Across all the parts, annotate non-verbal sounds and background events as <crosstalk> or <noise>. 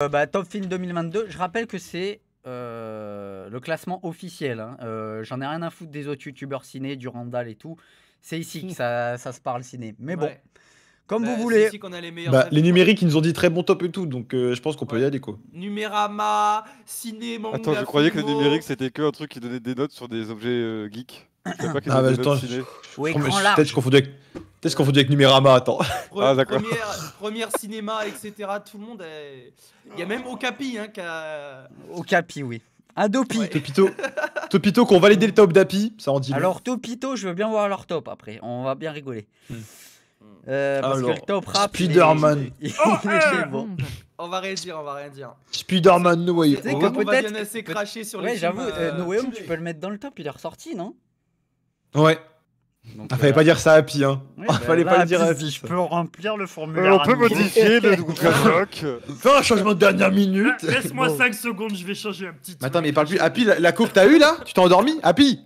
Euh, bah, top film 2022, je rappelle que c'est euh, le classement officiel. Hein. Euh, j'en ai rien à foutre des autres youtubeurs ciné, du Randall et tout. C'est ici que ça, <laughs> se parle ciné. Mais bon, comme vous bah, voulez. Bah, les numériques, ils nous ont dit très bon top et tout, donc je pense qu'on peut y aller, quoi. Numérama, ciné, manga, Attends, je croyais que le numérique c'était que un truc qui donnait des notes sur des objets geeks. <coughs> Je savais pas qu'ils Ah, attends, Peut-être je avec... Qu'est-ce qu'on fait avec Numérama, attends. <laughs> Ah, première, cinéma, etc. Tout le monde. Il y a même Okapi. Hein, qui a... Okapi, oui. Adopi Topito, Topito qu'on validé le top d'Api, ça en dit. Alors, Topito, je veux bien voir leur top après. On va bien rigoler. Hmm. Euh, parce que le top rap. Spider-Man. <laughs> On va rien dire, on va rien dire. Spider-Man No Way Home. On, on va bien assez cracher sur ouais, les Ouais, j'avoue, euh, euh, No Way tu peux le mettre dans le top, il est ressorti, non Ouais. Donc, ah, fallait pas euh, dire ça à Pi, hein. Ah, bah, fallait pas bah, le dire à Pi. Je peux remplir le euh, formulaire. on peut modifier le Google Doc. <laughs> un changement de dernière minute. Laisse-moi 5 secondes, je vais changer un petit Attends, mais parle plus. Happy, ah, la, la coupe t'as eu là Tu t'es endormi Happy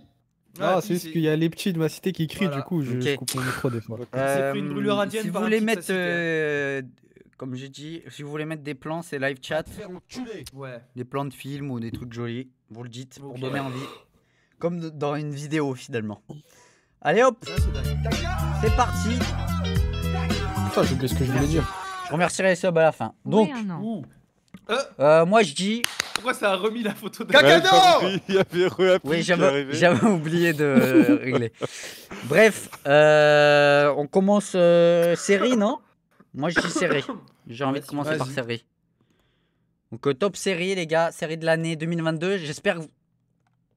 ah, ah, ah c'est juste qu'il y a les petits de ma cité qui crient, du coup, je, coupe mon micro des fois. <laughs> C'est plus une brûlure indienne euh, si vous voulez mettre, hein. comme j'ai dit, si vous voulez mettre des plans, c'est live chat. Ouais. Des plans de films ou des trucs jolis, vous le dites pour donner envie. Comme dans une vidéo, finalement. Allez hop C'est parti Putain, ce que je voulais dire. Je remercierai les subs à la fin. Donc, euh, euh. moi je dis. Pourquoi ça a remis la photo de Oui, j'avais oublié de <laughs> régler. Bref, euh, on commence série, non Moi je dis série. J'ai envie de commencer par série. Donc, top série, les gars, série de l'année 2022. J'espère que.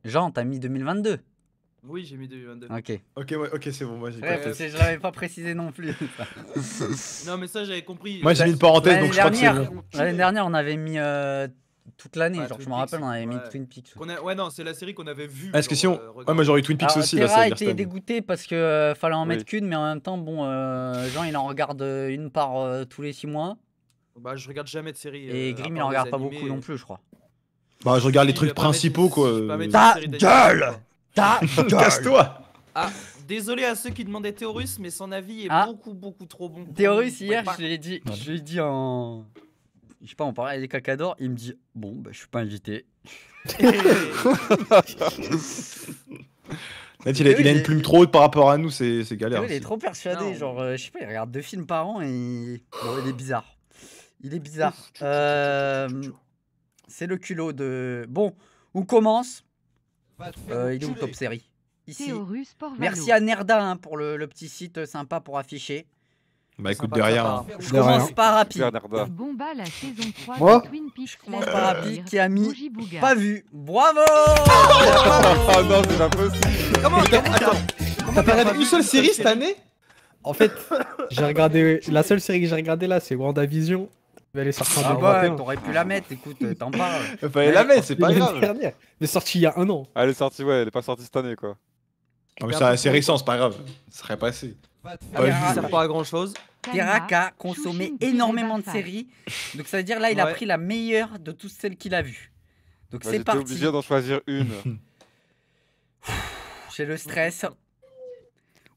Jean, t'as mis 2022 oui, j'ai mis 2022. Ok. Ok, ok, c'est bon. Moi, j'ai ouais, je l'avais pas précisé non plus. <laughs> non, mais ça, j'avais compris. Moi, j'ai mis une parenthèse, donc je crois que c'est bon. L'année dernière, on avait mis euh, toute l'année. genre, je me rappelle, on avait mis Twin Peaks. Ouais, non, c'est la série qu'on avait vue. Est-ce ah, que si on. Euh, ouais, moi, j'aurais eu Twin Peaks aussi aussi. Terra était dégoûté parce qu'il euh, fallait en mettre qu'une, mais en même temps, bon, Jean, il en regarde une par tous les 6 mois. Bah, je regarde jamais de série. Et Grim, il en regarde pas beaucoup non plus, je crois. Bah, je regarde les trucs principaux, quoi. Ta gueule! Ta <laughs> Casse-toi ah, désolé à ceux qui demandaient Théorus, mais son avis est ah. beaucoup, beaucoup trop bon. Théorus, hier, je lui ai dit, je ai dit en. Je sais pas, on parlait avec cacador il me dit Bon, bah, je suis pas invité. <laughs> il, a, il une plume trop haute par rapport à nous, c'est galère. il est trop persuadé, genre, euh, je sais pas, il regarde deux films par an et il, est bizarre. Il est bizarre. Euh, c'est le culot de. Bon, on commence. Euh, il est où top série Merci à Nerda hein, pour le, petit site sympa pour afficher. Bah écoute, derrière hein. Je commence par Rapi. Moi Je commence par qui a mis pas vu. Bravo <laughs> ah non, c'est pas possible. T'as pas regardé une seule série cette année En fait, j'ai regardé la seule série que j'ai regardée là, c'est WandaVision elle est sortie ah en T'aurais pu la mettre, écoute, euh, t'en parles. <laughs> la c'est pas grave. Elle est sortie il y a un an. Ah, elle est sortie, ouais, elle est pas sortie cette année, quoi. Non, ah, mais ça, c'est récent, c'est pas grave. Ça serait passé. Ça sert pas à grand chose. Terak a consommé énormément de séries. Donc ça veut dire là, il a pris la meilleure de toutes celles qu'il a vues. Donc c'est parti. obligé d'en choisir une. J'ai le stress. <laughs>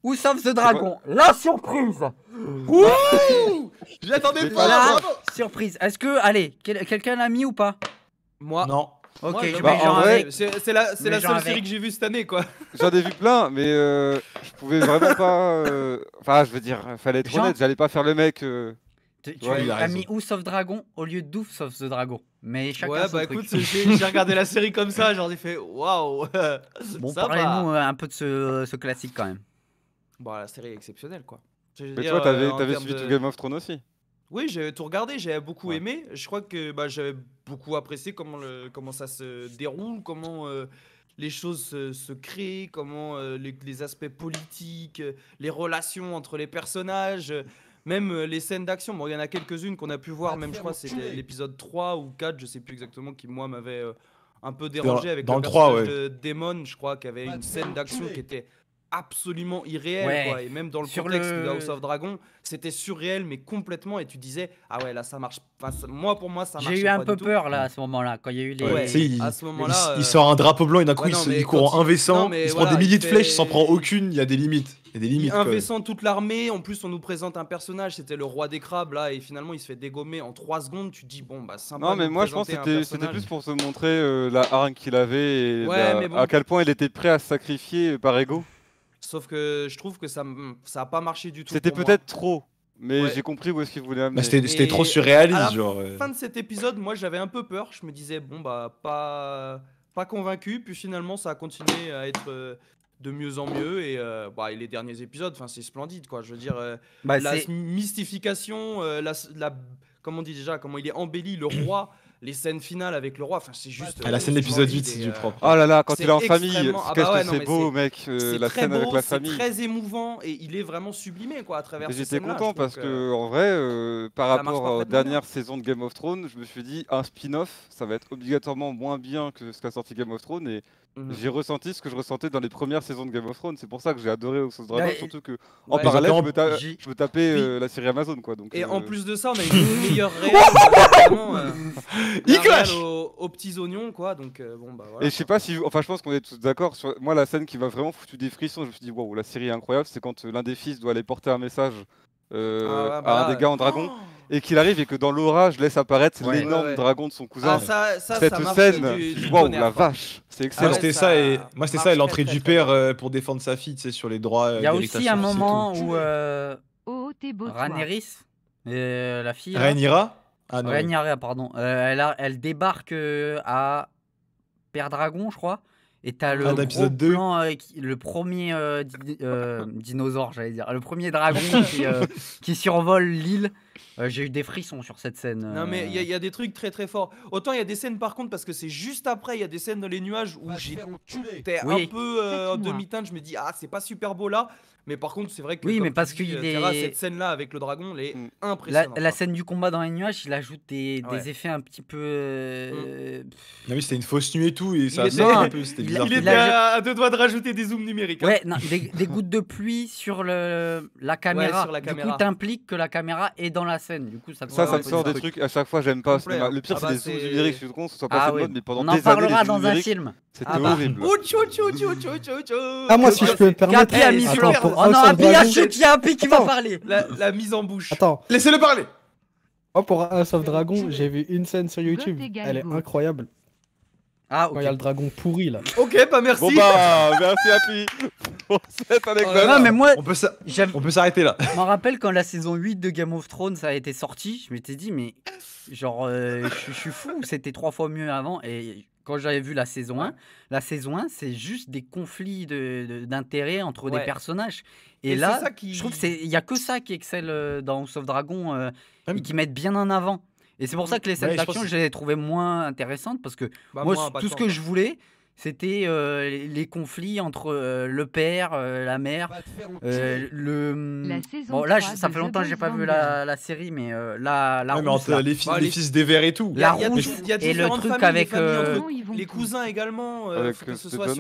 Où sauf the Dragon La surprise J'attendais pas La surprise. Est-ce que, allez, quelqu'un l'a mis ou pas Moi. Non. Ok, C'est la, seule série que j'ai vue cette année, quoi. J'en ai vu plein, mais euh, je pouvais vraiment pas. Euh, enfin, je veux dire, fallait être honnête, j'allais pas faire le mec. Euh. Tu, as mis ou sauf Dragon au lieu d'Ouf Sauf the Dragon. Mais chacun Ouais, bah écoute, j'ai regardé la série comme ça, j'en ai fait waouh! Bon, parlez-nous un peu de ce classique quand même la série est exceptionnelle, quoi. Mais toi, t'avais, euh, suivi Game of Thrones aussi. Oui, j'avais tout regardé, j'avais beaucoup aimé. Je crois que bah, j'avais beaucoup apprécié comment, le, comment ça se déroule, comment euh, les choses se, créent, comment euh, les, aspects politiques, les relations entre les personnages, même les scènes d'action. Bon, il y en a quelques-unes qu'on a pu voir, même je crois c'est l'épisode 3 ou 4, je sais plus exactement, qui moi m'avait un peu dérangé avec dans le le personnage de Daemon, je crois, y avait une scène d'action qui était absolument irréel. Quoi. Et même dans le contexte de House of Dragon, c'était surréel, mais complètement. Et tu disais, ah ouais, là, ça marche. moi, pour moi, ça marche. J'ai eu un peu peur, là, à ce moment-là, quand il y a eu les. il... À ce moment Il, euh, sort un drapeau blanc et d'un coup, il, court en un il se prend des milliers de flèches, il s'en prend aucune, il y a des limites. Il y a des limites. toute l'armée. En plus, on nous présente un personnage, c'était le roi des crabes, là, et finalement, il se fait dégommer en 3 secondes. Tu dis, bon, bah, sympa. Non, mais moi, je pense que c'était plus pour se montrer euh, la hargne qu'il avait et à quel point il était prêt à se sacrifier par ego. Sauf que je trouve que ça n'a pas marché du tout. C'était peut-être trop, mais j'ai compris où est-ce qu'il voulait bah, amener. C'était trop surréaliste. À la genre, euh. fin de cet épisode, moi j'avais un peu peur. Je me disais, bon, bah, pas, pas convaincu. Puis finalement, ça a continué à être euh, de mieux en mieux. Et, euh, bah, les derniers épisodes, c'est splendide, quoi. Je veux dire, bah, la mystification, la, Comment on dit déjà Comment il est embelli, le roi les scènes finales avec le roi, enfin c'est juste. Ah, la euh, scène d'épisode 8, c'est du propre. Oh là là, quand il est en famille, qu'est-ce ah que c'est beau, mec, euh, la scène avec la famille. C'est très émouvant et il est vraiment sublimé quoi à travers. J'étais content parce que en vrai, euh, par rapport aux dernières saisons de Game of Thrones, je me suis dit un spin-off, ça va être obligatoirement moins bien que ce qu'a sorti Game of Thrones et Mhm. J'ai ressenti ce que je ressentais dans les premières saisons de Game of Thrones. C'est pour ça que j'ai adoré House of Dragon. surtout que, en parallèle, je me, tapais euh, la série Amazon. quoi. Donc, et en euh, plus de ça, on a <laughs> une meilleure réelle. Euh, <laughs> aux, petits oignons, quoi. Donc, bon, bah, voilà, et je sais pas si. Enfin, je pense qu'on est tous d'accord. Sur... Moi, la scène qui m'a vraiment foutu des frissons, je me suis dit, waouh, la série est incroyable. C'est quand l'un des fils doit aller porter un message ah, à un bah, des gars en dragon. Oh et qu'il arrive et que dans l'orage laisse apparaître l'énorme dragon de son ah, cousin. Cette scène, du, la vache, c'est ah, excellent. c'était ça, et moi c'était ça, l'entrée du père euh, pour défendre sa fille, tu sais, sur les droits. Euh, Il y a aussi un moment où euh, euh... la fille. Rhaenyra. Ah, Rhaenyra, pardon. elle, elle débarque à Père Dragon, je crois. Et t'as le euh, le premier euh, euh, <laughs> dinosaure, j'allais dire, le premier dragon qui, <laughs> survole l'île. J'ai eu des frissons sur cette scène. Non mais il y, a des trucs très très forts. Autant il y a des scènes par contre parce que c'est juste après, il y a des scènes dans les nuages où j'ai oui. un peu en demi-teinte. Je me dis ah c'est pas super beau là. Mais par contre, c'est vrai que. Oui, mais parce qu'il euh, Cette scène-là avec le dragon, elle est mm. impressionnante. La, scène du combat dans les nuages, il ajoute des, des effets un petit peu. Euh, mm. Non, mais c'était une fausse nuit et tout. Et ça, il, était... un peu, c'était bizarre. Il, était à, deux doigts de rajouter des zooms numériques. Hein. Ouais, non, des, des, gouttes de pluie sur, le, la <laughs> caméra. Ouais, Du coup, t'impliques que la caméra est dans la scène. Du coup, ça, ça, me sort des trucs. À chaque fois, j'aime pas. Le pire, ah c'est bah des zooms numériques. Je suis con, ça soit pas ah mode, mais pendant des années. On en parlera dans un film. C'était horrible. Ah, moi, si je peux me ah, permettre. Oh non, un il y a chute, il qui va parler. La, mise en bouche. Attends. Laissez-le parler. oh, pour House of Dragon, j'ai vu une scène sur YouTube. Elle est incroyable. Ah, il y a le dragon pourri là. Ok, bah merci. Bon bah, merci à On cette Euh, non, mais on peut, s'arrêter là. Je me rappelle quand la saison 8 de Game of Thrones ça a été sortie, je m'étais dit, mais genre, euh, je suis fou, c'était trois fois mieux avant. Et quand j'avais vu la saison 1, la saison 1, c'est juste des conflits d'intérêts de, entre des personnages. Et, là, je trouve qu'il n'y a que ça qui excelle euh, dans House of Dragon euh, et qui mettent bien en avant. Et c'est pour ça mmh. que les scènes d'action, je, les moins intéressantes parce que bah, moi, tout ce que je hein. voulais, c'était euh, les, conflits entre euh, le père, euh, la mère, le. Mmh, bon, là, ça fait longtemps que j'ai pas vu la, série, mais là, la bah, entre, les, fils des vers et tout. La y a et le truc avec les, cousins également.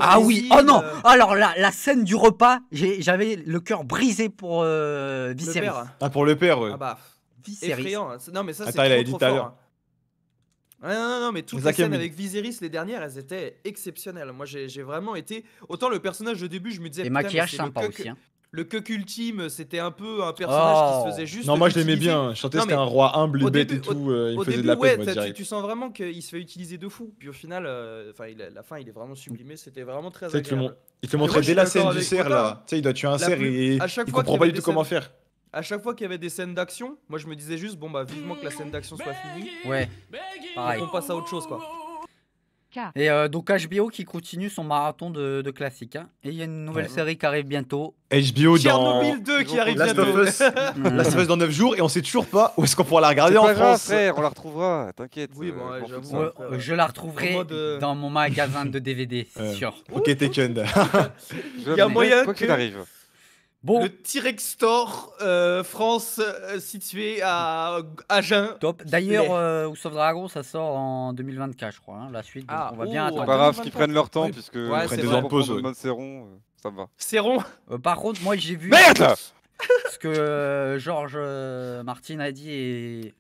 ah oui, oh non. Alors la, scène du repas, j'avais le cœur brisé pour Ah pour le père. Ouais. Ah, Viserys. Effrayant. Hein. Non, mais ça, c'est trop, a dit trop fort. Non, hein. non, non, mais toutes les scènes avec Viserys, les dernières, elles étaient exceptionnelles. Moi, j'ai vraiment été. Autant le personnage au début, je me disais. Les maquillages sympas aussi. Hein. Le cuck ultime, c'était un peu un personnage qui se oh. faisait juste. Non, moi je l'aimais bien. Je sentais que c'était un roi humble, et bête et tout. Euh, il faisait de la ouais, peine, tu, tu, sens vraiment qu'il se fait utiliser de fou. Puis au final, euh, enfin, la fin, il est vraiment sublimé. C'était vraiment très. Agréable. Il te, montre dès la scène du cerf là. Tu sais, il doit tuer un cerf et il comprend pas du tout comment faire à chaque fois qu'il y avait des scènes d'action, moi je me disais juste bon bah vivement que la scène d'action soit finie. Ouais. Pareil. On passe à autre chose quoi. Oh, oh, oh. Et euh, donc HBO qui continue son marathon de, de classiques. Hein. Et il y a une nouvelle série qui arrive bientôt. HBO dans... dans... 2 qui arrive Last bientôt. <laughs> Mm. Last of Us dans 9 jours et on sait toujours pas où est-ce qu'on pourra la regarder en France. on la retrouvera, t'inquiète. Oui, bon, euh, je la retrouverai euh, dans mon magasin de DVD, c'est sûr. Ok, Tekken. <laughs> il y a moyen que... arrive. Le T-Rex Store euh, France euh, situé à Agen. Top. D'ailleurs, euh, Dragon, ça sort en 2024, je crois. Hein, la suite, donc ah, on va bien oh. attendre. pas grave qu'ils prennent leur temps, puisque ouais, prennent des pauses. C'est rond, ça va. C'est rond euh, Par contre, moi j'ai vu. Merde <laughs> Ce que Georges Martin a dit, et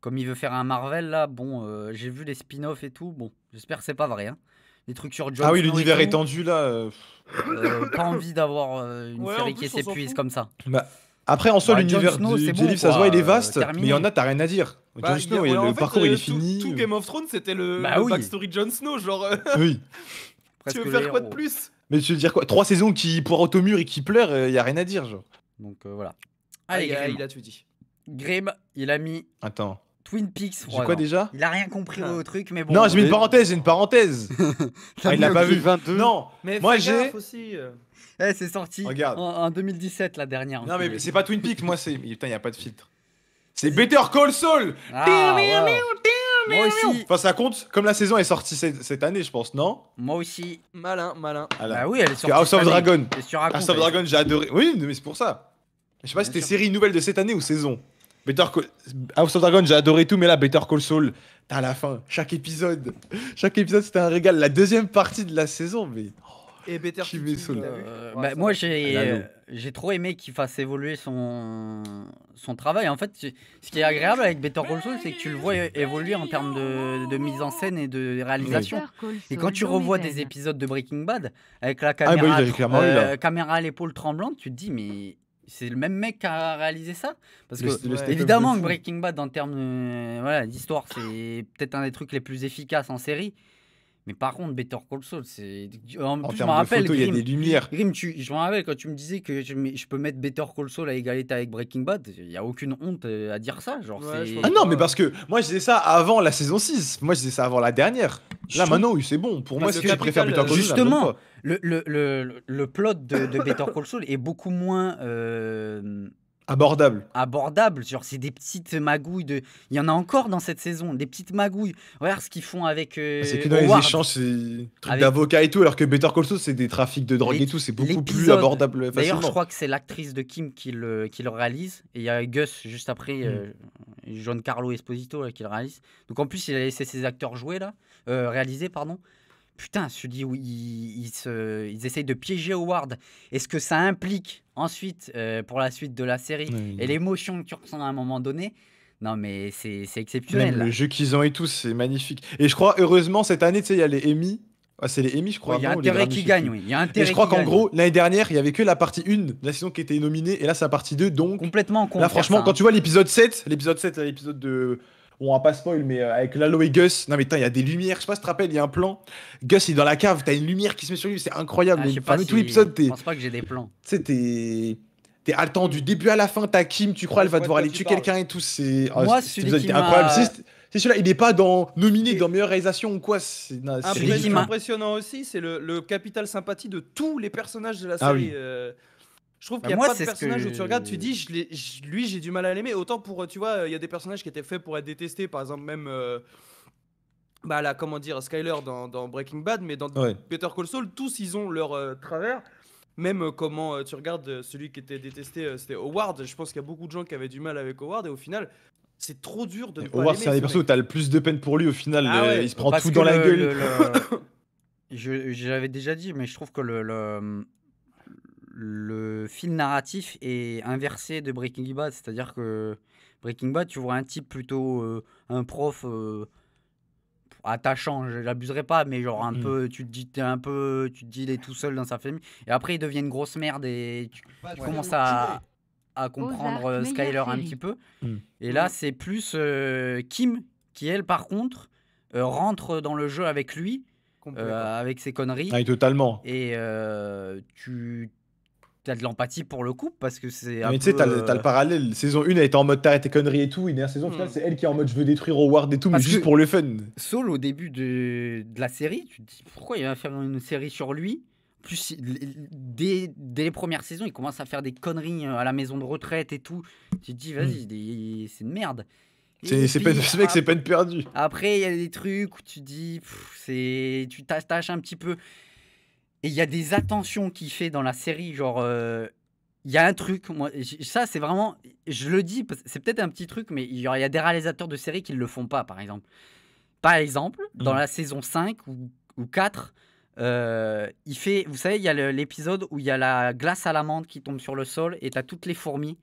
comme il veut faire un Marvel là, bon, j'ai vu les spin-offs et tout. Bon, j'espère que c'est pas vrai. Hein des trucs sur Ah oui, l'univers étendu là. Euh, euh, pas envie d'avoir euh, une série qui s'épuise comme ça. Bah, après, en soi, bah, l'univers du, du bon, ça se voit, il est vaste, mais il y en a, t'as rien à dire. Bah, Jon Snow, le parcours, il est fini. Tout Game of Thrones, c'était le, backstory Jon Snow, genre. <laughs> Oui. tu veux faire quoi de plus Mais tu veux dire quoi Trois saisons qui pourront au mur et qui pleurent, il y a rien à dire, genre. Donc voilà. Allez, il a tout dit. Grim, il a mis. Attends. Twin Peaks. quoi déjà Il a rien compris ah. au truc, mais bon. Non, j'ai mis une euh, parenthèse, j'ai une parenthèse. <laughs> ah, il l'a pas vu. 22. Non, mais moi j'ai. Euh. Eh, c'est sorti En, 2017 la dernière. Hein. Non, mais, c'est pas Twin Peaks, moi c'est. Putain, il a pas de filtre. C'est Better Call Saul. Ah, Moi aussi. Enfin, ça compte, comme la saison est sortie cette, année, je pense, non Moi aussi. Malin, malin. Ah bah oui, elle est sortie. House of Dragon. House of Dragon, j'ai adoré. Oui, mais c'est pour ça. Je sais pas si c'était série nouvelle de cette année ou saison. Better Call... House of Dragon, j'ai adoré tout, mais là, Better Call Saul, à la fin, chaque épisode, chaque épisode, c'était un régal. La deuxième partie de la saison, mais. Oh, et Better Call Saul. Euh, bah, moi, j'ai trop aimé qu'il fasse évoluer son son travail. En fait, ce qui est agréable avec Better Call Saul, c'est que tu le vois évoluer en termes de, mise en scène et de réalisation. Et quand tu revois des épisodes de Breaking Bad avec la ah, bah caméra, euh, caméra à l'épaule tremblante, tu te dis mais c'est le même mec qui a réalisé ça Parce que, évidemment, Breaking Bad, en termes euh, d'histoire, c'est peut-être un des trucs les plus efficaces en série. Mais par contre, Better Call Saul, c'est. En, plus, je me rappelle. Il y a des lumières. Grim, je me rappelle quand tu me disais que je, peux mettre Better Call Saul à égalité avec Breaking Bad. Il n'y a aucune honte euh, à dire ça. Genre, ah non, mais parce que moi, je disais ça avant la saison 6. Moi, je disais ça avant la dernière. Là, je c'est bon. Pour moi, moi, que je préfère Better Call Saul, justement, le, plot de, Better Call Saul est beaucoup moins. Euh, Abordable. Abordable, genre c'est des petites magouilles de. Il y en a encore dans cette saison, des petites magouilles. Regarde ce qu'ils font avec. Euh, ah, c'est que dans les échanges, c'est truc d'avocat et tout, alors que Better Call Saul, c'est des trafics de drogue et tout, c'est beaucoup plus abordable. D'ailleurs, je crois que c'est l'actrice de Kim qui le, qui le réalise, et il y a Gus juste après, John mm. euh, Carlo Esposito qui le réalise. Donc en plus, il a laissé ses acteurs jouer là, euh, réaliser, pardon. Putain, je dis, oui, ils, essayent de piéger Howard. Est-ce que ça implique ensuite, euh, pour la suite de la série, et l'émotion que tu ressens à un moment donné non, mais c'est exceptionnel. le jeu qu'ils ont et tout, c'est magnifique. Et je crois, heureusement, cette année, tu sais, il y a les Emmy. Ah, c'est les Emmy, je crois. Il y a qui gagne, oui. Y a et je crois qu'en gros, l'année dernière, il y avait que la partie 1 de la saison qui était nominée. Et là, c'est la partie 2. Donc. Complètement Là, franchement, quand hein. tu vois l'épisode 7, l'épisode 7, l'épisode de on va pas spoil, mais euh, avec Lalo et Gus. Non, mais putain, il y a des lumières. Je sais pas si tu te rappelles, il y a un plan. Gus, est dans la cave, t'as une lumière qui se met sur lui, c'est incroyable. Ah, je pense pas que j'ai des plans. Tu sais, t'es. T'es du début à la fin, ta Kim, tu crois, elle va devoir aller tuer quelqu'un et tout. C'est. Oh, Moi, c'est celui qui incroyable. C'est celui-là, il n'est pas dans nominé dans meilleure réalisation ou quoi. C'est ah, impressionnant aussi, c'est le, capital sympathie de tous les personnages de la ah série. Euh, je trouve bah, qu'il n'y a pas de personnage où tu regardes, tu dis, je lui, j'ai du mal à l'aimer. Autant pour, tu vois, euh, il y a des personnages qui étaient faits pour être détestés, par exemple, même. Euh, bah là, comment dire, Skyler dans, Breaking Bad, mais dans Peter Better tous ils ont leur euh, travers. Même comment tu regardes celui qui était détesté, c'était Howard. Je pense qu'il y a beaucoup de gens qui avaient du mal avec Howard, et au final, c'est trop dur de ne Howard, c'est un des persos où t'as le plus de peine pour lui au final. Ah il se prend tout dans la gueule. <laughs> Je J'avais déjà dit, mais je trouve que le, le fil narratif est inversé de Breaking Bad, c'est-à-dire que Breaking Bad, tu vois un type plutôt euh, un prof euh, attachant, je l'abuserai pas, mais genre un mmh. peu, tu te dis, t'es un peu, tu te dis, il est tout seul dans sa famille, et après il devient une grosse merde et tu, commences à, comprendre euh, Skyler un petit peu. Mmh. Et là, c'est plus Kim qui, elle, par contre, rentre dans le jeu avec lui. avec ses conneries. Ah, et totalement. Et tu t'as de l'empathie pour le couple parce que c'est. Mais tu sais, t'as le, le euh, parallèle. Saison 1, elle était en mode t'arrêtes tes conneries et tout. Une dernière saison, mm. c'est elle qui est en mode je veux détruire Howard et tout, mais juste pour le fun. Saul, au début de, de, la série, tu te dis pourquoi il va faire une série sur lui plus, dès, dès, les premières saisons, il commence à faire des conneries euh, à la maison de retraite et tout. Tu te dis, mm. vas-y, c'est une merde. C'est ce mec, c'est peine perdu Après, il y a des trucs où tu dis, c'est, tu t'attaches un petit peu. Et il y a des attentions qu'il fait dans la série, genre. Euh, il y a un truc, moi, ça c'est vraiment, je le dis, c'est peut-être un petit truc, mais il y a des réalisateurs de séries qui ne le font pas, par exemple. Par exemple, dans mmh. la saison 5 ou, 4, euh, il fait, vous savez, il y a l'épisode où il y a la glace à l'amande qui tombe sur le sol et tu as toutes les fourmis.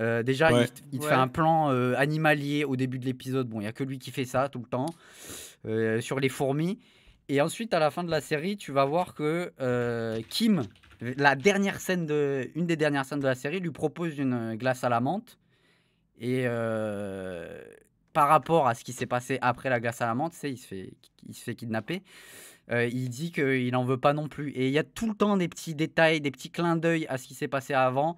Euh, déjà, il, te fait un plan animalier au début de l'épisode. Bon, il n'y a que lui qui fait ça tout le temps sur les fourmis. Et ensuite, à la fin de la série, tu vas voir que euh, Kim, la dernière scène de, une des dernières scènes de la série, lui propose une glace à la menthe. Et euh, par rapport à ce qui s'est passé après la glace à la menthe, c'est il se fait, il se fait kidnapper. Euh, il dit qu'il n'en veut pas non plus. Et il y a tout le temps des petits détails, des petits clins d'œil à ce qui s'est passé avant.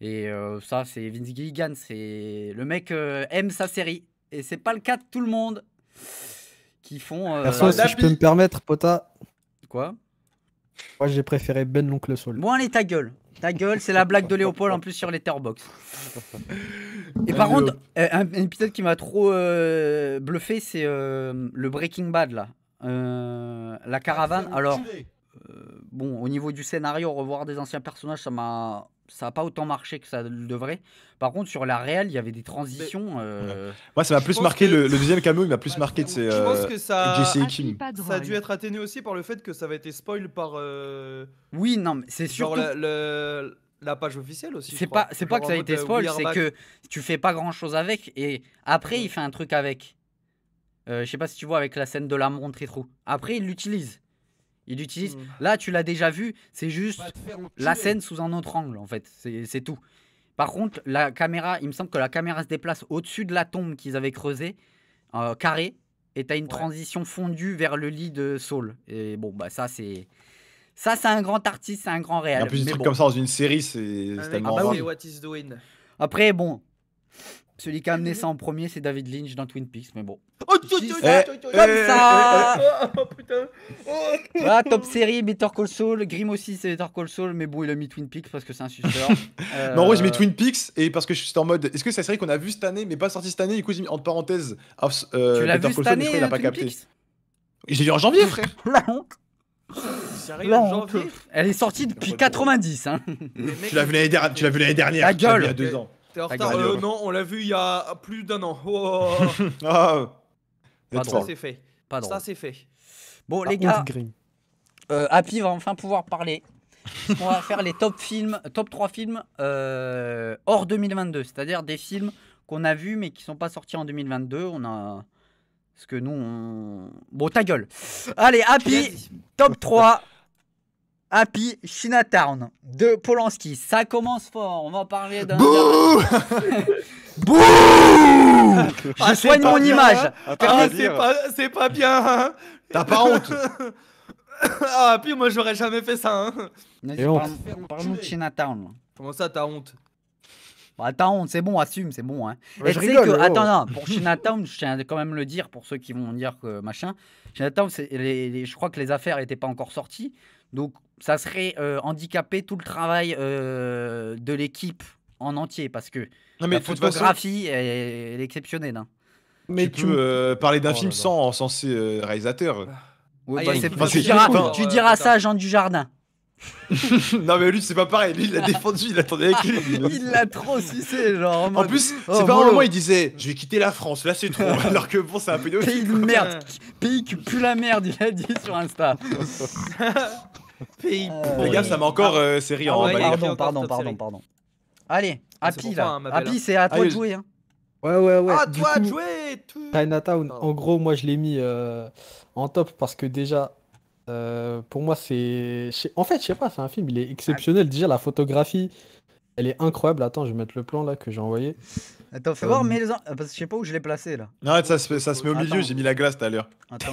Et ça, c'est Vince Gilligan. C'est le mec aime sa série. Et c'est pas le cas de tout le monde font. Euh, si je peux me permettre, Pota. Quoi Moi, j'ai préféré Ben l'oncle Sol. Bon, allez, ta gueule. Ta gueule, c'est la blague de Léopold en plus sur les terre-box. <laughs> Et par contre, euh, un, épisode qui m'a trop euh, bluffé, c'est le Breaking Bad là. la caravane, alors euh, bon, au niveau du scénario, revoir des anciens personnages, ça m'a ça n'a pas autant marché que ça le devrait. Par contre, sur la réelle, il y avait des transitions. Moi, euh, ça m'a plus marqué, le, deuxième cameo, il m'a plus marqué de Je pense euh, que ça, a... Ah, ça a dû être atténué aussi par le fait que ça avait été spoil par. Oui, non, mais c'est sûr La, la, page officielle aussi. C'est pas, c'est pas que ça a été spoil, c'est que tu fais pas grand chose avec et après, il fait un truc avec. je sais pas si tu vois avec la scène de la montre et tout. Après, il l'utilise. Il utilise. Hmm. Là, tu l'as déjà vu, c'est juste la scène sous un autre angle, en fait. C'est tout. Par contre, la caméra, il me semble que la caméra se déplace au-dessus de la tombe qu'ils avaient creusée, euh, carré, et t'as une transition fondue vers le lit de Saul. Et bon, bah ça, c'est. Ça, c'est un grand artiste, c'est un grand réel. En plus, des trucs comme ça dans une série, c'est ah tellement. Ah, Après, bon, celui qui a amené mhm. ça en premier, c'est David Lynch dans Twin Peaks, mais bon. Oh, Comme eh, eh, eh, oh, ça <laughs> Ah, top série, Better Call Saul. Grim aussi, c'est Better Call Saul, mais bon, il a mis Twin Peaks parce que c'est un suceur. <laughs> Mais en vrai, j'ai mis euh, Twin Peaks et parce que je suis en mode est-ce que c'est la série qu'on a vue cette année, mais pas sortie cette année Du coup, j'ai mis entre parenthèses. Ah, euh, tu l'as vu cette année, il a pas capté. J'ai vu en janvier, frère <laughs> La honte elle est sortie depuis 90. Hein. Tu l'as vu l'année dernière. Tu l'as vu l'année dernière. La gueule. Il y a deux ans. Euh, non, on l'a vu il y a plus d'un an. Oh. <laughs> Ah. ça c'est fait. Ça c'est fait. Bon les gars, euh, Happy va enfin pouvoir parler. on va faire les top films, top 3 films euh, hors 2022, c'est-à-dire des films qu'on a vus mais qui sont pas sortis en 2022. On a ce que nous bon ta gueule. Allez Happy top 3 Happy Chinatown de Polanski. Ça commence fort. On va parler d'un. Bouh <laughs> Bouh ah, Soigne mon image. ah, c'est pas, hein. ah, ah, pas bien. Hein. T'as pas honte. <laughs> ah, puis moi j'aurais jamais fait ça. Hein. on Parle-nous de Chinatown. Comment ça, t'as honte bah, t'as honte, c'est bon, assume, c'est bon. je rigole, oh. attends, non, pour Chinatown, je tiens quand même le dire pour ceux qui vont dire que machin. Chinatown, je crois que les affaires n'étaient pas encore sorties. Donc ça serait euh, handicaper tout le travail euh, de l'équipe en entier parce que la photographie est, exceptionnelle. Hein. Mais tu, peux euh, parler d'un oh film sans sens réalisateur. Ah. Ah, bah, tu, diras, ça à Jean Dujardin. <laughs> non mais lui c'est pas pareil, lui il l'a <laughs> défendu, il attendait avec lui. <laughs> il l'a trop sucé genre. En, plus, oh, c'est pas un moment il disait je vais quitter la France, là c'est trop, alors que bon c'est un pays de merde, pays qui pue la merde il a dit sur Insta. Euh, Les gars, ça m'a encore ah, euh, ah hein, bah, en Pardon, pardon, pardon, Allez, ah, Happy là. Happy, hein. c'est à toi de jouer. Hein. Ouais, ouais, ouais. À toi, de jouer Chinatown, en gros, moi, je l'ai mis euh, en top parce que déjà, euh, pour moi, c'est. En fait, je sais pas, c'est un film, il est exceptionnel. Déjà, la photographie, elle est incroyable. Attends, je vais mettre le plan là que j'ai envoyé. Attends, fais euh, voir, mais les... Ah, parce que je sais pas où je l'ai placé là. Non, ça se, ça se met au milieu, j'ai mis la glace tout à l'heure.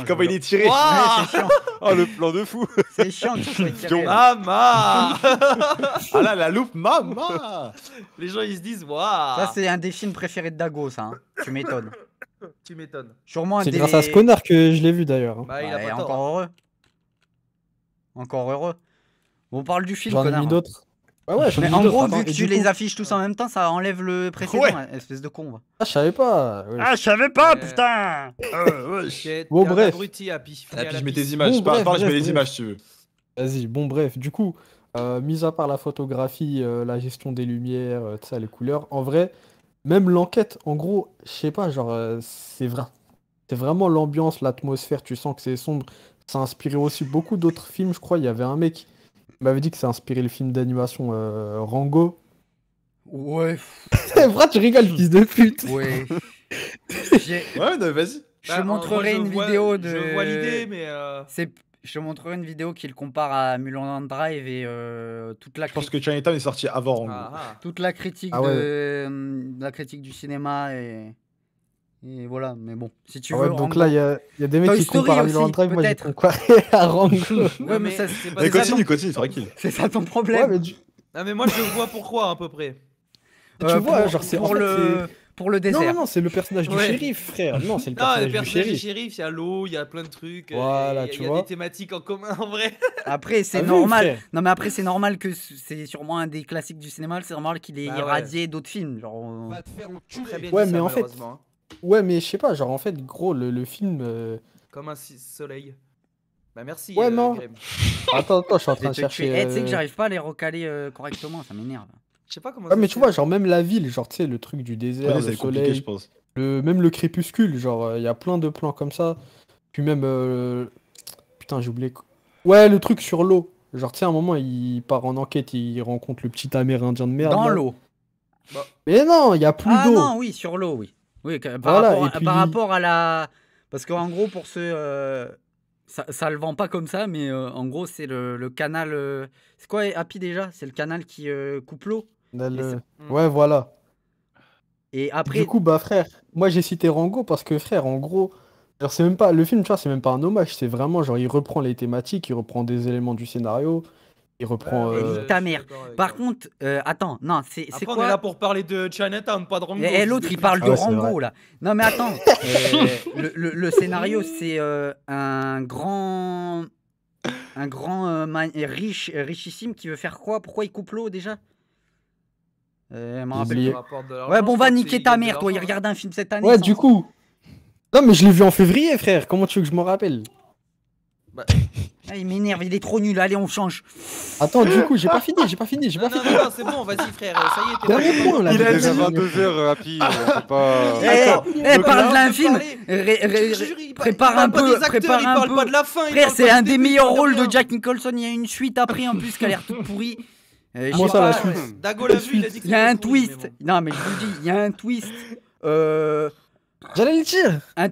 Comment il est tiré ah, <laughs> Oh le plan de fou <laughs> C'est chiant Mama <laughs> ah, ah là, la loupe, mama Les gens ils se disent, waouh Ça, c'est un des films préférés de Dago, ça. Hein. Tu m'étonnes. Tu m'étonnes. Sûrement C'est grâce à ce connard que je l'ai vu d'ailleurs. Hein. Bah, il a bah, pas hein. encore heureux. Encore heureux. On parle du film, connard. J'en ai mis d'autres ouais, mais en gros, vu que tu les affiches tous en même temps, ça enlève le précédent, espèce de con. Ah, je savais pas. Ah, je savais pas, putain. euh, ah, Bon, bref. Abruti, Happy. je mets des images. Bon, bref, je mets des images si tu veux. Vas-y, bon, bref. Du coup, euh, mis à part la photographie, euh, la gestion des lumières, euh, ça, les couleurs, en vrai, même l'enquête, en gros, je sais pas, genre, c'est vrai. C'est vraiment l'ambiance, l'atmosphère, tu sens que c'est sombre. Ça a inspiré aussi beaucoup d'autres films, je crois. Il y avait un mec il m'avait dit que ça inspiré le film d'animation euh, Rango. Ouais. Vrai, <laughs> tu rigoles, fils de pute. Ouais. <laughs> ouais, vas-y. Je te bah, montrerai une vidéo de. Je vois l'idée, mais. Euh, C'est je te montrerai une vidéo qui le compare à Mulan Drive et euh, toute la. Je pense que Chinatown est sorti avant. Rango. Ah, ah. Toute la critique ah de la critique du cinéma et et voilà, mais bon, si tu ah veux. donc là, il y, a des mecs qui comparent aussi, à Drive, moi j'ai comparé <laughs> à Rango. ouais, <laughs> mais ça, c'est pas mais continue, continue, tranquille. <laughs> C'est ça ton problème. Non mais Ah, mais moi je vois pourquoi à peu près. Euh, tu vois, genre, c'est pour le. Pour le désert. Non, non, c'est le personnage du shérif, frère. Non, c'est le personnage, le personnage du, shérif. Il y a l'eau, il y a plein de trucs. Euh, voilà, Il y a, y a des thématiques en commun, en vrai. Après, c'est ah normal. non, mais après, c'est normal que c'est sûrement un des classiques du cinéma. C'est normal qu'il ait bah irradié d'autres films. Genre, on... Euh. va te faire, ouais, mais en fait, Ouais, mais je sais pas, genre en fait, gros, le, film. Euh, comme un soleil. Bah merci. Ouais, euh, non. <laughs> Attends, attends, je suis en train de chercher. Eh, tu sais que euh, j'arrive pas à les recaler correctement, ça m'énerve. Je sais pas comment. Ouais, mais tu vois, genre même la ville, genre tu sais, le truc du désert, le je pense. même le crépuscule, genre il y a plein de plans comme ça. Puis même. Putain, j'ai oublié. Ouais, le truc sur l'eau. Genre, tu sais, à un moment, il part en enquête, il rencontre le petit amérindien de merde. Dans l'eau. Bah. Mais non, il y a plus Ah d'eau. non, oui, sur l'eau, oui. Oui, par, rapport, à, la. Parce qu'en gros, pour ce euh, ça, ça le vend pas comme ça, mais euh, en gros, c'est le, le, canal. Euh, c'est quoi Happy déjà C'est le canal qui coupe l'eau mm. Ouais, voilà. Et après. Du coup, bah frère, moi j'ai cité Rango parce que frère, en gros. Genre, c'est même pas. Le film, tu vois, c'est même pas un hommage. C'est vraiment genre, il reprend les thématiques, il reprend des éléments du scénario, il reprend. Ah, euh, ta mère. Par contre, euh, attends, non, c'est quoi On est là pour parler de Chinatown, pas de Rango. Et, l'autre, il parle ah de Rango, là. Non, mais attends. <laughs> Euh, le, scénario, c'est un grand. Un grand riche, richissime qui veut faire quoi Pourquoi il coupe l'eau déjà Ouais, bon, va niquer ta mère, toi. Il regarde un film cette année. Ouais, du coup. Non, mais je l'ai vu en février, frère. Comment tu veux que je m'en rappelle bah... Ah, il m'énerve, il est trop nul. Allez, on change. Attends, du coup, j'ai pas fini, j'ai pas fini, j'ai pas fini. Non, c'est bon, vas-y, frère. Ça y est, Il est à 22h, Happy. On <laughs> pas. Eh, eh parle de film. Prépare un peu. Prépare un peu. Frère, c'est un des meilleurs rôles de Jack Nicholson. Il y a une suite après, en plus, qui a l'air toute pourrie. Moi, ça, la suite. Dago l'a vu, il a dit Il y a un twist. Non, mais je vous dis, il y a un twist. Euh. J'allais le dire. Un,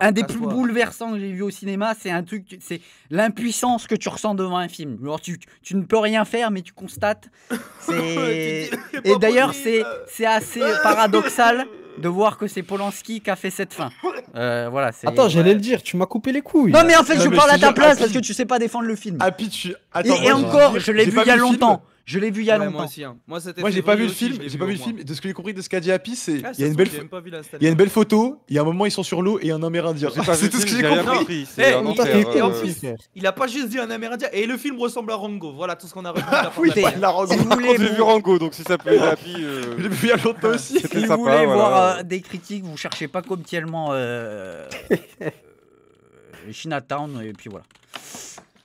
un, des plus bouleversants que j'ai vu au cinéma, c'est un truc, c'est l'impuissance que tu ressens devant un film. Alors tu, ne peux rien faire, mais tu constates. <laughs> et d'ailleurs, c'est assez paradoxal de voir que c'est Polanski qui a fait cette fin. Euh, attends, j'allais le dire, tu m'as coupé les couilles. Non mais en fait, je parle à ta place ah, parce que tu sais pas défendre le film. Ah, et, encore, je l'ai vu il y a longtemps. Je l'ai vu il y a longtemps. Hein. Moi, aussi, moi, j'ai pas vu le film. J'ai De ce que j'ai compris de ce qu'a dit Happy, c'est il y a une belle, photo. Il y a un moment ils sont sur l'eau et un Amérindien. <laughs> c'est tout ce que j'ai compris. il a pas juste dit un Amérindien. Et le film ressemble à Rango. Voilà tout ce qu'on a retenu. Oui, ah, la Rango. J'ai vu Rango, donc si ça plaît euh, <laughs> Happy, j'ai vu il y a longtemps aussi. Si vous voulez voir euh, des critiques, vous cherchez pas comme tellement euh, <laughs> Chinatown et puis voilà.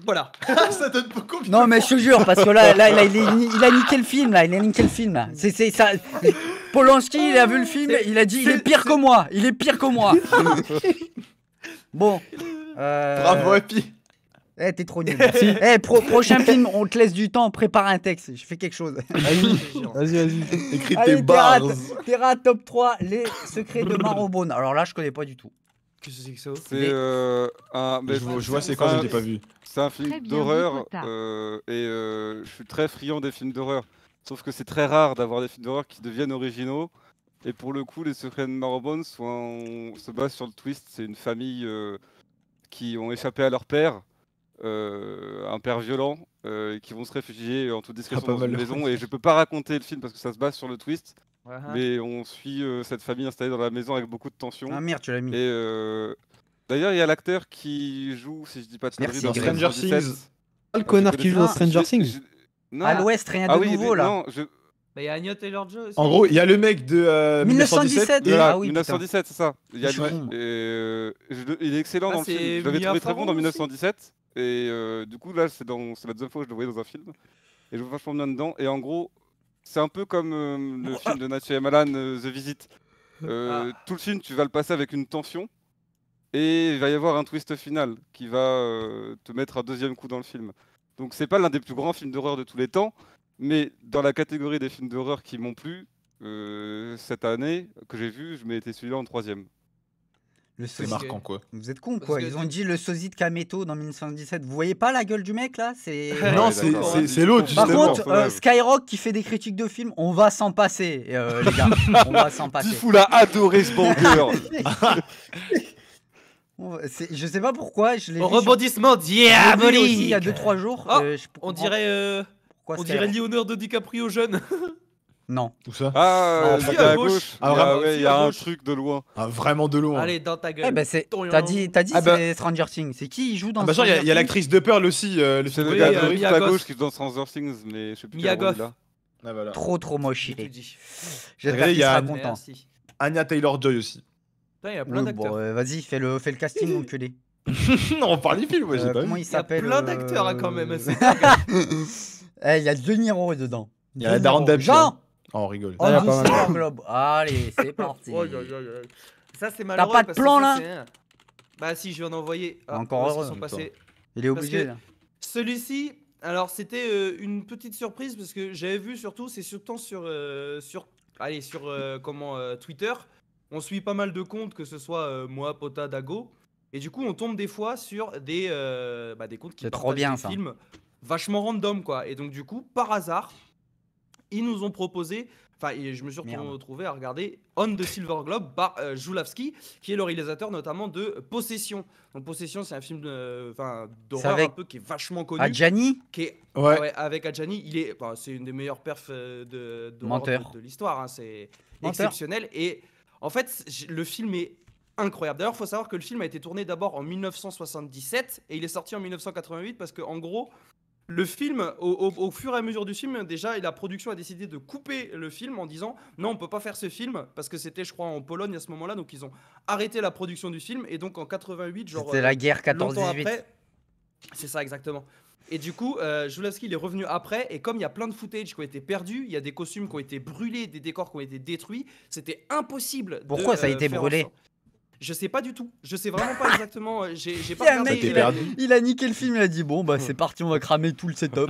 Voilà, <laughs> ça donne beaucoup. Non, mais je te jure, parce que là, là, il, a, niqué le film, là, il a niqué le film. Là. ça... <laughs> Polanski, il a vu le film, il a dit, il est pire que moi, il est pire que moi. <laughs> bon. Euh, Bravo, Happy. Eh, t'es trop nul. Hey, eh, prochain film, on te laisse du temps, prépare un texte. Je fais quelque chose. Vas-y, vas-y. Écris Allez, tes barres. Terra top 3, les secrets de Marobone. Alors là, je connais pas du tout. Qu'est-ce que c'est que ça C'est. Euh, je, vois, c'est quoi, je pas vu. C'est un film d'horreur euh, et euh, je suis très friand des films d'horreur. Sauf que c'est très rare d'avoir des films d'horreur qui deviennent originaux. Et pour le coup, Les Secrets de Marrowbone se base sur le twist. C'est une famille euh, qui ont échappé à leur père, un père violent, et qui vont se réfugier en toute ah, discrétion dans une maison. <laughs> Et je peux pas raconter le film parce que ça se base sur le twist. Ah, ah. Mais on suit cette famille installée dans la maison avec beaucoup de tension. Ah merde, tu l'as mis. D'ailleurs, il y a l'acteur qui joue, si je dis pas de conneries, dans Stranger Things. Pas ah, le ah, connard qui joue dans Stranger Things. À ah, l'ouest, rien de nouveau là. Il y a Agnot et Lord Joe. En gros, il y a le mec de 1917. Euh, ah oui, 1917 c'est ça. Il, euh, est excellent dans le film. Je l'avais trouvé très bon dans 1917. Et euh, du coup, là, c'est dans... la deuxième fois que je le voyais dans un film. Et je vois vachement bien dedans. Et en gros, c'est un peu comme le film de Nathalie Malan, The Visit. Tout le film, tu vas le passer avec une tension et il va y avoir un twist final qui va euh, te mettre un deuxième coup dans le film. Donc c'est pas l'un des plus grands films d'horreur de tous les temps, mais dans la catégorie des films d'horreur qui m'ont plu euh, cette année que j'ai vu, je m'étais celui-là en troisième. Le C'est marquant quoi. Vous êtes con quoi. Ils ont dit le sosie de Kameto dans 1917. Vous voyez pas la gueule du mec là C'est <laughs> non, c'est l'autre. Par contre, euh, Skyrock qui fait des critiques de films, on va s'en passer, les gars. <laughs> on va s'en passer. Diffoul a adoré ce banger. <laughs> Je sais pas pourquoi. Je Au rebondissement diabolique. Aussi, il y a 2-3 jours. Oh, euh, on dirait, euh, on dirait de DiCaprio jeune. <laughs> non. Tout ça Ah, ouais, ah à, gauche. Ah, ah il y a, ouais, il y a un truc de loin. Ah, vraiment de loin. Allez, dans ta gueule. Eh ben, T'as dit, as dit ah bah... c'est Stranger Things. C'est qui joue dans ah bah, Stranger Things Il y a, l'actrice de Pearl aussi. Euh, le c'est le gars de à euh, gauche qui joue dans Stranger Things, mais je sais plus qui rôle là. Ah, voilà. Trop, trop moche J'espère qu'il sera content. Anya Taylor-Joy aussi. Putain, il y a plein d'acteurs. Bon, Vas-y, fais le, fais le casting, mon <laughs> non, on parle du film, moi, j'ai euh, pas Comment il s'appelle Il y a plein d'acteurs, hein, quand même. Euh, <laughs> eh, il y a De Niro dedans. Il y a Darren Jean hein. Oh, on rigole. Oh, ah, pas mal. Globe. Allez, c'est <laughs> parti. Ça, c'est malheureux. T'as pas de plan, là Bah, si, je vais en envoyer. Ah, Encore heureux. Sont passés. Il est obligé, Celui-ci, alors, c'était euh, une petite surprise, parce que j'avais vu surtout, c'est surtout sur... sur allez, sur comment Twitter on suit pas mal de comptes, que ce soit euh, moi, Pota, Dago. Et du coup, on tombe des fois sur des, euh, bah, des comptes qui partagent des films vachement random, quoi. Et donc, du coup, par hasard, ils nous ont proposé, enfin, je me suis retrouvé à regarder On the Silver Globe par Joulavski, euh, qui est le réalisateur notamment de Possession. Donc, Possession, c'est un film d'horreur un peu qui est vachement connu. Adjani qui est... Ah avec Adjani, il est, c'est une des meilleures perfs de, de, de l'histoire. Hein. C'est exceptionnel. Et en fait, le film est incroyable. D'ailleurs, il faut savoir que le film a été tourné d'abord en 1977 et il est sorti en 1988 parce que, en gros, le film, au, au, fur et à mesure du film, déjà, la production a décidé de couper le film en disant non, on peut pas faire ce film parce que c'était, je crois, en Pologne à ce moment-là, donc ils ont arrêté la production du film et donc en 88, genre. C'était la guerre 14-18. Euh, c'est ça, exactement. Et du coup, euh, il est revenu après. Et comme il y a plein de footage qui ont été perdus, il y a des costumes qui ont été brûlés, des décors qui ont été détruits, c'était impossible. Pourquoi ça a euh, été brûlé je sais pas du tout. Je sais vraiment pas exactement. Euh, j'ai pas regardé. Il, a, niqué le film. Il a dit bon bah c'est parti, on va cramer tout le setup.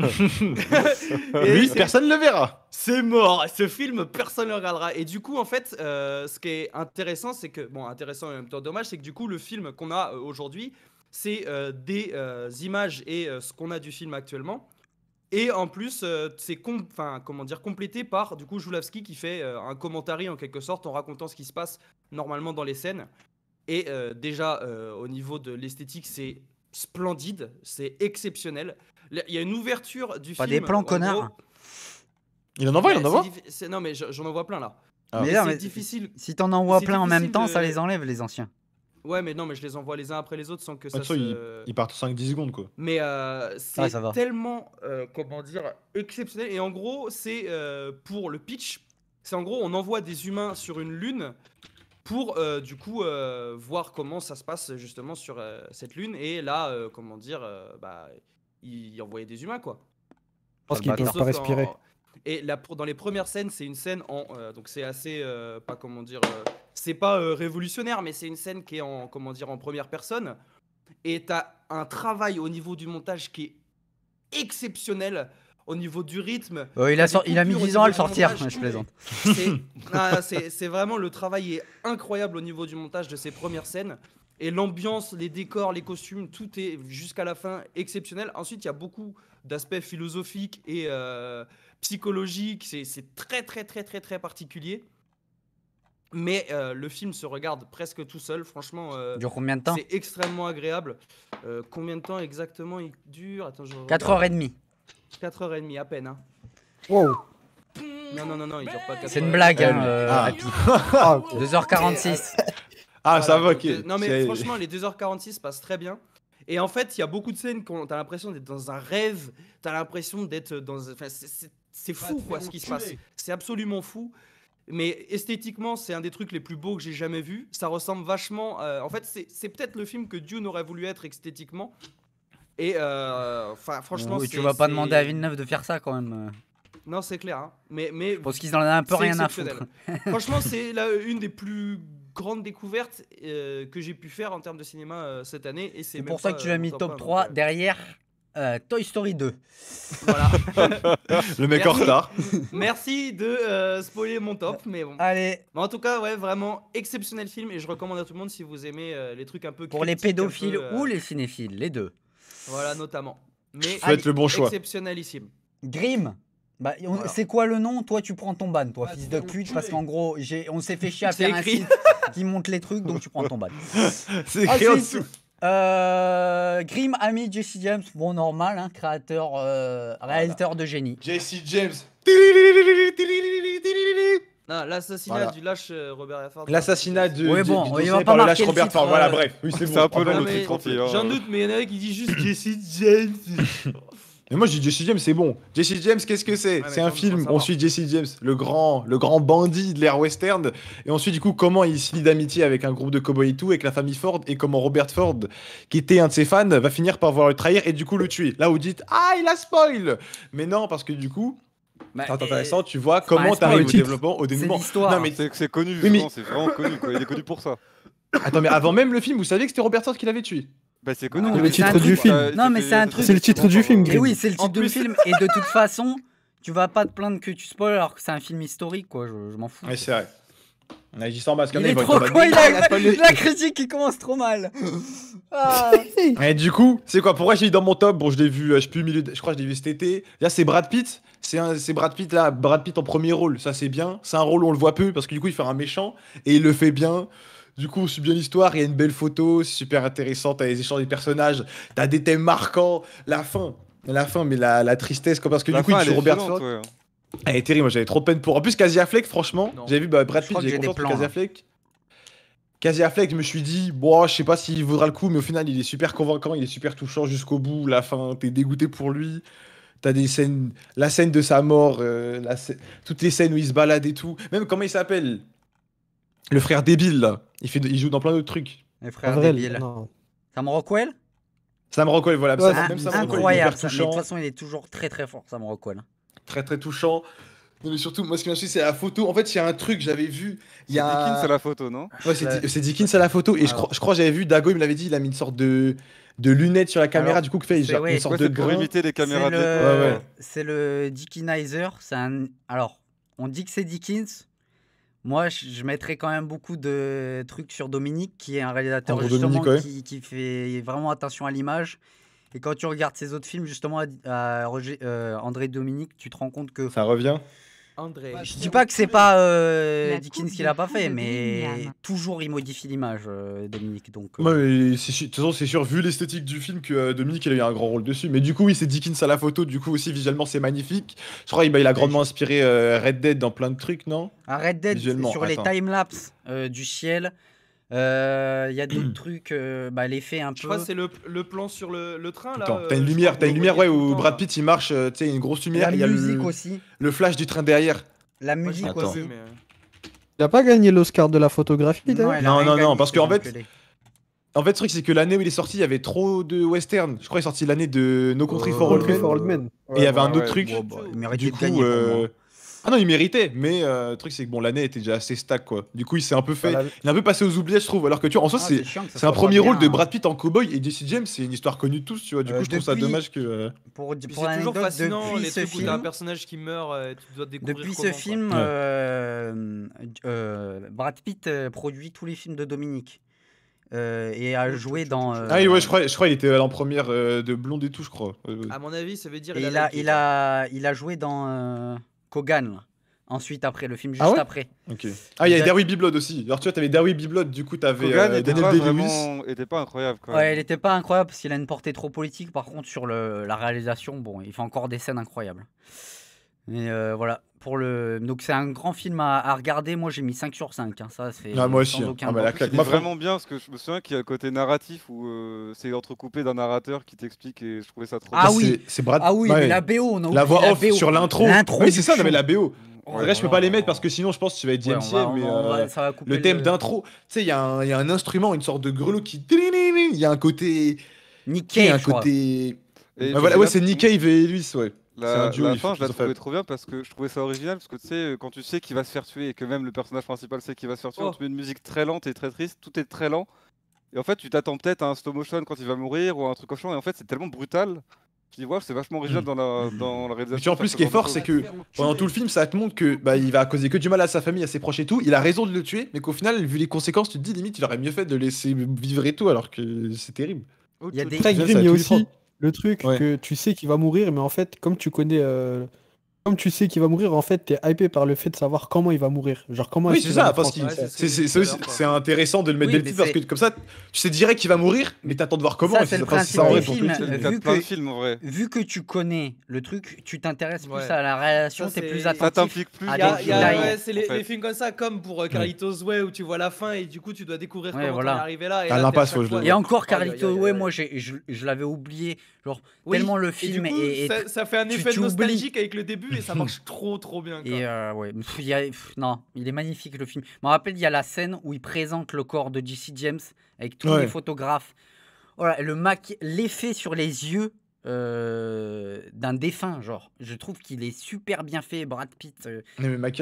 <laughs> et Lui, personne le verra. C'est mort. Ce film, personne le regardera. Et du coup, en fait, euh, ce qui est intéressant, c'est que bon, intéressant et en même temps dommage, c'est que du coup, le film qu'on a aujourd'hui, c'est euh, des euh, images et euh, ce qu'on a du film actuellement. Et en plus, c'est enfin comment dire complété par du coup Joulavski qui fait un commentary en quelque sorte en racontant ce qui se passe normalement dans les scènes. Et déjà au niveau de l'esthétique, c'est splendide, c'est exceptionnel. Il y a une ouverture du film. Pas des plans connards. Il en envoie, il en envoie. Non mais j'en vois plein là. Ah. c'est difficile. Si t'en envoies plein en même temps, ça les enlève les anciens. Ouais, mais non, mais je les envoie les uns après les autres sans que ah, ça se... ils, partent 5-10 secondes, quoi. Mais euh, c'est ah, tellement, euh, comment dire, exceptionnel. Et en gros, c'est euh, pour le pitch, c'est en gros, on envoie des humains sur une lune pour, du coup, voir comment ça se passe justement sur cette lune. Et là, comment dire, il bah, ils envoyaient des humains, quoi. Parce pense qu'ils peuvent pas respirer. Et là, pour, dans les premières scènes, c'est une scène en. donc c'est assez. pas comment dire c'est pas euh, révolutionnaire, mais c'est une scène qui est en, comment dire, en première personne. Et t'as un travail au niveau du montage qui est exceptionnel au niveau du rythme. Oh, il, a il a mis 10 ans à le sortir, je plaisante. <laughs> <laughs> Ah, c'est vraiment le travail est incroyable au niveau du montage de ces premières scènes. Et l'ambiance, les décors, les costumes, tout est jusqu'à la fin exceptionnel. Ensuite, il y a beaucoup d'aspects philosophiques et euh, psychologiques. C'est très, très, très, très, très particulier. Mais euh, le film se regarde presque tout seul, franchement. Euh, dure combien de temps C'est extrêmement agréable. Euh, combien de temps exactement il dure Attends, 4h30. 4h30 à peine. Hein. Wow. Non, non, non, non, il dure pas 4 C'est une blague. 2h46. Hein, ah, <laughs> <laughs> ah, ça va, ok. Non, mais franchement, les 2h46 passent très bien. Et en fait, il y a beaucoup de scènes où t'as l'impression d'être dans un rêve. T'as l'impression d'être dans. Enfin, c'est fou, quoi, ce qui se passe. C'est absolument fou. Mais esthétiquement, c'est un des trucs les plus beaux que j'ai jamais vu. Ça ressemble vachement. Euh, en fait, c'est peut-être le film que Dune aurait voulu être esthétiquement. Et euh, enfin, franchement, tu vas pas demander à Villeneuve de faire ça quand même. Non, c'est clair. Hein. Mais, mais parce qu'ils en ont un peu rien à foutre. <laughs> franchement, c'est une des plus grandes découvertes euh, que j'ai pu faire en termes de cinéma cette année. Et c'est pour ça que tu as mis top 3 derrière euh, Toy Story 2. Voilà. le mec en retard. Merci de euh, spoiler mon top, mais bon. Allez. en tout cas, ouais, vraiment exceptionnel film et je recommande à tout le monde si vous aimez euh, les trucs un peu. Pour les pédophiles ou les cinéphiles, les deux. Voilà, notamment. Mais Faites le bon choix. Exceptionnelissime. Grimm. Bah, c'est quoi le nom Toi, tu prends ton ban, toi, ah, fils de pute, parce qu'en gros, on s'est fait <laughs> chier à faire un site qui monte les trucs, donc tu prends ton ban. <laughs> C'est ah, écrit en dessous. Grim, euh, Grim ami Jesse James, bon normal, hein, créateur, euh, réalisateur de génie. Jesse James. L'assassinat du lâche euh, Robert Lafford. L'assassinat du, lâche Robert Lafford. Voilà, hein. bref. c'est un peu long, le titre. J'en hein. doute, mais il y en a qui dit juste <coughs> Jesse James. Mais moi, je dis Jesse James, c'est bon. Jesse James, qu'est-ce que c'est ah, C'est un film. On suit Jesse James, le grand, le grand bandit de l'ère western. Et on suit du coup comment il se lie d'amitié avec un groupe de cowboys et tout, avec la famille Ford, et comment Robert Ford, qui était un de ses fans, va finir par voir le trahir et du coup le tuer. Là, vous dites Ah, il a spoil Mais non, parce que du coup. Bah, c'est intéressant, tu vois comment t'arrives au développement, au dénouement. Non, mais c'est connu, c'est vraiment connu, il est connu pour ça. Attends, mais avant même le film, vous saviez que c'était Robert Ford qui l'avait tué bah, c'est bah, connu. le titre du film. Non mais c'est un truc. C'est le titre du film. Oui, c'est le titre du film. Et de toute façon, tu vas pas te plaindre que tu spoil alors que c'est un film historique, quoi. Je, m'en fous. Mais c'est vrai. On dit sans masque. Il est trop il a, la critique qui commence trop mal. <laughs> Ah. du coup, c'est quoi Pourquoi j'ai dans mon top Bon, je l'ai vu, euh, je milieu, je crois que je l'ai vu cet été. Là, c'est Brad Pitt. C'est Brad Pitt là, Brad Pitt en premier rôle. Ça, c'est bien. C'est un rôle où on le voit peu parce que du coup, il fait un méchant et il le fait bien. Du coup, on suit bien l'histoire, il y a une belle photo, c'est super intéressant, t'as les échanges des personnages, t'as des thèmes marquants, la fin, la fin, mais la, tristesse, parce que du coup, il tue Robert Ford Elle est terrible, moi j'avais trop de peine pour. En plus, Casia Fleck, franchement, j'avais vu bah, Brad Pitt, j'avais compris Casia hein. Fleck. je me suis dit, bon, je sais pas s'il vaudra le coup, mais au final, il est super convaincant, il est super touchant jusqu'au bout, la fin, t'es dégoûté pour lui. T'as des scènes, la scène de sa mort, euh, toutes les scènes où il se balade et tout. Même comment il s'appelle Le frère débile, il, joue dans plein d'autres trucs. Ça me Avril, Ça me Sam voilà. incroyable. de toute façon, il est toujours très très fort, Ça me Rockwell. Hein. Très très touchant. mais surtout, moi, ce qui m'a c'est la photo. En fait, il y a un truc, j'avais vu. Il y a Dickens à la photo, non Ouais, c'est Dickens à la photo. Et je ah crois, que j'avais vu, Dago, il me l'avait dit, il a mis une sorte de, de sur la caméra, du coup, que fait une sorte de gravité des caméras. C'est le, ouais, Alors, on dit que c'est Dickens, moi, je mettrais quand même beaucoup de trucs sur Dominique, qui est un réalisateur justement qui, fait vraiment attention à l'image. Et quand tu regardes ses autres films, justement, à, euh, André Dominique, tu te rends compte que. Ça revient André. Bah, Je dis pas que c'est pas euh, Dickens qui l'a pas fait, mais toujours il modifie l'image, euh, Dominique. Donc. Euh. de toute façon, c'est sûr, vu l'esthétique du film, que euh, Dominique il a eu un grand rôle dessus. Mais du coup, oui, c'est Dickens à la photo. Du coup, aussi visuellement, c'est magnifique. Je crois qu'il il a grandement inspiré Red Dead dans plein de trucs, non ah, Red Dead, sur les timelapses du ciel. Il euh, y a des <clears throat> trucs, euh, bah, l'effet un peu. Je crois que c'est le, le, plan sur le, train là. Euh, t'as une lumière, t'as une lumière ouais, où Brad Pitt il marche, tu sais, une grosse lumière. Il y a musique le, aussi. Le flash du train derrière. La musique aussi. Il a pas gagné l'Oscar de la photographie Non, non, non, non, parce qu'en en fait. En fait, le truc, c'est que l'année où il est sorti, il y avait trop de western. Je crois qu'il est sorti l'année de No Country for Old Men. Et il y avait un autre truc. du coup, ah non, il méritait, mais euh, le truc c'est que bon, l'année était déjà assez stack quoi. Du coup, il s'est un peu fait, bah, il est un peu passé aux oubliés je trouve. Alors que tu vois, en soi, ah, c'est c'est un premier rôle de hein. Brad Pitt en cowboy et DC James, c'est une histoire connue de tous, tu vois. Du euh, coup, je trouve ça dommage que. Euh, pour, c'est toujours fascinant les trucs où un personnage qui meurt, tu dois découvrir. Depuis ce film, Brad Pitt produit tous les films de Dominique. et a joué dans. Ah oui, ouais, je crois, je crois il était en première de Blonde et tout, je crois. À mon avis, ça veut dire. il, a, il, a, il a joué dans. Kogan, Ensuite, après, le film ah juste après. Ah, il y a Darwin Blood aussi. Alors, tu vois, t'avais Blood du coup, t'avais Kogan euh, Daniel day était pas incroyable, quand Ouais, il était pas incroyable parce qu'il a une portée trop politique. Par contre, sur le... la réalisation, bon, il fait encore des scènes incroyables. Mais euh, voilà pour le donc c'est un grand film à, regarder moi j'ai mis 5 sur 5 hein. ça c'est ah, moi aussi hein. ah, bah, Moi, vraiment bien parce que je me souviens qu'il y a un côté narratif où euh, c'est entrecoupé d'un narrateur qui t'explique et je trouvais ça trop ah oui c'est ah oui mais la BO on a la voix off sur l'intro oui c'est ça mais la BO en vrai, je peux pas les mettre parce que sinon, je pense que tu vas être DMC. mais euh, le thème d'intro, tu sais, il y, a un instrument, une sorte de grelot qui. Il y a un côté. nickel un côté. Ah, voilà, ouais, c'est Nikkei et ouais. La, la fin, je la trouvais trop bien parce que je trouvais ça original. Parce que tu sais, quand tu sais qu'il va se faire tuer et que même le personnage principal sait qu'il va se faire tuer, Tu oh. on une musique très lente et très triste. Tout est très lent. Et en fait, tu t'attends peut-être à un slow motion quand il va mourir ou un truc cochon Et en fait, c'est tellement brutal. Tu dis, c'est vachement original hmm. dans la, dans la réalisation. Et en plus, ce qui est fort, c'est que pendant tout le film, ça te montre que bah, il va causer que du mal à sa famille, à ses proches et tout. Il a raison de le tuer, mais qu'au final, vu les conséquences, tu te dis limite, il aurait mieux fait de laisser vivre et tout, alors que c'est terrible. Il y a des... aussi le truc que tu sais qu'il va mourir, mais en fait, comme tu connais euh, comme tu sais qu'il va mourir, en fait, t'es hypé par le fait de savoir comment il va mourir. Genre comment. Oui, c'est ça, parce que c'est intéressant de le mettre dès le début parce que comme ça, tu sais direct qu'il va mourir, mais t'attends de voir comment. Ça, c'est le principe du film. Vu que, tu connais le truc, tu t'intéresses plus à la relation, t'es plus attentif. plus. C'est les films comme ça, comme pour euh, Carlitos Way où tu vois la fin et du coup tu dois découvrir comment est arrivé là. Et encore Carlitos Way, moi je l'avais oublié, genre tellement le film et ça fait un effet nostalgique avec le début ça marche trop, trop bien. Et euh, ouais, non, il est magnifique le film. Je me rappelle, il y a la scène où il présente le corps de JC James avec tous les photographes. Voilà, le mac, l'effet sur les yeux euh, d'un défunt, genre. Je trouve qu'il est super bien fait, Brad Pitt. Euh,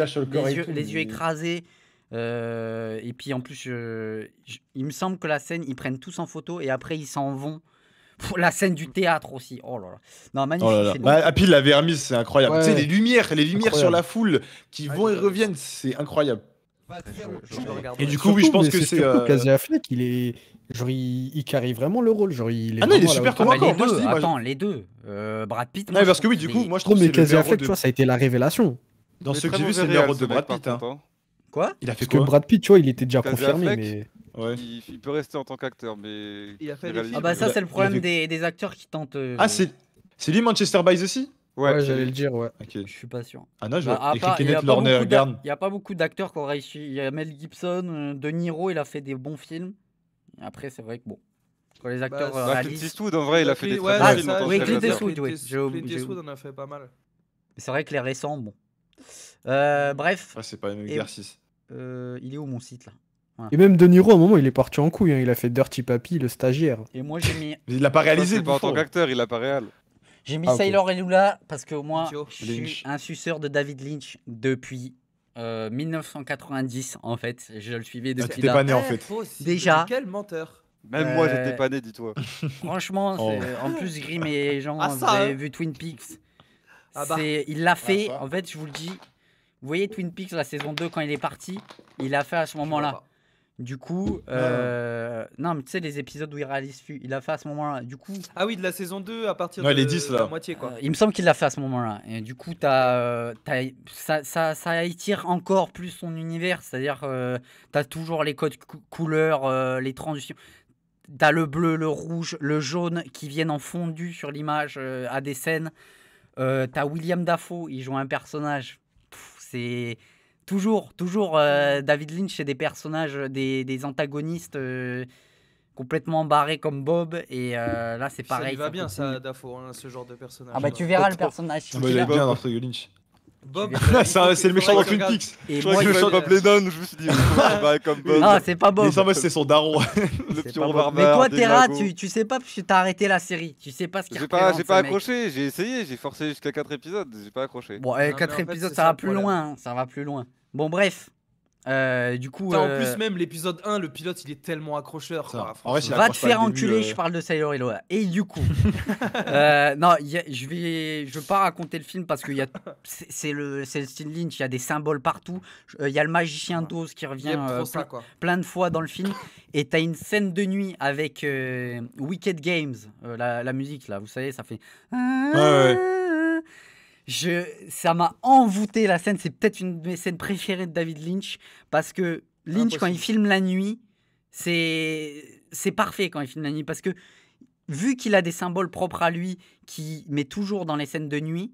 sur le corps les, yeux, écrasés. et puis en plus, il me semble que la scène, ils prennent tous en photo et après ils s'en vont la scène du théâtre aussi. Oh là là. Non, magnifique. Oh là là. Bah, la vermise, c'est incroyable. Tu sais, les lumières, les lumières sur la foule qui ah, vont et reviennent, c'est incroyable. Et du coup, oui, je pense que c'est. Casia Affleck, il est. Genre, il, il vraiment le rôle. Genre, il est ah non, il est super ah, bah, convaincant. les, deux, attends, les deux. Euh, Brad Pitt. Non, parce que oui, du coup, moi je trouve. que Mais Casey Affleck, tu vois, ça a été la révélation. Dans ce que j'ai vu, c'est le rôle de Brad Pitt. Quoi hein. Il a fait quoi Parce que Brad Pitt, tu vois, il était déjà confirmé. Ouais. Il, il, peut rester en tant qu'acteur, mais. Il a fait des ah bah ça c'est le problème des, des, acteurs qui tentent. Euh... Ah c'est c'est lui Manchester by aussi Ouais, ouais j'allais le dire, ouais. Okay. Je suis pas sûr. Ah non, je bah, écrit Kenneth Lorner Il y a pas beaucoup d'acteurs qui ont réussi. Il y a Mel Gibson, euh, De Niro, il a fait des bons films. Après, c'est vrai que bon. Quand les acteurs. Bah, euh, bah réalisent... Clint Eastwood, en vrai, il a fait des très bons films. Oui, Clint Eastwood, oui. Clint Eastwood en a fait pas mal. C'est vrai que les récents, bon. Euh, bref. Ah, c'est pas le même exercice. Euh, il est où mon site là et même De Niro, à un moment, il est parti en couille. Hein. Il a fait Dirty Papi, le stagiaire. Et moi, j'ai mis. il l'a pas réalisé, pas en tant qu'acteur, il l'a pas réalisé. J'ai mis ah, Sailor et Lula parce que moi, je suis un suceur de David Lynch depuis 1990, euh, en fait. Je le suivais ah, depuis pas né, en fait. Eh, Déjà. Quel menteur même moi, euh, j'étais pas né, dis-toi. <laughs> Franchement, oh. en plus, Grim et Jean, ah, vous avez hein. vu Twin Peaks. Ah, bah. Il l'a fait, en fait, je vous le dis. Vous voyez Twin Peaks, la saison 2, quand il est parti, il l'a fait à ce moment-là. Du coup, euh, non, mais tu sais, les épisodes où il réalise, il l'a fait à ce moment-là. Du coup. Ah oui, de la saison 2 à partir de, la moitié, quoi. Euh, il me semble qu'il l'a fait à ce moment-là. Et du coup, t'as, euh, t'as, ça, ça, étire encore plus son univers. C'est-à-dire, tu t'as toujours les codes couleurs, les transitions. T'as le bleu, le rouge, le jaune qui viennent en fondu sur l'image à des scènes. t'as William Dafoe, il joue un personnage. c'est Toujours, toujours euh, David Lynch, c'est des personnages, euh, des, antagonistes euh, complètement barrés comme Bob. Et là, c'est pareil. Ça va bien, ça, Dafo, hein, ce genre de personnage. Ah bah, tu verras le personnage. Ah bah, il est bien dans Lynch. <laughs> c'est le méchant dans Twin Peaks. Je crois que le méchant Lennon. Je me suis dit, comme Bob. Ah, <laughs> c'est pas Bob. c'est son daron. <laughs> Mais toi, Terra, tu sais pas, parce que t'as arrêté la série. Tu sais pas ce qu'il pas, J'ai pas accroché. J'ai essayé. J'ai forcé jusqu'à 4 épisodes. J'ai pas accroché. Bon, 4 eh, épisodes, ça va plus loin. Hein. Ça va plus loin. Bon, bref. Euh, du coup, En euh, plus, même l'épisode 1, le pilote, il est tellement accrocheur. va te faire enculer, euh. je parle de Sailor Hilo. Et du coup, <laughs> non, je vais, je vais pas raconter le film parce que c'est le, le style Lynch, il y a des symboles partout. Il y a le magicien d'Oz qui revient plein, de fois dans le film. Et t'as une scène de nuit avec Wicked Games, la, musique là, vous savez, ça fait je, ça m'a envoûté la scène. C'est peut-être une de mes scènes préférées de David Lynch parce que Lynch, quand il filme la nuit, c'est parfait quand il filme la nuit parce que vu qu'il a des symboles propres à lui qui met toujours dans les scènes de nuit,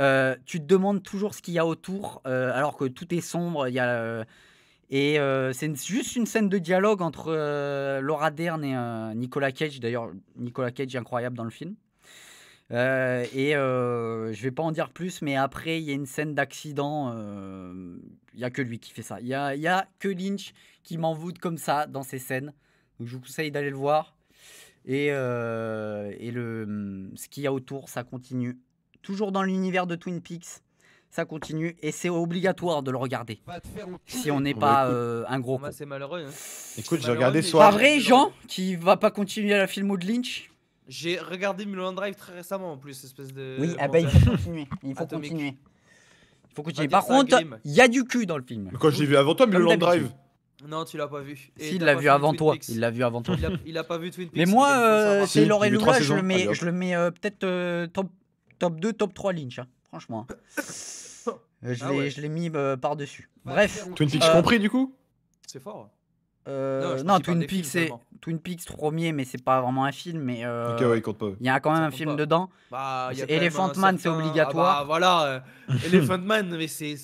euh, tu te demandes toujours ce qu'il y a autour euh, alors que tout est sombre. Il y a euh, et c'est juste une scène de dialogue entre Laura Dern et Nicolas Cage. D'ailleurs, Nicolas Cage incroyable dans le film. Euh, et euh, je vais pas en dire plus, mais après, il y a une scène d'accident. Euh, il y a que lui qui fait ça. Il y a, y a, que Lynch qui m'envoûte comme ça dans ces scènes. Donc, je vous conseille d'aller le voir. Et, et le, hum, ce qu'il y a autour, ça continue. Toujours dans l'univers de Twin Peaks, ça continue. Et c'est obligatoire de le regarder. Si on n'est pas un gros. C'est malheureux. Hein. Écoute, j'ai regardé soir. Pas vrai, Jean, qui va pas continuer à la film de Lynch j'ai regardé Mulan Drive très récemment en plus, espèce de. Oui, ah bah, il faut continuer. Il faut continuer. Il faut continuer. Par contre, il y a du cul dans le film. quand je l'ai vu avant toi, Mulan Drive. Non, tu l'as pas vu. Et si, il l'a vu, avant toi. Il l'a vu avant toi. Il a, pas vu Twin Peaks. Mais moi, hein. euh, c'est Laurel je le mets, je le mets peut-être euh, top, top 2, top 3 Lynch. Hein, franchement. <laughs> Euh, ah je l'ai mis euh, par-dessus. Bah, Bref. Twin Peaks compris du coup C'est fort. Euh, non, Twin Peaks, c'est Twin Peaks premier, mais c'est pas vraiment un film. Mais euh, il y a quand même un film dedans. Bah, Elephant Man, c'est ah bah, obligatoire. Ah voilà, euh, <laughs> Elephant Man, mais c'est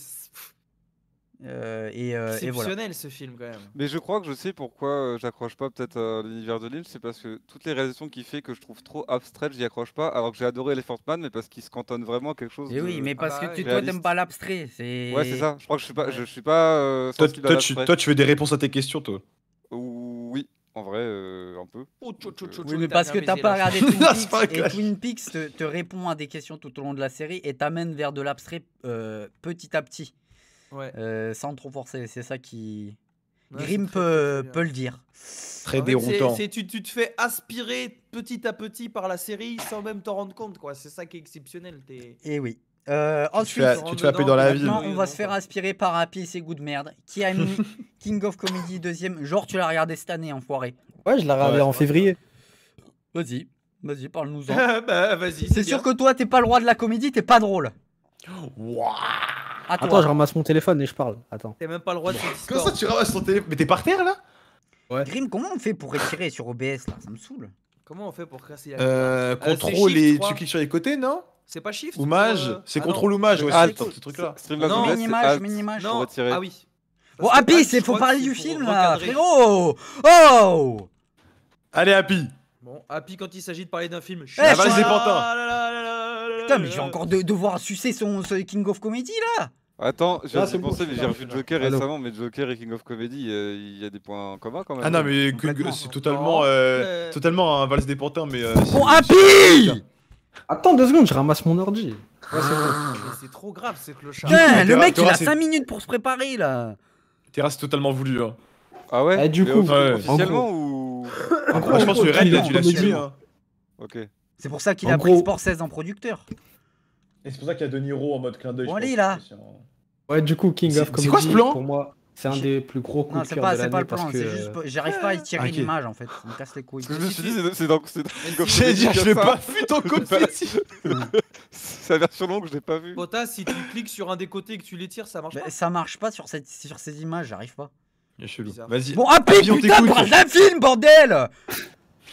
euh, et, c'est euh, exceptionnel ce film quand même. Mais je crois que je sais pourquoi euh, j'accroche pas peut-être à l'univers de Lynch, c'est parce que toutes les réalisations qui fait que je trouve trop abstraites, j'y accroche pas. Alors que j'ai adoré les Man, mais parce qu'il se cantonne vraiment à quelque chose. Eh oui, mais parce que ah bah tu, toi t'aimes pas l'abstrait. C'est... Ouais, c'est ça. Je crois que je suis pas. Je, suis pas toi, tu, veux des réponses à tes questions, toi Oui. En vrai, un peu. Oh, oui, mais parce que t'as pas regardé <laughs> Twin Peaks, et Twin Peaks te, répond à des questions tout au long de la série et t'amène vers de l'abstrait petit à petit. Euh, sans trop forcer. C'est ça qui. grim peut, le dire. Très déroutant. C'est, tu, te fais aspirer petit à petit par la série sans même t'en rendre compte. quoi. C'est ça qui est exceptionnel. Et eh oui. ensuite, tu, te dans la vie. on va se faire aspirer par Happy et ses goûts de merde. Qui a <laughs> King of Comedy deuxième Genre, tu l'as regardé cette année, enfoiré. Ouais, je l'ai regardé en février. Vas-y, vas-y, parle-nous-en. <laughs> Bah, vas C'est, sûr que toi, t'es pas le roi de la comédie, t'es pas drôle. Wouah Attends, je ramasse mon téléphone et je parle. Attends. T'as même pas le droit de Comment ça, tu ramasses ton téléphone Mais t'es par terre là Ouais. Grim, comment on fait pour retirer sur OBS là Ça me saoule. Comment on fait pour casser la euh, Contrôle ah, et tu cliques sur les côtés, non C'est pas shift Hommage, euh, C'est ah, contrôle Oumage. Alt. ce truc là. Non, mini minimage. mini Ah oui. Bon, Happy, c'est faut parler du film là, frérot Oh Allez, Happy Bon, Happy, quand il s'agit de parler d'un film, je eh, suis Putain, mais je vais encore devoir sucer son King of Comedy là Attends, j'ai ah, penser, mais j'ai revu Joker récemment, mais Joker et King of Comedy, euh, il y a des points en commun quand même. Ah non, mais c'est totalement, euh, totalement un valse des pantins, mais. bon, euh, happy Attends deux secondes, je ramasse mon ordi. Ouais, c'est ah, trop grave cette le chat. le mec, il a 5 minutes pour se préparer là. Terra, c'est totalement voulu. Hein. Ah ouais eh, Du coup, officiellement ou. je pense que Red, il a dû l'assumer. Ok. C'est pour ça qu'il a pris Sport 16 en producteur. Et c'est pour ça qu'il y a De Niro en mode clin d'œil. Bon, là euh, Ouais, du coup, King of Comedy. C'est quoi ce plan Pour moi, c'est un des plus gros coups de cœur C'est pas le plan, J'arrive pas à y tirer une image en fait. Ça me casse les couilles. Je me suis dit, c'est dans. <laughs> J'ai dit, je l'ai pas vu ton côté. C'est la version longue, je l'ai pas vu. Bota, si tu cliques sur un des côtés et que tu les tires, ça marche bah, pas. Ça marche pas sur, cette, sur ces images, j'arrive pas. Vas-y. Bon, appuie, ah, putain, parle la film, bordel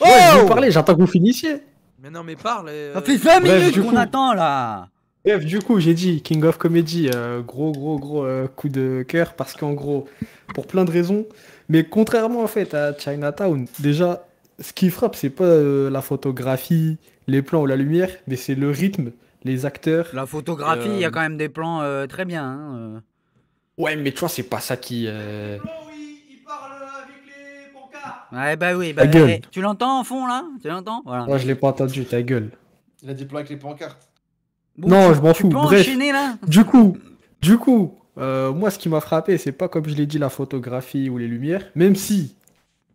Oh Vous parler, j'attends que vous finissiez. Mais non, mais parle. Euh, ça fait 20 minutes qu'on attend là Bref, du coup, j'ai dit King of Comedy, euh, gros, gros, gros euh, coup de cœur, parce qu'en gros, pour plein de raisons, mais contrairement en fait à Chinatown, déjà, ce qui frappe, c'est pas euh, la photographie, les plans ou la lumière, mais c'est le rythme, les acteurs. La photographie, il y a quand même des plans très bien. Hein, ouais, mais tu vois, c'est pas ça qui. Ouais, bah oui, bah, eh, tu l'entends en fond là Tu l'entends Moi, je l'ai pas entendu, ta gueule. Il a des plans avec les pancartes non, je m'en fous. Bref, enchaîner, là du coup, du coup, euh, moi, ce qui m'a frappé, c'est pas comme je l'ai dit la photographie ou les lumières, même si,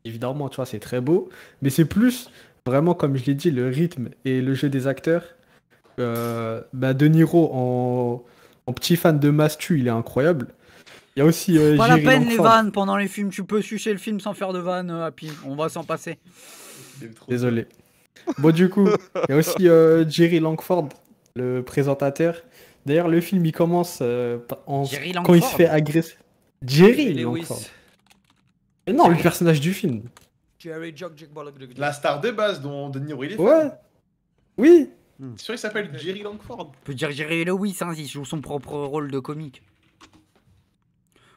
évidemment, tu vois, c'est très beau, mais c'est plus vraiment, comme je l'ai dit, le rythme et le jeu des acteurs. Euh, bah de Niro en, petit fan de Mastu, il est incroyable. Il y a aussi. Euh, pas la peine les vannes pendant les films, tu peux sucer le film sans faire de vannes, euh, Happy, on va s'en passer. Désolé. Bon, du coup, il y a aussi Jerry Langford le présentateur. D'ailleurs, le film, il commence euh, quand il se fait agresser. Jerry Langford. Euh, non, le personnage du film. Jerry, La star de base dont Denis Niro Ouais. Oui. Hmm. C'est sûr s'appelle Jerry Langford. On peut dire Jerry Lewis, hein, il joue son propre rôle de comique.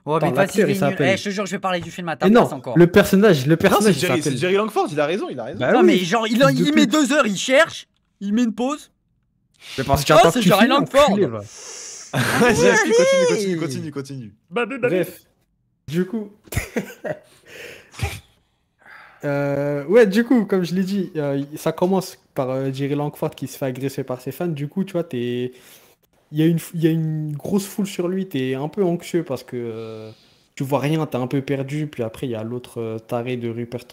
Ouais, oh, mais pas si il Eh, je te jure, je vais parler du film à ta non, encore. Le personnage, le personnage. C'est Jerry, Jerry, Langford, il a raison, il a raison. Bah mais genre, il met deux heures, il cherche, il met une pause. Oh, que oh, c'est Jerry Langford Continue, continue, continue, continue. Bah, bah, bah, Bref, du coup... <laughs> Euh, ouais, du coup, comme je l'ai dit, euh, ça commence par euh, Jerry Langford qui se fait agresser par ses fans. Du coup, tu vois, t'es... Il, y a une, il y a une grosse foule sur lui, t'es un peu anxieux parce que tu vois rien, t'es un peu perdu. Puis après, il y a l'autre taré de Rupert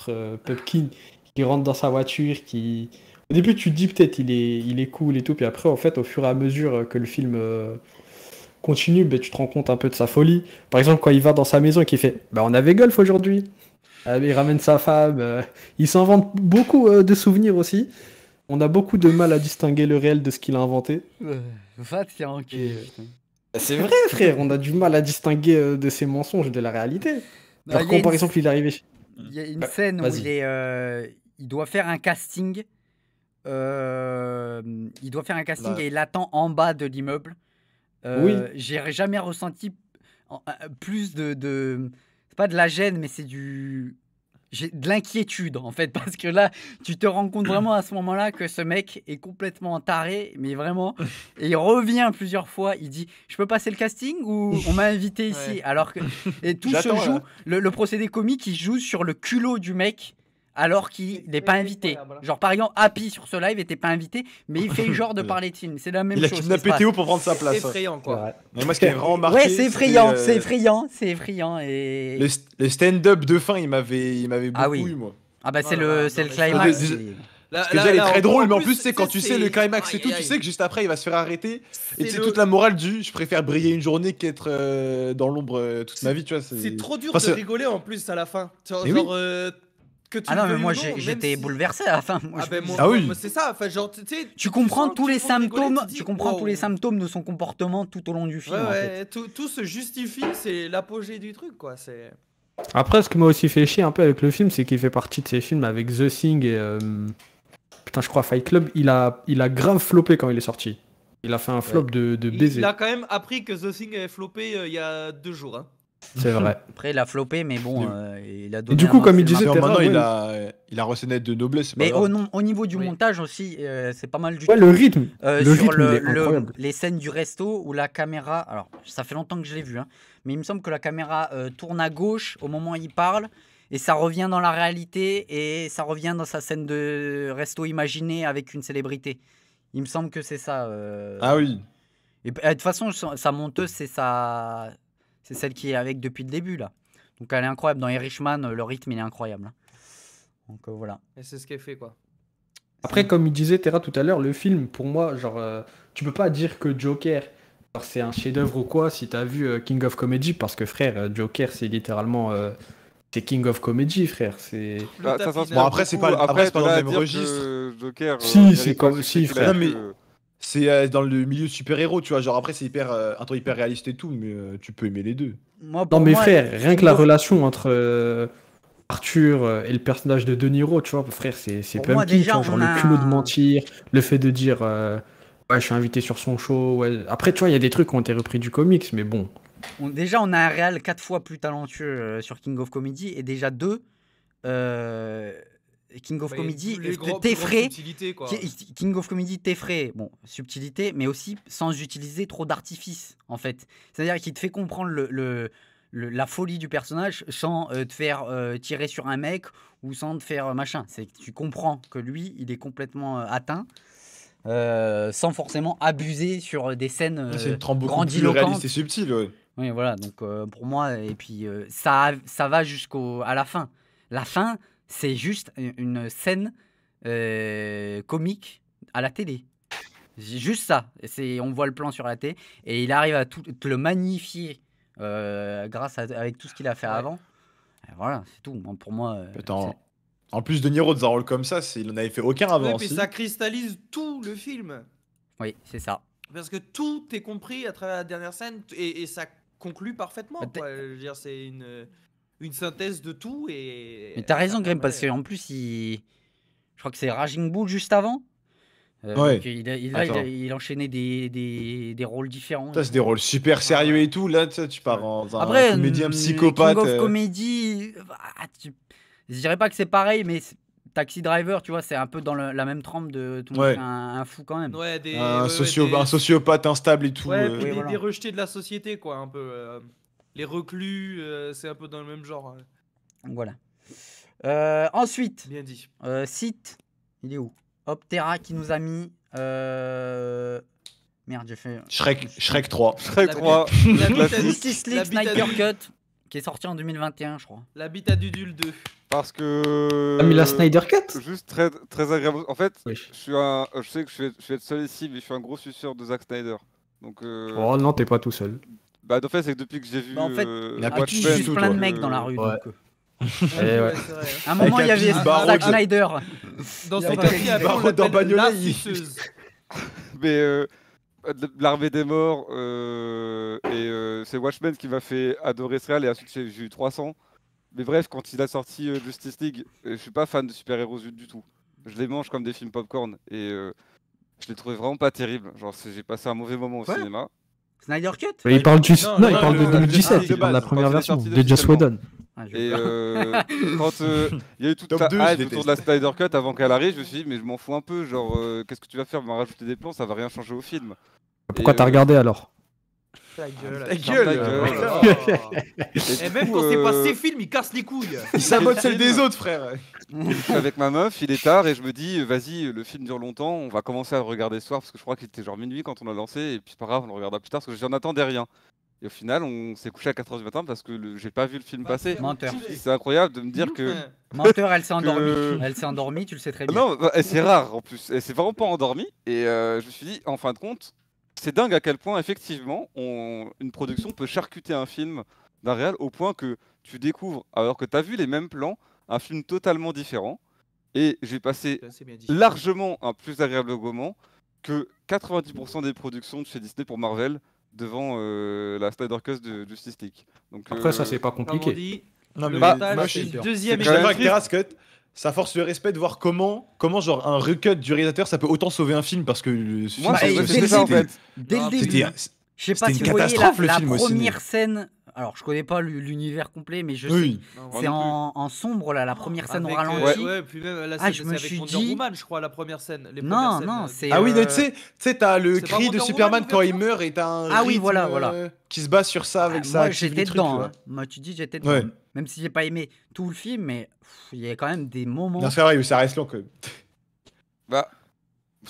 Pupkin qui rentre dans sa voiture, qui au début, tu dis peut-être il est, il est cool et tout, puis après, en fait, au fur et à mesure que le film euh, continue, ben, tu te rends compte un peu de sa folie. Par exemple, quand il va dans sa maison et qu'il fait bah, On avait golf aujourd'hui. il ramène sa femme. Euh, il s'invente beaucoup euh, de souvenirs aussi. On a beaucoup de mal à distinguer le réel de ce qu'il a inventé. Va te C'est vrai, frère, on a du mal à distinguer de ses mensonges de la réalité. Ah, par exemple, il est arrivé. Il y a une scène où il doit faire un casting euh, il doit faire un casting et il attend en bas de l'immeuble. Euh, oui. J'ai jamais ressenti euh, plus de, C'est pas de la gêne, mais c'est du j'ai de l'inquiétude en fait <laughs> parce que là tu te rends compte vraiment à ce moment-là que ce mec est complètement taré mais vraiment <laughs> et il revient plusieurs fois il dit je peux passer le casting ou on m'a invité <laughs> ici alors que et tout se joue le, le, procédé comique il joue sur le culot du mec alors qu'il n'est pas invité. Genre, par exemple, Happy sur ce live n'était pas invité, mais il fait <laughs> genre de parler de C'est la même chose. Il a kidnappé Théo pour prendre sa place. C'est effrayant, quoi. Mais moi, ce qui est vraiment marqué. Ouais, c'est effrayant, euh, c'est effrayant, c'est effrayant. Et... Le, stand-up de fin, il m'avait Il m'avait ah oui. eu, moi. Ah bah, c'est oh le le, le climax. Parce que déjà, très drôle, mais en plus, c'est quand tu sais le climax et tout, tu sais que juste après, il va se faire arrêter. Et c'est toute la morale du je préfère briller une journée qu'être euh, dans l'ombre euh, toute ma vie, tu vois. C'est trop dur de rigoler en plus à la fin. Genre, ah non, mais moi j'étais bouleversé à la fin. Moi, ah, oui. C'est ça. Enfin, genre, tu, comprends tous les symptômes. tu, comprends tous les symptômes de son comportement tout au long du film. Tout, se justifie. C'est l'apogée du truc, quoi. C'est. Après, ce qui m'a aussi fait chier un peu avec le film, c'est qu'il fait partie de ces films avec The Thing et euh, putain, je crois Fight Club. Il a, il a grave flopé quand il est sorti. Il a fait un flop de, de baiser. Il a quand même appris que The Thing avait flopé euh, il y a deux jours. Hein. C'est vrai. <laughs> Après, il a floppé, mais bon, euh, Et du coup, comme il disait, maintenant, il a, il a de noblesse. Mais au, au, niveau du montage aussi, euh, c'est pas mal du ouais, tout. le rythme. Euh, sur le, les scènes du resto où la caméra. Alors, ça fait longtemps que je l'ai vu, hein, mais il me semble que la caméra tourne à gauche au moment où il parle. Et ça revient dans la réalité et ça revient dans sa scène de resto imaginé avec une célébrité. Il me semble que c'est ça. Ah oui. Et bah, de toute façon, sa monteuse, c'est ça c'est celle qui est avec depuis le début, là. Donc elle est incroyable. Dans Irishman, euh, le rythme, il est incroyable. Donc euh, voilà. Et c'est ce qu'elle fait, quoi. Après, comme il disait Terra tout à l'heure, le film, pour moi, genre, euh, tu peux pas dire que Joker, c'est un chef-d'œuvre ou quoi, si t'as vu King of Comedy, parce que frère, Joker, c'est littéralement. C'est King of Comedy, frère. C'est. Bah, bon, après, c'est pas, dans le même registre. si, c'est comme c'est euh, dans le milieu super-héros, tu vois. Genre après, c'est hyper, euh, un truc hyper réaliste et tout, mais euh, tu peux aimer les deux. non, mais frère, rien que, la relation entre Arthur et le personnage de De Niro, tu vois, frère, c'est pas genre, le culot de mentir, le fait de dire ouais, je suis invité sur son show. Après, tu vois, il y a des trucs qui ont été repris du comics, mais bon. déjà, on a un réal quatre fois plus talentueux sur King of Comedy et déjà deux. King of bah, Comedy t'effraie. King of Comedy t'effraie. Bon, subtilité, mais aussi sans utiliser trop d'artifice, en fait. C'est-à-dire qu'il te fait comprendre le, la folie du personnage sans euh, te faire euh, tirer sur un mec ou sans te faire euh, machin. C'est que tu comprends que lui, il est complètement atteint. sans forcément abuser sur des scènes ah, grandiloquentes. C'est subtil, ouais. Oui, voilà. Donc pour moi, et puis ça, ça va jusqu'au à la fin. La fin, c'est juste une scène euh, comique à la télé. Juste ça. C'est, on voit le plan sur la télé et il arrive à tout te le magnifier euh, grâce à avec tout ce qu'il a fait avant. voilà, c'est tout. Pour moi. Euh, en plus de Niro de comme ça, il n'en avait fait aucun avant. mais ça cristallise tout le film. Oui, c'est ça. Parce que tout est compris à travers la dernière scène et, ça conclut parfaitement. Bah, dire, c'est une une synthèse de tout. Et... Mais as raison, Grim, parce qu'en plus, il... je crois que c'est Raging Bull juste avant. Euh, il, enchaînait des, des, des rôles différents. C'est des rôles super sérieux et tout. Là, tu pars en un Après, mm, psychopathe. Euh. Ah, je dirais pas que c'est pareil, mais Taxi Driver, tu vois, c'est un peu dans la même trempe de un, fou quand même. Ouais, un, sociopathe instable et tout. Euh. des, rejetés de la société, quoi, un peu. Euh les reclus, euh, c'est un peu dans le même genre. Hein. Voilà. Euh, ensuite, Bien dit. Euh, site, il est où Optera qui nous a mis. Merde, j'ai fait. Shrek, Shrek 3. Shrek 3. Justice League Sniper Cut, qui est sorti en 2021, je crois. L'habitat du 2. Parce que. T'as ah, mis la Snyder Cut Juste très, très agréable. En fait, je, suis je sais que je vais, être seul ici, mais je suis un gros suceur de Zack Snyder. Donc, Oh non, t'es pas tout seul. Bah, en fait, c'est que depuis que j'ai vu. Bah, en fait, euh, il y a juste plein de mecs dans la rue. Ouais. Donc, ouais, euh. ouais. À un moment, il y avait Zack Snyder. <laughs> Dans son café, à Barreau dans <laughs> Bagnolet. Mais euh, l'armée des morts euh, et c'est Watchmen qui m'a fait adorer ce réal et ensuite j'ai eu 300. Mais bref, quand il a sorti Justice League, je suis pas fan de super-héros du tout. Je les mange comme des films popcorn et je les trouvais vraiment pas terribles. Genre, j'ai passé un mauvais moment au cinéma. Snyder Cut Il parle Non, il parle de 2017, il parle de la première version de Joss Whedon. Ah, et euh, <laughs> quand euh, il y a eu toute ta la hype autour de la Snyder Cut avant qu'elle arrive, je me suis dit, mais je m'en fous un peu. Genre, euh, qu'est-ce que tu vas faire Va rajouter des plans, ça va rien changer au film. Pourquoi t'as regardé alors ah, ta gueule. Ta gueule. Oh et, même quand c'est pas euh, ses films, il casse les couilles. Il sabote celle des autres, frère. Avec ma meuf, il est tard et je me dis, vas-y, le film dure longtemps, on va commencer à le regarder ce soir parce que je crois qu'il était genre minuit quand on a lancé et puis c'est pas grave, on le regardera plus tard parce que j'en attendais rien. Et au final, on s'est couché à 4h du matin parce que j'ai pas vu le film passer. Menteur. C'est incroyable de me dire que. Menteur, elle s'est endormie. Elle s'est endormie, tu le sais très ah bien. Non, bah, c'est rare en plus. Elle s'est vraiment pas endormie. Et euh, je me suis dit, en fin de compte, c'est dingue à quel point, effectivement, une production peut charcuter un film d'un réel au point que tu découvres, alors que tu as vu les mêmes plans, un film totalement différent. Et j'ai passé largement un plus agréable moment que 90% des productions de chez Disney pour Marvel devant euh, la Snyder Cut de Justice League. Après, ça, euh, c'est pas compliqué. non, deuxième. C'est ça force le respect de voir comment, comment genre un recut du réalisateur, ça peut autant sauver un film parce que le film, c'est ça, en fait. Dès le début, je sais pas si vous voyez la, la première scène. Alors, je connais pas l'univers complet, mais je sais. C'est en, en, sombre, là, la première scène au euh, ralenti. Ouais, ouais, puis même la scène, ah, je me suis dit. Woman, je crois, la première scène. Les non, non, euh, c'est. Ah oui, euh, tu sais, t'as le cri de Superman quand il meurt et t'as un. Ah oui, voilà, voilà. Qui se bat sur ça avec ah, ça. Moi, j'étais dedans. Hein. Moi, tu dis, j'étais dedans. Même si j'ai pas aimé tout le film, mais il y a quand même des moments. Non, c'est vrai, mais ça reste long. Que... <laughs> Bah.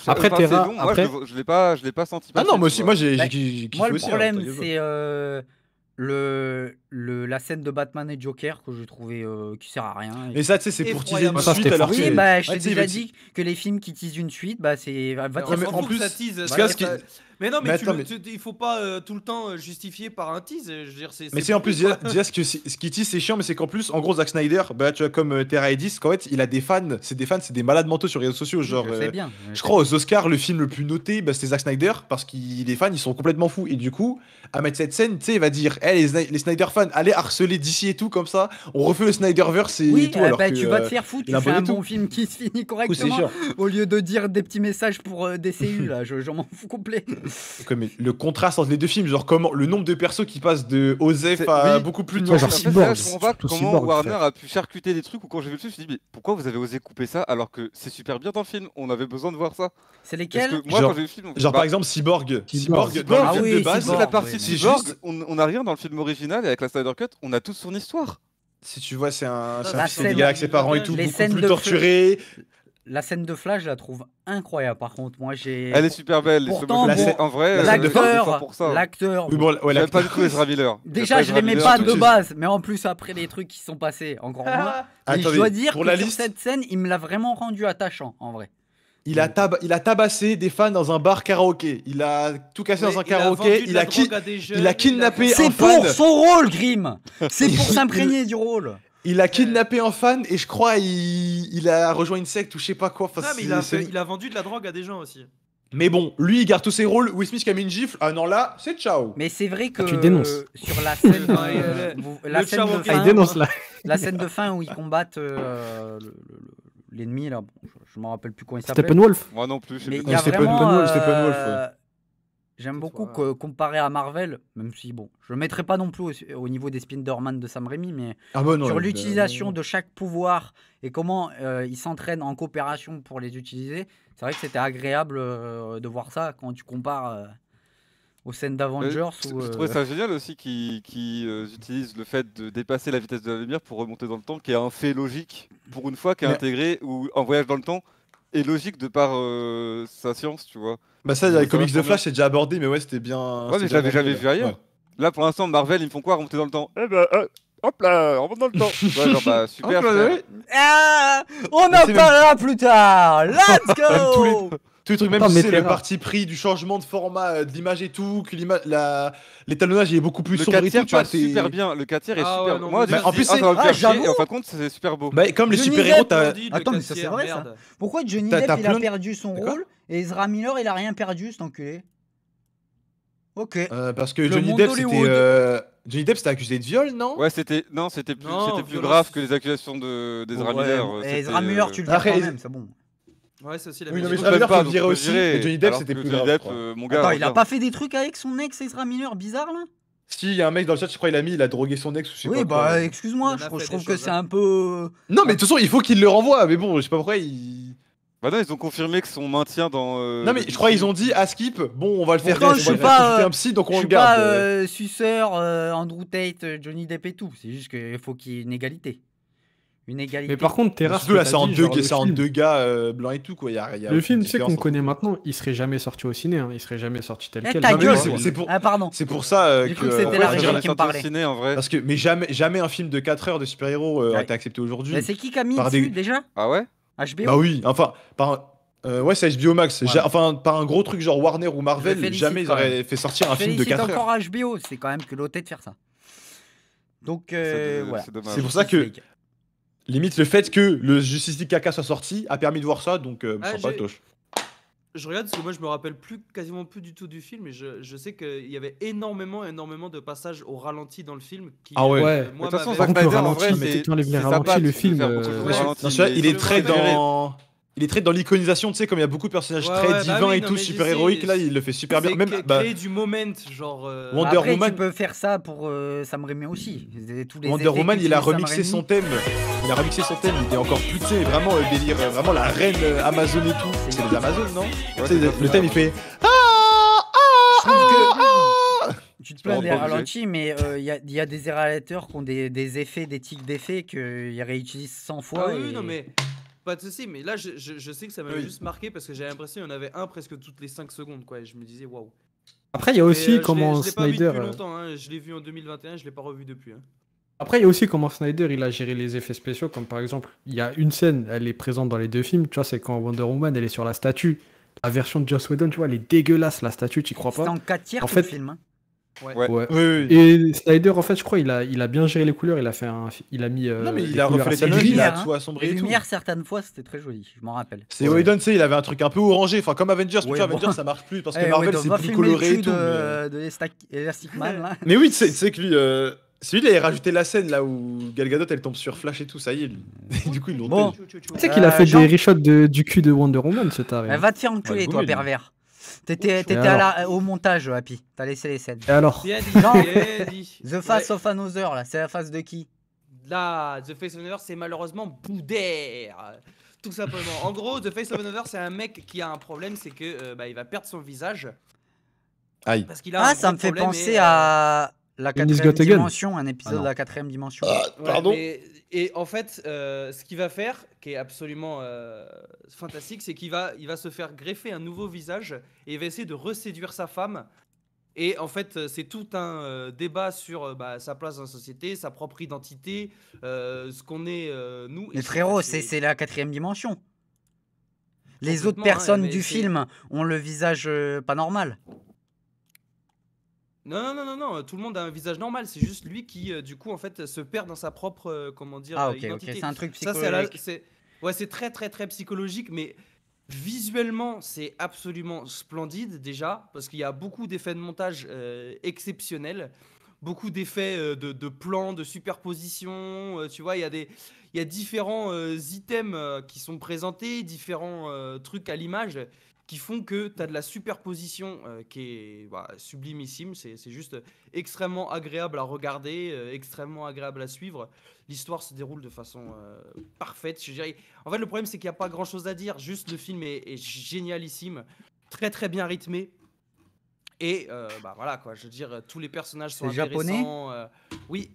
Après, Terra, après... je, je l'ai pas, je l'ai pas senti. ah non, moi aussi, moi j'ai, bah, Moi, le hein, problème, c'est euh, le le, la scène de Batman et Joker que je trouvais euh, qui sert à rien. Et, ça, tu sais, c'est pour teaser une ah, suite alors oui, Bah, je t'ai déjà dit que les films qui teasent une suite, bah, c'est. en plus, Mais non, mais, il faut pas euh, tout le temps euh, justifier par un tease. mais c'est en plus, ce, que, ce qui tease, c'est chiant, mais c'est qu'en plus, en gros, Zack Snyder, bah, tu vois, comme Terra et 10, qu'en fait, il a des fans, c'est des fans, c'est des malades mentaux sur les réseaux sociaux. Genre, je, bien, je crois aux Oscars, le film le plus noté, bah, c'était Zack Snyder, parce que les fans, ils sont complètement fous. Et du coup, à mettre cette scène, tu sais, il va dire, hé, eh, les Snyder fans, aller harceler d'ici et tout comme ça, on refait le Snyderverse et, tout. Eh alors bah, que, tu vas te euh, faire foutre, tu fais un bon film qui se finit correctement au lieu de dire des petits messages pour euh, des CU là, j'en je, m'en fous complet. Comme le contraste entre les deux films, genre comment le nombre de persos qui passent de Osef à beaucoup plus de ouais, genre cyborg, comment Warner a pu charcuter des trucs ou quand j'ai vu le film, je me suis dit mais pourquoi vous avez osé couper ça alors que c'est super bien dans le film, on avait besoin de voir ça. C'est lesquels moi, Genre, le film, genre bah, par exemple cyborg. Cyborg, cyborg. dans le film de base, la partie cyborg, on n'a rien dans le film original et avec la on a toute son histoire. Si tu vois, c'est un, c'est des gars avec ses parents et tout, les beaucoup scènes plus torturé. La scène de Flash, je la trouve incroyable. Par contre, moi, j'ai. Elle est super belle. Pourtant, en vrai, l'acteur, l'acteur. Bon, pas du tout les Miller. <laughs> Déjà, je l'aimais pas de base, mais en plus après les trucs qui sont passés, encore moins. Ah. je dois dire que cette scène, il me l'a vraiment rendu attachant, en vrai. Il a, mm. tab il a tabassé des fans dans un bar karaoké. Il a tout cassé dans un karaoké. il, a il, a kidnappé un fan. C'est pour son rôle, Grim C'est pour s'imprégner du rôle. Il a kidnappé un fan et je crois il, a rejoint une secte ou je sais pas quoi. il, a vendu de la drogue à des gens aussi. Mais bon, lui, il garde tous ses rôles. Will Smith qui a mis une gifle. Ah non, là, c'est ciao. Mais c'est vrai ah, que. tu dénonces. sur la <laughs> euh, scène. de fin, ah, la scène de fin où ils combattent euh, l'ennemi là, je, ne m'en rappelle plus comment il s'appelle. Steppenwolf Moi non plus, mais J'aime beaucoup que, euh, comparé à Marvel, même si bon, je le mettrai pas non plus au, niveau des Spider-Man de Sam Raimi, mais ah bah sur l'utilisation de chaque pouvoir et comment euh, ils s'entraînent en coopération pour les utiliser, c'est vrai que c'était agréable euh, de voir ça quand tu compares aux scènes d'Avengers. Euh, je euh, trouvais ça génial aussi qu'ils qui, euh, utilisent le fait de dépasser la vitesse de la lumière pour remonter dans le temps, qui est un fait logique pour une fois, qui est intégré ou en voyage dans le temps est logique de par sa science, tu vois. Bah ça, il y a les comics de Flash, c'est déjà abordé, mais ouais, c'était bien. Ouais, mais j'avais jamais vu ailleurs. Là, pour l'instant, Marvel, ils me font quoi remonter dans le temps Eh ben, hop là, on remonte dans le temps. <laughs> ouais, genre, bah, super. Ah, on en parlera plus tard. Let's <laughs> go. Tout le même c'est le parti pris du changement de format, euh, de l'image et tout, que l'étalonnage la... est beaucoup plus le Le 4 tiers super bien, le 4 tiers est ah super. Moi, en plus, c'est ah, et en fin de compte, c'est super beau. Bah, comme les super-héros, t'as. Attends, mais ça c'est vrai ça. Pourquoi Johnny Depp, il a perdu son rôle et Ezra Miller, il a rien perdu, cet enculé Ok. Euh, parce que Johnny Depp, c'était. Euh, Johnny Depp, c'était accusé de viol, non Ouais, c'était. Non, c'était plus, grave que les accusations de... d'Ezra Miller ouais. Ezra Miller, tu le fais quand même, c'est bon. Ouais, c'est aussi la oui, mais je aussi. Johnny Depp, c'était plus grave. Euh, il a pas fait des trucs avec son ex Ezra Miller bizarre là si, il y a un mec dans le chat, je crois qu'il a mis, il a drogué son ex ou je sais oui, pas. Oui, bah excuse-moi, je, trouve que c'est hein. un peu. Euh, non, mais de toute façon, il faut qu'il le renvoie, mais bon, je sais pas pourquoi il. Bah non, ils ont confirmé que son maintien dans. Euh, non, mais je crois qu'ils ont dit à Skip, bon, on va le faire. je suis pas. un psy, donc on je suis pas suceur, Andrew Tate, Johnny Depp et tout. C'est juste qu'il faut qu'il y ait une égalité une égalité. Mais par contre, Terrace. Là, c'est en, en deux gars euh, blancs et tout, quoi. le film, c'est qu'on connaît maintenant, il serait jamais sorti au ciné, hein. il serait jamais sorti tel eh, quel. c'est pour, ah, pardon. C'est pour ça euh, que. en vrai. Parce que, mais jamais, jamais un film de 4 heures de super-héros euh, a été accepté aujourd'hui. c'est qui qui a mis dessus déjà Ah ouais HBO Bah oui, enfin, par ouais, c'est HBO Max. Enfin, par un gros truc genre Warner ou Marvel, jamais ils auraient fait sortir un film de 4 heures. encore HBO, c'est quand même que l'OT de faire ça. Donc, euh, voilà. C'est pour ça que limite le fait que le Justice League caca soit sorti a permis de voir ça, donc euh, ah, pas toche. Je regarde parce que moi je me rappelle plus quasiment plus du tout du film et je, je sais qu'il y avait énormément énormément de passages au ralenti dans le film. Qui, ah ouais. Euh, moi, de toute façon, ça Snyder bah, en vrai, c'est les ralentis, le film. il est très dans il est très dans l'iconisation, tu sais, comme il y a beaucoup de personnages très bah divins et tout, super héroïques, là, il le fait super bien. Même bah, créer du moment, genre. Euh, Wonder Woman. Tu peux faire ça pour euh, Ça me Raimi aussi. Wonder Woman, il a remixé son thème. Il a remixé son thème, il était encore plus, vraiment le euh, délire, vraiment la reine Amazon et tout. C'est les Amazones, non Le thème, il fait. Ah, ah, ah, ah tu te plains des ralentis, mais il y, a des réalisateurs qui ont des, effets, des tics d'effets qu'ils réutilisent 100 fois. oui, non, mais pas de soucis, mais là, je, sais que ça m'a juste marqué parce que j'avais l'impression qu'il y en avait un presque toutes les 5 secondes, quoi. Et je me disais, waouh. Après, il y a aussi euh, comment je Snyder. vu euh, longtemps, hein, Je l'ai vu en 2021, je l'ai pas revu depuis. Hein. Après, il y a aussi comment Snyder il a géré les effets spéciaux, comme par exemple, il y a une scène, elle est présente dans les deux films, tu vois, c'est quand Wonder Woman elle est sur la statue. La version de Joss Whedon, tu vois, elle est dégueulasse, la statue, tu crois pas. C'est en 4 tiers en fait, film. Hein. Ouais. ouais. Et Snyder, en fait, je crois, il a, il a bien géré les couleurs. Il a fait il a mis. Euh, non, mais il a refait les lumières. il a Les lumières, certaines fois, c'était très joli. Je m'en rappelle. C'est Oedon tu sais, il avait un truc un peu orangé. Enfin, comme Avengers, tu vois, Avengers, ça marche plus parce que eh Marvel, c'est plus coloré et tout. De, de Mais oui, tu sais que lui. Euh, c'est lui là, il a rajouté la scène là où Gal Gadot elle tombe sur Flash et tout, ça y est. <laughs> du coup, ils l'ont bon. Tu sais qu'il a euh, fait des des reshots du cul de Wonder Woman, ce taré. Elle hein. va te faire enculer, toi, pervers. T'étais au montage, Happy. T'as laissé les scènes. Et alors <laughs> The Face of Another, là, c'est la face de qui Là, The Face of Another, c'est malheureusement Boudère tout simplement. En gros, The Face of Another, c'est un mec qui a un problème, c'est que euh, bah, il va perdre son visage. Aïe. Parce qu'il a ah, ça me fait penser euh, à ah, la quatrième dimension, ah, un épisode de la quatrième dimension. pardon. Et en fait, euh, ce qu'il va faire, qui est absolument euh, fantastique, c'est qu'il va, il va se faire greffer un nouveau visage et il va essayer de reséduire sa femme. Et en fait, euh, c'est tout un débat sur bah, sa place dans la société, sa propre identité, ce qu'on est, nous. Mais frérot, c'est la quatrième dimension. Les autres hein, personnes du film ont le visage pas normal. Non, non, non, non, tout le monde a un visage normal, c'est juste lui qui, euh, du coup, en fait, se perd dans sa propre, euh, comment dire, Ah, euh, ok, c'est un truc psychologique. c'est ouais, c'est très très très psychologique, mais visuellement, c'est absolument splendide déjà, parce qu'il y a beaucoup d'effets de montage exceptionnels, beaucoup d'effets de, de plans, de superposition tu vois, il y a des, il y a différents items qui sont présentés, différents trucs à l'image qui font que tu as de la superposition euh, qui est bah, sublimissime. C'est, juste extrêmement agréable à regarder, euh, extrêmement agréable à suivre. L'histoire se déroule de façon euh, parfaite. Je dirais. En fait, le problème, c'est qu'il n'y a pas grand chose à dire. Juste le film est, génialissime, très très bien rythmé. Et bah voilà quoi, je veux dire, tous les personnages sont intéressants. Japonais oui,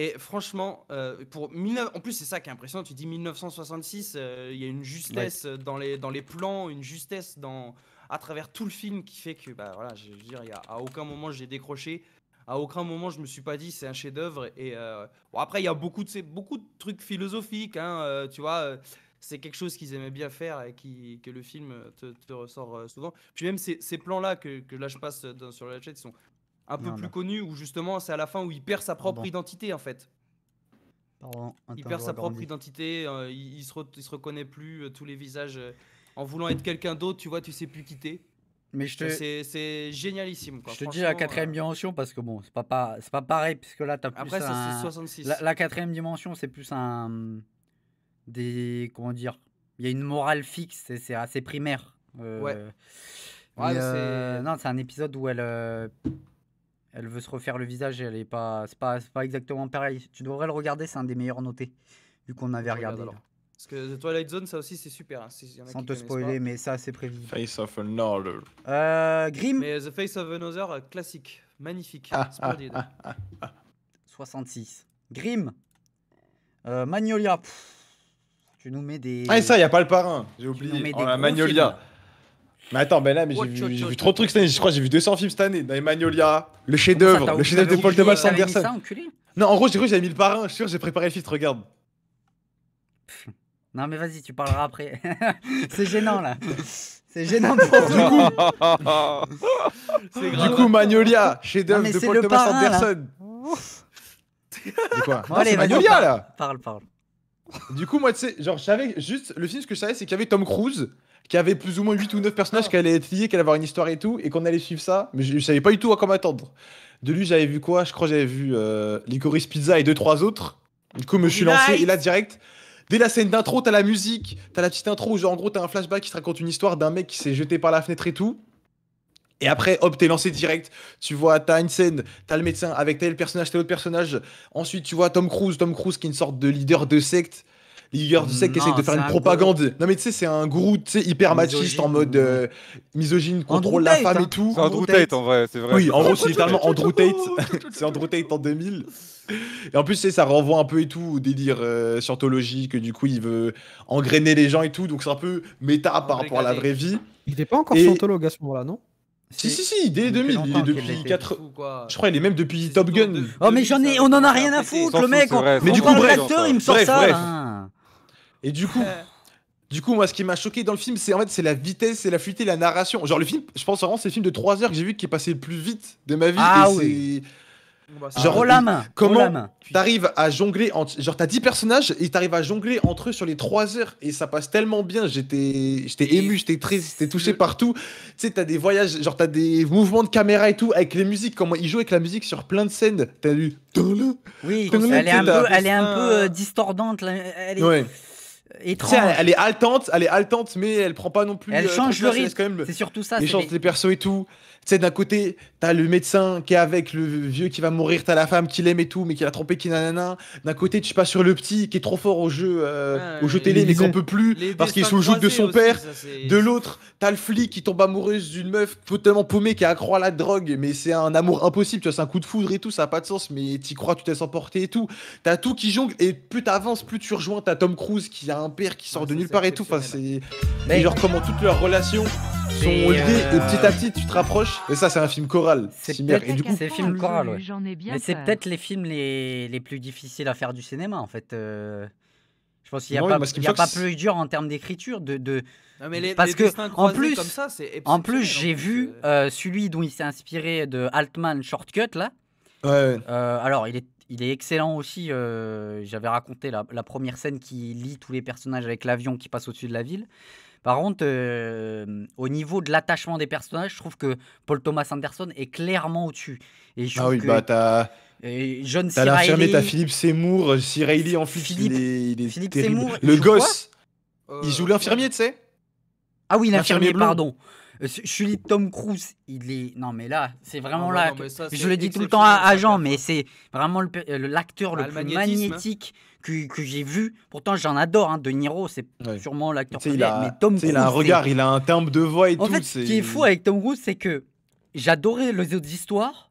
et franchement, euh, pour en plus, c'est ça qui est impressionnant. Tu dis 1966, euh, il y a une justesse dans, les, dans les plans, une justesse dans... à travers tout le film qui fait que, bah, voilà, je veux dire, y a... à aucun moment j'ai décroché. À aucun moment je me suis pas dit c'est un chef-d'œuvre. Et euh, bon, après, il y a beaucoup de, beaucoup de trucs philosophiques, hein, tu vois. c'est quelque chose qu'ils aimaient bien faire et qui, que le film te, ressort souvent. Puis même ces, plans-là que, que là je passe sur le chat, ils sont un peu plus connu où justement c'est à la fin où il perd sa ah propre identité en fait. il perd sa propre identité, euh, il, se il, se reconnaît plus euh, tous les visages. Euh, en voulant être quelqu'un d'autre, tu vois, tu sais plus quitter. Mais je te... c'est, génialissime. Quoi. Je te dis la quatrième dimension parce que bon, c'est pas, pas, c'est pas pareil puisque là t'as plus Après, c'est 66. La, quatrième dimension, c'est plus un des comment dire, il y a une morale fixe, c'est, assez primaire. ouais. non, c'est un épisode où elle elle veut se refaire le visage et elle est pas. C'est pas, pas exactement pareil. Tu devrais le regarder, c'est un des meilleurs notés, vu qu'on avait regardé. Parce que The Twilight Zone, ça aussi, c'est super. Hein. Sans te spoiler, mais ça, c'est prévu. Face of Another. Euh, Grim. Euh, The Face of Another, euh, classique. Magnifique. 66. <laughs> Grim euh, Magnolia. tu nous mets des. Ah, et ça, il a pas le parrain. J'ai oublié. Oh, Magnolia. Mais attends, mais là, mais j'ai vu, trop de trucs cette année. Je crois que j'ai vu 200 films cette année. Dans Emmanuelia, le chef-d'œuvre, le chef-d'œuvre de Paul Thomas Anderson. Non, en gros, j'ai cru que j'avais mis le parrain. Je suis sûr, j'ai préparé le filtre. Regarde. Non, mais vas-y, tu parleras après. <laughs> C'est gênant là. C'est gênant pour toi. du coup, du coup Magnolia, chef-d'œuvre de Paul Thomas Anderson. C'est quoi Allez, Magnolia là. Parle, parle. Du coup, moi, tu sais, genre, je savais juste le film, ce que je savais, c'est qu'il y avait Tom Cruise qui avait plus ou moins 8 ou 9 personnages ah. qui allaient être liés, qui allaient avoir une histoire et tout, et qu'on allait suivre ça. Mais je ne savais pas du tout à quoi m'attendre. De lui, j'avais vu quoi Je crois que j'avais vu euh, Pizza et deux trois autres. Du coup, je me suis lancé et là direct. Dès la scène d'intro, t'as la musique, t'as la petite intro où genre en gros t'as un flashback qui te raconte une histoire d'un mec qui s'est jeté par la fenêtre et tout. Et après, hop, t'es lancé direct. Tu vois, t'as une scène, t'as le médecin avec tel personnage, tel autre personnage. Ensuite, tu vois Tom Cruise, Tom Cruise qui est une sorte de leader de secte. Leader du du secte essaie de faire une propagande. Non, mais tu sais, c'est un gourou hyper machiste en mode euh, misogyne, contrôle la femme hein. et tout. C'est Andrew Tate, en vrai, c'est vrai. Oui, en gros, c'est littéralement Andrew Tate. c'est Andrew Tate en 2000. Et en plus, ça renvoie un peu et tout au délire euh, scientologique, du coup, il veut engrainer les gens et tout, donc c'est un peu méta par rapport à la vraie vie. Il n'était pas encore scientologue à ce moment-là, non si, si, si, dès 2000, il est depuis 4. je crois, il est même depuis Top Gun. Oh, mais on en a rien à foutre, le mec. mais du coup, bref, acteur il me sort ça. Hein. Et du coup. Euh. Du coup, moi, ce qui m'a choqué dans le film, c'est en fait, c'est la vitesse, c'est la fluidité, la narration. Genre, le film, je pense vraiment, c'est le film de 3 heures que j'ai vu qui est passé le plus vite de ma vie. Ah et oui. Bah, genre, la main. Comment t'arrives à jongler entre. Genre, t'as 10 personnages et t'arrives à jongler entre eux sur les 3 heures et ça passe tellement bien. J'étais j'étais ému, j'étais très, j'étais touché partout. Tu sais, t'as des voyages, genre, t'as des mouvements de caméra et tout avec les musiques. Comment ils jouent avec la musique sur plein de scènes. T'as lu. Oui, elle est un peu, euh, elle est un peu distordante. Elle euh, elle, est haletante, elle est haletante, mais elle prend pas non plus. Elle euh, change le rythme. C'est surtout ça. Les chances des persos et tout sais, d'un côté, t'as le médecin qui est avec le vieux qui va mourir, t'as la femme qui l'aime et tout, mais qui l'a trompé, qui nanana. D'un côté, tu passes sur le petit qui est trop fort au jeu, euh, ah, au jeu télé, mais qu'on peut plus parce qu'il est sous le de son père. de l'autre, t'as le flic qui tombe amoureuse d'une meuf totalement paumée qui accroît la drogue, mais c'est un amour impossible, tu vois, c'est un coup de foudre et tout, ça n'a pas de sens, mais t'y crois, tu t'es emporté et tout. T'as tout qui jongle et plus t'avances, plus tu rejoins. T'as Tom Cruise qui a un père qui sort de nulle part et tout. Enfin, c'est. leur comment toutes leurs relations et euh, petit à petit tu te rapproches. Et ça, c'est un film choral. C'est du coup, c'est film choral, Mais c'est peut-être les films les... les... plus difficiles à faire du cinéma, en fait. Euh. Je pense qu'il n'y a, pas, y a pas plus dur en termes d'écriture de, parce que en plus, comme ça, en plus j'ai vu euh. celui dont il s'est inspiré de Altman Shortcut là. alors il est il est excellent aussi. J'avais raconté la, la, première scène qui lit tous les personnages avec l'avion qui passe au-dessus de la ville. Par contre, euh, au niveau de l'attachement des personnages, je trouve que Paul Thomas Anderson est clairement au-dessus. ah oui, bah t'as. John T'as l'infirmier, t'as Philippe Seymour, euh, C. en Philippe, il est, Philippe Seymour, le gosse, il joue euh, l'infirmier, tu sais. Ah oui, l'infirmier, pardon. Je euh, suis dit Tom Cruise, il est. Non, mais là, c'est vraiment ah là. je le dis tout le temps à, Jean, mais c'est vraiment euh, l'acteur le, ah, plus hein. magnétique que, j'ai vu. Pourtant, j'en adore. Hein, de Niro, c'est sûrement l'acteur Mais Tom Cruise. Il a un regard, il a un timbre de voix et en tout. fait, ce qui est fou avec Tom Cruise, c'est que j'adorais les autres histoires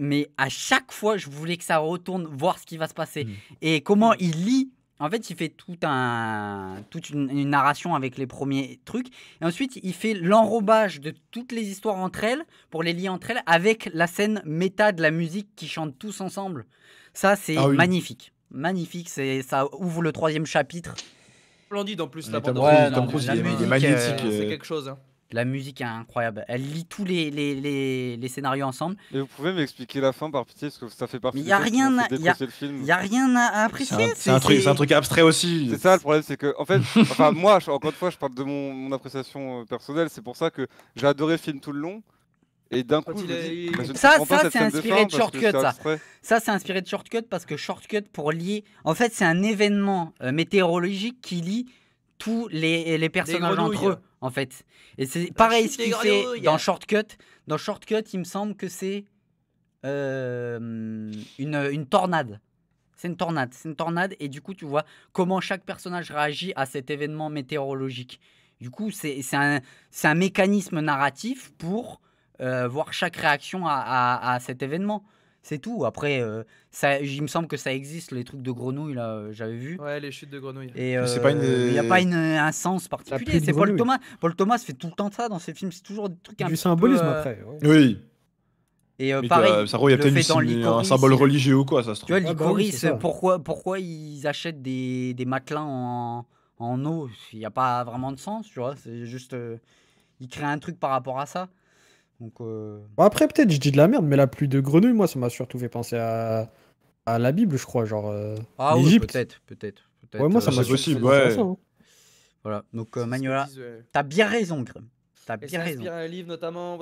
mais à chaque fois, je voulais que ça retourne voir ce qui va se passer. Mm. Et comment mm. il lit en fait, il fait tout un, toute une, narration avec les premiers trucs. Et ensuite, il fait l'enrobage de toutes les histoires entre elles, pour les lier entre elles, avec la scène méta de la musique qui chante tous ensemble. Ça, c'est ah magnifique. Magnifique, c'est ça ouvre le troisième chapitre. Splendide en plus, la c'est quelque chose. Hein. La musique est incroyable. Elle lit tous les, les, les, scénarios ensemble. Et vous pouvez m'expliquer la fin par pitié parce que ça fait partie. Il y a rien, il y, a, rien à apprécier. C'est un, truc, c'est un truc abstrait aussi. C'est ça le problème, c'est que en fait, <laughs> enfin moi, encore une fois, je parle de mon, mon appréciation euh, personnelle. C'est pour ça que j'ai adoré le film tout le long. Et d'un coup, ça, ça c'est inspiré de, Shortcut. Ça, c'est inspiré de Shortcut parce que Shortcut pour lier, en fait, c'est un événement euh, météorologique qui lie tous les, les personnages entre eux en fait. Et c'est pareil ce dans Shortcut. Dans Shortcut, il me semble que c'est euh, une, tornade. C'est une tornade, c'est une tornade, et du coup, tu vois comment chaque personnage réagit à cet événement météorologique. Du coup, c'est un, un, mécanisme narratif pour euh, voir chaque réaction à cet événement. C'est tout. Après, euh, ça, il me semble que ça existe, les trucs de grenouilles, là, euh, j'avais vu. Ouais, les chutes de grenouilles. Euh, il n'y a pas un sens particulier. C'est Paul Thomas. Paul Thomas fait tout le temps ça dans ses films. C'est toujours des trucs un du symbolisme après. Oui. Et pareil, il y a peut-être un symbole religieux ou quoi, ça se trouve. Tu vois, ah, bah l'icoris, pourquoi, pourquoi ils achètent des, des matelas en, en eau Il n'y a pas vraiment de sens, tu vois. C'est juste. il ils créent un truc par rapport à ça. Euh, après, peut-être je dis de la merde, mais la pluie de grenouilles, moi, ça m'a surtout fait penser à, la Bible, je crois. Genre, euh... Ah oui, peut-être, peut-être. Peut ouais, moi, ça euh, m'a possible, ouais. Voilà, donc euh, Manuela t'as bien raison, Grim. T'as bien raison. un livre, notamment.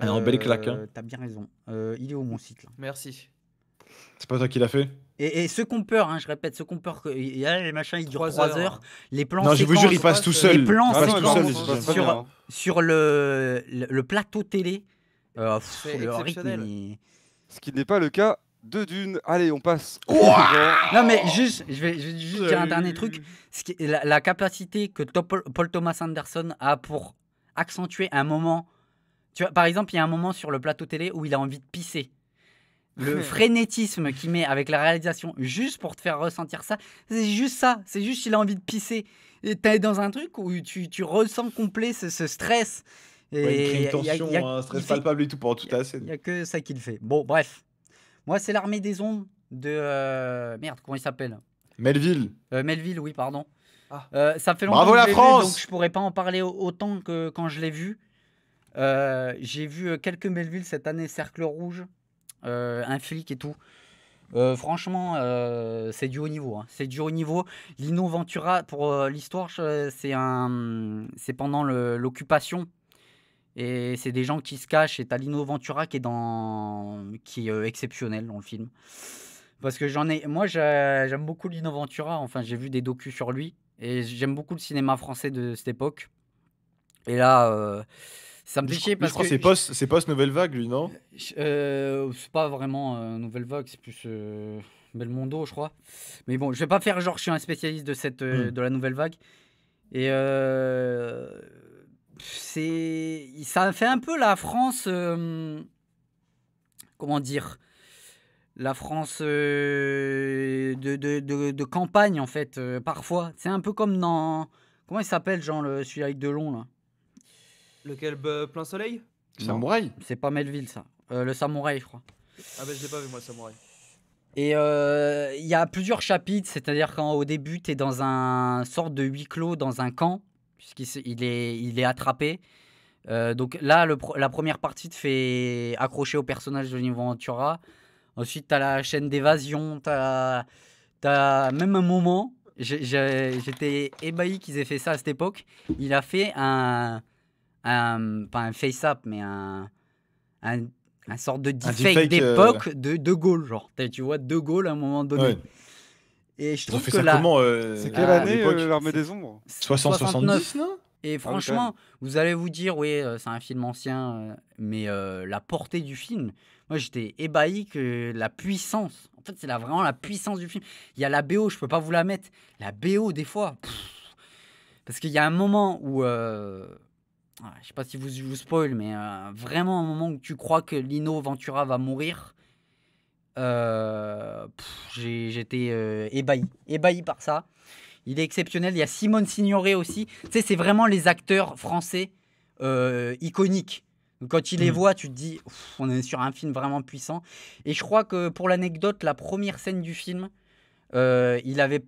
Ah, belle claque. Hein. T'as bien raison. il est au mon site Merci. C'est pas toi qui l'as fait et, et qu'on peur, hein, je répète, ce qu'on peur, il a les machins, ils durent 3 heures. Les plans, non, je vous jure, ils passent tout seuls. Les plans, ah sur, hein. le, plateau télé. Euh, ce qui n'est pas le cas de Dune. Allez, on passe. non, mais juste, je vais, juste dire un dernier truc. la, capacité que Paul Thomas Anderson a pour accentuer un moment. Tu vois, par exemple, il y a un moment sur le plateau télé où il a envie de pisser le <laughs> frénétisme qu'il met avec la réalisation juste pour te faire ressentir ça, c'est juste ça, c'est juste il a envie de pisser. et tu es dans un truc où tu, ressens complet ce, stress. Et il une tension, hein, un stress palpable et tout pour toute la scène. Il n'y a que ça qu'il fait. Bon, bref. Moi, c'est l'armée des ombres de... Euh, merde, comment il s'appelle Melville. Euh, Melville, oui, pardon. Ah. Euh, ça fait longtemps que la France donc je pourrais pas en parler autant que quand je l'ai vu. J'ai vu quelques Melville cette année, Cercle Rouge. Euh, un flic et tout. Euh, franchement, euh, c'est du haut niveau. Hein. C'est du haut niveau. Lino Ventura, pour l'histoire, c'est un, c'est pendant l'occupation. Et c'est des gens qui se cachent. Et t'as Lino Ventura qui est dans, qui est exceptionnel dans le film. Parce que j'en ai, moi, j'aime beaucoup Lino Ventura. Enfin, j'ai vu des docus sur lui. Et j'aime beaucoup le cinéma français de cette époque. Et là ça me fait chier parce que. C'est post, c'est nouvelle vague lui non euh, C'est pas vraiment euh, nouvelle vague, c'est plus euh, Belmondo je crois. Mais bon, je vais pas faire genre je suis un spécialiste de cette hmm. de la nouvelle vague. Et c'est ça fait un peu la France comment dire la France de, de, de, campagne en fait parfois. C'est un peu comme dans comment il s'appelle genre le celui avec Delon là. Lequel Plein soleil Samouraï C'est pas Melville, ça. Euh, le samouraï, je crois. Ah ben, je l'ai pas vu, moi, samouraï. Et euh, il y a plusieurs chapitres, c'est-à-dire qu'au début, tu es dans un sorte de huis clos, dans un camp, puisqu'il est, il est attrapé. Euh, donc là, la première partie te fait accrocher au personnage de l'Inventura. Ensuite, tu la chaîne d'évasion, tu as, même un moment, j'étais ébahi qu'ils aient fait ça à cette époque, il a fait un, pas un face-up, mais un, un, sorte de deepfake, euh, d'époque de De Gaulle, genre. Tu vois De Gaulle à un moment donné. Et je trouve que là. Euh, c'est quelle année euh, l'armée des ombres 69, non Et ah, franchement, vous allez vous dire, oui, c'est un film ancien, mais la portée du film, moi j'étais ébahi que la puissance. En fait, c'est vraiment la puissance du film. Il y a la BO, je peux pas vous la mettre. La BO, des fois. parce qu'il y a un moment où je sais pas si vous vous spoil, mais euh, vraiment au moment où tu crois que Lino Ventura va mourir, euh, j'étais euh, ébahi, ébahi par ça. Il est exceptionnel. Il y a Simone Signoret aussi. Tu sais, c'est vraiment les acteurs français euh, iconiques. quand tu les mm. vois, tu te dis, on est sur un film vraiment puissant. Et je crois que pour l'anecdote, la première scène du film, il avait,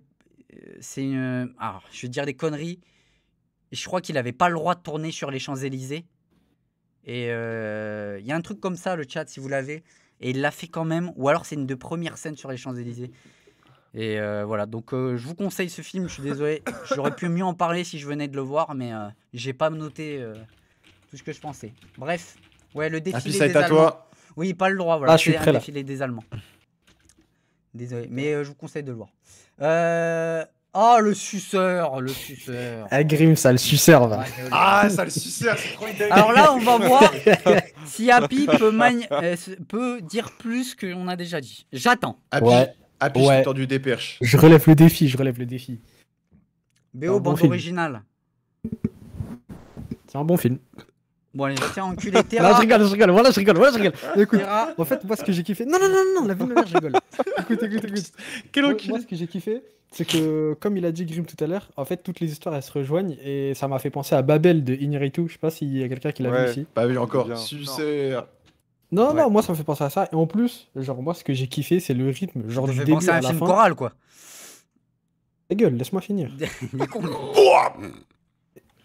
c'est, je vais dire des conneries je crois qu'il n'avait pas le droit de tourner sur les Champs-Élysées. Et euh, il y a un truc comme ça, le chat, si vous l'avez. Et il l'a fait quand même. Ou alors c'est une de premières scènes sur les Champs-Élysées. Et euh, voilà, donc euh, je vous conseille ce film. Je suis désolé, <laughs> j'aurais pu mieux en parler si je venais de le voir, mais j'ai pas noté tout ce que je pensais. Bref, ouais, le ah, défilé des à Allemands. Toi. Oui, pas le droit, voilà. Ah, je suis prêt, là. défilé des Allemands. Désolé, mais je vous conseille de le voir. Ah, le suceur, le suceur. Ah, Grim, ça le suceur, va. Ah, ça le suceur, c'est trop idéal. Alors là, on va <laughs> voir si Happy peut, euh, dire plus qu'on a déjà dit. J'attends. Happy, j'ai entendu des perches. Je relève le défi, je relève le défi. BO, bande originale. C'est un bon film. Bon, allez, tiens, enculé, <laughs> Terra. Non, je rigole, je rigole, voilà, je rigole, voilà, je rigole. en fait, moi, ce que j'ai kiffé. Non, non, non, non, la vie de ma mère, je rigole. <laughs> Écoute, écoute, écoute. Quel enculé. Moi, ce que j'ai kiffé, c'est que, comme il a dit Grim tout à l'heure, en fait, toutes les histoires, elles se rejoignent et ça m'a fait penser à Babel de Iniritu. Je sais pas s'il y a quelqu'un qui l'a vu ici. Pas bah vu encore. Sucer Non, ouais. non, moi, ça me fait penser à ça. Et en plus, genre, moi, ce que j'ai kiffé, c'est le rythme. Genre, du début à, un film choral, quoi. Ta gueule, laisse-moi finir. <laughs>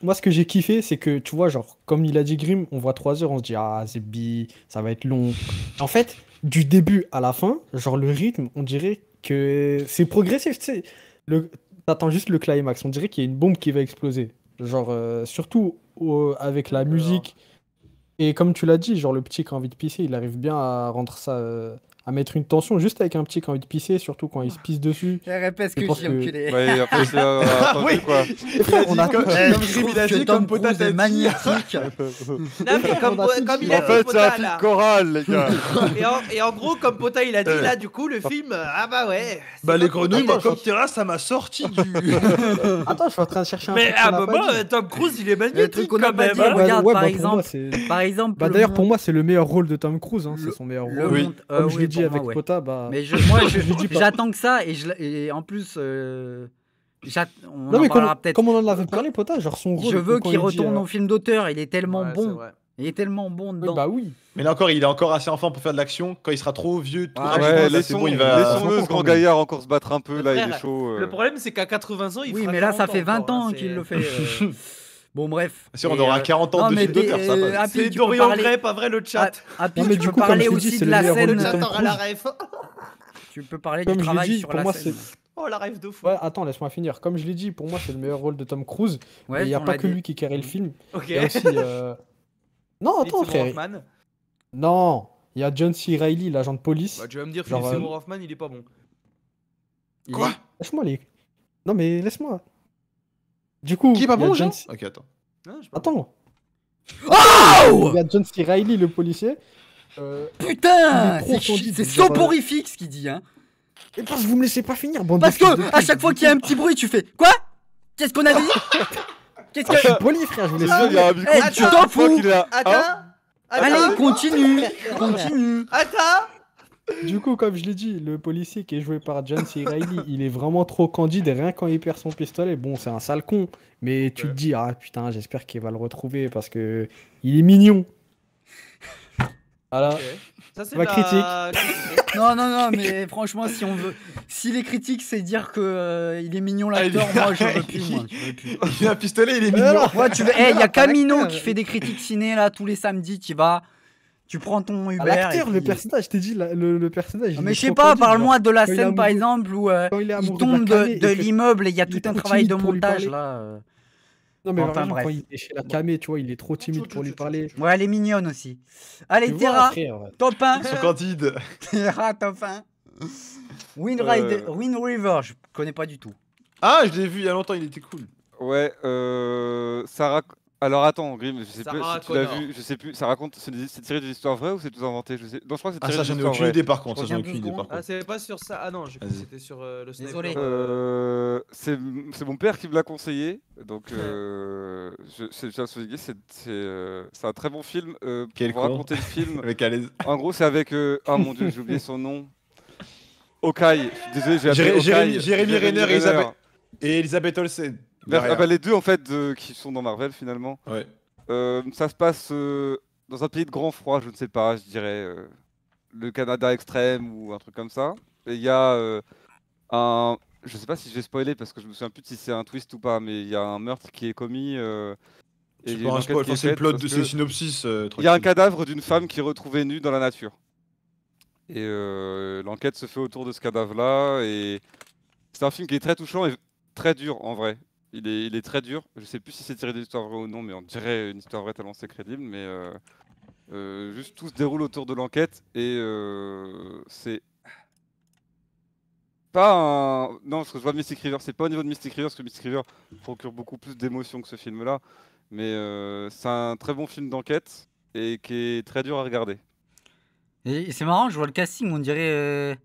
moi, ce que j'ai kiffé, c'est que tu vois, genre, comme il a dit Grim, on voit 3 heures, on se dit, ah, c'est bi, ça va être long. En fait, du début à la fin, genre, le rythme, on dirait que c'est progressif, tu sais. Le... T'attends juste le climax, on dirait qu'il y a une bombe qui va exploser. Genre, euh, surtout avec la musique. Et comme tu l'as dit, genre, le petit qui a envie de pisser, il arrive bien à rendre ça. Euh, à mettre une tension juste avec un petit qui a envie de pisser, surtout quand il se pisse dessus. Je répète que je enculé. Ouais, après, c'est euh, <laughs> oui. quoi. on a comme, il a dit comme potage est magnifique non, mais comme, comme il a dit. En fait, c'est un film choral, les gars. <laughs> et, en, gros, comme Pota il a dit, là, du coup, le film, euh, ah bah ouais. Bah, les grenouilles, moi, comme là, ça m'a sorti du. <laughs> Attends, je suis en train de chercher un Mais à un moment, Tom Cruise, il est magnifique quand même. Regarde, hein. par exemple. Par bah, exemple. D'ailleurs, pour moi, c'est le meilleur rôle de Tom Cruise. Hein, c'est son meilleur rôle. Euh, comme je l'ai avec bah. Mais <laughs> j'attends que ça et, en plus. Euh, on non, mais peut-être. on en avait parlé, Pota, genre son rôle. Je veux qu'il retourne euh, au film d'auteur, il est tellement bon. il est tellement bon dedans. bah oui. Mais là encore, il est encore assez enfant pour faire de l'action. Quand il sera trop vieux, tout ouais, bon, il va. le grand gaillard, encore se battre un peu. là, il est chaud. Euh. Le problème, c'est qu'à 80 ans, il Oui, mais là, ça fait 20 ans qu'il le fait. <laughs> Bon, bref. Ah, si, on aura 40 euh, ans de film d'auteur, ça passe. Euh, c'est Dorian Gray, pas vrai, le ah, chat. mais tu peux parler aussi de la scène. De la ref. tu peux parler du travail sur la moi, scène. Oh, la ref de fou. Ouais, attends, laisse-moi finir. Comme je l'ai dit, pour moi, c'est le meilleur rôle de Tom Cruise. Il n'y a pas que lui qui carré le film. aussi. Euh, <laughs> non, attends, frère. Non, il y a John C. Reilly, l'agent de police. Bah, tu vas me dire que Seymour Hoffman, il est pas bon. Quoi Laisse-moi les. Non, mais laisse-moi. Du coup. Qui est pas bon, Ok, attends. Attends. Oh Il y a John C. Reilly, le policier. Euh, Putain C'est soporifique ce qu'il dit, hein. Et parce que vous me laissez pas finir, bande Parce que à chaque fois qu'il y a un petit bruit, tu fais Quoi Qu'est-ce qu'on a dit <laughs> Qu'est-ce ah, que. je suis poli, frère, je vous laisse ah, eh, tu t'en fous Attends Allez, continue Continue Attends du coup, comme je l'ai dit, le policier qui est joué par John C. Reilly, il est vraiment trop candide. Et rien quand il perd son pistolet, bon, c'est un sale con. Mais tu te dis, ah putain, j'espère qu'il va le retrouver parce que il est mignon. Voilà. Ça, c'est la... critique. non, non, non, mais franchement, si on veut. Si les critiques, c'est dire que euh, il est mignon ah, l'acteur, moi, <laughs> je veux Moi, il a un pistolet, il est mignon. Eh, il y a Camino euh, qui fait des critiques ciné, là, tous les samedis, qui va... Tu prends ton ah, Uber. L'acteur, le personnage, je t'ai dit, le, personnage. mais je sais pas, parle-moi de la scène, par exemple, où euh, il, tombe de, l'immeuble et il y a tout un travail de montage, euh. Non, mais quand il est la camé, tu vois, il est trop timide pour lui parler. Ouais, elle est mignonne aussi. Allez, Terra, top 1. Ils sont <laughs> Terra, top 1. Euh. Wind, River, je connais pas du tout. Ah, je l'ai vu il y a longtemps, il était cool. Ouais, euh, alors attends, Grim, je sais plus si tu l'as vu, je sais plus, ça raconte, c'est série d'une histoire vraie ou c'est tout inventé je sais... Non, je crois que c'est ah, tiré ah, ça, j'en ai aucune idée par contre. Ça, aucune idée, par ah, c'est pas sur ça. Ah non, c'était sur euh, le sniper. Désolé. Euh, c'est mon père qui me l'a conseillé. Donc, euh, euh, c'est un très bon film. Quel pour raconter le film. <laughs> avec En gros, c'est avec. Ah mon dieu, j'ai oublié son nom. Okai. Désolé, j'ai Jérémy Renner et Elisabeth Olsen. Ah bah, les deux en fait qui sont dans Marvel finalement. Euh, ça se passe euh, dans un pays de grand froid, je ne sais pas, je dirais euh, le Canada extrême ou un truc comme ça. Et il y a un, je ne sais pas si je vais spoiler parce que je me souviens plus si c'est un twist ou pas, mais il y a un meurtre qui est commis. et pas un de ces synopsis. Il y a un cadavre d'une femme qui est retrouvée nue dans la nature. Et l'enquête se fait autour de ce cadavre-là. Et c'est un film qui est très touchant et très dur en vrai. Il est, très dur. Je ne sais plus si c'est tiré d'une histoire vraie ou non, mais on dirait une histoire vraie tellement c'est crédible. Mais euh, euh, juste tout se déroule autour de l'enquête et euh, c'est pas Non, ce que je vois c'est pas au niveau de Mystic River, parce que Mystic River procure beaucoup plus d'émotions que ce film-là. Mais c'est un très bon film d'enquête et qui est très dur à regarder. Et c'est marrant, je vois le casting, on dirait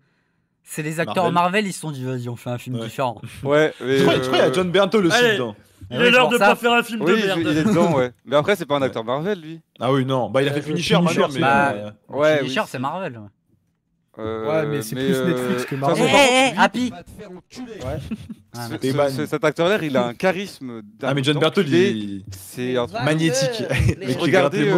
c'est les acteurs Marvel. ils se sont dit, vas-y, on fait un film différent. <laughs> Ouais, mais. Je crois, euh, y a John Berto aussi dedans. Il est ah l'heure de pas faire un film de Oui, il est dedans, ouais. Mais après, c'est pas un acteur Marvel, lui. Ah oui, non. Bah, il a fait Punisher, mais. c'est Marvel. ouais. Euh, ouais, mais c'est plus Netflix euh, que Marvel. Hey, eh, eh, hey, eh, Happy ouais. Ah, cet acteur-là, il a un charisme. Ah, mais John Bertolli, c'est magnétique. Mais je regardais,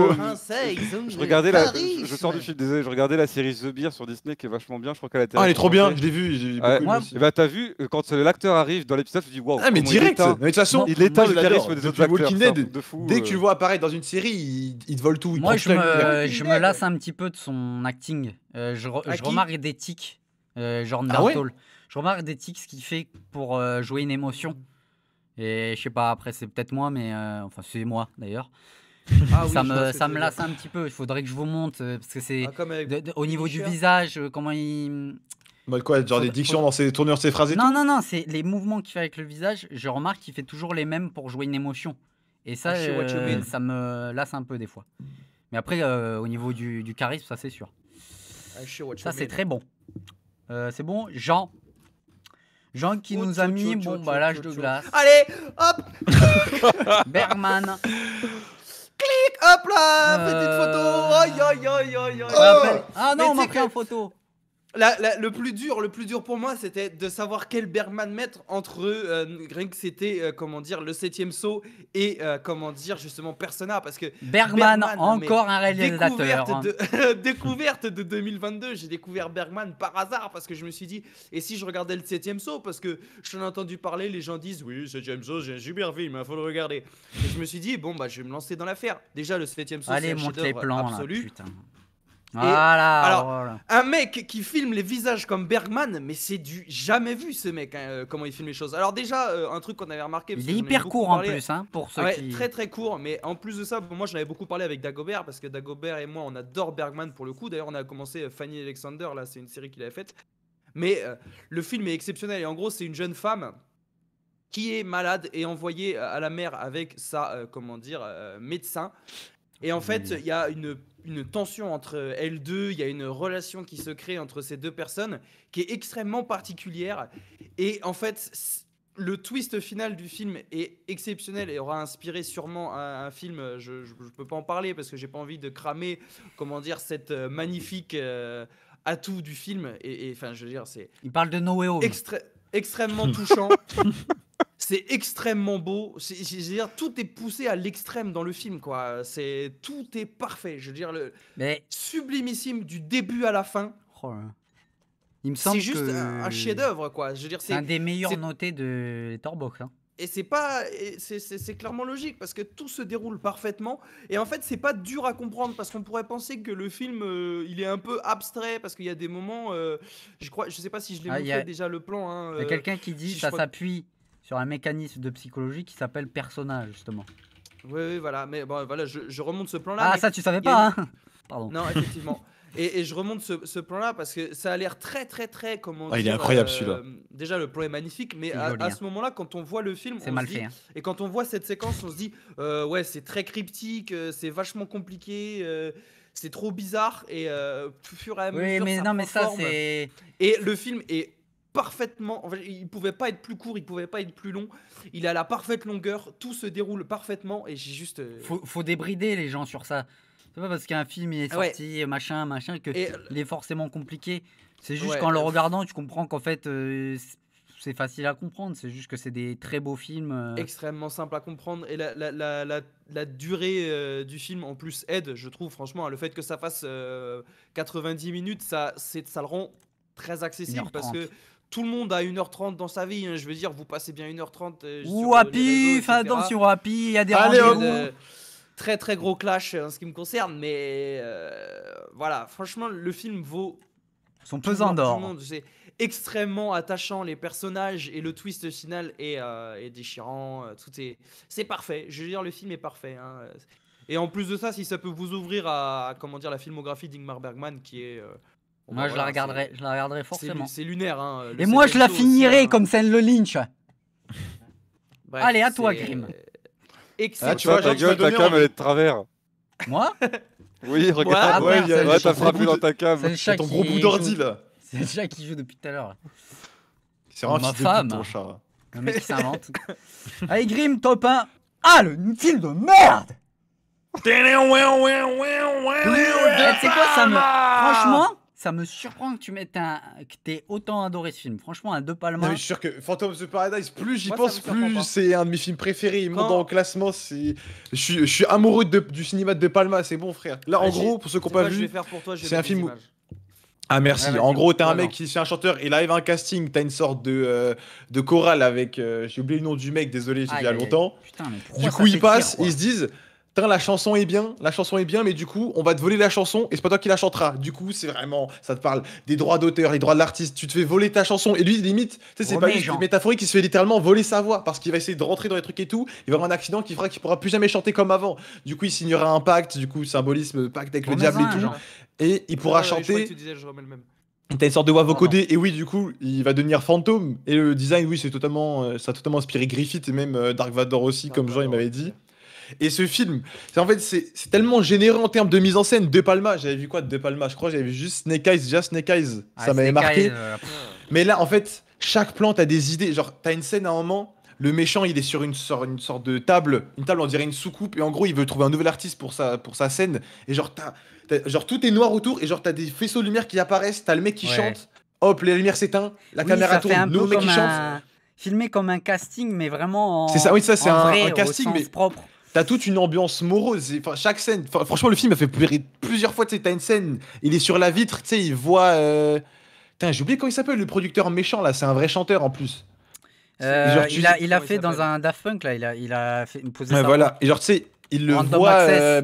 je, regardais la... je sors du film, désolé, je regardais la série The Beer sur Disney qui est vachement bien. Je crois qu'elle était. Ah, elle est trop bien, je l'ai vu. Ouais. Ouais. Et bah, t'as vu, euh, quand l'acteur arrive dans l'épisode, je dis waouh. Ah, mais direct mais De toute façon, il éteint le charisme des autres acteurs. Dès que tu le vois apparaître dans une série, il te vole tout. Moi, je me lasse un petit peu de son acting. Euh, je, remarque des tics, euh, genre ah Je remarque des tics, ce qu'il fait pour euh, jouer une émotion. Et je sais pas, après, c'est peut-être moi, mais enfin, c'est moi d'ailleurs. <laughs> Ah ça, me, ça me lasse un petit peu. Il faudrait que je vous montre parce que c'est ah, au niveau du visage, comment il. Bah quoi, genre des dictions dans ses tournures, ses phrases et Non, tout non, non, c'est les mouvements qu'il fait avec le visage. Je remarque qu'il fait toujours les mêmes pour jouer une émotion. Et ça, ça me lasse un peu des fois. Mais après, au niveau du charisme, ça c'est sûr. Ça, c'est très bon. Euh, c'est bon. Jean. Jean qui nous a mis bon balage de glace. Allez, hop <laughs> Bergman. Clic, hop là, petite photo. Euh, aïe, aïe, aïe, aïe, oh. Ah non, on m'a pris en photo le plus dur, le plus dur pour moi, c'était de savoir quel Bergman mettre entre euh, Greg, c'était euh, comment dire le septième saut et euh, comment dire justement Persona, parce que Bergman, hein, encore un réalisateur. Découverte, hein. de, 2022, <laughs> j'ai découvert Bergman par hasard parce que je me suis dit et si je regardais le septième saut parce que je l'ai ai entendu parler, les gens disent oui septième saut, j'ai un super film, faut le regarder. Et je me suis dit bon bah je vais me lancer dans l'affaire. Déjà le septième saut, c'est un chef putain. absolu. Voilà, alors, un mec qui filme les visages comme Bergman, mais c'est du jamais vu ce mec, hein, euh, comment il filme les choses. Alors, déjà, euh, un truc qu'on avait remarqué. il est hyper court en plus, hein, pour ceux Très très court, mais en plus de ça, moi j'en avais beaucoup parlé avec Dagobert, parce que Dagobert et moi on adore Bergman pour le coup. D'ailleurs, on a commencé euh, Fanny Alexander, là, c'est une série qu'il avait faite. Mais le film est exceptionnel, et en gros, c'est une jeune femme qui est malade et envoyée à la mer avec sa, comment dire, médecin. Et en fait, il y a une une tension entre elles euh, deux, il y a une relation qui se crée entre ces deux personnes qui est extrêmement particulière. Et en fait, le twist final du film est exceptionnel et aura inspiré sûrement un, film. Euh, je ne peux pas en parler parce que j'ai pas envie de cramer, comment dire, cette euh, magnifique atout du film. Et enfin, je veux dire, c'est. Il parle de noéo extrêmement touchant. <laughs> c'est extrêmement beau. cest dire tout est poussé à l'extrême dans le film, quoi. C'est tout est parfait. Je veux dire, le sublimissime du début à la fin. Oh, hein. Il me semble c'est juste un, chef-d'œuvre, quoi. Je veux dire, c'est un des meilleurs notés de Torbox. Hein. Et c'est pas, c'est clairement logique parce que tout se déroule parfaitement. Et en fait, c'est pas dur à comprendre parce qu'on pourrait penser que le film, euh, il est un peu abstrait parce qu'il y a des moments, euh, je crois, je sais pas si je l'ai ah, montré déjà le plan. Hein, il y a euh, quelqu'un qui dit ça s'appuie sur un mécanisme de psychologie qui s'appelle persona, justement. Oui, oui, voilà. Mais bon, voilà, je, remonte ce plan-là. Ah, ça, tu savais pas, hein <laughs> Pardon. Non, effectivement. <laughs> et, je remonte ce, plan-là parce que ça a l'air très, très, très. Comment ah, il est incroyable euh, celui-là. Déjà, le plan est magnifique, mais à, hein. ce moment-là, quand on voit le film, c'est mal fait. Hein. Et quand on voit cette séquence, on se dit, euh, ouais, c'est très cryptique, euh, c'est vachement compliqué c'est trop bizarre et euh, fur et à mesure. Oui, mais non, mais ça c'est. Et le film est parfaitement. il pouvait pas être plus court, il pouvait pas être plus long. Il a la parfaite longueur, tout se déroule parfaitement et j'ai juste. Euh, faut, débrider les gens sur ça. C'est pas parce qu'un film est sorti, machin, machin, que il est forcément compliqué. C'est juste qu'en le euh, regardant, tu comprends qu'en fait. Euh, c'est facile à comprendre, c'est juste que c'est des très beaux films. Extrêmement simple à comprendre. Et la, la durée du film en plus aide, je trouve, franchement. Hein. Le fait que ça fasse 90 minutes, ça, ça le rend très accessible parce que tout le monde a 1h30 dans sa vie. Hein. Je veux dire, vous passez bien 1h30. Euh, Ou Happy, fais attention Happy, il y a des Très très gros clash euh, en ce qui me concerne, mais euh, voilà, franchement, le film vaut son pesant d'or. C'est extrêmement attachant les personnages et le twist final est, déchirant. Tout est, c'est parfait. Je veux dire, le film est parfait. Hein. Et en plus de ça, si ça peut vous ouvrir à comment dire la filmographie d'Ingmar Bergman, qui est moi, je, la regarderai, je la regarderai forcément. C'est lunaire. Hein, Et moi, je la finirai comme celle le Lynch. Allez, à toi, Grim. Excellent. Ah, tu, vois, ta gueule, ta cam, elle est de travers. Moi Oui, regarde. Ouais, ouais, ouais t'as frappé dans ta cam. C'est ton gros bout d'ordi, là. C'est le chat qui joue depuis tout à l'heure. C'est vraiment ma femme. Ton chat. Un mec qui s'invente. Allez, Grim, top 1. Ah, le film de merde C'est quoi ça me... Franchement, ça me surprend que tu mettes un, que autant adoré ce film. Franchement, un De Palma... je suis sûr que Phantom of the Paradise, plus j'y pense, plus c'est un de mes films préférés. Il monte dans le classement. je suis, je suis amoureux du cinéma de De Palma. C'est bon, frère. Là, en bah, gros, pour ceux qui n'ont pas vu, c'est un film. Ah merci. en gros, t'es un mec qui fait un chanteur, il arrive à un casting, t'as une sorte de, euh, de chorale avec, euh, j'ai oublié le nom du mec, désolé, j'ai il y a longtemps. du coup, ils passent, ils se disent, la chanson est bien, la chanson est bien, mais du coup, on va te voler la chanson et c'est pas toi qui la chantera Du coup, c'est vraiment, ça te parle des droits d'auteur, les droits de l'artiste. Tu te fais voler ta chanson et lui, limite, c'est oh, pas une métaphorique, il se fait littéralement voler sa voix parce qu'il va essayer de rentrer dans les trucs et tout. Il va avoir un accident qui fera qu'il pourra plus jamais chanter comme avant. Du coup, il signera un pacte, du coup, symbolisme, pacte avec le diable et tout. Et il pourra chanter. Tu disais, je même. une sorte de voix vocodée, et oui, du coup, il va devenir fantôme. Et le design, oui, c'est totalement, euh, ça totalement inspiré Griffith et même euh, Dark Vador aussi, comme Jean, il m'avait dit. Et ce film, en fait, c'est tellement généreux en termes de mise en scène. De Palma, j'avais vu quoi de De Palma Je crois que j'avais vu juste Snake Eyes, déjà Snake Eyes. ça ah, m'avait marqué. Euh, mais là, en fait, chaque plan, t'as des idées. Genre, t'as une scène à un moment, le méchant, il est sur une, sorte, une sorte de table, une table, on dirait une soucoupe, et en gros, il veut trouver un nouvel artiste pour sa, pour sa scène. Et genre, as, genre, tout est noir autour, et genre, t'as des faisceaux de lumière qui apparaissent, t'as le mec qui chante, hop, les lumières s'éteint, la caméra tourne, le mec qui un... chante. Filmé comme un casting, mais vraiment. C'est ça, oui, ça, c'est un, un, casting, mais. propre t'as toute une ambiance morose. chaque scène, franchement, le film a fait plusieurs fois. t'as une scène, il est sur la vitre, tu sais, il voit. Euh... j'ai oublié comment il s'appelle, le producteur méchant là, c'est un vrai chanteur en plus. Euh, il, a, fait dans un Daft Punk là, il a, il a fait, une ouais, voilà. Et genre, tu sais, il le voit.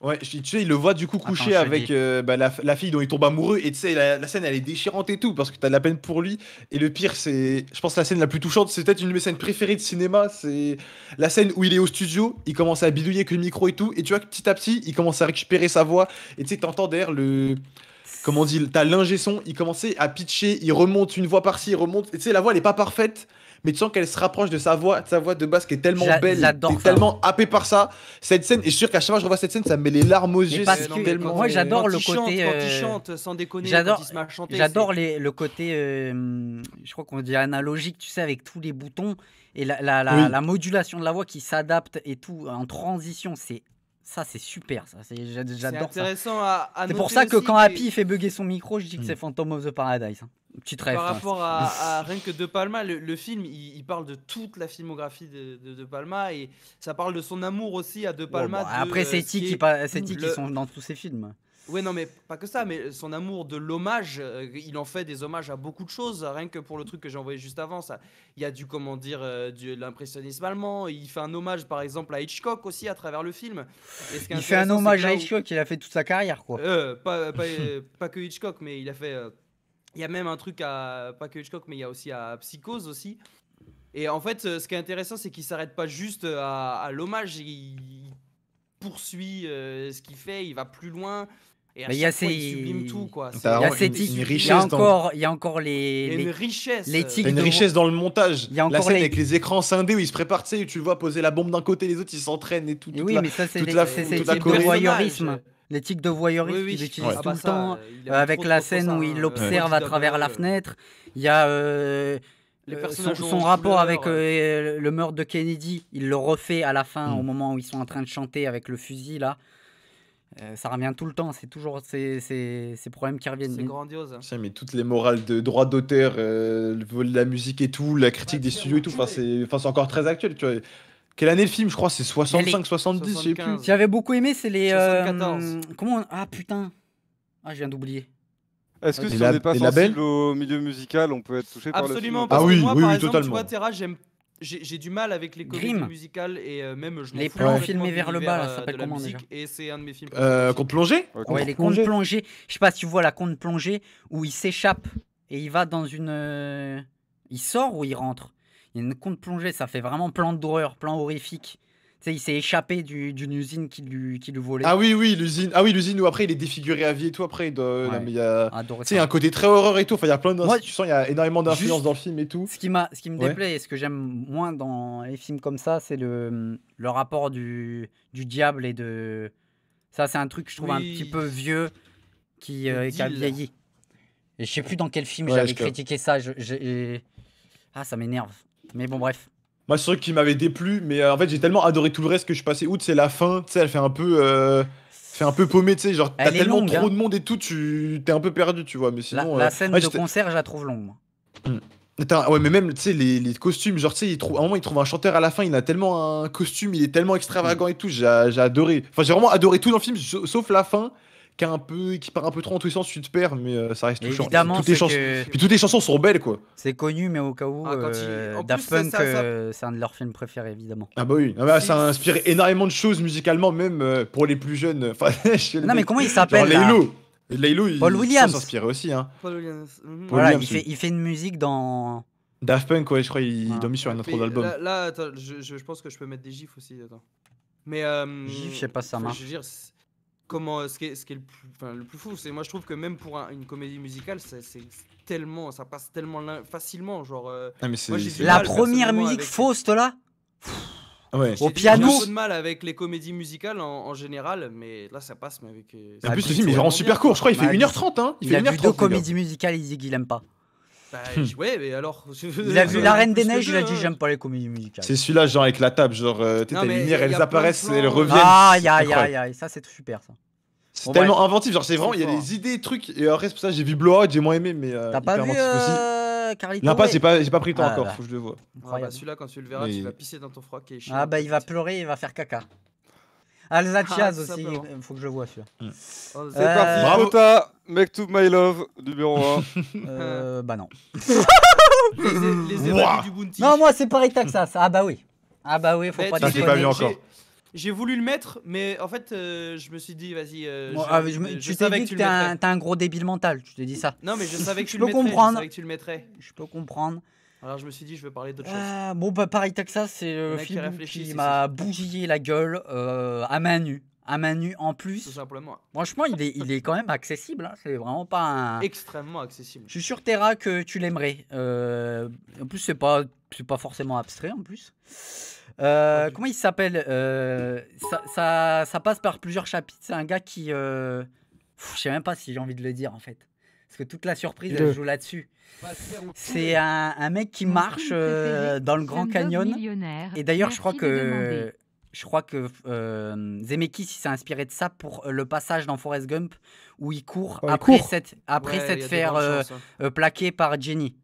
Ouais, tu sais, il le voit du coup coucher avec euh, bah, la, fille dont il tombe amoureux. Et tu sais, la, scène, elle est déchirante et tout, parce que t'as de la peine pour lui. Et le pire, c'est. Je pense la scène la plus touchante, c'est peut-être une de mes scènes préférées de cinéma. C'est la scène où il est au studio, il commence à bidouiller avec le micro et tout. Et tu vois, petit à petit, il commence à récupérer sa voix. Et tu sais, t'entends derrière le. Comment on dit T'as l'ingé son, il commençait à pitcher, il remonte une voix par-ci, il remonte. Et tu sais, la voix, elle est pas parfaite mais tu sens qu'elle se rapproche de sa voix, de sa voix de basse qui est tellement belle, tellement happée par ça. Cette scène, et je suis sûr qu'à chaque fois que je revois cette scène, ça me met les larmes aux yeux. tellement... moi, j'adore le côté. Quand il euh, chante, sans déconner, j'adore, J'adore le côté, euh, je crois qu'on dit analogique, tu sais, avec tous les boutons et la, la modulation de la voix qui s'adapte et tout en transition, c'est ça, c'est super. Ça, c'est, intéressant À, à c'est pour ça que quand Happy fait bugger son micro, je dis que c'est mm. Phantom of the Paradise. Hein. Petite Par rapport <laughs> à, rien que De Palma, le, film, il, parle de toute la filmographie de, de, Palma et ça parle de son amour aussi à De oh, Palma. après, c'est euh, qui, qui, qui, sont dans tous ses films. Ouais, non, mais pas que ça, mais son amour de l'hommage, euh, il en fait des hommages à beaucoup de choses, rien que pour le truc que j'ai envoyé juste avant. Ça. Il y a du, comment dire, euh, de l'impressionnisme allemand. Il fait un hommage, par exemple, à Hitchcock aussi à travers le film. il fait un hommage à Hitchcock, il a fait toute sa carrière, quoi. Euh, <laughs> pas, que Hitchcock, mais il a fait. il y a même un truc à. Pas que Hitchcock, mais il y a aussi à Psychose aussi. Et en fait, ce qui est intéressant, c'est qu'il s'arrête pas juste à, l'hommage, il poursuit ce qu'il fait, il va plus loin il y a ces... il tout, Il y a Il y a encore, les, Une richesse. dans le montage. Il y a encore la scène avec les écrans scindés où ils se préparent, tu sais, tu le vois poser la bombe d'un côté, les autres ils s'entraînent et tout. oui, mais ça c'est de voyeurisme. L'éthique de voyeurisme qu'ils ah, utilisent bah tout le temps, avec la scène où il euh, l'observe à travers la fenêtre. Il y a euh, euh, son, rapport avec le meurtre de Kennedy, il le refait à la fin, au hmm. moment où ils sont en train de chanter avec le fusil là. Euh, ça revient tout le temps, c'est toujours ces, ces, problèmes qui reviennent. C'est grandiose. mais toutes les morales de droit d'auteur, euh, le vol de la musique et tout, la critique des bah, studios et tout, enfin c'est encore très actuel. Tu vois. Quelle année le film Je crois c'est 65, 70, 75. je sais plus. J'avais beaucoup aimé, c'est les. Euh, comment Ah putain Ah, je viens d'oublier. Est-ce que si on n'est pas sensible au milieu musical, on peut être touché par le film Absolument, parce ah, oui, moi, oui, par exemple, totalement. j'aime j'ai du mal avec les comédies musicales et euh, même je les plans filmés vers le bas, euh, ça s'appelle comment déjà Et c'est un de mes films. Euh, ouais, les comptes plongés. Je sais pas si tu vois la compte plongée où il s'échappe et il va dans une. Il sort ou il rentre Il y a une compte plongée, ça fait vraiment plan d'horreur, plan horrifique il s'est échappé d'une usine qui lui, qui lui volait. Ah oui, oui, l'usine. Ah oui, l'usine où après il est défiguré à vie et tout. Après, de... Euh, il y a, ah, hein. un côté très horreur et tout. Enfin, il y a plein Tu sens, il y a énormément d'influence dans le film et tout. Ce qui, ce qui me déplaît et ce que j'aime moins dans les films comme ça, c'est le, le rapport du, du diable et de. Ça, c'est un truc que je trouve un petit peu vieux qui, euh, qui a vieilli. Et je sais plus dans quel film j'avais critiqué ça. Ah, ça m'énerve. Mais bon, bref. Moi, c'est truc qui m'avait déplu, mais euh, en fait, j'ai tellement adoré tout le reste que je passais août, c'est la fin, tu sais, elle fait un peu. Euh, fait un peu paumé, tu sais, genre t'as tellement trop hein. de monde et tout, tu t'es un peu perdu, tu vois. Mais sinon, la, euh, scène de concert, je la trouve longue. Mm. ouais, mais même, tu sais, les, costumes, genre, tu sais, il à un moment, il trouve un chanteur à la fin, il a tellement un costume, il est tellement extravagant mm. et tout, j'ai adoré. Enfin, j'ai vraiment adoré tout dans le film, sauf la fin, qui un peu, qui part un peu trop en tous les sens, tu te perds, mais euh, ça reste toujours... Évidemment, toutes les, chansons, puis toutes les chansons sont belles, quoi. C'est connu, mais au cas où, ah, euh, Daft Punk, euh, c'est un de leurs films préférés, évidemment. Ah bah oui, ah bah, ça a inspiré énormément de choses musicalement, même pour les plus jeunes. <laughs> Enfin, non, mais comment il s'appelle Laylo. Laylo, Paul Williams. s'inspire aussi. Hein. Paul Williams. Mhm. Voilà, il, fait, il fait une musique dans. Daft Punk, ouais, je crois, il ah. sur un autre album. Là, attends, je, pense que je peux mettre des gifs aussi. Attends. Mais. je sais pas, ça marche comment ce euh, qui ce qui est le, plus, fou c'est moi je trouve que même pour une comédie musicale c'est tellement ça passe tellement facilement genre euh, ah, la première musique fausse Faust là au piano j'ai de mal avec les comédies musicales en, général mais là ça passe mais avec euh, plus il est super court je crois il fait 1h30 bah, hein il, fait a 1h30 deux comédies musicales il dit qu'il aime pas bah, hmm. ouais, mais alors. <laughs> Il a vu La Reine des Neiges, il a dit j'aime pas les comédies musicales. C'est celui-là, genre avec la table, genre, euh, t'es les lumières, elles apparaissent, elles reviennent. Ah, aïe, aïe, aïe, ça c'est super ça. C'est tellement inventif, genre, c'est vraiment, il y a des idées, trucs. Et après, c'est pour ça j'ai vu Blowout, j'ai moins aimé, mais. Euh, T'as pas vu euh, Carlito pas, j'ai pas, pris le temps ah, encore, bah. faut que je le vois. Ah, bah, celui-là, quand tu le verras, tu vas pisser dans ton froc et Ah, bah, il va pleurer, il va faire caca. Alza ah, aussi, il faut que je le vois celui-là. Mm. Oh, c'est parti, Pota, Make to My Love, numéro 1. <laughs> euh, bah non. <laughs> les les du Bounty. Non, moi c'est pareil que ça, Ah bah oui. Ah bah oui, faut pas Ça, faire. pas encore. J'ai voulu le mettre, mais en fait, euh, je me suis dit, vas-y. Euh, ah, je- tu t'es dit que tu t'es un, un gros débile mental, tu t'es dit ça. Non, mais je savais que <laughs> tu le mettrais. Je savais que tu le mettrais. Je peux comprendre. Alors je me suis dit, je vais parler d'autre chose. Ah, bon, bah, pareil, Texas, c'est le film qui, m'a bougillé la gueule euh, à main nue. À main nue en plus. simplement. Franchement, il est, il est quand même accessible. Hein. C'est vraiment pas un. Extrêmement accessible. Je suis sûr, Terra, que tu l'aimerais. Euh, en plus, c'est pas, c'est pas forcément abstrait en plus. Euh, comment il s'appelle ça, ça, ça, passe par plusieurs chapitres. C'est un gars qui. je sais même pas si j'ai envie de le dire en fait. Parce que toute la surprise, elle joue là-dessus. C'est un, mec qui marche euh, dans le Grand Canyon. Et d'ailleurs, je crois que. Je crois que euh, Zemeckis s'est inspiré de ça pour euh, le passage dans Forrest Gump où il court après s'être après faire plaquer par Jenny.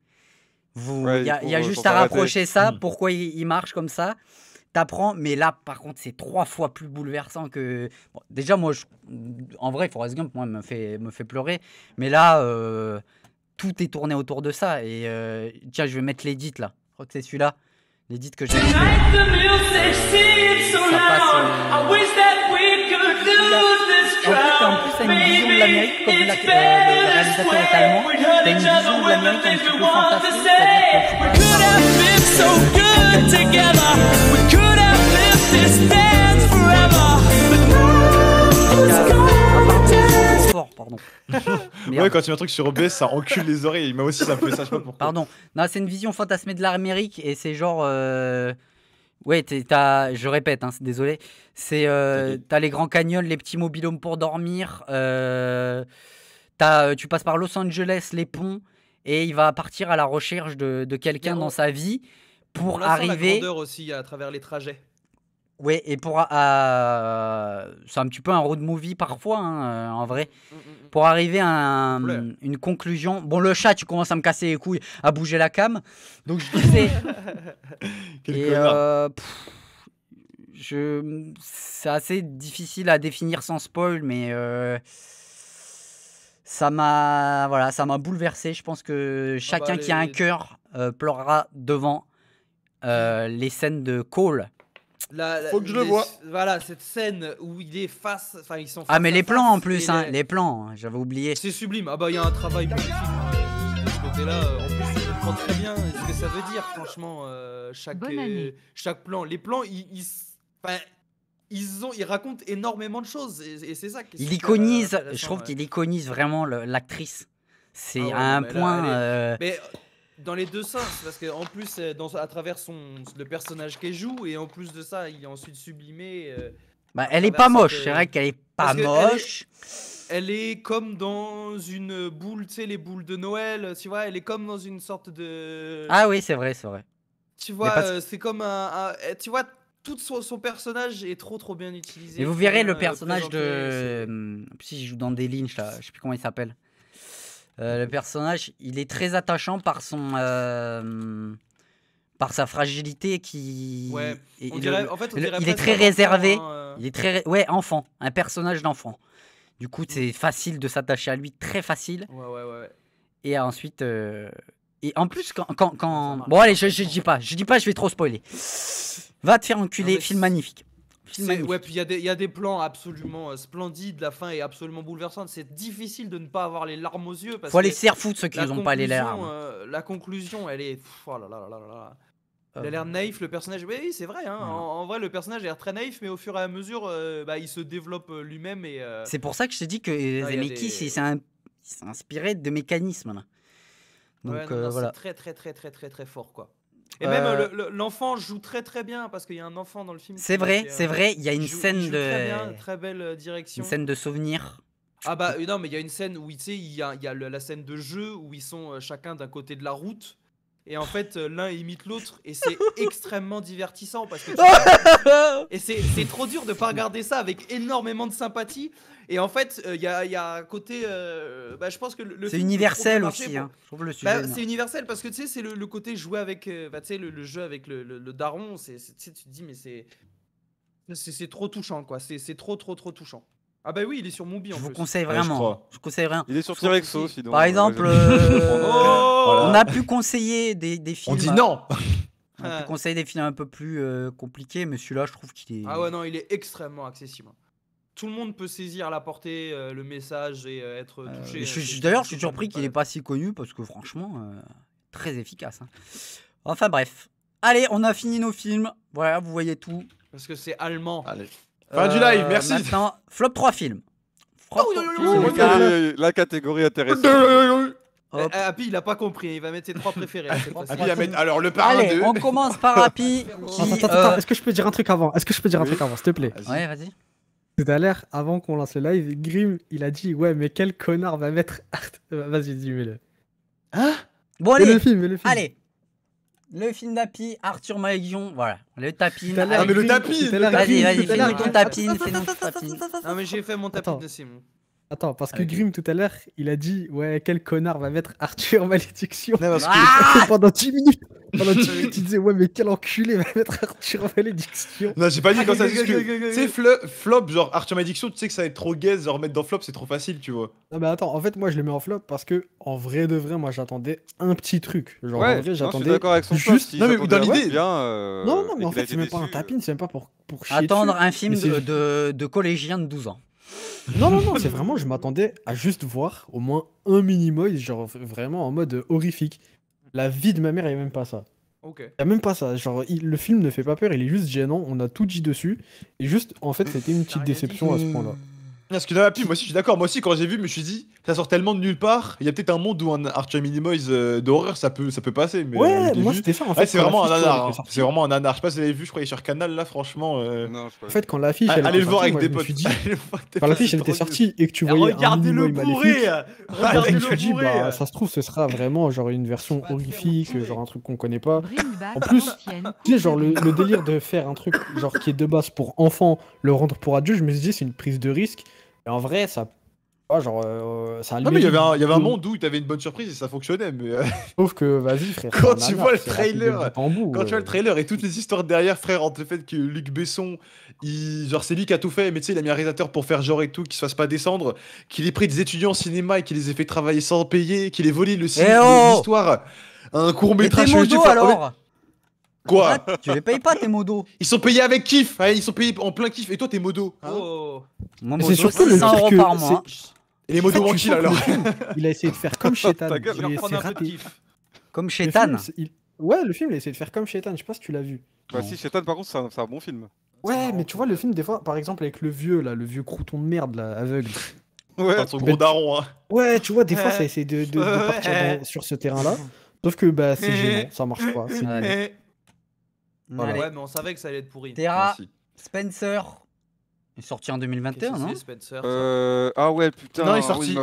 Il y a, hein. juste à rapprocher ça, <clears throat> pourquoi il marche comme ça t'apprends, mais là, par contre, c'est trois fois plus bouleversant que. déjà, moi, je... en vrai, Forrest Gump, moi, me fait, me fait pleurer. Mais là, euh, tout est tourné autour de ça. Et euh, tiens, je vais mettre l'édit là. Je crois que c'est celui-là. L'édit que j'ai. pardon. <laughs> ouais, quand tu mets un truc sur OBS, ça encule les oreilles. mais aussi, ça me fait ça, je sais pas pourquoi. Pardon. Non, c'est une vision fantasmée de l'Amérique et c'est genre. Euh, ouais, t'as, je répète, hein, désolé. C'est, euh, t'as les grands canyons, les petits mobilhomes pour dormir. Euh, As, tu passes par Los Angeles, les ponts, et il va partir à la recherche de, quelqu'un dans sa vie pour arriver. aussi à travers les trajets. Ouais, et pour. Euh, c'est un petit peu un road movie parfois, hein, euh, en vrai. Hum, hum, hum. Pour arriver à une conclusion. Bon, le chat, tu commences à me casser les couilles, à bouger la cam. Donc je disais. <laughs> Euh, c'est assez difficile à définir sans spoil, mais. Euh, ça m'a voilà, ça m'a bouleversé. Je pense que ah bah chacun qui a un cœur pleurera devant les scènes de Cole faut que je le vois. Voilà, cette scène où il est face. Enfin, ils sont Ah, mais les plans en plus, hein, les... plans, hein, j'avais oublié. C'est sublime. Ah, bah, il y a un travail hein, ce côté-là. En plus, je comprends très bien ce que ça veut dire, franchement. Euh, chaque, euh, chaque plan. Les plans, ils. enfin, ils, ont, ils racontent énormément de choses et, c'est ça. Qui il iconise, je trouve qu'il iconise vraiment l'actrice. C'est ah à un point. Euh, mais dans les deux sens, parce qu'en plus, euh, dans, à travers son, le personnage qu'elle joue, et en plus de ça, il est ensuite sublimé. Euh, bah, elle est pas moche, c'est euh, vrai qu'elle est pas moche. Elle est, comme dans une boule, tu sais, les boules de Noël, tu vois, elle est comme dans une sorte de. Ah oui, c'est vrai, c'est vrai. Tu vois, c'est comme un, eh, Tu vois, tout son, personnage est trop, trop bien utilisé. Et vous verrez le personnage de. Si je joue dans des Lynch, là, je sais plus comment il s'appelle. Euh, le personnage, il est très attachant par son euh, par sa fragilité qui ouais, en fait, euh, il est très réservé il est très ouais enfant un personnage d'enfant du coup c'est facile de s'attacher à lui très facile et ensuite et en plus quand, bon allez je, ne dis pas je dis pas je vais trop spoiler va te faire enculer film magnifique ouais, puis il y, a des, plans absolument euh, splendides, la fin est absolument bouleversante. C'est difficile de ne pas avoir les larmes aux yeux. Parce Faut serre les foutre ceux qui n'ont pas les larmes. Euh, la conclusion, elle est. Oh a l'air euh. naïf, le personnage. Oui, c'est vrai. Hein. En, vrai, le personnage a l'air très naïf, mais au fur et à mesure, bah, il se développe lui-même. et. C'est pour ça que je te dis que les Zemeckis ah, C'est inspiré de mécanismes. Donc voilà. C'est très, très, très, très, très, très fort. quoi. Et même euh, l'enfant joue très très bien parce qu'il y a un enfant dans le film. C'est vrai, euh, c'est vrai. Il y a une scène de très, belle euh, direction. Une scène de souvenir. Ah bah non, mais il y a une scène où il y a la scène de jeu où ils sont chacun d'un côté de la route et en fait, euh, l'un imite l'autre et c'est <laughs> extrêmement divertissant parce que <laughs> et c'est trop dur de pas regarder ça avec énormément de sympathie. Et en fait, il euh, y, a, y, a un côté, euh, bah, je pense que le c'est universel aussi. Hein, trouve le bah, sujet. Hein. c'est universel parce que tu sais, c'est le, côté jouer avec, bah, tu sais, le, jeu avec le, le daron. C'est, tu te dis mais c'est c'est trop touchant quoi. C'est trop trop trop touchant. Ah bah oui, il est sur Mubi en Je vous conseille vraiment. je, conseille rien. Il est sur Tirexo, aussi. Par euh, exemple, euh, on a pu conseiller des, films. On dit non <laughs> On a pu conseiller des films un peu plus euh, compliqués, mais celui-là, je trouve qu'il est. Ah ouais, non, il est extrêmement accessible. Tout le monde peut saisir la portée, le message et être touché. D'ailleurs, je suis surpris qu'il n'est pas si connu parce que franchement, très efficace. Hein. Enfin bref. Allez, on a fini nos films. Voilà, vous voyez tout. Parce que c'est allemand. Allez. Fin du euh, live, merci. Maintenant, flop 3 films. 3 films. la catégorie intéressante. Eh, eh, Happy, il a pas compris, il va mettre ses trois <laughs> préférés. Happy, va mettre... Alors, le par de... on commence par Happy. <laughs> Attends, euh, est-ce que je peux dire un truc avant Est-ce que je peux dire un truc avant, s'il te plaît Ouais, vas-y. Tout à l'heure, avant qu'on lance le live, Grim, il a dit Ouais, mais quel connard va mettre <laughs> Vas-y, dis-le. Hein Bon, allez. le film, le Allez. Le film d'Api, Arthur Maillon, voilà. Le tapis. Ah, mais le tapis Vas-y, vas-y, fais ton tapis, fais ton tapis. Non, mais j'ai fait mon tapis de Simon. Attends, parce que Grimm Grim, tout à l'heure, il a dit Ouais, quel connard va mettre Arthur Malédiction non, parce que... Ah <laughs> pendant 10 minutes, pendant 10 minutes, il disait Ouais, mais quel enculé va mettre Arthur Malédiction Non, j'ai pas dit quand ah, ça, disait Tu sais, flop, genre Arthur Malédiction, tu sais que ça va être trop gaze, genre mettre dans flop, c'est trop facile, tu vois. Non, mais attends, en fait, moi, je le mets en flop parce que, en vrai de vrai, moi, j'attendais un petit truc. Genre, ouais, en vrai, j'attendais. d'accord avec son juste... non, mais dans l'idée. Euh, non, non, mais en fait, c'est même pas un tapin, c'est même pas pour, pour Attendre un film de, de collégien de 12 ans. Non, non, non, c'est vraiment, je m'attendais à juste voir au moins un mini minimoid, genre vraiment en mode horrifique. La vie de ma mère, il a même pas ça. Y'a a même pas ça. Genre, le film ne fait pas peur, il est juste gênant, on a tout dit dessus. Et juste, en fait, c'était une petite déception à ce point-là. Parce que pub, moi aussi je suis d'accord. Moi aussi, quand j'ai vu, je me suis dit, ça sort tellement de nulle part. Il y a peut-être un monde où un Archer Minimoys euh, d'horreur, ça peut, ça peut passer. Mais ouais, euh, moi c'était ça. En fait, ah, hein. c'est vraiment un anard. C'est vraiment un Je sais pas si vous l'avez vu, je croyais sur Canal là, franchement. Euh. en fait, quand l'affiche. Ah, sortie. allez le voir avec <laughs> des potes. quand l'affiche elle était sortie et que tu voyais. Regardez le bourré Regardez le bourré Ça se trouve, ce sera vraiment genre une version horrifique, genre un truc qu'on connaît pas. En plus, tu sais, genre le délire de faire un truc genre qui est de base pour enfants, le rendre pour adultes, je me suis dit, c'est une prise de risque en vrai, ça. Oh, genre, euh, non, mais il y, avait un, avait monde où avais une bonne surprise et ça fonctionnait, mais. Euh, <laughs> Sauf que, vas-y, frère. quand tu vois le trailer, quand tu vois le euh. trailer et toutes les histoires derrière, frère, entre le fait que Luc Besson, il... genre, c'est lui qui a tout fait, mais tu sais, il a mis un réalisateur pour faire genre et tout, qu'il se fasse pas descendre, qu'il ait pris des étudiants en cinéma et qu'il les ait fait travailler sans payer, qu'il ait volé le cinéma, eh oh l'histoire, histoire un court métrage. Quoi Tu les payes pas tes modos. Ils sont payés avec kiff, hein, ils sont payés en plein kiff. Et toi, t'es modos. hein. Oh. Moi, c'est surtout le par mois. Et les modos en alors. Il a essayé de faire comme Shetan. <laughs> Ta gueule. Il a essayé un peu de faire kiff. Comme Shetan Ouais, le film, il a essayé de faire comme Shetan. Je sais pas si tu l'as vu. Bah si, Shetan, par contre, c'est un, bon film. Ouais, mais tu vois, le film, des fois, par exemple, avec le vieux, là, le vieux crouton de merde, là, aveugle. Ouais. son gros daron, hein. Ouais, tu vois, des fois, ça essaie de, de- partir sur ce terrain-là. Sauf que, bah, c'est gênant, ça marche pas. Mm. Ouais, mais on savait que ça allait être pourri. Terra, Spencer. Il est sorti en 2021, non Spencer, euh, Ah ouais, putain. il sorti.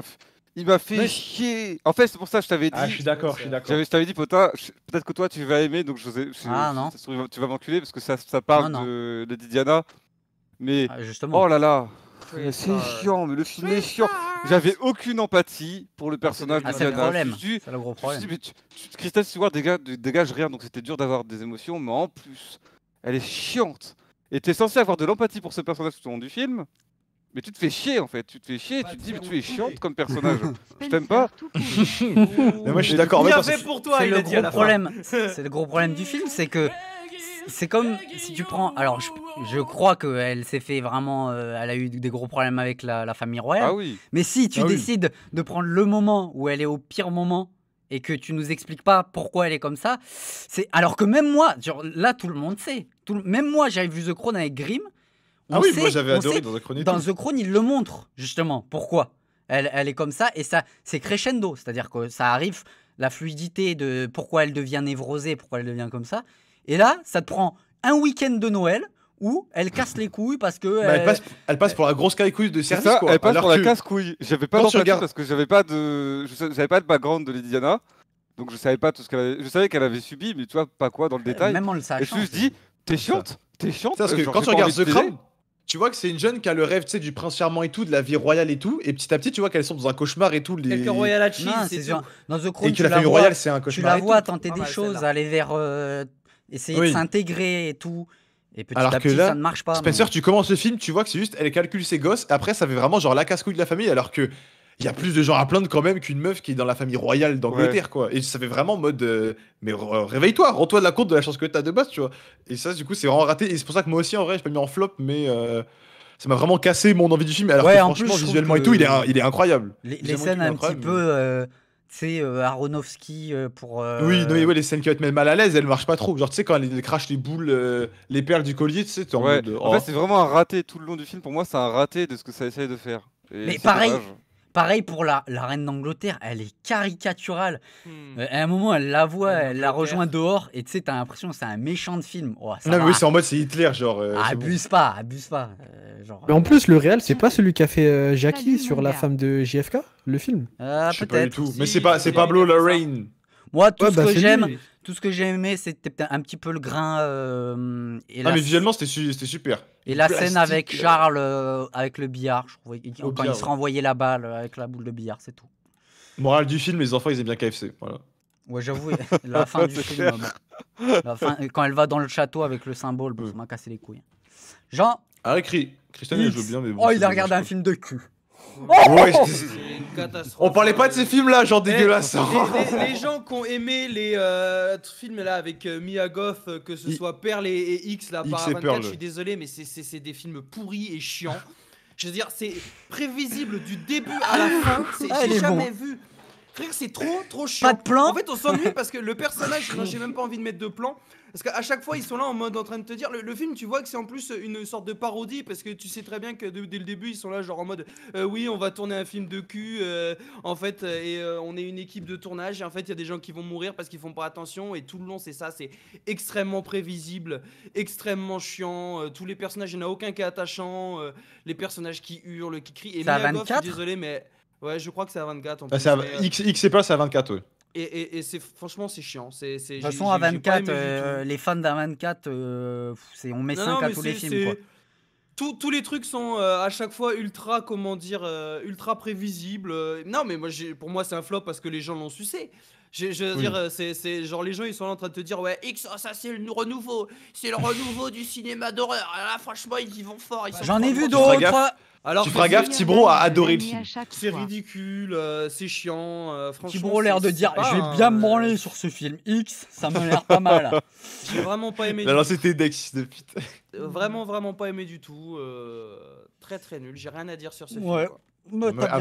Il m'a fait chier. En fait, c'est pour ça que je t'avais ah, dit. Ah, je suis d'accord, je suis d'accord. Je t'avais dit, Pota, peut-être que toi tu vas aimer, donc je, Ah non. Tu vas m'enculer parce que ça, ça parle De... de, Didiana. Mais. Ah, oh là là c'est chiant, mais le film est chiant. J'avais aucune empathie pour le personnage ah, de problème. C'est le gros problème. Je, tu, tu, Stewart dégage, dégage rien, donc c'était dur d'avoir des émotions, mais en plus, elle est chiante. Et es censé avoir de l'empathie pour ce personnage tout au long du film, mais tu te fais chier en fait, tu te fais chier, et tu te dis mais tu es chiante comme personnage. je t'aime pas. mais moi je suis d'accord. avec pour toi, le gros problème. <laughs> C'est le gros problème du film, c'est que c'est comme si tu prends. Alors, je, crois qu'elle s'est fait vraiment. Euh, elle a eu des gros problèmes avec la, famille royale. Ah oui. Mais si tu ah décides de prendre le moment où elle est au pire moment et que tu nous expliques pas pourquoi elle est comme ça, c'est alors que même moi, genre, là tout le monde sait. Tout Même moi, j'avais vu The Crown avec Grimm. Ah oui, moi j'avais adoré dans The Crown dans The Crown, il le montre justement. Pourquoi elle, elle est comme ça et ça, c'est crescendo. C'est-à-dire que ça arrive, la fluidité de pourquoi elle devient névrosée, pourquoi elle devient comme ça. Et là, ça te prend un week-end de Noël où elle casse les couilles parce que. Bah, elle... passe, pour la grosse casse-couille de certains Ça, Elle passe pour la casse-couille. J'avais pas d'empathie parce que j'avais pas de, pas de background de Lady donc je savais pas tout ce qu'elle, avait... je savais qu'elle avait subi, mais tu vois pas quoi dans le euh, détail. Même en le sachant. Et je me dis, t'es chiante, t'es chiante. Parce que quand tu regardes The Crown, tu vois que c'est une jeune qui a le rêve du prince charmant et tout, de la vie royale et tout, et petit à petit, tu vois qu'elle sont dans un cauchemar et tout. Les... Quelques royal à cheese, c'est Dans The Crown, et que la, royale, c'est un cauchemar. Tu la vois tenter des choses, aller vers euh, essayer de s'intégrer et tout. Et petit alors à que petit, là, ça ne marche pas. Spencer, tu commences le film, tu vois que c'est juste, elle calcule ses gosses. Après, ça fait vraiment genre la casse-couille de la famille, alors que il y a plus de gens à plaindre quand même qu'une meuf qui est dans la famille royale d'Angleterre, quoi. Et ça fait vraiment mode, euh, mais réveille-toi, rends-toi de la compte de la chance que tu as de base, tu vois. Et ça, du coup, c'est vraiment raté. Et c'est pour ça que moi aussi, en vrai, je pas mis en flop, mais. Euh, ça m'a vraiment cassé mon envie du film, alors que franchement, visuellement et tout, il est, il est incroyable. Les, scènes un petit peu euh, sais, euh, Aronofsky euh, pour. Euh, oui, non, ouais, les scènes qui vont être même mal à l'aise, elles marchent pas trop. Genre, tu sais, quand elle crache les boules, les perles du collier, tu sais, en mode. En fait, oh. c'est vraiment un raté tout le long du film. Pour moi, c'est un raté de ce que ça essaye de faire. mais pareil, Pareil pour la, reine d'Angleterre, elle est caricaturale. Hmm. Euh, à un moment, elle la voit, elle la rejoint dehors, et tu sais, t'as l'impression que c'est un méchant de film. Oh, non, mais oui, c'est en mode c'est Hitler, genre. Euh, abuse pas, abuse pas. Euh, mais en plus, le réel, c'est ah. pas celui qu'a fait Jackie sur la femme de JFK, le film. pas peut-être. Mais c'est pas, c'est Pablo Lorraine. Moi, tout ce bah, que j'aime, tout ce que j'ai aimé, c'était un petit peu le grain. Euh, et ah, mais visuellement, c'était, super. Et la scène avec euh, Charles, euh, avec le billard, je quand il se renvoyait la balle avec la boule de billard, c'est tout. Moral du film, les enfants, ils aiment bien KFC. Voilà. Ouais, j'avoue, <laughs> la fin du film. quand elle va dans le château avec le symbole, ça m'a cassé les couilles. Jean. Ah, écrit. Christian, il joue bien, mais bon, Oh, il a regardé un film de cul. Oh on parlait pas de ces films-là, genre eh, dégueulasse. Les, gens qui ont aimé les euh, films-là avec euh, Mia Goff, euh, que ce soit Perle et, X, là, je suis désolé, mais c'est des films pourris et chiants. Je veux dire, c'est prévisible du début à la ah, fin. C'est jamais vu. c'est trop, trop chiant. Pas de plan. En fait, on s'ennuie parce que le personnage, j'ai même pas envie de mettre de plan. Parce qu'à chaque fois, ils sont là en mode en train de te dire. Le, film, tu vois que c'est en plus une sorte de parodie parce que tu sais très bien que dès le début, ils sont là genre en mode euh, oui, on va tourner un film de cul. Euh, en fait, euh, et on est une équipe de tournage. Et en fait, il y a des gens qui vont mourir parce qu'ils font pas attention. Et tout le long, c'est ça. C'est extrêmement prévisible, extrêmement chiant. tous les personnages, il n'y en a aucun qui est attachant. les personnages qui hurlent, qui crient. Et C'est à désolé, mais ouais, je crois que c'est à 24. en ah, à- X, et pas c'est à 24, ouais. Et, et, c'est franchement c'est chiant. C'est, de toute façon à 24, euh, les fans d'un 24, euh, c'est on met 5 à tous les films. Quoi. tous les trucs sont euh, à chaque fois ultra comment dire ultra prévisibles. Non mais moi pour moi c'est un flop parce que les gens l'ont sucé. Je, je veux dire, c'est genre les gens ils sont en train de te dire ouais X ça c'est le renouveau, c'est le renouveau du cinéma d'horreur. Ah là franchement ils y vont fort. J'en ai vu d'autres tu feras gaffe, Tibro a adoré le film. C'est ridicule, euh, c'est chiant. Euh, a l'air de dire Je vais bien euh, me branler sur ce film X, ça m'a l'air pas mal. <laughs> J'ai vraiment pas aimé. Alors c'était Dex de pute. Euh, vraiment, vraiment pas aimé du tout. très, très nul. J'ai rien à dire sur ce film. Ouais. à,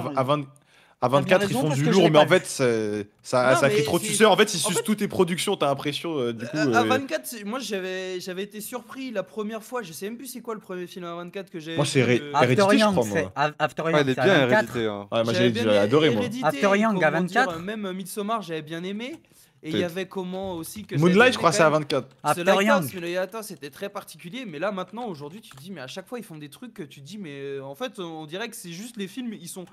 à 24, ils font du lourd, mais en fait, ça, crie trop. de sais, en fait, ils en toutes tes productions, t'as l'impression. Euh, euh, à, 24, euh. moi, j'avais, j'avais été surpris la première fois. Je sais même plus c'est quoi le premier film à 24 que j'ai. Moi, c'est je crois. Moi. After Young, bien j'ai adoré, moi. After à 24. même Midsommar, j'avais bien aimé. Et il y avait comment aussi que Moonlight, je crois, c'est à 24. After c'était très particulier, mais là maintenant, aujourd'hui, tu dis, mais à chaque fois, ils font des trucs que tu dis, mais en fait, on dirait que c'est juste les films, ils sont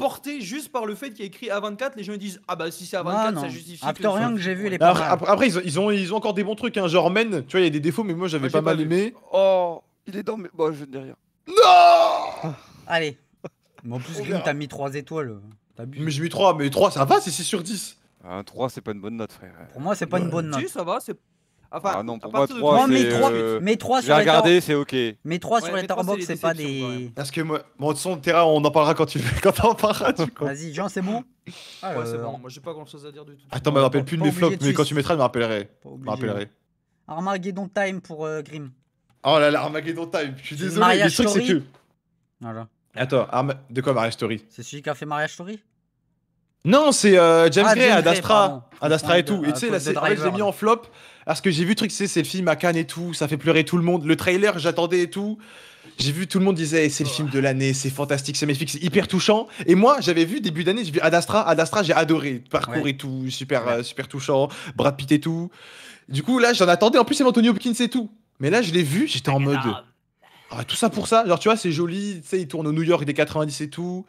porté juste par le fait qu'il y a écrit A24, les gens disent Ah bah si c'est A24, ah, ça justifie. rien que j'ai vu, les après, ils, ont, ils ont encore des bons trucs, hein, genre Men, tu vois, il y a des défauts, mais moi j'avais ah, pas, mal aimé. Oh, il est dans mes. Bon, je ne dis rien. Non ah. Allez. Mais en plus, tu t'as mis 3 étoiles. Mais j'ai mis 3, mais 3 ça va, c'est 6 sur 10. Un 3, c'est pas une bonne note, frère. Pour moi, c'est pas une bonne note. Si, ça va, c'est ah non, pour moi, 3, de... mais 3, euh, mais regardé, c'est ok. Mais 3 sur les Torbox, c'est pas des. Parce que moi, son de son, Terra, on en parlera quand tu veux, <laughs> quand en parleras. Vas-y, Jean, c'est bon Ouais, ah, c'est euh, bon. Moi, j'ai pas grand chose à dire du tout. Attends, mais me rappelle plus de mes flops, mais quand tu mettras, je me rappellerai. Armageddon Time pour euh, Grim. Oh là là, Armageddon Time, je suis désolé, mais le truc, c'est que. Voilà. Attends, de quoi Mariage Story C'est celui qui a fait Mariage Story Non, c'est James ah, Gray, d'Astra. Adastra ah, et tout. et tu sais, là, je mis en flop. Parce que j'ai vu le truc, c'est le film à Cannes et tout. Ça fait pleurer tout le monde. Le trailer, j'attendais et tout. J'ai vu tout le monde disait c'est le film de l'année, c'est fantastique, c'est magnifique, c'est hyper touchant. Et moi, j'avais vu début d'année, j'ai vu Adastra, Adastra, j'ai adoré, parcours et tout, super, euh, super touchant, Brad Pitt et tout. Du coup, là, j'en attendais. En plus, c'est Anthony Hopkins et tout. Mais là, je l'ai vu, j'étais en mode ah, tout ça pour ça. Genre, tu vois, c'est joli, tu sais, il tourne au New York des 90 et tout.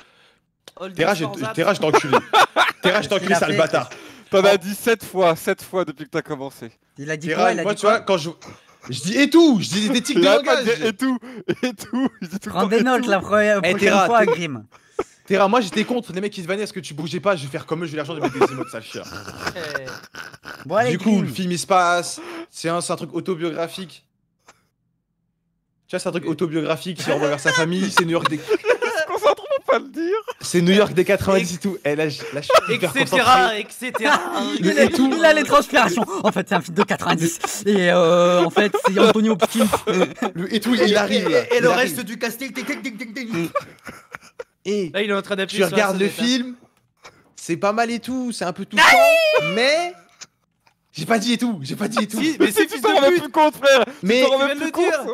Terra, je t'enculé. <laughs> Terra, je bâtard. T'en as dit 7 fois, 7 fois depuis que t'as commencé. Il a dit quoi, il a moi, dit tu quoi vois, quand je... Je dis et tout, je dis des tics de langage. Et tout, et tout, Prends des notes la première, eh, fois à Grim. <laughs> Terra, moi j'étais contre les mecs qui se vannaient, est-ce que tu bougeais pas Je vais faire comme eux, je vais l'argent de mettre des émotes, sale chien. Eh. du coup, le film il se passe, c'est un, c'est un truc autobiographique. Tu vois, c'est un truc autobiographique qui renvoie vers sa famille, c'est New York des. C'est New York des 90 et tout. Et eh, là, je, là, je suis hyper etc. <laughs> Et il, a, il a les transpirations. En fait, c'est un film de 90. Et euh, en fait, c'est Antonio Hopkins. <laughs> et tout, il arrive. Et, le reste du casting. <laughs> Et là, il est en train Tu regardes le film. C'est pas mal et tout. C'est un peu tout. Mais. J'ai pas dit et tout, j'ai pas dit et tout. Si, mais si tu t'en remets plus compte, frère. Mais tu t'en plus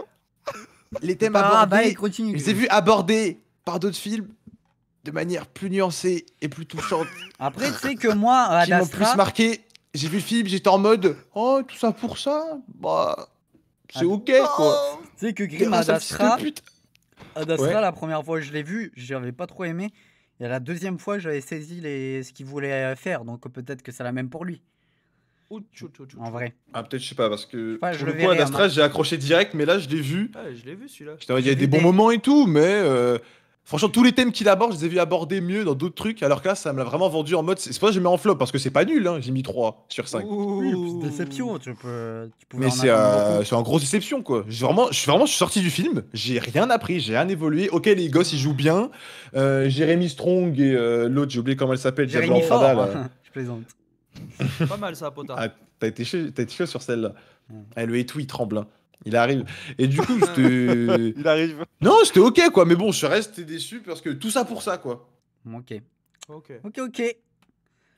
Les bah, thèmes abordés, ah, bah, continue, les ai vus abordés par d'autres films de manière plus nuancée et plus touchante. Après, tu sais que moi, Adastra... plus marqué. J'ai vu Philippe, j'étais en mode Oh, tout ça pour ça Bah, c'est ah. ok quoi. Oh. Tu sais que Grim Adastra, Adastra la première fois que je l'ai vu, j'avais pas trop aimé. Et la deuxième fois, j'avais saisi les... ce qu'il voulait faire, donc peut-être que c'est la même pour lui. En vrai. Ah, peut-être, je sais pas, parce que pour je le, coup, Adastra, hein, j'ai accroché direct, mais là, je l'ai vu. je l'ai vu celui-là. Il y a des, bons moments et tout, mais. Euh, Franchement, tous les thèmes qu'il aborde, je les ai vus aborder mieux dans d'autres trucs, alors que là, ça me l'a vraiment vendu en mode. C'est pour ça que j'ai mets en flop, parce que c'est pas nul, hein. j'ai mis 3 sur 5. Ouh, oui, déception, tu peux. Tu mais c'est euh, en grosse déception, quoi. Vraiment, je suis vraiment je suis sorti du film, j'ai rien appris, j'ai rien évolué. Ok, les gosses, ils jouent bien. Euh, Jérémy Strong et euh, l'autre, j'ai oublié comment elle s'appelle, Jérémy Fadal. Hein. <laughs> je plaisante. pas mal ça, Pota. Ah, T'as été, chaud sur celle-là. Elle le et tout, il tremble. Hein. Il arrive. Et du coup, c'était. <laughs> Il arrive. Non, c'était ok, quoi. Mais bon, je reste déçu parce que tout ça pour ça, quoi. Ok. Ok. Ok, ok.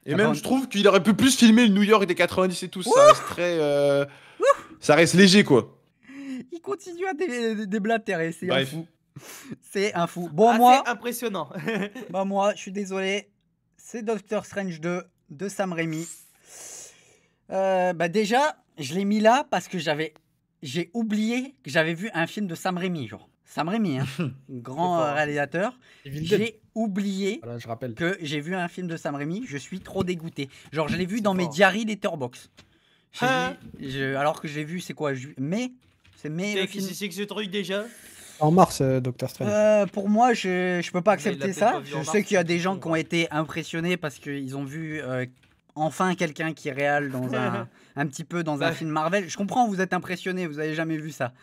Et même, je trouve qu'il aurait pu plus filmer le New York des 90 et tout. ça reste très. Euh, ça reste léger, quoi. Il continue à déblatérer. C'est un fou. C'est un fou. Bon, ah, moi. impressionnant. <laughs> bah, moi, je suis désolé. C'est Doctor Strange 2 de Sam Raimi. Euh, bah, déjà, je l'ai mis là parce que j'avais j'ai oublié que j'avais vu un film de Sam Raimi, genre. Sam Raimi, hein, <laughs> grand euh, réalisateur. J'ai oublié que j'ai vu un film de Sam Raimi. Je suis trop dégoûté. Genre, je l'ai vu dans mes diaries Letterbox. Ah. alors que j'ai vu, c'est quoi Mais C'est mais. que ce truc déjà en mars, Docteur Doctor Strange. Euh, pour moi, je ne peux pas accepter ça. Je sais qu'il y a des gens qui hein. ont été impressionnés parce qu'ils ont vu euh, enfin quelqu'un qui est dans <laughs> un, un petit peu dans un film Marvel. Je comprends, vous êtes impressionné, vous avez jamais vu ça.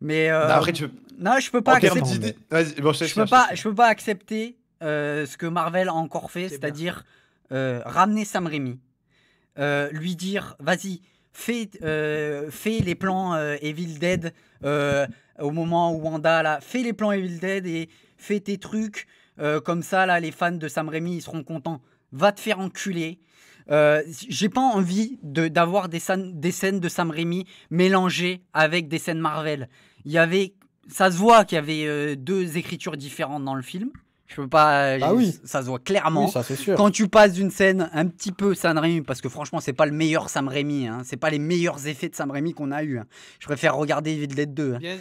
Mais euh, non, après, non, je peux pas accepter. je, peux pas, je peux pas accepter euh, ce que Marvel a encore fait, c'est-à-dire euh, ramener Sam Raimi, lui dire, vas-y, fais, fais les plans Evil Dead au moment où Wanda là, fais les plans Evil Dead et fais tes trucs comme ça là, les fans de Sam Raimi seront contents. Va te faire enculer. Euh, j'ai pas envie d'avoir des, scènes, des scènes de Sam Raimi mélangées avec des scènes Marvel. Il y avait, ça se voit qu'il y avait euh, deux écritures différentes dans le film. Je peux pas. Euh, bah ça se voit clairement. sûr. Quand tu passes d'une scène un petit peu Sam Raimi, parce que franchement, c'est pas le meilleur Sam Raimi. Hein, c'est pas les meilleurs effets de Sam Raimi qu'on a eu. Hein. Je préfère regarder Evil 2. Hein. Bien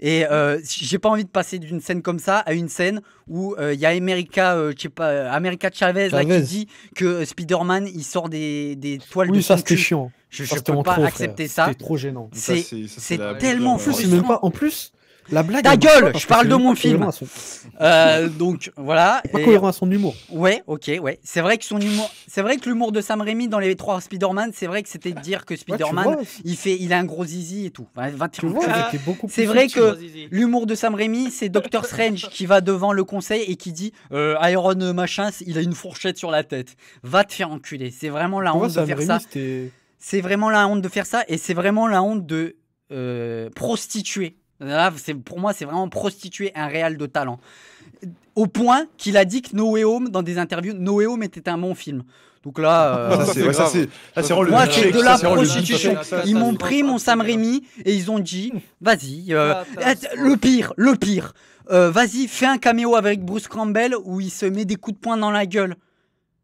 et euh, j'ai pas envie de passer d'une scène comme ça à une scène où euh, il y a America, euh, pas, euh, America Chavez, Là, qui dit que Spider-Man il sort des, des toiles oui, de. ça c'était chiant. Je, ne peux pas accepter ça. C'est trop gênant. C'est tellement pas. En plus, la blague. Ta gueule, je parle de mon film. Euh, donc voilà. Pas cohérent à son humour. Ouais, ok, ouais. C'est vrai que son humour, c'est vrai que l'humour de Sam Raimi dans les trois Spider-Man, c'est vrai que c'était de dire que Spider-Man, il fait, il a un gros zizi et tout. C'est vrai que l'humour de Sam Raimi, c'est Doctor Strange qui va devant le conseil et qui dit euh, Iron machin, il a une fourchette sur la tête. Va te faire enculer. C'est vraiment la honte de faire ça. C'est vraiment la honte de faire ça et c'est vraiment la honte de euh, prostituer Là, pour moi, c'est vraiment prostituer un réal de talent. Au point qu'il a dit que Noé Home, dans des interviews, Noé Home était un bon film. Donc là, <laughs> euh, c'est Moi, c'est de la prostitution. Ils m'ont pris mon Sam Raimi et ils ont dit, vas-y, euh, ah, euh, le pire, le pire. vas-y, fais un caméo avec Bruce Campbell où il se met des coups de poing dans la gueule.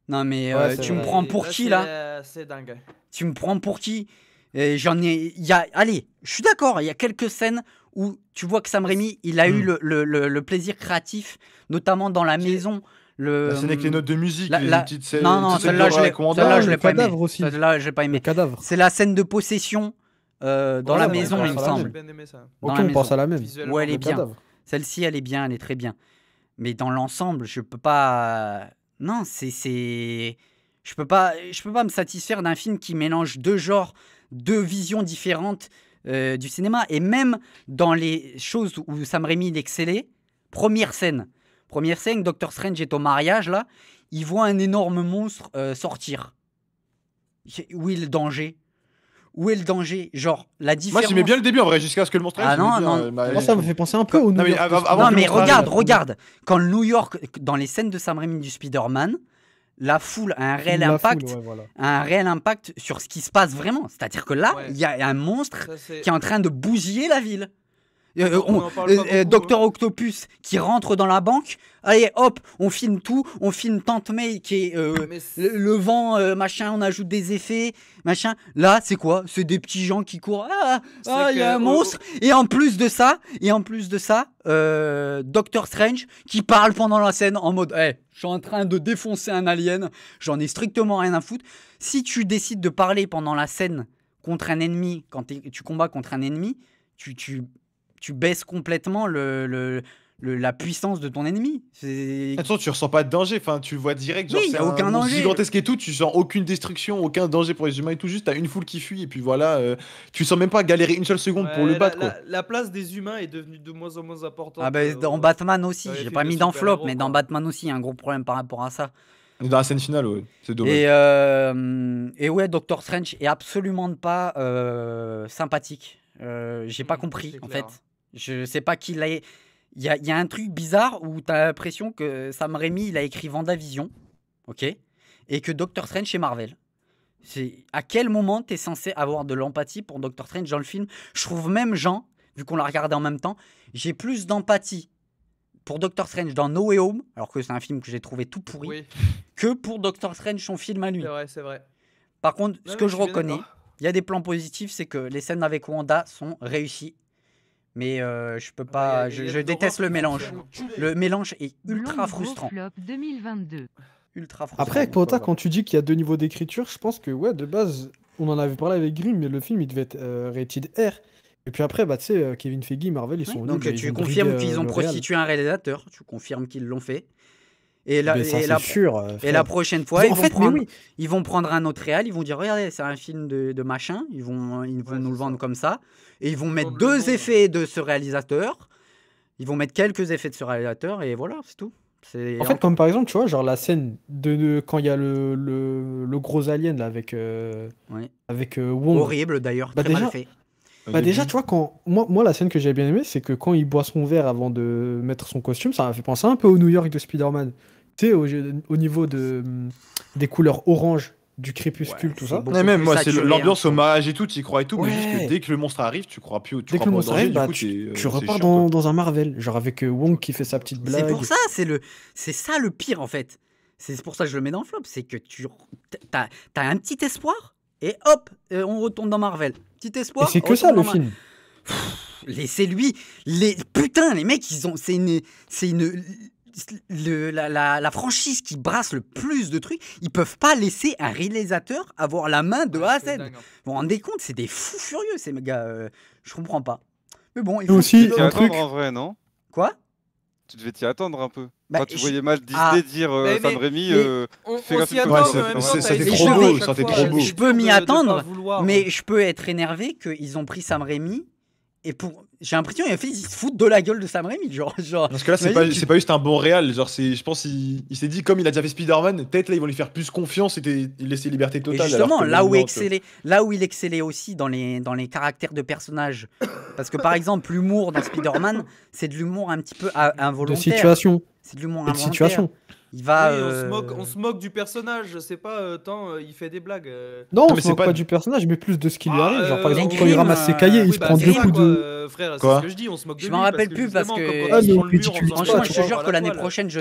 Non mais tu me prends pour qui là C'est dingue. Tu me prends pour qui J'en ai, il y a, allez, je suis d'accord, il y a quelques scènes où tu vois que Sam Raimi, il a eu hmm. le, plaisir créatif, notamment dans la maison. Le, avec bah, les hmm, notes de musique, les Non, non, celle-là, je l'ai ah, pas aimé. Celle-là, je l'ai pas aimé. C'est la scène de possession euh, dans la maison, il me semble. on pense à la même. elle est bien. Celle-ci, elle est bien, elle est très bien. Mais dans l'ensemble, je peux pas. Non, c'est. Je peux pas, je peux pas me satisfaire d'un film qui mélange deux genres, deux visions différentes. Euh, du cinéma. Et même dans les choses où Sam Raimi excellait, première scène. Première scène, Doctor Strange est au mariage, là. Il voit un énorme monstre euh, sortir. Où est le danger où est le danger Genre, la différence. Moi, j'aimais bien le début en vrai, jusqu'à ce que le monstre. Ah non, non. Euh, ah, ça me fait penser un peu au non, Mais, non, mais regarde, regarde. Quand New York, dans les scènes de Sam Raimi du Spider-Man, la foule a un réel impact, un réel impact sur ce qui se passe vraiment. C'est-à-dire que là, il y a un monstre qui est en train de bouger la ville. Euh, euh, euh, Docteur hein. Octopus qui rentre dans la banque. Allez, hop, on filme tout. On filme Tante May qui est, Le, vent, machin. On ajoute des effets, machin. Là, c'est quoi C'est des petits gens qui courent. Ah, ah il y a un oh, monstre. Et en plus de ça, et en plus de ça, Docteur Strange qui parle pendant la scène en mode, hey, je suis en train de défoncer un alien. J'en ai strictement rien à foutre. Si tu décides de parler pendant la scène contre un ennemi, quand tu combats contre un ennemi, tu, tu tu baisses complètement le, le, la puissance de ton ennemi. Attends, tu ressens pas de danger, enfin, tu le vois direct. Genre, aucun gigantesque et tout, tu sens aucune destruction, aucun danger pour les humains et tout. Juste, t'as une foule qui fuit et puis voilà, euh, tu sens même pas galérer une seule seconde pour le battre. La, place des humains est devenue de moins en moins importante. Ah, ben dans Batman aussi, j'ai pas mis dans Flop, mais dans Batman aussi, il y a un gros problème par rapport à ça. Dans la scène finale, oui. c'est dommage. Et, euh, et, ouais, Doctor Strange est absolument pas sympathique. Euh, j'ai mmh, pas compris, en fait. Je sais pas qui l'a. Il y a, un truc bizarre où tu as l'impression que Sam Raimi, il a écrit WandaVision ok Et que Doctor Strange chez Marvel. C'est à quel moment t'es censé avoir de l'empathie pour Doctor Strange dans le film Je trouve même Jean, vu qu'on l'a regardé en même temps, j'ai plus d'empathie pour Doctor Strange dans No Way Home, alors que c'est un film que j'ai trouvé tout pourri, que pour Doctor Strange son film à lui. C'est vrai, c'est vrai. Par contre, ce que je reconnais, il y a des plans positifs, c'est que les scènes avec Wanda sont réussies mais euh, je peux pas. je, déteste le mélange. Le mélange est ultra frustrant. 2022. Ultra frustrant. Après, quand tu dis qu'il y a deux niveaux d'écriture, je pense que ouais, de base, on en avait parlé avec Grimm, mais le film il devait être euh, rated R. Et puis après, bah, tu sais, euh, Kevin Feige, Marvel, ils sont venus. Donc tu confirmes qu'ils ont prostitué un réalisateur, tu confirmes qu'ils l'ont fait. Et la, ben, euh, et, la prochaine fois, ils, vont prendre, ils vont prendre un autre réal, ils vont dire Regardez, c'est un film de, machin, ils vont, ils vont nous le vendre comme ça. Et ils vont mettre deux effets de ce réalisateur, ils vont mettre quelques effets de ce réalisateur, et voilà, c'est tout. En fait, comme par exemple, tu vois, genre la scène de, quand il y a le, le, gros alien là avec, euh, avec euh, Wong. Horrible d'ailleurs, bah, très mal fait. Bah déjà, tu vois, quand... moi, moi, la scène que j'ai bien aimée, c'est que quand il boit son verre avant de mettre son costume, ça m'a fait penser un peu au New York de Spider-Man. Tu sais, au, niveau de, des couleurs orange du crépuscule, tout ça. Mais même, moi, c'est l'ambiance hein. hommage et tout, tu y crois et tout, mais dès que le monstre arrive, tu crois plus au Dès que le monstre arrive, bah, tu, euh, repars dans, dans, un Marvel, genre avec euh, Wong qui fait sa petite blague. C'est pour ça, c'est le... ça le pire en fait. C'est pour ça que je le mets dans le flop, c'est que tu as un petit espoir et hop, on retourne dans Marvel. Petit espoir. C'est que ça le film. Laissez-lui. Les... Putain, les mecs, ils ont. C'est une. C'est une. la, franchise qui brasse le plus de trucs, ils peuvent pas laisser un réalisateur avoir la main de Azen. Ah, vous vous rendez compte, c'est des fous furieux ces gars. Euh, je comprends pas. Mais bon, il faut aussi un truc. En vrai, non Quoi tu devais t'y attendre un peu. Bah, Quand tu voyais mal ah. Disney dire Sam Raimi, fais ça trop beau, ça fait trop euh, beau. Je peux m'y attendre, mais hein. je peux être énervé qu'ils ont pris Sam Raimi et pour j'ai l'impression a fait, se fout de la gueule de Sam Raimi. Genre, Parce que là, c'est pas, pas juste un bon réel. Genre, je pense qu'il s'est dit, comme il a déjà fait Spider-Man, peut-être là, ils vont lui faire plus confiance et laisser liberté totale. justement, là, où excellait, là où il excellait aussi dans les, dans les caractères de personnages. Parce que par exemple, l'humour dans Spider-Man, c'est de l'humour un petit peu involontaire. De situation. C'est de l'humour involontaire. De situation. Euh, on, se moque, du personnage, c'est pas, euh, tant euh, il fait des blagues. Non, mais c'est pas... du personnage, mais plus de ce qui lui ah, arrive. Genre, par exemple, quand il ramasse hein. ses cahiers, il se bah, prend deux coups de. Frère, je dis, m'en rappelle plus parce que. Franchement, je te jure que l'année prochaine, je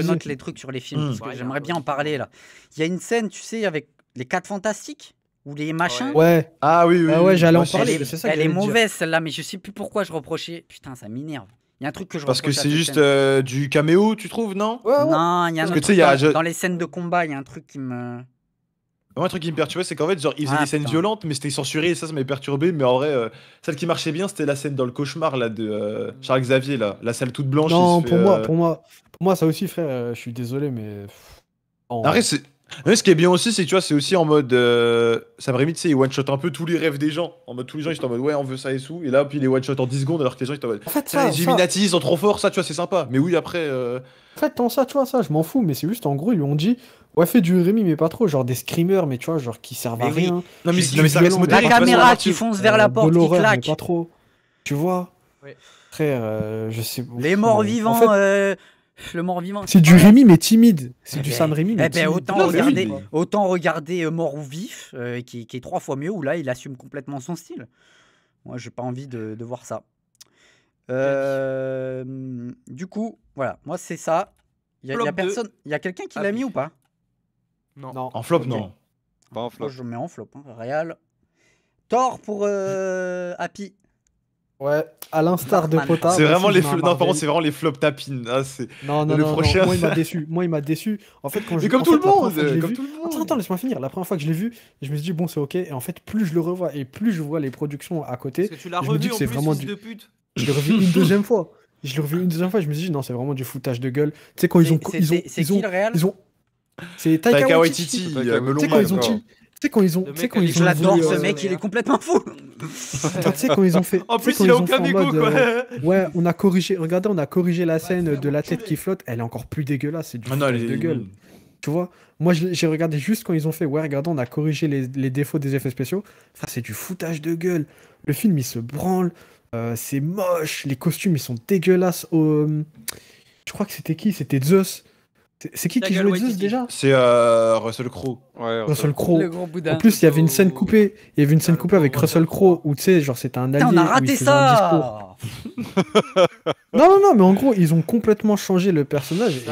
note les trucs sur les films. Mm. J'aimerais bien en parler là. Il y a une scène, tu sais, avec les 4 fantastiques ou les machins. Ouais. Ah oui, oui. Ah j'allais en parler. Elle, elle est mauvaise celle-là, mais je sais plus pourquoi je reprochais. Putain, ça m'énerve. Il y a un truc que je Parce que c'est juste euh, du caméo, tu trouves, non ouais, Non, il y a un truc dans, les scènes de combat, il y a un truc qui me. Moi, un truc qui me perturbait, c'est qu'en fait, genre, ils faisaient ah, des scènes violentes, mais c'était censuré et ça, ça m'avait perturbé. Mais en vrai, euh, celle qui marchait bien, c'était la scène dans le cauchemar là de euh, Charles Xavier, là, la salle toute blanche. Non, pour moi, pour moi, pour moi, ça aussi, frère. je suis désolé, mais. En... Arrête, c'est mais ce qui est bien aussi, c'est que tu vois, c'est aussi en mode. Euh, ça Sam Raimi, tu sais, one-shot un peu tous les rêves des gens. En mode, tous les gens, ils sont en mode, ouais, on veut ça et sous. Et là, puis il one-shot en 10 secondes, alors que les gens, ils sont en mode. En ça, les Illuminati, ils sont trop forts, ça, tu vois, c'est sympa. Mais oui, après. Euh, en fait, tant ça, tu vois, ça, je m'en fous, mais c'est juste, en gros, ils lui ont dit, ouais, fais du Rémi, mais pas trop, genre des screamers, mais tu vois, genre qui servent à rien. Non, mais, ça reste La caméra qui fonce vers euh, la porte, qui claque. pas trop. Tu vois. Après, je sais. Les morts vivants, le mort-vivant. C'est du Rémi, mais timide. C'est eh du ben, saint Rémi, eh ben, mais Autant, regarder, euh, Mort ou Vif, euh, qui, est trois fois mieux, où là, il assume complètement son style. Moi, j'ai pas envie de, voir ça. Euh, du coup, voilà, moi, c'est ça. Il y a, personne. Il y a quelqu'un qui ah l'a mis ou pas non. non. En flop, non. en je mets en flop. Hein, Real. Thor pour Happy. Ouais, à l'instar de Potard. Bah, c'est vraiment, les c'est vraiment les flops tapines. Hein, non, non, le non, prochain... Moi, il m'a <laughs> déçu. Moi, il m'a déçu. En fait, quand je... Mais comme, tout, le monde, comme tout le monde Attends, attends, laisse-moi finir. La première fois que je l'ai vu, je me suis dit, bon, c'est ok. Et en fait, plus je le revois et plus je vois les productions à côté. Parce que tu l'as revu en plus, vraiment du... de pute. Je l'ai revu une deuxième fois. Je l'ai revu une deuxième fois. Je me suis dit, non, c'est vraiment du foutage de gueule. Tu sais, quand ils ont. C'est qui le réel Ils ont. C'est Taika Waititi quand ils ont, tu sais l'adore ce euh, mec, il est complètement fou. <laughs> tu sais quand ils ont fait. En plus, il a aucun égo quoi. Euh, ouais, on a corrigé. Regardez, on a corrigé la scène de la tête qui flotte. Elle est encore plus dégueulasse. C'est du ah de gueule. Tu vois, moi j'ai regardé juste quand ils ont fait, ouais, regardez, on a corrigé les, défauts des effets spéciaux. ça c'est du foutage de gueule. Le film, il se branle, euh, c'est moche, les costumes, ils sont dégueulasses. je crois que c'était qui C'était Zeus. C'est qui qui joue Zeus, déjà C'est euh, Russell Crowe. Russell Crowe. En plus, il y avait une scène coupée. Il y avait une scène coupée avec Russell Crowe où tu sais, genre c'était un allié. on a raté ça. <laughs> non, non, non, mais en gros, ils ont complètement changé le personnage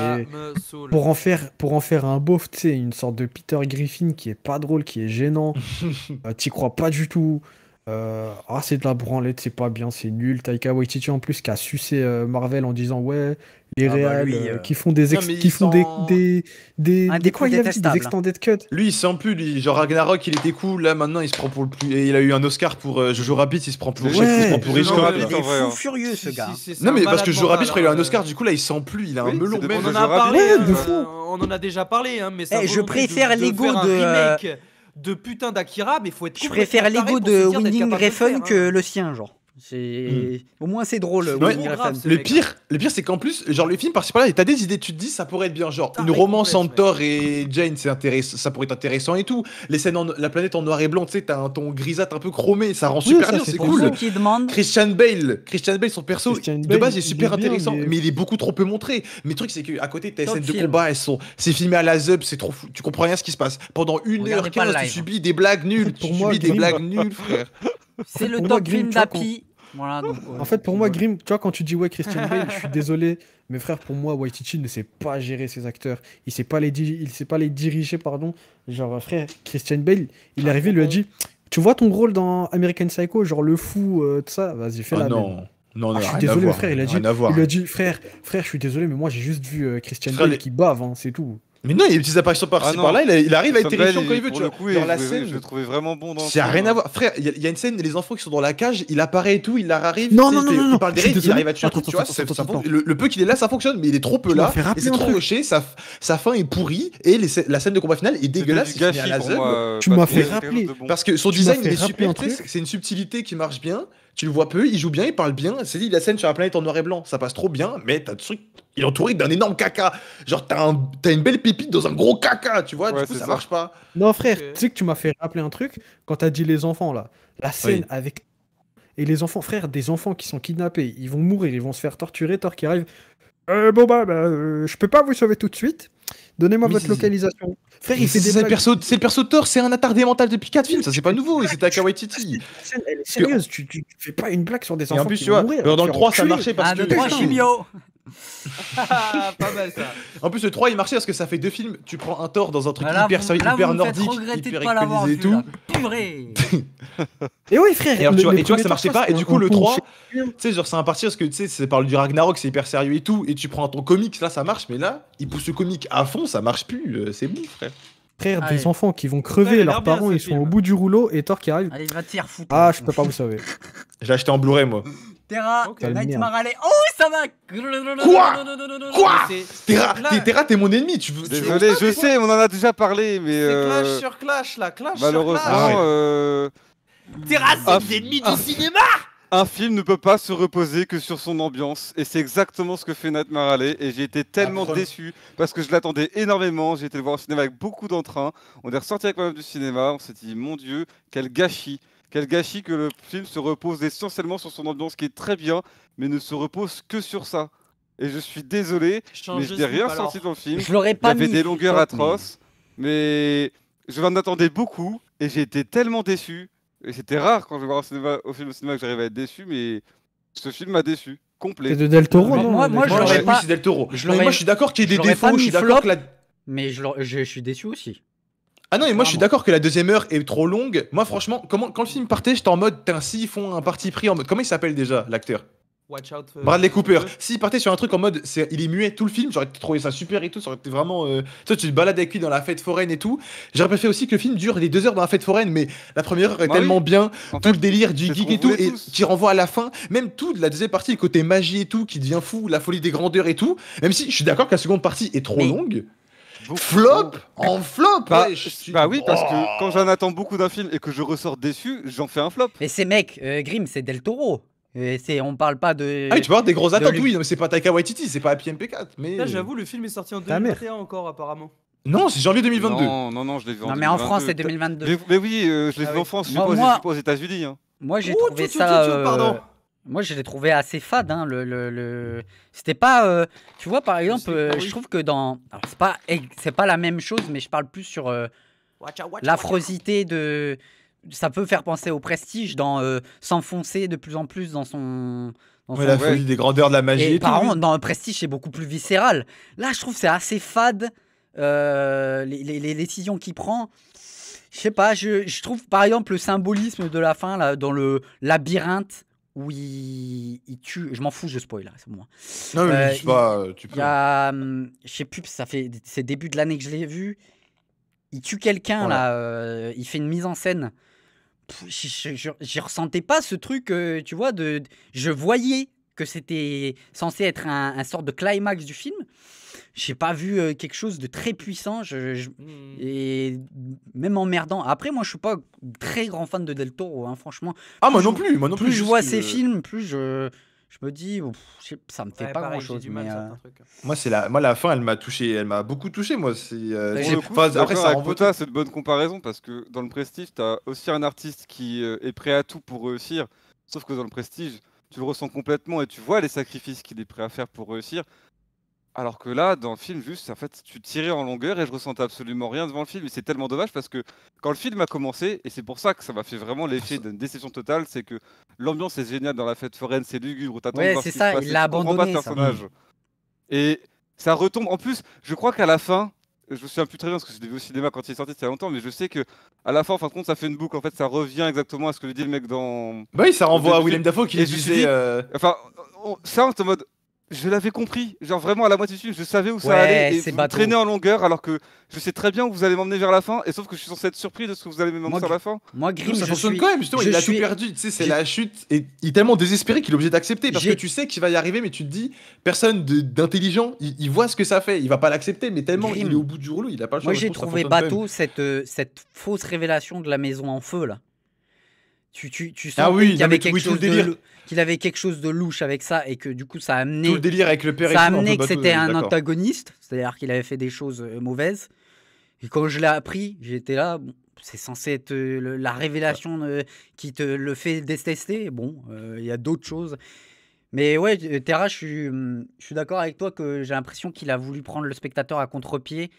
pour en faire pour en faire un beauf, tu sais, une sorte de Peter Griffin qui est pas drôle, qui est gênant. tu <laughs> euh, T'y crois pas du tout. Euh, ah, c'est de la branlette, c'est pas bien, c'est nul. Taika Waititi en plus qui a sucé euh, Marvel en disant ouais, les ah bah réels euh, qui font des qui font des des des, quoi il extended Cuts ». Lui il sent plus lui genre Ragnarok il était cool là maintenant il se prend pour le plus et il a eu un Oscar pour Jojo Rabbit il se prend pour ouais. il pour Jojo Rabbit. est fou hein. furieux ce gars. non mais parce que Jojo Rabbit il a eu un Oscar du coup là il sent plus il a un melon. On en a parlé, hein. on en a déjà parlé hein, mais ça. Eh, je préfère l'ego de de putain d'Akira, mais faut être. Je préfère l'ego de Winning Refun hein. que le sien, genre. Hmm. Au moins, c'est drôle. le, pire, le pire, c'est qu'en plus, genre, le film, par-ci par-là, t'as des idées, tu te dis, ça pourrait être bien. Genre, une romance entre Thor et Jane, ça pourrait être intéressant et tout. Les scènes, la planète en noir et blanc, tu sais, t'as un ton grisâtre un peu chromé, ça rend super bien, c'est cool. Christian Bale, Christian Bale, son perso, de base, il est super intéressant, mais... il est beaucoup trop peu montré. Mais le truc, c'est qu'à côté, t'as les scènes de combat, elles sont, c'est filmé à la zub, c'est trop fou, tu comprends rien ce qui se passe. Pendant une heure, tu subis des blagues nulles, tu subis des blagues nulles, frère. C'est le top film d'Api euh, en fait, pour moi, Grimm, tu vois, quand tu dis ouais, Christian Bale, je suis désolé, mais frère, pour moi, Waititi ne sait pas gérer ses acteurs. Il sait pas les, sait pas les diriger, pardon. Genre, frère, Christian Bale, il est arrivé, il lui a dit Tu vois ton rôle dans American Psycho, genre le fou, euh, tout ça, vas-y, fais ah la ah non. Même. Non, ah, non, je suis désolé, frère. Il a dit, il a dit, frère, frère, je suis désolé, mais moi j'ai juste vu euh, Christian Bale qui bave, hein, c'est tout. Mais non, il y a des petites apparitions par-ci ah par-là, il, arrive à être terrifiant quand il veut. Tu vois. Coup, dans la scène, je le trouvais vraiment bon dans. Il a rien à voir, frère. Il y, a une scène les enfants qui sont dans la cage, il apparaît et tout, il leur arrive. Non non non, non, non, Il parle des il arrive à tuer. tu vois, le, peu qu'il est là, ça fonctionne, mais il est trop peu là. Et c'est trop hoché, sa, sa fin est pourrie et la scène de combat finale est dégueulasse. Euh, tu m'as fait rappeler. Parce que son design est super, c'est une subtilité qui marche bien tu le vois peu, il joue bien, il parle bien. C'est dit, la scène sur la planète en noir et blanc, ça passe trop bien, mais t'as des trucs il est entouré d'un énorme caca. Genre, t'as une belle pépite dans un gros caca, tu vois, du coup, ça, marche pas. Non, frère, tu sais que tu m'as fait rappeler un truc quand t'as dit les enfants, là. La scène avec. Et les enfants, frère, des enfants qui sont kidnappés, ils vont mourir, ils vont se faire torturer, Thor qui arrive. Euh, bon, bah, bah euh, je peux pas vous sauver tout de suite. Donnez-moi votre localisation. Frère, il fait des perso, C'est le perso Thor, c'est un attardé mental depuis 4 films, ça c'est pas nouveau, et c'est à Kawaititi. Ah, ah, sérieuse, tu, tu, fais pas une blague sur des enfants. en plus, qui tu vois, dans le 3, ça marchait parce ah, que. 3, chimio <laughs> pas mal ça. En plus, le 3 il marchait parce que ça fait deux films. Tu prends un tort dans un truc hyper hyper nordique, hyper et tout. Et oui, frère. Et, tu, vois, et ça marchait pas. Et du coup, le 3, tu sais, genre, c'est un parti parce que tu sais, ça parle du Ragnarok, c'est hyper sérieux et tout. Et tu prends ton comique là, ça marche. Mais là, il pousse le comique à fond, ça marche plus. Euh, c'est bon, frère. Frère, des enfants qui vont crever, leurs parents, ils sont au bout du rouleau et Thor qui arrive. Allez, va Ah, hein. je peux pas vous sauver. <laughs> J'ai acheté en Blu-ray, moi. Terra, Alley. Oh, ça va Quoi Quoi Terra, t'es mon ennemi. Tu veux, Désolé, je sais, on en a déjà parlé, mais. Clash sur Clash, là, Clash sur Clash. Terra, c'est l'ennemi du cinéma un film ne peut pas se reposer que sur son ambiance. Et c'est exactement ce que fait Nat Alley, Et j'ai été tellement déçu parce que je l'attendais énormément. J'ai été le voir au cinéma avec beaucoup d'entrain. On est ressorti avec moi du cinéma. On s'est dit, mon Dieu, quel gâchis. Quel gâchis que le film se repose essentiellement sur son ambiance qui est très bien, mais ne se repose que sur ça. Et je suis désolé, mais je n'ai rien senti dans le film. Je pas Il avait des longueurs atroces, mais je m'en attendais beaucoup et j'ai été tellement déçu. Et c'était rare quand je vois au cinéma, au film au cinéma que j'arrive à être déçu, mais ce film m'a déçu. Complet. C'est de Del Toro, Moi, je l'aurais pas. Oui, c'est Del Toro. moi, je suis d'accord qu'il y ait des défauts, je suis d'accord que Mais je, suis déçu aussi. Ah non, et moi je suis d'accord que la deuxième heure est trop longue. Moi franchement, comment, quand le film partait, j'étais en mode, tiens, ils font un parti pris en mode. Comment il s'appelle déjà l'acteur Watch out, euh, Bradley Cooper. S'il partait sur un truc en mode, il est muet tout le film, j'aurais trouvé ça super et tout, ça aurait été vraiment. Euh, toi, tu te balades avec lui dans la fête foraine et tout. J'aurais préféré aussi que le film dure les deux heures dans la fête foraine, mais la première heure est bah tellement bien, tout le délire du geek et tout, et qui renvoie à la fin, même tout de la deuxième partie, le côté magie et tout, qui devient fou, la folie des grandeurs et tout. Même si je suis d'accord que la seconde partie est trop longue flop En flop bah, bah, oui, parce que oh. quand j'en attends beaucoup d'un film et que je ressors déçu, j'en fais un flop. Mais ces mecs, Grim, euh, Grimm, c'est Del Toro. Et euh, on parle pas de. Ah, oui, tu parles des grosses attentes, oui, mais c'est pas Taika Waititi, c'est pas Happy MP4. Mais... Là, j'avoue, le film est sorti en 2021 encore, apparemment. Non, c'est janvier 2022. Non, non, non, je l'ai vu en Non, mais en France, c'est 2022. Mais, oui, euh, je l'ai ah vu en France, je suis aux États-Unis. Hein. Moi, j'ai oh, trouvé ça. Pardon. Moi, je l'ai trouvé assez fade. Hein, le, le, C'était pas. Euh, tu vois, par exemple, euh, je trouve que dans. c'est pas, c'est pas la même chose, mais je parle plus sur euh, de. Ça peut faire penser au prestige dans euh, s'enfoncer de plus en plus dans son. la folie des grandeurs de la magie. par contre, dans le prestige, c'est beaucoup plus viscéral. Là, je trouve c'est assez fade. Les, les, décisions qu'il prend. Je sais pas, je, je trouve par exemple le symbolisme de la fin là, dans le labyrinthe où il, tue. Je m'en fous, je spoil hein, c'est bon. Hein. Non, mais je euh, sais pas, euh, tu peux. Mmh, je sais plus, ça fait c'est début de l'année que je l'ai vu. Il tue quelqu'un là, euh, il fait une mise en scène. Je J'y ressentais pas ce truc, tu vois, de, je voyais que c'était censé être un sort de climax du film j'ai pas vu quelque chose de très puissant. Mmh. Et même emmerdant. Après, moi, je suis pas très grand fan de Del Toro, hein, franchement. Ah, moi non plus. Moi non plus, je vois ses euh, films, plus je je me dis ça me fait pas grand chose mais euh, hein. moi c'est la moi la fin elle m'a touché elle m'a beaucoup touché moi c'est euh, bah, c'est une bonne comparaison parce que dans le Prestige t'as aussi un artiste qui est prêt à tout pour réussir sauf que dans le Prestige tu le ressens complètement et tu vois les sacrifices qu'il est prêt à faire pour réussir alors que là, dans le film, juste, en fait, tu tirais en longueur et je ressentais absolument rien devant le film. Et c'est tellement dommage parce que quand le film a commencé, et c'est pour ça que ça m'a fait vraiment l'effet d'une déception totale, c'est que l'ambiance est géniale dans la fête foraine, c'est lugubre, t'attends ouais, c'est ça, il l'a abandonné. personnage. Et ça retombe. En plus, je crois qu'à la fin, je me souviens plus très bien parce que je l'ai vu au cinéma quand il est sorti il longtemps, mais je sais que à la fin, en fin de compte, ça fait une boucle. En fait, ça revient exactement à ce que lui dit le mec dans. Bah oui, ça renvoie à Willem Dafoe qui disait. Euh, enfin, en mode, je l'avais compris. Genre vraiment à la moitié du film, je savais où ça allait. Et vous en longueur alors que je sais très bien où vous allez m'emmener vers la fin. Et sauf que je suis censé être surpris de ce que vous allez m'emmener vers la fin. Moi, Grim, ça fonctionne quand même. Justement, il a tout perdu. Tu sais, c'est la chute. Et il est tellement désespéré qu'il est obligé d'accepter parce que tu sais qu'il va y arriver, mais tu te dis, personne d'intelligent, il, voit ce que ça fait. Il va pas l'accepter, mais tellement il est au bout du rouleau, il a pas le choix. Moi, j'ai trouvé bateau cette, euh, cette fausse révélation de la maison en feu là. Tu, tu, ah sens qu'il avait, quelque chose de, avait quelque chose de louche avec ça et que du coup ça a amené. le délire avec le père Ça que c'était un antagoniste, c'est-à-dire qu'il avait fait des choses euh, mauvaises. Et quand je l'ai appris, j'étais là, c'est censé être euh, la révélation euh, qui te le fait détester. Bon, il y a d'autres choses. Mais ouais, Terra, hum, je suis, d'accord avec toi que j'ai l'impression qu'il a voulu prendre le spectateur à contre-pied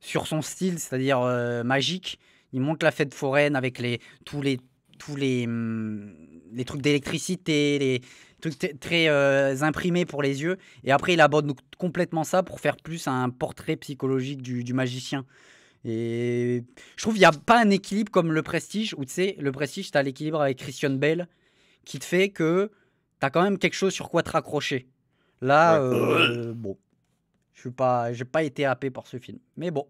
sur son style, c'est-à-dire magique. Il monte la fête foraine avec les, tous les tous les, mm, les trucs d'électricité, les trucs très euh, imprimés pour les yeux. Et après, il aborde complètement ça pour faire plus un portrait psychologique du, magicien. Et je trouve qu'il n'y a pas un équilibre comme le prestige, où tu sais, le prestige, tu as l'équilibre avec Christian Bale, qui te fait que tu as quand même quelque chose sur quoi te raccrocher. Là, euh, bon, je suis pas, j'ai pas été happé par ce film. Mais bon,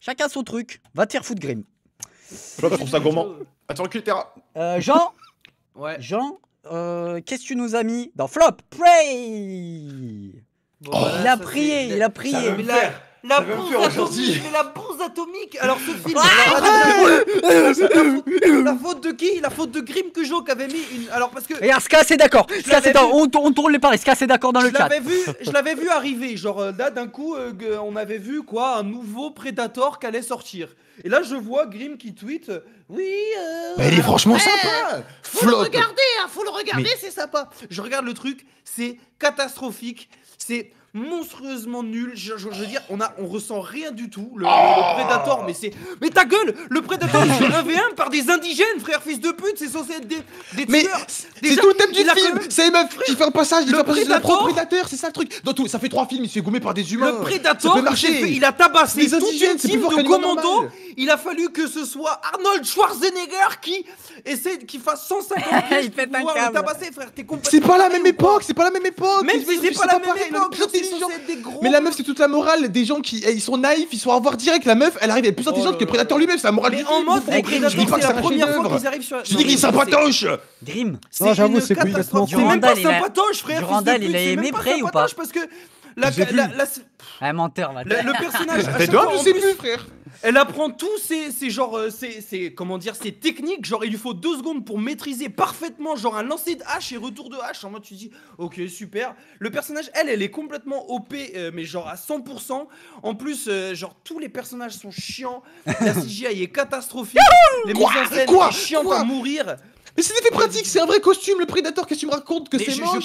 chacun son truc. Va te faire foutre Grimm. Je trouve ça gourmand. Attends, Cutera. Euh, Jean <laughs> Ouais. Jean, euh, qu'est-ce que tu nous as mis dans Flop Pray bon, oh, Il bah, a prié, il a prié. Ça veut me faire. La ça veut me aujourd'hui. La atomique Alors ce film. la, faute, de qui La faute de Grim que qui avait mis une. Alors parce que. Et Aska c'est d'accord. On, on tourne les paris. c'est d'accord dans le chat. Vu, je l'avais vu arriver. Genre euh, là d'un coup euh, on avait vu quoi un nouveau Predator qui allait sortir. Et là je vois Grim qui tweet. Euh, oui. Euh, il est franchement sympa. Faut le regarder. Hein, faut le regarder. C'est sympa. Je regarde le truc. C'est catastrophique. C'est monstrueusement nul. Je, veux dire, on, a, on ressent rien du tout. Le, oh prédateur Predator, mais c'est. Mais ta gueule Le Predator, il fait <laughs> 1v1 par des indigènes, frère, fils de pute, c'est censé être des, des mais tueurs. C'est tout le thème du film C'est meufs qui fait un passage, il fait un passage de c'est ça le truc. Dans ça fait trois films, il se fait gommer par des humains. Le Predator, il a tabassé Les indigènes, c'est de commando. Il a fallu que ce soit Arnold Schwarzenegger qui essaie, qui fasse 150 <laughs> Il pour pouvoir le tabasser, frère. C'est pas la même époque, c'est pas la même époque. Mais c'est pas la même époque. Mais la meuf, c'est toute la morale des gens qui eh, ils sont naïfs, ils sont à voir direct. La meuf, elle arrive, elle est plus oh intelligente que Predator lui-même. C'est la morale du du en mode, pas que c'est la première fois qu'ils arrivent sur. Je dis qu'il s'appatochent Dream. Non, j'avoue, c'est complètement C'est même pas sympatoche, frère. Durandal, il a aimé Prey ou pas Parce que la, un menteur, Le, personnage. <laughs> frère. Elle apprend tous ces, ces genre euh, comment dire, ces techniques. Genre, il lui faut deux secondes pour maîtriser parfaitement, genre un lancer de hache et retour de hache. En moi tu dis, ok, super. Le personnage, elle, elle est complètement OP, euh, mais genre à 100%. En plus, euh, genre, tous les personnages sont chiants. La CGI est catastrophique. les mises sont chiantes à mourir. Mais c'est des faits pratiques, c'est un vrai costume, le Predator, qu'est-ce que tu me racontes que c'est moche, Il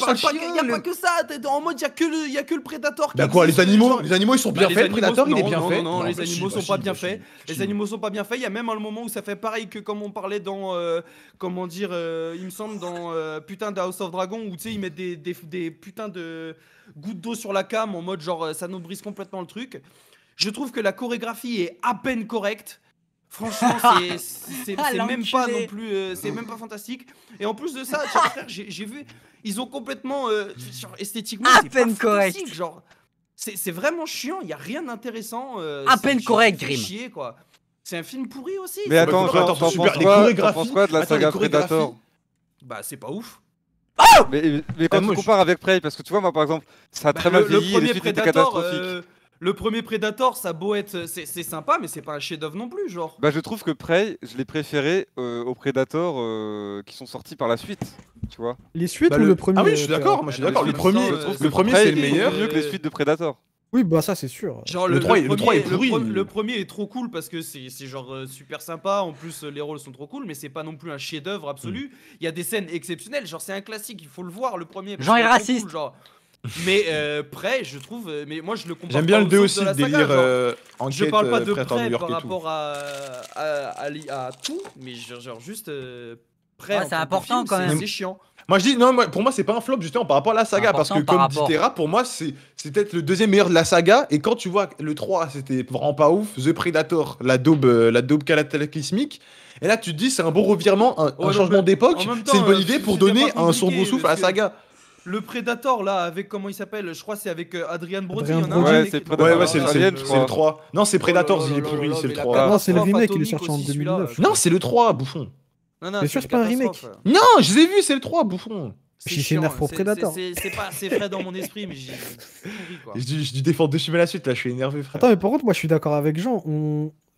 n'y a pas que ça, en mode, il n'y a, que le Predator. Bah quoi, les animaux, les animaux ils sont bah, bien faits, le Predator il est bien fait. Non, non, les animaux sont pas bien faits, les animaux sont pas bien faits, il y a même un moment où ça fait pareil que comme on parlait dans, euh, comment dire, euh, il me semble dans euh, putain d'House of Dragon, où tu sais, ils mettent des putains de gouttes d'eau sur la cam en mode genre ça nous brise complètement le truc. Je trouve que la chorégraphie est à peine correcte. Franchement, <laughs> ah, c'est même pas non plus, euh, c'est même pas fantastique. Et en plus de ça, j'ai vu, ils ont complètement, euh, esthétiquement, à peine pas correct. Genre, c'est vraiment chiant. Il y a rien d'intéressant. Euh, à peine correct, Grim. Chier, quoi. C'est un film pourri aussi. Mais attends, genre, attends, super, penses quoi, chorégraphies, quoi de la saga Predator Bah, c'est pas ouf. Oh mais, mais, quand tu compares avec Prey, parce que tu vois, moi par exemple, ça a bah, très le, mal vieilli, le premier les Predator, catastrophiques. Le premier Predator, ça beau être. Euh, c'est sympa, mais c'est pas un chef-d'œuvre non plus, genre. Bah, je trouve que Prey, je l'ai préféré euh, aux Predator euh, qui sont sortis par la suite, tu vois. Les suites bah, ou le... premier Ah oui, je suis d'accord, moi je suis d'accord. Le, le premier, c'est le meilleur. mieux que les suites de Predator. Oui, bah ça c'est sûr. Genre, le, 3, le, 3 le Le, premier est trop cool parce que c'est genre super sympa. En plus, les rôles sont trop cool, mais c'est pas non plus un chef-d'œuvre absolu. Mm. Il y a des scènes exceptionnelles. Genre, c'est un classique, il faut le voir le premier. Genre, il est raciste. genre mais euh, prêt je trouve. Euh, mais moi, je le comprends. J'aime bien le 2 aussi, délire. Euh, enquête, je parle pas de prêt par rapport à, à, tout, mais genre juste c'est important quand même. C'est chiant. Moi je dis non, pour moi c'est pas un flop justement par rapport à la saga parce que comme dit Terra, pour moi c'est peut-être le deuxième meilleur de la saga et quand tu vois le 3 c'était vraiment pas ouf, The Predator, la daube la cataclysmique et là tu te dis c'est un bon revirement, un, changement d'époque, c'est une bonne idée pour donner un sombre souffle à la saga le Predator là avec comment il s'appelle Je crois c'est avec euh, Adrian Brody. Adrien il y en a un Ouais, c'est ah, Ouais, c'est le, c'est le 3. Non, c'est Predators, il est pourri, c'est le 3. Non, c'est le remake, il est sorti en 2009. Non, c'est le 3, bouffon. Non, non, sûr, c'est pas un remake. Non, je les ai vus, c'est le 3, bouffon. J'ai suis énervé pour Predator. C'est pas assez frais dans mon esprit, mais j'ai Je, je, deux défends de la suite là, je suis énervé. Frère. Attends, mais par contre, moi je suis d'accord avec Jean.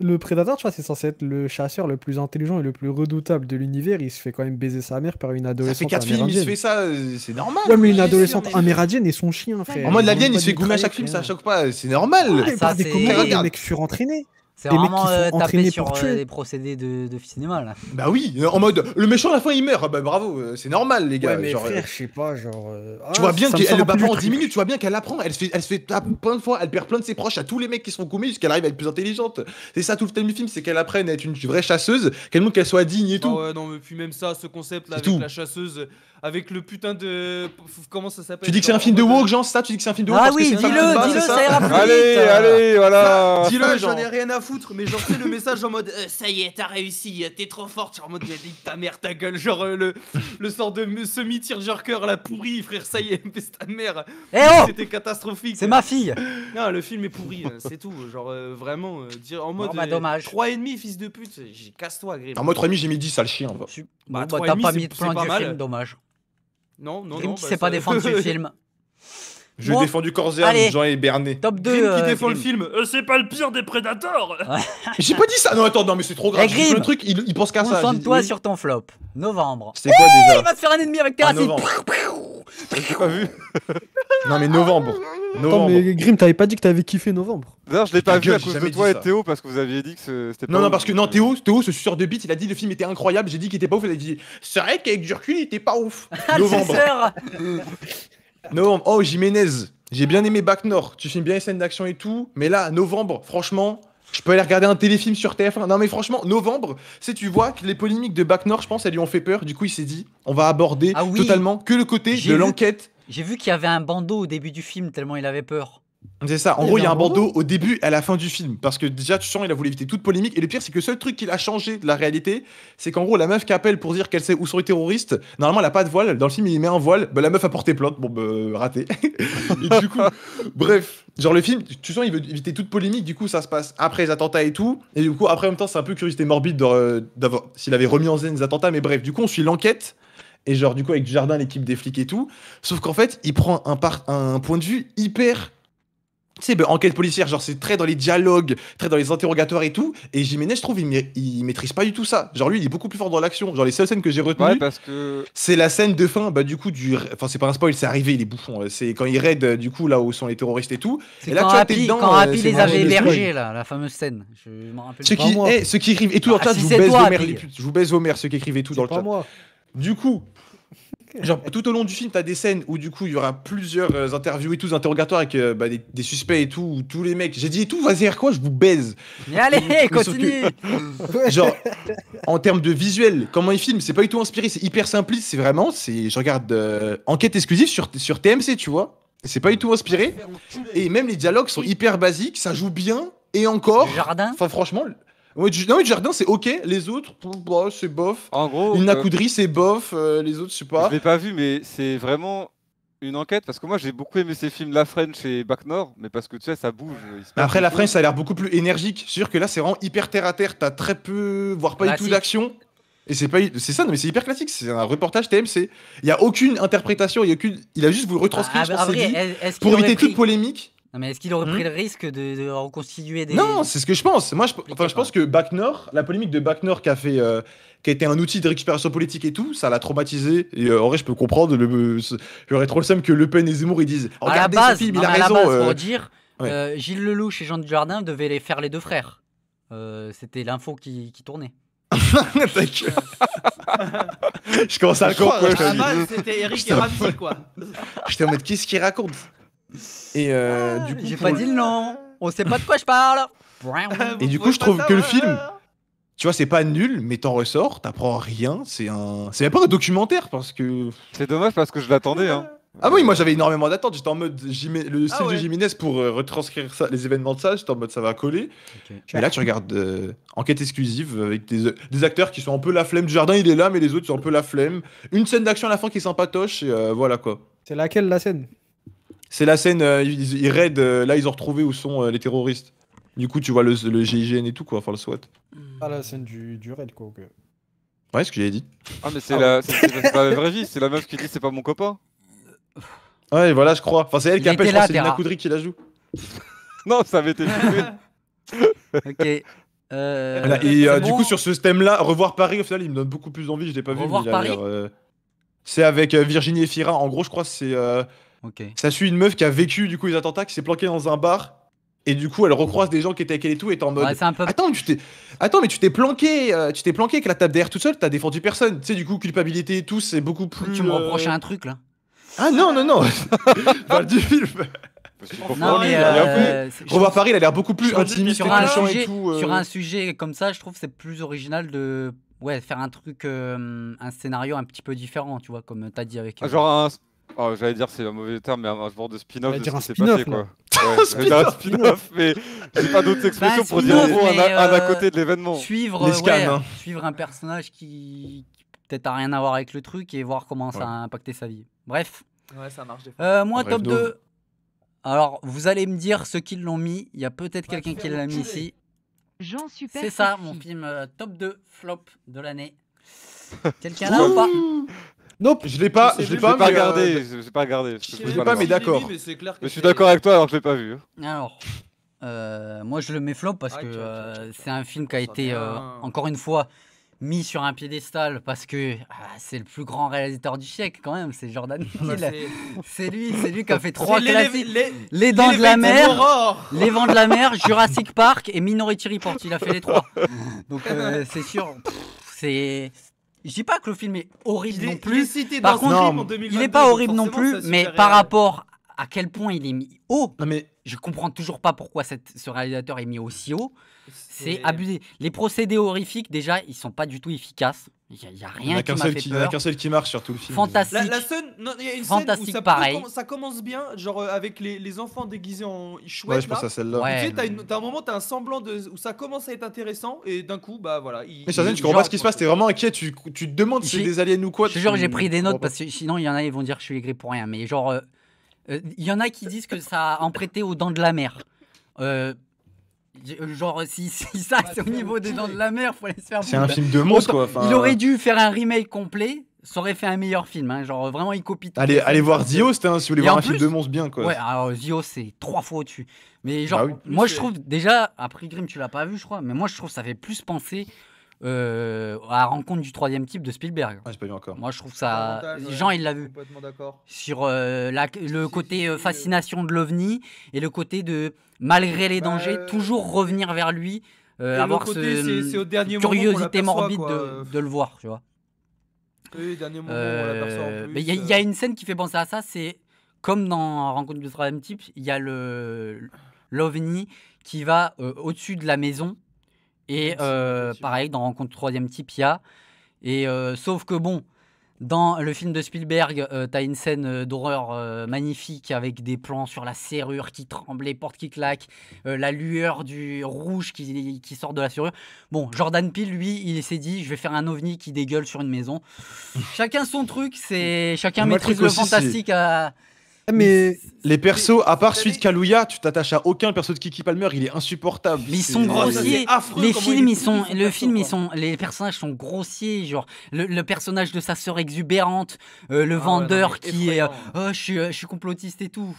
Le Predator, tu vois, c'est censé être le chasseur le plus intelligent et le plus redoutable de l'univers. Il se fait quand même baiser sa mère par une adolescente. Ça fait 4 films, il se fait ça, euh, c'est normal. mais une adolescente amérindienne et son chien, frère. En mode la vienne, il se fait goumer à chaque film, ça choque pas. c'est normal. ça, c'est des que furent mecs c'est vraiment euh, taper sur les euh, procédés de, cinéma là. Bah oui, en mode le méchant à la fin il meurt. Ah bah bravo, euh, c'est normal les gars. Ouais, mais je sais pas, genre. Ah, tu vois bien qu'elle le bat en 10 minutes, tu vois bien qu'elle apprend, elle se fait, elle fait plein de fois, elle perd plein de ses proches à tous les mecs qui sont commis jusqu'à arrive à être plus intelligente. C'est ça tout le thème du film, c'est qu'elle apprenne à être une vraie chasseuse, qu'elle montre qu'elle soit digne et bah tout. ouais, non, mais puis même ça, ce concept là avec la chasseuse avec le putain de. Comment ça s'appelle Tu dis que c'est un film de woke, genre, ça Tu dis que c'est un film de woke Ah oui, dis-le, dis-le, ça ira plus vite Allez, hein. allez, voilà Dis-le, j'en ai rien à foutre, mais genre, fais le message en mode euh, ça y est, t'as réussi, t'es trop forte, genre en mode ta mère, ta gueule, genre euh, le, le sort de semi-tire jerker la pourri, frère, ça y est, c'est ta mère eh oh C'était catastrophique C'est ma fille Non, le film est pourri, euh, c'est tout, genre vraiment, en mode. 3,5, bah, fils de pute, casse-toi, En mode 3,5, j'ai mis 10, sale chien. Bah, t'as pas mis plein dommage. Non, non, non. Bah, sait pas défendre ce <laughs> film. Je défends du Corsair, Jean et Bernet. Top 2. Grim qui euh, défend le film. Euh, c'est pas le pire des Predators. <laughs> J'ai pas dit ça. Non, attends, non, mais c'est trop grave. Grim, le truc, il, pense qu'à ça. Concentre-toi sur ton flop. Novembre. C'est quoi déjà Il va se faire un ennemi avec ah, Terracid. J'ai pas vu. non mais novembre. novembre. Attends, mais Grim, t'avais pas dit que t'avais kiffé novembre. D'ailleurs, je l'ai pas vu à cause de toi et Théo parce que vous aviez dit que c'était pas. Non, non, parce que non, Théo, Théo, ce suceur de bite, il a dit le film était incroyable. J'ai dit qu'il était pas ouf. Il a dit, c'est vrai qu'avec du il était pas ouf. <laughs> Ah, novembre. <laughs> Novembre. Oh, Jiménez. J'ai bien aimé Bac Nord. Tu filmes bien les scènes d'action et tout. Mais là, novembre, franchement, je peux aller regarder un téléfilm sur TF1. Non, mais franchement, novembre, c'est tu vois que les polémiques de Bac Nord, je pense, elles lui ont fait peur. Du coup, il s'est dit, on va aborder ah totalement que le côté de l'enquête. J'ai vu qu'il y avait un bandeau au début du film, tellement il avait peur. C'est ça. En gros, il y a un bandeau au début et à la fin du film. Parce que déjà, tu sens, il a voulu éviter toute polémique. Et le pire, c'est que le seul truc qu'il a changé de la réalité, c'est qu'en gros, la meuf qui appelle pour dire qu'elle sait où sont les terroristes, normalement, elle a pas de voile. Dans le film, il met un voile. Bah, la meuf a porté plainte. Bon, bah, euh, raté. <laughs> et du coup, bref. Genre, le film, tu sens, il veut éviter toute polémique. Du coup, ça se passe après les attentats et tout. Et du coup, après, en même temps, c'est un peu curiosité morbide euh, d'avoir, s'il avait remis en scène les attentats. Mais bref, du coup, on suit l'enquête. Et genre, du coup, avec Jardin, l'équipe des flics et tout. Sauf qu'en fait, il prend un, un point de vue hyper tu sais, ben, enquête policière, genre c'est très dans les dialogues, très dans les interrogatoires et tout. Et Jiménez, je trouve, il, maîtrise pas du tout ça. Genre lui, il est beaucoup plus fort dans l'action. Genre les seules scènes que j'ai retenues, ouais, parce que c'est la scène de fin, bah du coup, du, enfin c'est pas un spoil, c'est arrivé, les bouffons. Euh, c'est quand il raid, euh, du coup, là où sont les terroristes et tout. Et là, quand tu Happy, euh, les avait hébergés, là, la fameuse scène. Je m'en rappelle ceux qui, moi. Hey, eh, ceux qui écrivent et tout dans le chat, je vous baise vos mères, ceux qui écrivent tout dans le chat. Du coup, euh. Genre, tout au long du film, tu as des scènes où, du coup, il y aura plusieurs euh, interviews et tout, interrogatoires avec euh, bah, des, suspects et tout, tous les mecs. J'ai dit et tout, vas-y, faire quoi Je vous baise. Mais allez, continue <laughs> Genre, en termes de visuel, comment ils filment, c'est pas du tout inspiré, c'est hyper simpliste, c'est vraiment. c'est Je regarde Enquête exclusive sur, sur TMC, tu vois. C'est pas du tout inspiré. Et même les dialogues sont hyper basiques, ça joue bien. Et encore. Jardin. Enfin, franchement du... Non, jardin, c'est ok. Les autres, bah, c'est bof. En gros. Une euh, accoudrie, c'est bof. Euh, les autres, je sais pas. Je l'ai pas vu, mais c'est vraiment une enquête parce que moi j'ai beaucoup aimé ces films La French et Bac Nord, mais parce que tu sais, ça bouge. Euh, Après, La French, ça a l'air beaucoup plus énergique. C'est sûr que là, c'est vraiment hyper terre à terre. T'as très peu, voire pas du tout d'action. Et c'est pas, c'est ça, non, mais c'est hyper classique. C'est un reportage TMC. Il y a aucune interprétation, il y a aucune, il a juste voulu retranscrire. Ah, ce bah, dit, pour éviter toute polémique. Non, mais est-ce qu'il aurait pris hmm le risque de, reconstituer des. Non, c'est ce que je pense. Moi, je, pense que Backnor, la polémique de Backnor qui a fait. Euh, qui a été un outil de récupération politique et tout, ça l'a traumatisé. Et euh, en vrai, je peux comprendre. Le, j'aurais trop le seum que Le Pen et Zemmour ils disent. À la base, film, il a raison. base, euh. dire, Gilles Lelouch et Jean Dujardin devaient les faire les deux frères. c'était l'info qui, tournait. <laughs> je commence à le base, C'était Eric et Ramsey, quoi. J'étais en mode, qu'est-ce qu'il raconte et euh, ah, j'ai pas dit le nom. On sait pas de quoi je parle. Et du coup, je trouve que le film, tu vois, c'est pas nul, mais t'en ressors, t'apprends rien. C'est un, c'est même pas un documentaire parce que. C'est dommage parce que je l'attendais. Hein. Ah oui, moi j'avais énormément d'attentes. J'étais en mode le ah style de Jiménez pour euh, retranscrire les événements de ça. J'étais en mode ça va coller. Et là, tu regardes euh, enquête exclusive avec des, acteurs qui sont un peu la flemme. Du jardin, il est là, mais les autres sont un peu la flemme. Une scène d'action à la fin qui est sympatoche. Et, voilà quoi. C'est laquelle la scène c'est la scène, euh, ils, raident, euh, là ils ont retrouvé où sont euh, les terroristes. Du coup, tu vois le, GIGN et tout, quoi, enfin le SWAT. Hmm. Ah, la scène du, raid, quoi. Ouais, ce que j'avais dit. Ah, mais c'est ah la... vraie vie, c'est la meuf qui dit c'est pas mon copain. Ouais, voilà, je crois. Enfin, c'est elle qui appelle, je crois, c'est une qui la joue. <laughs> Non, ça avait été joué. Ok. et du coup, sur ce thème-là, Revoir Paris, au final, il me donne beaucoup plus envie. Je l'ai pas vu. Revoir Paris C'est avec Virginie Efira. En gros, je crois que c'est ça suit une meuf qui a vécu du coup les attentats, qui s'est planquée dans un bar. Et du coup, elle recroise des gens qui étaient avec elle et tout, et est en mode. Attends, Attends, mais tu t'es planqué, euh, tu t'es planqué avec la table derrière toute seule, t'as défendu personne. Tu sais, du coup, culpabilité et tout, c'est beaucoup plus. Tu me euh, reproches un truc là Ah non, non, non <laughs> Parle du film euh, Robert Paris, il a l'air beaucoup plus intimiste sur, un sujet, et tout, sur un sujet comme ça, je trouve c'est plus original de ouais, faire un truc, un scénario un petit peu différent, tu vois, comme t'as dit avec. Ah, genre un Oh, j'allais dire c'est un mauvais terme, mais un genre de spin-off de ce qui passé, quoi. Ouais, <laughs> un spin-off, mais j'ai pas d'autres expressions pour dire en gros un, à euh, côté de l'événement. Suivre, hein. suivre un personnage qui, peut-être a rien à voir avec le truc et voir comment ça a impacté sa vie. Bref. Ouais, ça marche. Euh, moi, top 2. Alors, vous allez me dire ceux qui l'ont mis. Il y a peut-être quelqu'un qui l'a mis ici. Jean Super. C'est ça, mon film euh, top 2 flop de l'année. <laughs> Quelqu'un là ou pas non Je l'ai pas, je, l'ai pas, euh, regardé. Je l'ai pas regardé. Je l'ai pas, mais d'accord. Je suis d'accord avec toi alors que je l'ai pas vu. Hein. Alors. Euh, moi je le mets flop parce ah, que euh, c'est un film qui a été encore une fois mis sur un piédestal parce que ah, c'est le plus grand réalisateur du siècle quand même, c'est Jordan <laughs> bah, c'est lui, c'est lui qui a fait <laughs> trois classiques les, les, Dents <laughs> de la mer, Les Vents de la mer, Jurassic Park et Minority Report. Il a fait les trois. Donc c'est sûr, c'est je dis pas que le film est horrible non plus. par contre, il est pas horrible non plus, mais par rapport à quel point il est mis haut. Non mais je comprends toujours pas pourquoi ce réalisateur est mis aussi haut. C'est abusé. Les procédés horrifiques déjà, ils sont pas du tout efficaces. Il n'y a, rien qui Il n'y a qu'un seul qui marche sur tout le film. Fantastique. La, scène, non, y a une scène où ça, pareil. Ça commence bien, genre euh, avec les, les, enfants déguisés en chouette. Ouais, je pense à celle-là. tu t'as un moment, t'as un semblant de, où ça commence à être intéressant et d'un coup, bah voilà. mais tu comprends pas ce qui se passe, t'es vraiment inquiet, tu, tu te demandes si c'est des aliens ou quoi. Je te jure, j'ai pris des notes parce que sinon, il y en a, ils vont dire que je suis aigri pour rien. Mais genre, euh, euh, il y en a qui disent que ça a emprêté aux dents de la mer. Euh, euh, genre, si, <laughs> ça, bah, c'est au niveau des dents de la mer, faut aller se faire C'est un film de monstre, quoi. Il aurait dû faire un remake complet, ça aurait fait un meilleur film. Hein. Genre, vraiment, il copie tout. Allez, allez voir Dio, hein, si vous voulez voir un film de monstre bien, quoi. Ouais, alors Zio, c'est trois fois au-dessus. Mais bah genre, moi, je trouve, déjà, après Grimm, tu l'as pas vu, je crois, mais moi, je trouve ça fait plus penser euh, à rencontre du troisième type de Spielberg. Ah, Moi, je trouve ça. Jean, il l'a vu. Complètement d'accord. Sur euh, le côté euh, fascination euh. de l'ovni et le côté de, malgré les bah, dangers, toujours revenir vers lui, avoir cette curiosité morbide de, le voir, tu vois. dernier moment, il y, a une scène qui fait penser à ça, c'est comme dans Rencontre du troisième type, il y a le l'ovni qui va au-dessus de la maison et euh, pareil, dans Rencontre troisième type, il y a. Et euh, sauf que bon, dans le film de Spielberg, euh, tu as une scène d'horreur magnifique avec des plans sur la serrure qui tremble, les portes qui claquent, la lueur du rouge qui, sort de la serrure. Bon, Jordan Peele, lui, il s'est dit, je vais faire un ovni qui dégueule sur une maison. <laughs> chacun son truc, c'est chacun maîtrise le fantastique à ah, mais les persos, à part suite de tu t'attaches à aucun. perso de Kiki Palmer, il est insupportable. ils sont grossiers. les films, ils sont, le film, ils sont, les personnages sont grossiers. Genre le, personnage de sa sœur exubérante, euh, le ah vendeur qui est, euh, oh, euh, je suis, complotiste et tout.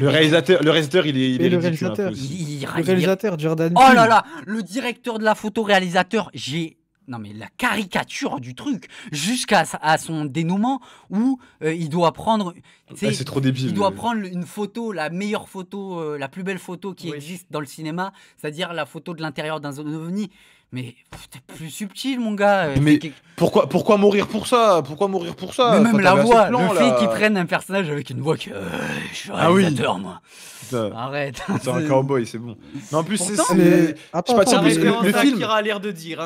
le, réalisateur, le réalisateur, il est, il le hein, réalisateur, le réalisateur Jordan. Oh là là, le directeur de la photo réalisateur, j'ai non mais la caricature du truc jusqu'à son dénouement où euh, il doit prendre ah, c'est trop débile il doit prendre une photo la meilleure photo euh, la plus belle photo qui existe dans le cinéma c'est-à-dire la photo de l'intérieur d'un ovni mais t'es plus subtil, mon gars. Euh, mais pourquoi, pourquoi mourir pour ça Pourquoi mourir pour ça Mais même la voix, le fait qu'ils prennent un personnage avec une voix que euh, je suis ah moi. Arrête. C'est un <laughs> cowboy, c'est bon. Non, en plus, c'est. Hein. Je sais pas, tiens, plus, le, film. Qui a l'air de dire.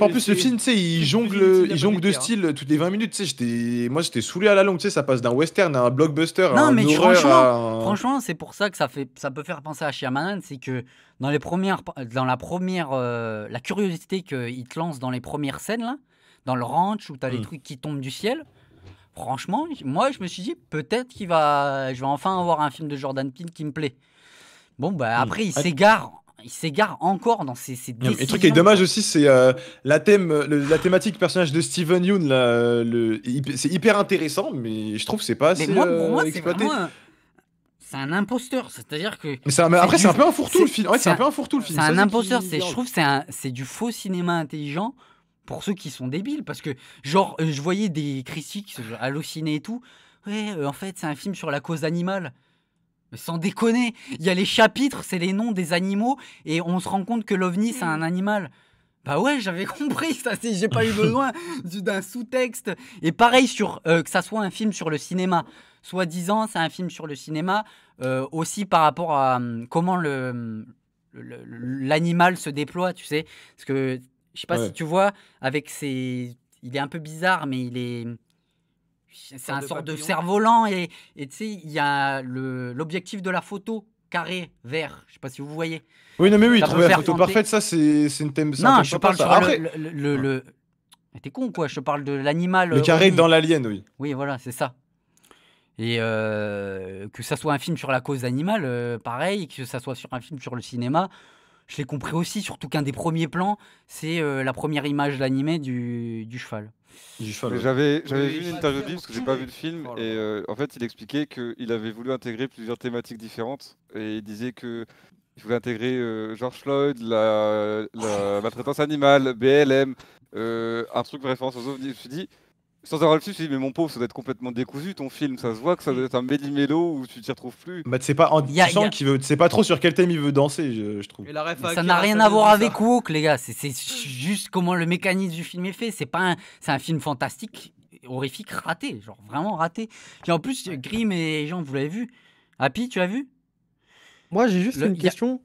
en plus, le film, tu sais, il jongle, il jongle de hein. style toutes les 20 minutes. Tu sais, j'étais, moi, j'étais saoulé à la longue. Tu sais, ça passe d'un western à un blockbuster. Non, mais franchement, c'est pour ça que ça fait, ça peut faire penser à Shyamalan, c'est que dans les premières, dans la première, euh, la curiosité qu'il te lance dans les premières scènes là, dans le ranch où t'as as les hmm. trucs qui tombent du ciel. Franchement, moi je me suis dit peut-être qu'il va, je vais enfin avoir un film de Jordan Peele qui me plaît. Bon bah hmm. après il ah, s'égare il s'égare encore dans ces ses décisions. le truc qui est dommage aussi, c'est euh, la, thème, euh, la thématique personnage de Steven Yeun. C'est hyper intéressant, mais je trouve que c'est pas assez exploité c'est un imposteur. C'est-à-dire que. Mais après, c'est un peu un fourre-tout le film. c'est un, peu un tout le film. C'est un imposteur. Je trouve c'est du faux cinéma intelligent pour ceux qui sont débiles. Parce que, genre, euh, je voyais des critiques hallucinées et tout. Ouais, euh, en fait, c'est un film sur la cause animale. Mais sans déconner, il y a les chapitres, c'est les noms des animaux, et on se rend compte que l'ovni, c'est un animal. Bah ouais, j'avais <laughs> compris ça, j'ai pas eu besoin <laughs> d'un sous-texte. Et pareil sur euh, que ça soit un film sur le cinéma soi-disant, c'est un film sur le cinéma, euh, aussi par rapport à hum, comment hum, le, l'animal se déploie, tu sais. Parce que, je sais pas si tu vois, avec ses... Il est un peu bizarre, mais il est... C'est un sort de cerf-volant et tu sais, il y a l'objectif de la photo carré, vert. Je sais pas si vous voyez. Oui, non, mais oui, trouver la photo parfaite, ça, c'est une thème. Non, je parle sur le. Ah. T'es con, quoi. Je parle de l'animal. Le carré euh, dans l'alien, oui. Oui, voilà, c'est ça. Et que ça soit un film sur la cause animale, pareil, que ça soit sur un film sur le cinéma, je l'ai compris aussi, surtout qu'un des premiers plans, c'est la première image d'animé du, du cheval. Du cheval. J'avais vu une interview de lui parce que j'ai pas vu le film oh et en fait il expliquait qu'il avait voulu intégrer plusieurs thématiques différentes et il disait que il voulait intégrer George Floyd, la, la maltraitance animale, BLM, un truc de référence aux ovnis. Je me suis dit sans avoir le film, je me suis dit, mais mon pauvre, ça doit être complètement décousu ton film. Ça se voit que ça doit être un méli-mélo où tu t'y retrouves plus. Bah, c'est pas, y a, qu'il veut, sais pas trop sur quel thème il veut danser, je, trouve. ça n'a rien à voir avec Wook, les gars. C'est juste comment le mécanisme du film est fait. C'est pas un, c'est un film fantastique, horrifique, raté. Genre vraiment raté. Et en plus, Grimm et Jean, vous l'avez vu. Happy, tu l'as vu Moi, j'ai juste une question.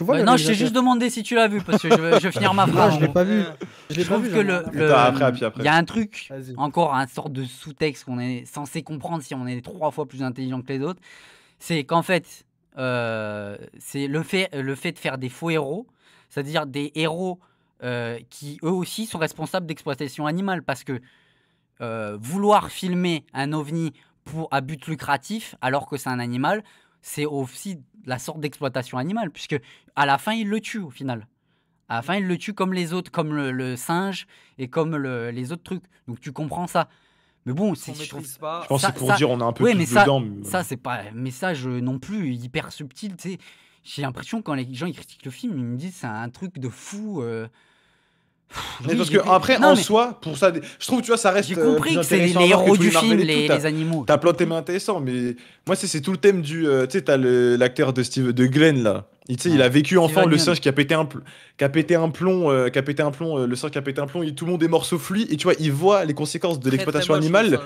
Bah non, je t'ai juste demandé si tu l'as vu parce que je veux, finir ma <laughs> phrase. non, je l'ai pas vu. Euh, je, trouve que le, il y a un truc encore un sorte de sous-texte qu'on est censé comprendre si on est trois fois plus intelligent que les autres, c'est qu'en fait, euh, c'est le fait le fait de faire des faux héros, c'est-à-dire des héros euh, qui eux aussi sont responsables d'exploitation animale parce que vouloir filmer un ovni pour à but lucratif alors que c'est un animal, c'est aussi la sorte d'exploitation animale, puisque à la fin, il le tue au final. À la fin, il le tue comme les autres, comme le, singe et comme les autres trucs. Donc tu comprends ça. Mais bon, c'est je, pas. pense c'est pour dire on a un peu ouais, mais ça, mais... ça c'est pas un message non plus hyper subtil. J'ai l'impression quand les gens ils critiquent le film, ils me disent c'est un truc de fou. Euh. Mais parce que après, en soi, pour ça, je trouve, tu vois, ça reste. J'ai euh, compris que c'est les, les héros du film, les, animaux. T'as plein de thèmes intéressants, mais moi, c'est tout le thème du. Euh, tu sais, t'as l'acteur de Steve, de Glenn là. Il, il a vécu enfant le singe qui a pété un, plomb, qui a pété un plomb, qui a pété un plomb le singe qui a pété un plomb, et tout le monde est morceau fluide. Et tu vois, il voit les conséquences de l'exploitation animale.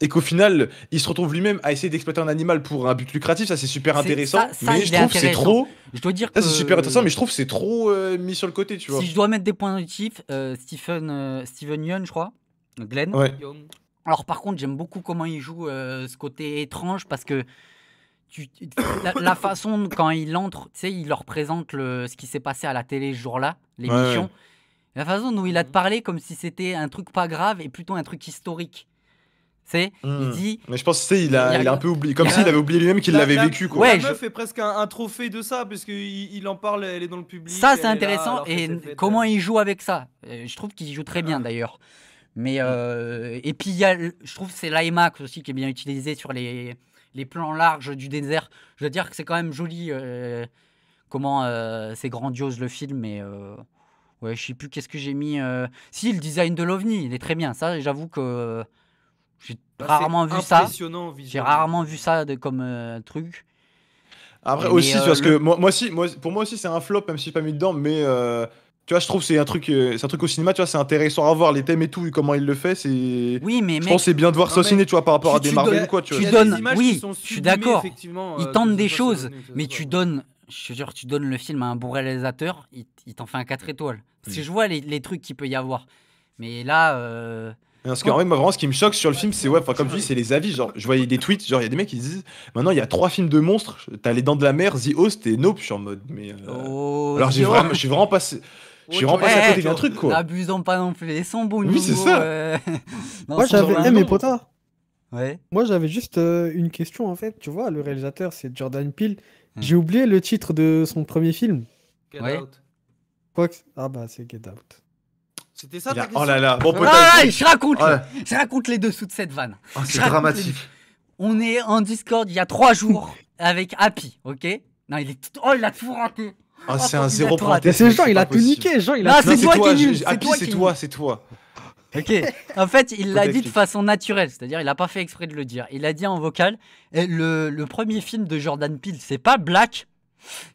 et qu'au final, il se retrouve lui-même à essayer d'exploiter un animal pour un but lucratif. Ça, c'est super intéressant. mais je trouve c'est trop. Je dois dire que. c'est super intéressant, mais je trouve c'est trop euh, mis sur le côté, tu vois. Si je dois mettre des points positifs, euh, Stephen, euh, Stephen Young, je crois. Glenn. Alors, par contre, j'aime beaucoup comment il joue ce côté étrange parce que la, façon quand il entre, tu sais, il leur présente le, ce qui s'est passé à la télé ce jour-là, l'émission. La façon dont il a parlé comme si c'était un truc pas grave et plutôt un truc historique. C'est, il hmm. dit. Mais je pense que il a, il un peu oublié, comme s'il avait oublié lui-même qu'il l'avait vécu. Quoi. Ouais, la meuf je... est presque un, trophée de ça, parce qu'il il en parle, elle est dans le public. Ça, c'est intéressant. et comment euh. il joue avec ça euh, Je trouve qu'il joue très bien d'ailleurs. Mais hmm. euh, et puis je trouve c'est l'IMAX aussi qui est bien utilisé sur les les plans larges du désert. Je veux dire que c'est quand même joli. Euh, comment euh, c'est grandiose le film, mais euh, ouais, je sais plus qu'est-ce que j'ai mis. Si le design de l'OVNI, il est très bien. Ça, j'avoue que j'ai bah, rarement vu ça. J'ai rarement vu ça de, comme truc. Après aussi, parce que moi, moi, aussi, moi, pour moi aussi, c'est un flop, même si je pas mis dedans, mais tu vois, je trouve c'est un truc, euh, c'est un truc au cinéma, tu vois, c'est intéressant à voir les thèmes et tout, et comment il le fait, c'est. je pense c'est bien de voir ça au ciné, tu vois, par rapport à des Marvel ou quoi, tu, tu donnes, oui, je suis d'accord. Ils euh, tentent des choses, mais tu donnes, je te tu donnes le film à un bon réalisateur, il, t'en fait un 4 étoiles. Parce que mm. je vois les, les trucs qu'il peut y avoir, mais là. Euh... Parce vraiment, ce qui me choque sur le film, c'est ouais, comme tu dis, c'est les avis. Genre, je voyais des tweets, genre, il y a des mecs qui disent maintenant, il y a trois films de monstres, t'as Les Dents de la Mer, The Host et Nope. Je suis en mode, mais. Euh, oh, alors, j'ai vraiment, je suis vraiment passé. Je suis pas à côté d'un truc, quoi. Abusons pas non plus. Ils sont bons, Oui, c'est ça. Euh. <laughs> Moi, j'avais. Eh, mes Ouais. Moi, j'avais juste euh, une question, en fait. Tu vois, le réalisateur, c'est Jordan Peele. Hmm. J'ai oublié le titre de son premier film. Get Out. Quoi Ah, bah, c'est Get Out. C'était ça, ta question Oh là là. Bon, ah, je raconte, je raconte les dessous de cette vanne. Oh, c'est dramatique. On est en Discord il y a trois jours avec Happy, ok Non, il est. Oh, il a tout raté. Ah, oh, c'est un zéro point. C'est Jean, il a tout niqué. Jean, il a c'est toi qui nul. C'est toi, c'est toi. Ok. <laughs> En fait, il l'a dit de façon naturelle, c'est-à-dire il n'a pas fait exprès de le dire. Il a dit en vocal. Eh, le, premier film de Jordan Peele, c'est pas Black,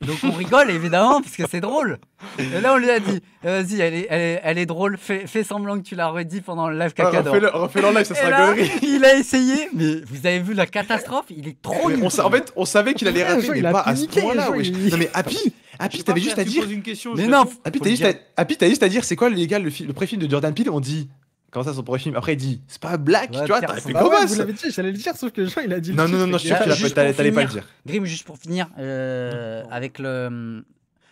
donc on rigole évidemment parce que c'est drôle. Et là on lui a dit, euh, vas-y, elle est, elle, drôle, fais, semblant que tu l'as redit pendant le live caca. On ah, refais-le en live, ça sera galerie. Il a essayé, mais vous avez vu la catastrophe, il est trop nul. On, en fait, on savait qu'il allait rater, mais pas à ce point-là. Oui. Non mais Happy, Happy, t'avais juste à dire. Une question, mais non, Happy, t'as juste, à... juste, à dire, c'est quoi les gars le, le préfilm de Jordan Peele On dit Comment ça, son premier film Après, il dit, c'est pas Black, tu vois, T'as fait Vous l'avez dit, j'allais le dire, sauf que Jean, il a dit. Non, non, non, non, je suis sûr que t'allais pas le dire. Grim, juste pour finir, euh, avec le,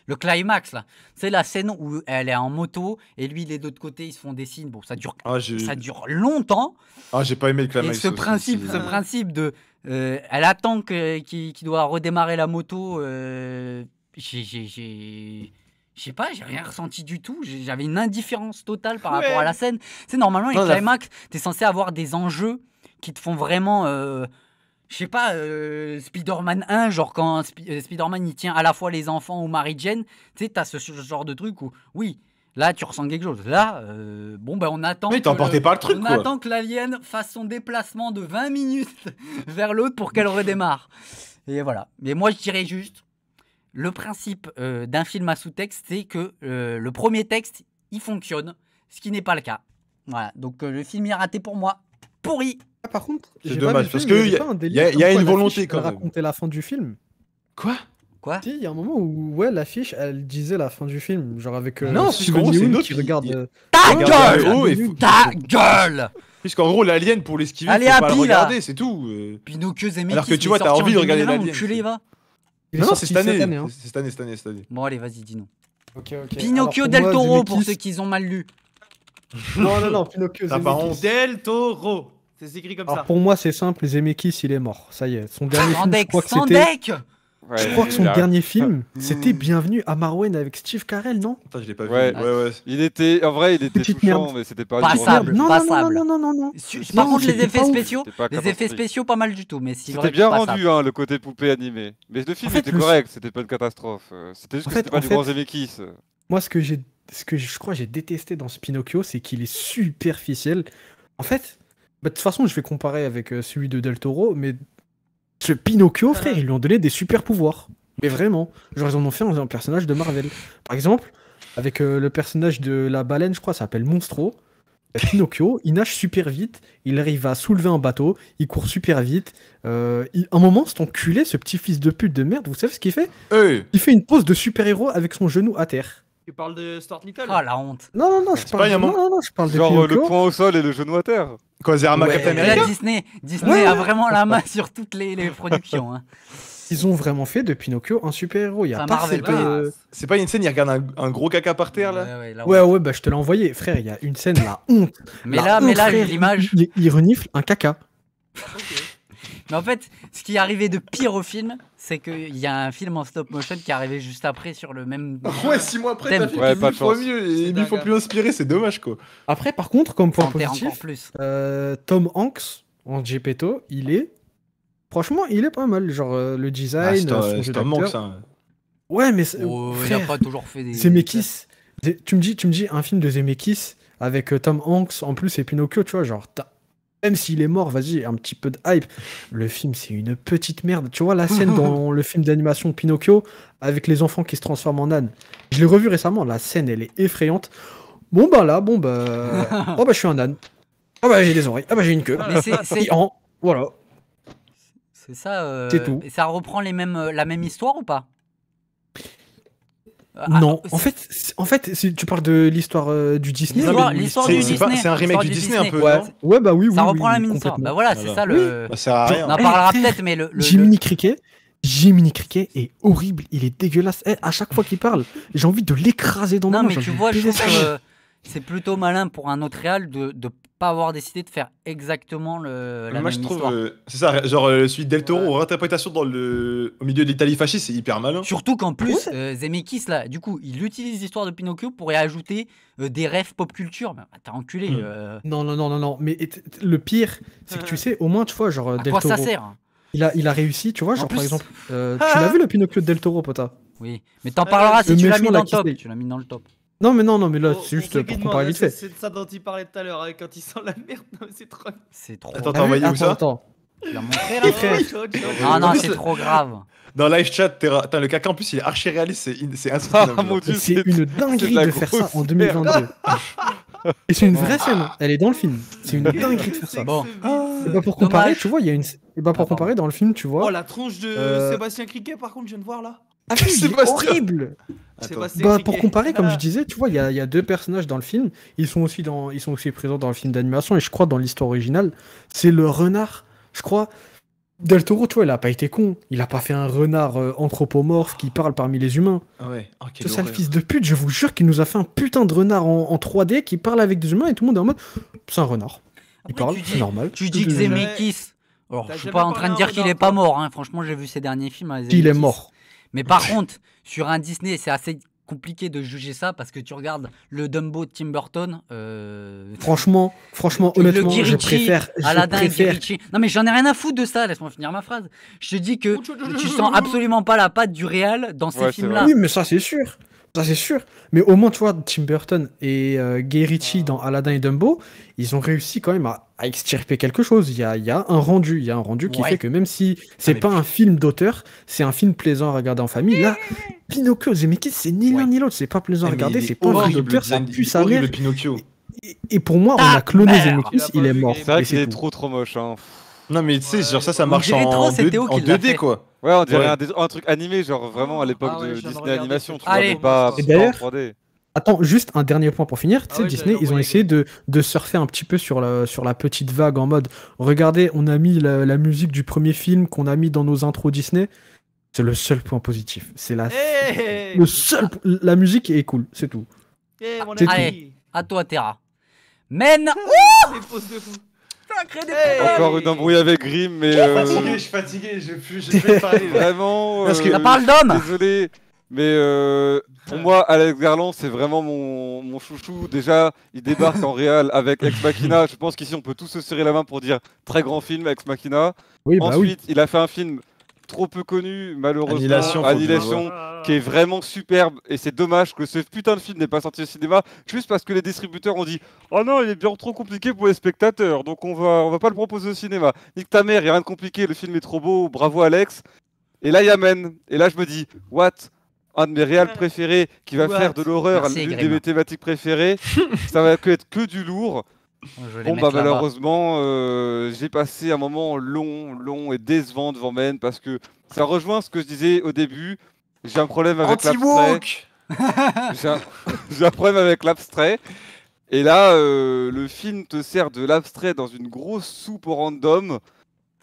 le climax, là. C'est la scène où elle est en moto et lui, il est de l'autre côté, ils se font des signes. Bon, ça dure, ah, ça dure longtemps. Ah, j'ai pas aimé le climax. ce, principe, ce principe de. Euh, elle attend qu'il qui doit redémarrer la moto. Euh, j'ai je sais pas, j'ai rien ressenti du tout. J'avais une indifférence totale par rapport à la scène. C'est normalement, les climax, es censé avoir des enjeux qui te font vraiment. Euh, je sais pas, euh, Spider-Man 1, genre quand euh, Spider-Man il tient à la fois les enfants ou Mary Jane, tu sais, t'as ce, ce genre de truc où, oui, Là, tu ressens quelque chose. Là, euh, bon, ben, on attend. Mais le truc, On attend que l'alien fasse son déplacement de 20 minutes <laughs> vers l'autre pour qu'elle redémarre. Et voilà. Mais moi, je dirais juste, le principe euh, d'un film à sous-texte, c'est que euh, le premier texte, il fonctionne, ce qui n'est pas le cas. Voilà, donc euh, le film est raté pour moi. Pourri ah, Par contre, c'est dommage, parce qu'il y, y, a, une volonté quand même. raconter la fin du film. Quoi Quoi sais, il y a un moment où ouais, l'affiche, elle disait la fin du film, genre avec non, c'est une qui regarde... Ta gueule Ta gueule Puisqu'en gros, l'alien, pour l'esquiver, faut pas regarder, c'est tout. Pinocchio et Alors que tu vois, t'as envie de regarder l'alien. va non, hein. c'est cette année. C'est cette année, cette année, Bon, allez, vas-y, dis-nous. Pinocchio del Toro, pour ceux qui ont mal lu. <laughs> non, non, non, Pinocchio Del Toro. C'est écrit comme Alors, ça. Pour moi, c'est simple, Zemeckis, il est mort. Ça y est, son dernier film, je crois que c'était je crois que son dernier film, <laughs> hmm. c'était Bienvenue à Marwen avec Steve Carell, non Attends, je l'ai pas vu. Il était, en vrai, il était touchant, mais c'était pas passable. Non, non, non, non, non, Par contre, les effets spéciaux, les effets spéciaux, pas mal du tout, mais C'était bien rendu, hein, le côté poupée animée. Mais le film était correct, c'était pas une catastrophe. C'était juste c'était pas du grand Moi, ce que j'ai, ce que je crois, j'ai détesté dans Pinocchio, c'est qu'il est superficiel. En fait, bah, de toute façon, je vais comparer avec euh, celui de Del Toro, mais ce Pinocchio, ah. frère, ils lui ont donné des super pouvoirs. Mais vraiment. Genre, ils en ont fait un personnage de Marvel. Par exemple, avec euh, le personnage de la baleine, je crois, ça s'appelle Monstro. Euh, Pinocchio, il nage super vite, il arrive à soulever un bateau, il court super vite. Euh, un moment, cet enculé, ce petit fils de pute de merde, vous savez ce qu'il fait Il fait une pose de super-héros avec son genou à terre. Tu parles de Start Little Ah la honte Non, non, non, je parle, de... non, non, non, je parle Genre euh, le point au sol et le genou à terre. Quoi, c'est Captain America. Disney, Disney a vraiment la main sur toutes les, les productions. Hein. Ils ont vraiment fait de Pinocchio un super-héros. Il y a pas euh, C'est pas une scène, il regarde un, un, gros caca par terre là. Ouais, ouais, bah je te l'ai envoyé, frère. Il y a une scène, la honte. Mais là, mais là, l'image. Il, renifle un caca. Mais en fait, ce qui est arrivé de pire au film, c'est qu'il y a un film en stop motion qui est arrivé juste après sur le même. <laughs> ouais, six mois après, t'as fait ouais, pas mieux Il faut faut plus inspirer, c'est dommage quoi. Après, par contre, comme point positif, euh, Tom Hanks en Gepetto, il est. Franchement, il est pas mal. Genre euh, le ah, design, ah, Tom Hanks, hein. Ouais, mais oh, il a pas toujours fait des. Zemeckis. Tu me dis, tu me dis un film de Zemeckis avec euh, Tom Hanks en plus et Pinocchio, tu vois, genre même s'il est mort, vas-y, un petit peu de hype. Le film, c'est une petite merde. Tu vois la scène dans <laughs> le film d'animation Pinocchio avec les enfants qui se transforment en ânes. Je l'ai revu récemment. La scène, elle est effrayante. Bon bah là, bon bah, <laughs> oh bah je suis un âne. oh bah j'ai des oreilles. Ah bah j'ai une queue. c'est en voilà. C'est ça. Euh, c'est tout. Et ça reprend les mêmes, euh, la même histoire ou pas ah, non, ah, en fait, en fait, tu parles de l'histoire euh, du Disney. L'histoire du Disney. C'est un remake du Disney, un peu. Ouais. bah oui, Ça reprend la mini Bah voilà, c'est ça le. Bah, on en parlera peut-être, mais le. Jiminy Cricket. Jiminy Cricket est horrible, il est dégueulasse. Eh, à chaque fois qu'il parle, j'ai envie de l'écraser dans mon. Non, mais tu vois, je trouve que c'est plutôt malin pour un autre réal de pas avoir décidé de faire exactement le, la Moi, même je trouve, euh, c'est ça, genre euh, Del Toro, interprétation dans le, au milieu de l'Italie fasciste, c'est hyper malin. Surtout qu'en plus, euh, Zemeckis, là, du coup, il utilise l'histoire de Pinocchio pour y ajouter euh, des rêves pop culture. Mais t'as enculé. Hmm. Non, non, non, non, non. Mais le pire, c'est que tu sais, au moins, tu vois, genre. Del quoi Toro, ça sert hein? il a, il a réussi, tu vois, genre par exemple, <laughs> tu l'as vu le Pinocchio de Del Toro, pota Oui, mais t'en parleras si tu l'as mis dans le top. Tu l'as mis dans le top. Non, mais non, non, mais là, c'est juste pour comparer vite fait. C'est ça dont il parlait tout à l'heure, hein, quand il sent la merde. <laughs> c'est trop. C'est trop. Attends, t'as envoyé ah, où ça Attends. Il a montré la ah Non, non, c'est trop grave. Dans live chat, le caca en plus, il est archi réaliste, c'est insoutenable. Ah, c'est une dinguerie de faire ça en 2022. Et c'est une vraie scène, hein. elle est dans le film. C'est une dinguerie de faire ça. Bon. Et bah pour comparer, tu vois, il y a une. Et bah pour comparer, dans le film, tu vois. Oh la tronche de euh, Sébastien Criquet, par contre, je viens de voir là. Ah c'est horrible bah, pour comparer, comme je disais, tu vois, il y, a deux personnages dans le film. Ils sont aussi, dans, ils sont aussi présents dans le film d'animation. Et je crois, dans l'histoire originale, c'est le renard. Je crois, Del Toro, tu vois, il a pas été con. Il a pas fait un renard euh, anthropomorphe qui parle parmi les humains. Ah ouais. ce oh, sale fils de pute, je vous jure qu'il nous a fait un putain de renard en, 3D qui parle avec des humains et tout le monde est en mode c'est un renard. Il parle, c'est normal. Tu dis que Zemeckis. Alors, je suis pas en train de dire qu'il est pas mort. Hein. Franchement, j'ai vu ses derniers films. Hein, il est mort. Mais par contre, sur un Disney, c'est assez compliqué de juger ça parce que tu regardes le Dumbo de Tim Burton. Euh, franchement, franchement, honnêtement, je préfère. Je Non, mais j'en ai rien à foutre de ça. Laisse-moi finir ma phrase. Je te dis que tu sens <laughs> absolument pas la patte du réel dans ces films-là. Oui, mais ça, c'est sûr. Ça, c'est sûr. Mais au moins, tu vois, Tim Burton et euh, Gay Ritchie dans Aladdin et Dumbo, ils ont réussi quand même à, extirper quelque chose. Il y a, un rendu. Il y a un rendu qui fait que même si c'est pas un film d'auteur, c'est un film plaisant à regarder en famille. Là, Pinocchio, Zemekis c'est ni l'un ni l'autre. C'est pas plaisant à eh, regarder, c'est pas un d'auteur, ça pue Pinocchio. Et, pour moi, on ah, a cloné Zemekis, il est mort. C'est vrai trop trop moche. Hein. Non, mais tu sais, genre ça, ça marche en, 2D, quoi. Ouais, on dirait Un, truc animé, genre vraiment à ah l'époque de Disney Animation. Tu pas, Attends, juste un dernier point pour finir. Tu sais, ah Disney, ils ont essayé de, surfer un petit peu sur la, sur la petite vague en mode regardez, on a mis la, musique du premier film qu'on a mis dans nos intros Disney. C'est le seul point positif. C'est la, eh, le la musique est cool, c'est tout. Eh, Allez, à toi, Terra. Men <laughs> Oh encore une embrouille avec Grim mais. Euh, suis Fatigué, je suis fatigué, je vais plus, je vais parler. Vraiment. Euh, Parce que... Ça parle d'homme Désolé. Mais euh, pour moi, Alex Garland, c'est vraiment mon, mon, chouchou. Déjà, il débarque en réal avec Ex Machina. Je pense qu'ici, on peut tous se serrer la main pour dire très grand film, Ex Machina. Oui, bah Ensuite, il a fait un film trop peu connu, malheureusement. Annihilation, qui est vraiment superbe. Et c'est dommage que ce putain de film n'ait pas sorti au cinéma, juste parce que les distributeurs ont dit Oh non, il est bien trop compliqué pour les spectateurs, donc on va, on va pas le proposer au cinéma. Nique ta mère, il a rien de compliqué, le film est trop beau, bravo Alex. Et là, il Et là, je me dis What un de mes réels préférés qui va faire de l'horreur l'une de mes thématiques préférées. ça va être que du lourd bon, bah malheureusement, euh, j'ai passé un moment long, long et décevant devant Mène parce que ça rejoint ce que je disais au début. J'ai un problème avec l'abstrait. <laughs> <laughs> j'ai un... problème avec l'abstrait. Et là, euh, le film te sert de l'abstrait dans une grosse soupe au random.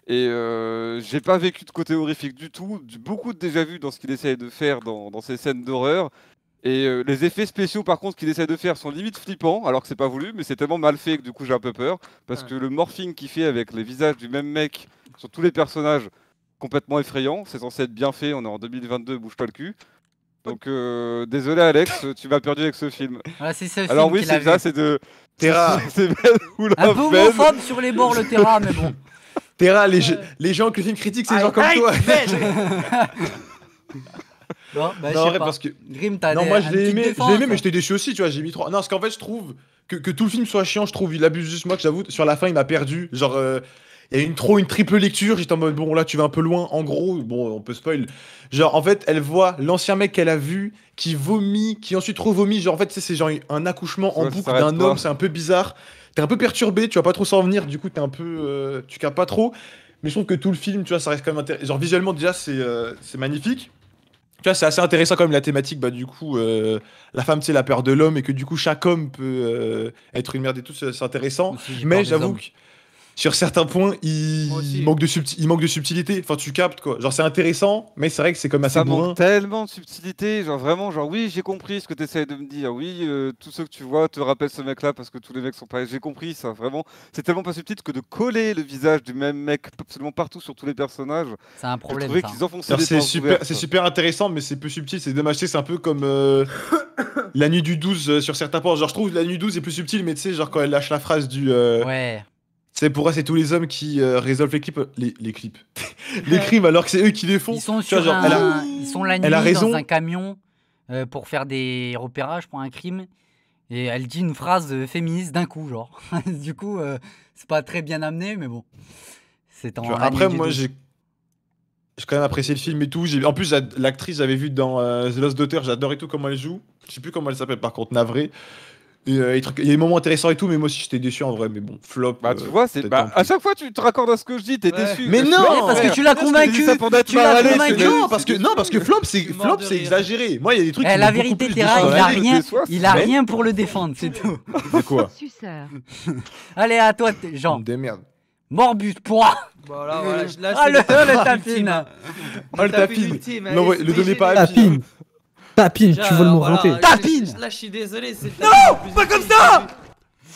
Et euh, j'ai pas vécu de côté horrifique du tout. Beaucoup de déjà vu dans ce qu'il essaye de faire dans, dans ces scènes d'horreur. Et euh, les effets spéciaux, par contre, qu'il essaie de faire sont limite flippants, alors que c'est pas voulu, mais c'est tellement mal fait que du coup j'ai un peu peur. Parce que le morphing qu'il fait avec les visages du même mec sur tous les personnages, complètement effrayant. C'est censé être bien fait, on est en 2022, bouge pas le cul. Donc euh, désolé Alex, tu m'as perdu avec ce film. Ah, c'est ce Alors oui, c'est ça, c'est de <laughs> Terra. <laughs> c'est Un peu homophobe sur les bords le Terra, mais bon. Terra, les, euh. gens que le film critique, c'est des gens comme toi. <laughs> Non, bah, parce que. Non, moi, je l'ai aimé, défense, je aimé mais j'étais déçu aussi, tu vois. J'ai mis 3. Non, parce qu'en fait, je trouve que, que, tout le film soit chiant, je trouve. Il abuse juste, moi, que j'avoue, sur la fin, il m'a perdu. Genre. Euh, il y a une trop une triple lecture j'étais en mode bon là tu vas un peu loin en gros bon on peut spoiler genre en fait elle voit l'ancien mec qu'elle a vu qui vomit qui ensuite vomit genre en fait c'est genre un accouchement en boucle d'un homme c'est un peu bizarre t'es un peu perturbé tu vas pas trop s'en venir du coup t'es un peu euh, tu capes pas trop mais je trouve que tout le film tu vois ça reste quand même intéressant genre visuellement déjà c'est euh, c'est magnifique tu c'est assez intéressant quand même la thématique. Bah, du coup, euh, la femme, c'est la peur de l'homme et que du coup, chaque homme peut euh, être une merde et tout. Euh, c'est intéressant. Mais j'avoue que sur certains points, il, manque, de il manque de subtilité. Enfin, tu captes quoi. Genre, c'est intéressant, mais c'est vrai que c'est comme assez Ça bourrin. manque tellement de subtilité. Genre, vraiment, genre, oui, j'ai compris ce que tu essayes de me dire. Oui, euh, tous tout ce que tu vois te rappelle ce mec-là parce que tous les mecs sont pareils. J'ai compris ça, vraiment. C'est tellement pas subtil que de coller le visage du même mec absolument partout sur tous les personnages. C'est un problème. C'est super, intéressant, mais c'est peu subtil. C'est dommage. C'est un peu comme euh, <coughs> la nuit du 12 euh, sur certains points. Genre, je trouve la nuit 12 est plus subtile, mais tu sais, genre, quand elle lâche la phrase du. Ouais. C'est pour c'est tous les hommes qui euh, résolvent les clips, les, clips, <laughs> les crimes, alors que c'est eux qui les font. Ils sont sur un, dans un camion euh, pour faire des repérages pour un crime, et elle dit une phrase euh, féministe d'un coup, genre. <laughs> du coup, c'est pas très bien amené, mais bon. C'est en après, moi, j'ai quand même apprécié le film et tout. En plus, l'actrice, j'avais vu dans The Lost Daughter, j'adorais tout comment elle joue. Je sais plus comment elle s'appelle, par contre, navré. Et, euh, trucs... il y a des moments intéressants et tout, mais moi aussi j'étais déçu en vrai. Mais bon, flop. Bah, tu euh, vois, c'est bah, à chaque fois tu te raccordes à ce que je dis, t'es déçu. Mais, non, parce que tu l'as convaincu. Tu l'as convaincu. Non, parce que non, parce que flop, c'est flop, c'est exagéré. Moi, il y a des trucs. Eh, qui la vérité, Terra, il a rien, il a rien pour le défendre, c'est tout. De quoi <laughs> Allez, à toi, Jean. Démerde. Morbus, point. Voilà, voilà. Là, ah, le, le, le tapine. le ah, tapine. le donnez pas à Tapine. Tapine, tu veux le euh, mot Tapine Là, je suis désolé. Non Pas comme ça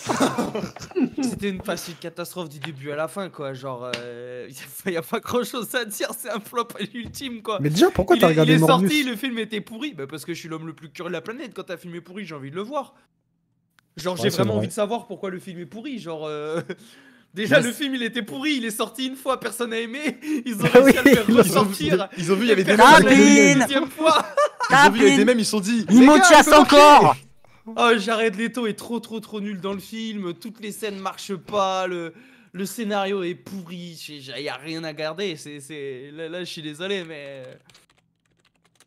<laughs> C'était une facile catastrophe du début à la fin, quoi. Genre, euh, <laughs> il a, pas grand chose à dire, c'est un flop ultime, quoi. Mais déjà, pourquoi t'as regardé Il est sorti, le film était pourri. Bah, parce que je suis l'homme le plus curieux de la planète. Quand t'as filmé pourri, j'ai envie de le voir. Genre, j'ai vraiment envie de savoir pourquoi le film est pourri. Genre, euh, Déjà, le film, il était pourri, il est sorti une fois, personne n'a aimé. <laughs> Ils ont ah réussi à le faire ressortir. Ils ont vu, il y avait des mêmes. Ils ont vu, il y avait des mêmes, ils se sont dit. Ils chasse encore Oh, Jared Leto est trop, trop, trop nul dans le film. Toutes les scènes marchent pas. Le, le scénario est pourri. Il n'y a rien à garder. C'est, là, là, je suis désolé, mais.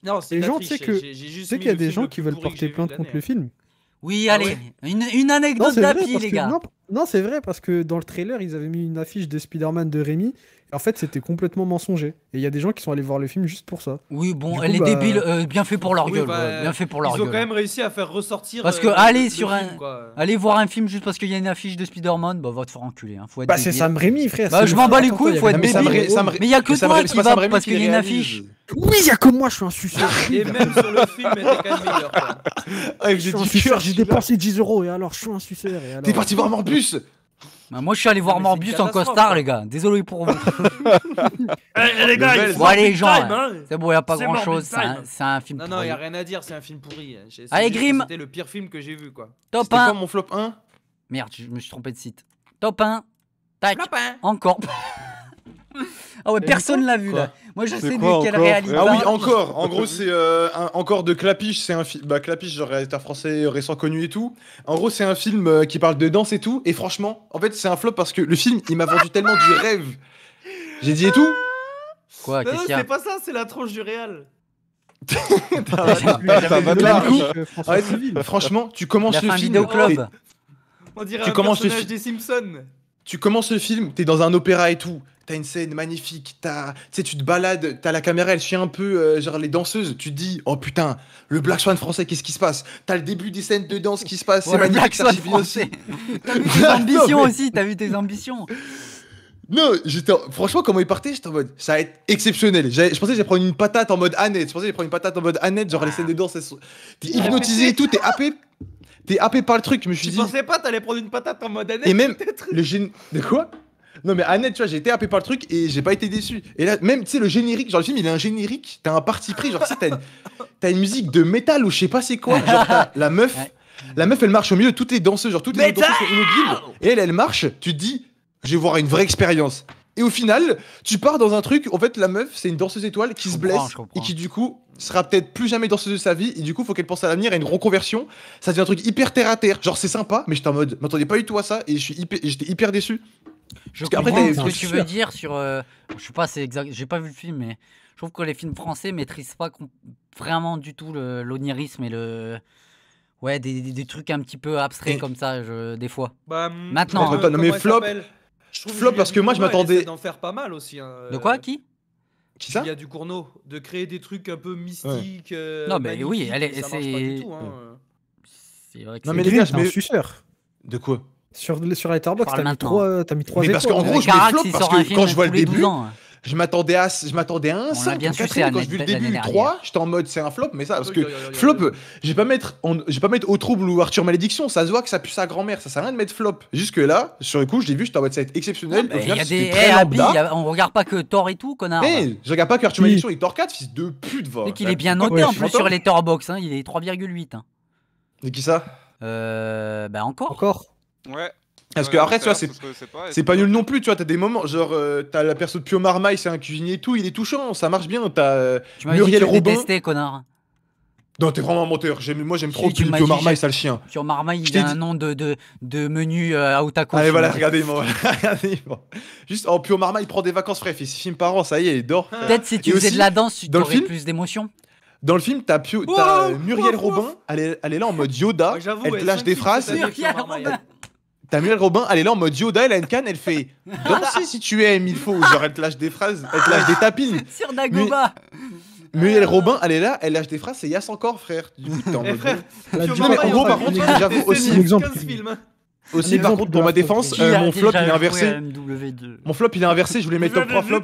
Non, c'est gens, tu sais qu'il y a des gens qui veulent porter plainte contre le film. Oui, allez, ah une, anecdote d'Api, les gars. Non, c'est vrai, parce que dans le trailer, ils avaient mis une affiche de Spider-Man de Rémi en fait, c'était complètement mensonger. Et il y a des gens qui sont allés voir le film juste pour ça. Oui, bon, elle est bah, débile, euh, bien fait pour leur gueule. Bah, bien fait pour leur ils gueule. Ils ont quand même réussi à faire ressortir. Parce euh, que aller sur film, un, aller voir un film juste parce qu'il y a une affiche de Spider-Man, bah va te faire enculer. Hein. Faut être bah c'est Sam Raimi, frère. Bah je m'en bats les couilles, faut être débile. Mais il y a que toi qui va parce qu'il y a une affiche. Oui, il y a que moi, je suis un suceur. Et même sur le film, elle était quand même meilleure. <laughs> Ah, j'ai dépensé 10 euros et alors je suis un suceur. T'es parti voir Morbus bah, moi, je suis allé voir Morbius en costard, hein. les gars. Désolé pour vous. <laughs> Eh, les gars, bon, allez, les gens, hein. Hein. c'est bon, il n'y a pas grand chose. C'est un, film non, pourri. Non, il n'y a rien à dire, c'est un film pourri. Allez, Grimm. C'était le pire film que j'ai vu, quoi. Top quoi mon flop 1 Merde, je me suis trompé de site. Top 1. Tac. Flop, 1. Encore. <laughs> Ah ouais, personne l'a vu là. Moi je sais de quelle réalité. Ah oui, encore. En gros, c'est euh, encore de Clapiche. C'est un film. Bah, Clapiche, genre réalisateur français euh, récent connu et tout. En gros, c'est un film euh, qui parle de danse et tout. Et franchement, en fait, c'est un flop parce que le film, il m'a vendu tellement du rêve. J'ai dit et tout. Quoi Non, non c'est pas ça, c'est la tranche du réel. <laughs> Franchement, tu commences le film. On dirait un personnage des Simpsons. Tu commences le film, t'es dans un opéra et tout t'as une scène magnifique, t'as, tu te balades, t'as la caméra, elle suit un peu euh, genre les danseuses, tu te dis oh putain, le Black Swan français, qu'est-ce qui se passe T'as le début des scènes de danse qui se passe, c'est magnifique. Black Swan <laughs> aussi. t'as vu tes ambitions aussi, t'as <laughs> vu tes ambitions. Non, j'étais franchement comment ils partaient j'étais en mode ça va être exceptionnel. Je pensais que j'allais prendre une patate en mode Annette, je pensais que j'allais prendre une patate en mode Annette, genre les scènes de danse, sont... t'es hypnotisé et tout, t'es happé. T'es happé par le truc, je me suis tu pensais pas t'allais prendre une patate en mode Annette Et même le gén... De quoi non, mais Annette, tu vois, j'ai été happé par le truc et j'ai pas été déçu. Et là, même, tu sais, le générique, genre le film, il est un générique, t'as un parti pris, genre, t'as une, as une musique de métal ou je sais pas c'est quoi. la meuf, la meuf, elle marche au milieu, toutes les danseuses, genre, toutes les danseuses sont immobiles. Et elle, elle marche, tu te dis, je vais voir une vraie expérience. Et au final, tu pars dans un truc, en fait, la meuf, c'est une danseuse étoile qui se blesse et qui, du coup, sera peut-être plus jamais danseuse de sa vie. Et du coup, faut qu'elle pense à l'avenir, à une reconversion. Ça devient un truc hyper terre à terre. Genre, c'est sympa, mais j'étais en mode, m'attendais pas du tout à ça et je j'étais hyper déçu. Je comprends ce que tu veux dire sur. Euh, je sais pas, c'est exact. J'ai pas vu le film, mais je trouve que les films français maîtrisent pas vraiment du tout l'onirisme et le. Ouais, des, des, trucs un petit peu abstraits comme ça, je, des fois. Bah, hum, Maintenant. non, mais flop. Flop parce que moi, je m'attendais. d'en faire pas mal aussi. Hein, de quoi euh, Qui qui ça Il y a du Courno. de créer des trucs un peu mystiques. Euh, non, mais oui, elle hein. C'est vrai que non, mais les gars, je suis sûr. De quoi sur, sur Letterboxd, t'as mis, trois, euh, as mis trois Mais parce qu'en gros, euh, je me parce que quand je vois le début, hein. je m'attendais à je m'attendais à un 5 bien quand je vu le début 3 j'étais en mode c'est un flop mais ça parce que flop je vais pas mettre je pas mettre au trouble ou Arthur malédiction ça se voit que ça pue sa grand-mère ça sert à rien de mettre flop jusque là sur le coup je l'ai vu j'étais en mode ça va être exceptionnel on regarde pas que Thor et tout connard je regarde pas que Arthur malédiction et Thor 4 fils de pute va qu'il est bien noté en plus sur les hein, il est 3,8 et hein. qui ça euh, bah encore encore Ouais. Parce que après, tu vois, c'est pas, pas nul non plus, tu vois, t'as des moments, genre, euh, t'as la perso de Pio Marmaille, c'est un cuisinier et tout, il est touchant, ça marche bien, t'as euh, Muriel Robin. Détesté, connard. Non, t'es vraiment un menteur. Moi, j'aime trop Pio Marmaille, sale chien. Pio Marmaille, il a un nom de, de, menu euh, à Outaco. Allez, voilà, regardez-moi. <laughs> Juste, oh, Pio Marmaille, il prend des vacances, frère, il se filme par an, ça y est, il dort. <laughs> Peut-être si tu faisais de la danse, tu aurais plus d'émotion. Dans le film, t'as Muriel Robin, Elle, est, elle est là en mode Yoda, elle te lâche des phrases. Muriel Robin, elle est là en mode Yoda, elle a une canne, elle fait <laughs> Danser si tu aimes, il faut. Genre, elle te lâche des phrases, elle te lâche des tapines. <laughs> Sur Dagoba Muriel Robin, elle est là, elle lâche des phrases, c'est Yass encore, frère. Du coup, t'es en eh, Frère, en gros, par contre, j'avoue aussi. Aussi, par contre, pour ma défense, euh, mon flop il est inversé. Mon flop il est inversé, je voulais mettre top 3 flop.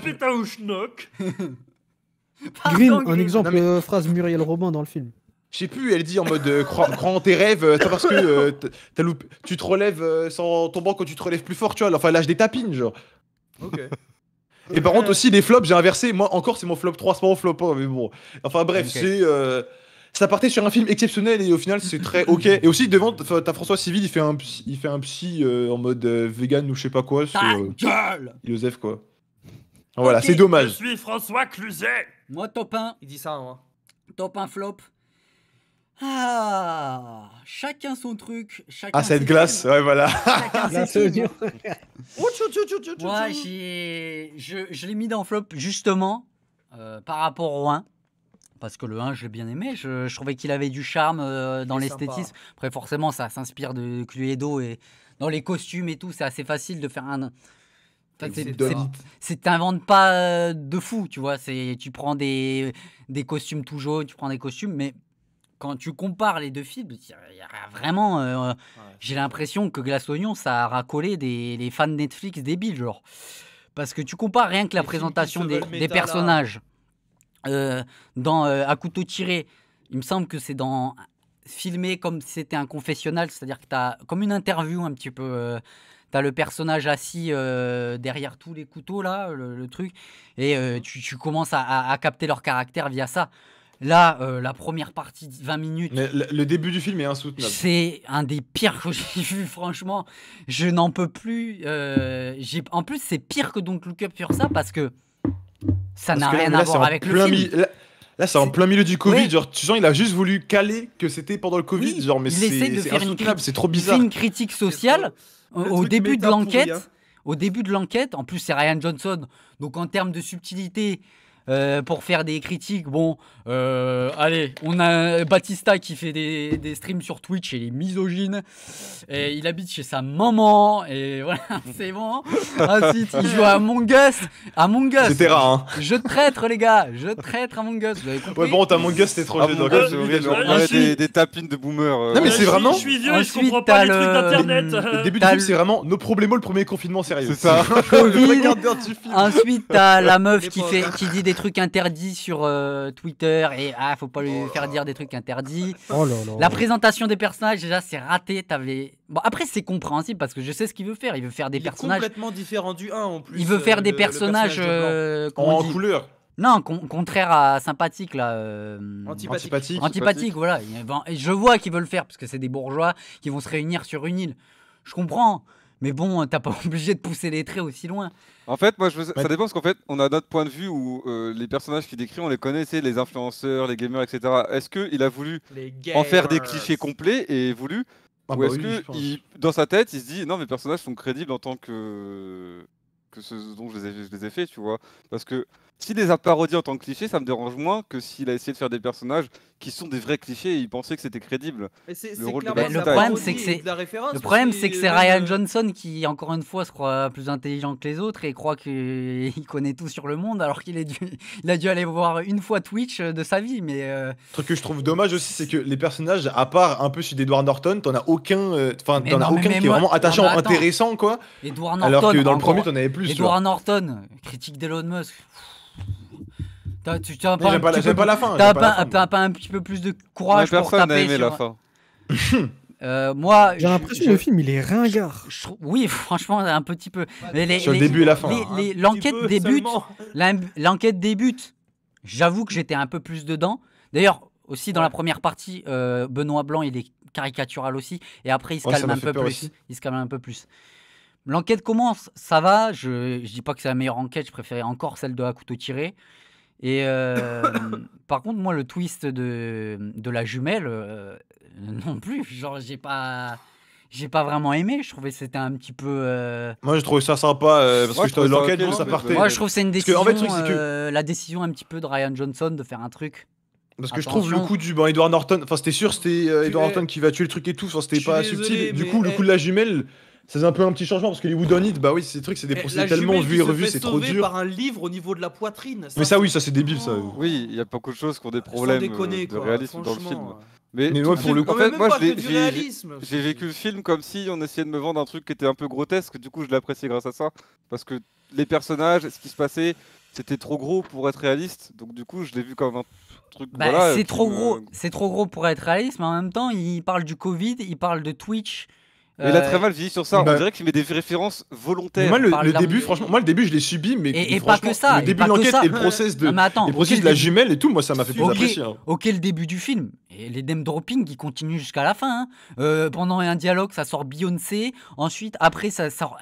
<laughs> Green, un exemple, euh, phrase Muriel Robin dans le film. Je sais plus, elle dit en mode euh, crois, en tes rêves, euh, parce que euh, tu te relèves sans tomber quand tu te relèves plus fort, tu vois. Enfin, lâche des tapines, genre. Ok. <laughs> Et par contre, aussi, les flops, j'ai inversé. Moi, encore, c'est mon flop 3, c'est pas mon flop 1, mais bon. Enfin, bref, c'est. ça partait sur un film exceptionnel et au final, c'est très ok. Et aussi, devant, t'as François Civil, il fait un, il fait un psy en mode vegan ou je sais pas quoi. Ta gueule Joseph, quoi. Voilà, c'est dommage. Je suis François Cluzet Moi, top 1. Il dit ça, moi. Hein. Top 1 flop. Ah, chacun son truc. Chacun ah, cette glace, ouais, voilà. je, l'ai mis dans flop justement euh, par rapport au 1. Parce que le 1, je l'ai bien aimé. Je, trouvais qu'il avait du charme euh, dans l'esthétisme. Après, forcément, ça s'inspire de Cluedo et dans les costumes et tout. C'est assez facile de faire un. C'est t'inventes pas euh, de fou, tu vois. Tu prends des, des costumes tout jaunes, tu prends des costumes, mais quand tu compares les deux films, vraiment, euh, j'ai l'impression que Glace Oignon, ça a racolé des, les fans Netflix débiles, genre. Parce que tu compares rien que la présentation des, personnages. Euh, dans euh, À couteau tiré, il me semble que c'est dans filmé comme si c'était un confessionnal, c'est-à-dire que tu as comme une interview un petit peu. tu as le personnage assis derrière tous les couteaux, là, le, truc. Et tu, commences à, capter leur caractère via ça. Là, euh, la première partie, 20 minutes. Mais le, début du film est insoutenable. C'est un des pires que j'ai vu, franchement. Je n'en peux plus. Euh, en plus, c'est pire que Don't Look Up sur ça parce que ça n'a rien à voir avec le film. Là, c'est en plein milieu du Covid. Genre, tu il a juste voulu caler que c'était pendant le Covid. genre, mais c'est c'est trop bizarre. C'est une critique sociale. Au, début de l'enquête. Au début de l'enquête, en plus c'est Ryan Johnson, donc en termes de subtilité, euh, pour faire des critiques. Bon, euh, allez, on a Batista qui fait des, des, streams sur Twitch et il est misogyne. Et il habite chez sa maman. Et <laughs> voilà, c'est bon. Ensuite, ah, il joue à Among Us. Among Us. C'était rare. Hein. Je traître, les gars. Je traître Among Us. Vous avez compris Ouais, bon, t'as Among Us, c'était trop vieux. des, des tapines de boomer. Euh. Non, mais c'est vraiment. Je suis vieux, je comprends pas les trucs d'internet. <laughs> Le début du film, c'est vraiment nos problèmes, le premier confinement sérieux. C'est ça. Ensuite, t'as la meuf qui, fait, qui dit des trucs interdits sur euh, Twitter et ah, faut pas lui oh faire dire des trucs interdits. Oh La présentation des personnages, déjà, c'est raté. T'avais... Bon, après, c'est compréhensible parce que je sais ce qu'il veut faire. Il veut faire des personnages. complètement différent du 1 en plus. Il veut faire euh, des personnages euh, en couleur. Non, contraire à sympathique là. Antipathique. Antipathique, voilà. je vois qu'ils veulent le faire parce que c'est des bourgeois qui vont se réunir sur une île. Je comprends, mais bon, t'as pas <laughs> obligé de pousser les traits aussi loin. En fait, moi, ça dépend parce qu'en fait, on a notre point de vue où euh, les personnages qu'il décrit, on les connaissait, les influenceurs, les gamers, etc. Est-ce qu'il a voulu en faire des clichés complets et voulu ah Ou bah est-ce que, dans sa tête, il se dit non, mes personnages sont crédibles en tant que que ce dont je les ai, les ai fait, tu vois Parce que s'il les a parodiés en tant que clichés, ça me dérange moins que s'il a essayé de faire des personnages qui sont des vrais clichés et il pensait que c'était crédible. le, ben, problème, c'est que c'est problème, c'est que c'est Ryan euh, Johnson qui, encore une fois, se croit plus intelligent que les autres et croit qu'il <laughs> connaît tout sur le monde, alors qu'il dû... <laughs> a dû aller voir une fois Twitch euh, de sa vie. Mais euh, truc que je trouve dommage aussi, c'est que les personnages, à part un peu celui d'Edward Norton, t'en as aucun, enfin, t'en aucun qui est vraiment attachant, intéressant, quoi. Edward Norton, alors que dans le premier, t'en avais plus. Edward Norton, critique d'Elon Musk. Tu pas la fin. T'as pas, un petit peu plus de courage pour taper. Personne n'a aimé la fin. <laughs> Euh, moi, j'ai l'impression que le film il est ringard. oui, <laughs> franchement, un petit peu. Mais Sur le début et la fin. Hein. L'enquête débute. L'enquête débute. J'avoue que j'étais un peu plus dedans. D'ailleurs, aussi dans la première partie, euh, Benoît Blanc il est caricatural aussi. Et après, il se calme un peu plus. Il se calme un peu plus. L'enquête commence, ça va. Je, je dis pas que c'est la meilleure enquête. Je préférais encore celle de à couteau tiré. Et euh, <coughs> par contre, moi, le twist de, de la jumelle, euh, non plus. Genre, j'ai pas. J'ai pas vraiment aimé, je trouvais que c'était un petit peu. Euh, moi je trouvais ça sympa parce que l'enquête Moi je trouve que c'est une décision. en fait, la décision un petit peu de Ryan Johnson de faire un truc. Parce que je trouve le coup du ben, Edward Norton, enfin c'était sûr c'était Edward Norton qui va tuer le truc et tout, enfin c'était pas subtil. Du coup, le coup de la jumelle, c'est un peu un petit changement parce que les It, bah oui, ces trucs, c'est des procédés tellement vus et revus, c'est trop dur. par un livre au niveau de la poitrine. mais ça, oui, ça c'est débile, ça. Oui, il y a beaucoup de choses qui ont des problèmes euh, de réalisme dans le film. Euh. Mais, moi, pour le coup, moi, j'ai vécu le film comme si on essayait de me vendre un truc qui était un peu grotesque. Du coup, je l'appréciais grâce à ça parce que les personnages, ce qui se passait, c'était trop gros pour être réaliste. Donc, du coup, je l'ai vu comme un truc. Bah, c'est trop gros, euh, c'est trop gros pour être réaliste, mais en même temps, il parle du Covid, il parle de Twitch. Et la euh, Tréval finit sur ça. On bah, dirait qu'il met des références volontaires. Moi, le, début, franchement, moi, le début, je l'ai subi, mais. Et, pas que ça. Le début de l'enquête et le process de, de la jumelle et tout, moi, ça m'a fait plus apprécier. Hein. Ok, début du film. Et les name dropping, qui continuent jusqu'à la fin. Hein. Euh, pendant un dialogue, ça sort Beyoncé. Ensuite, après, ça sort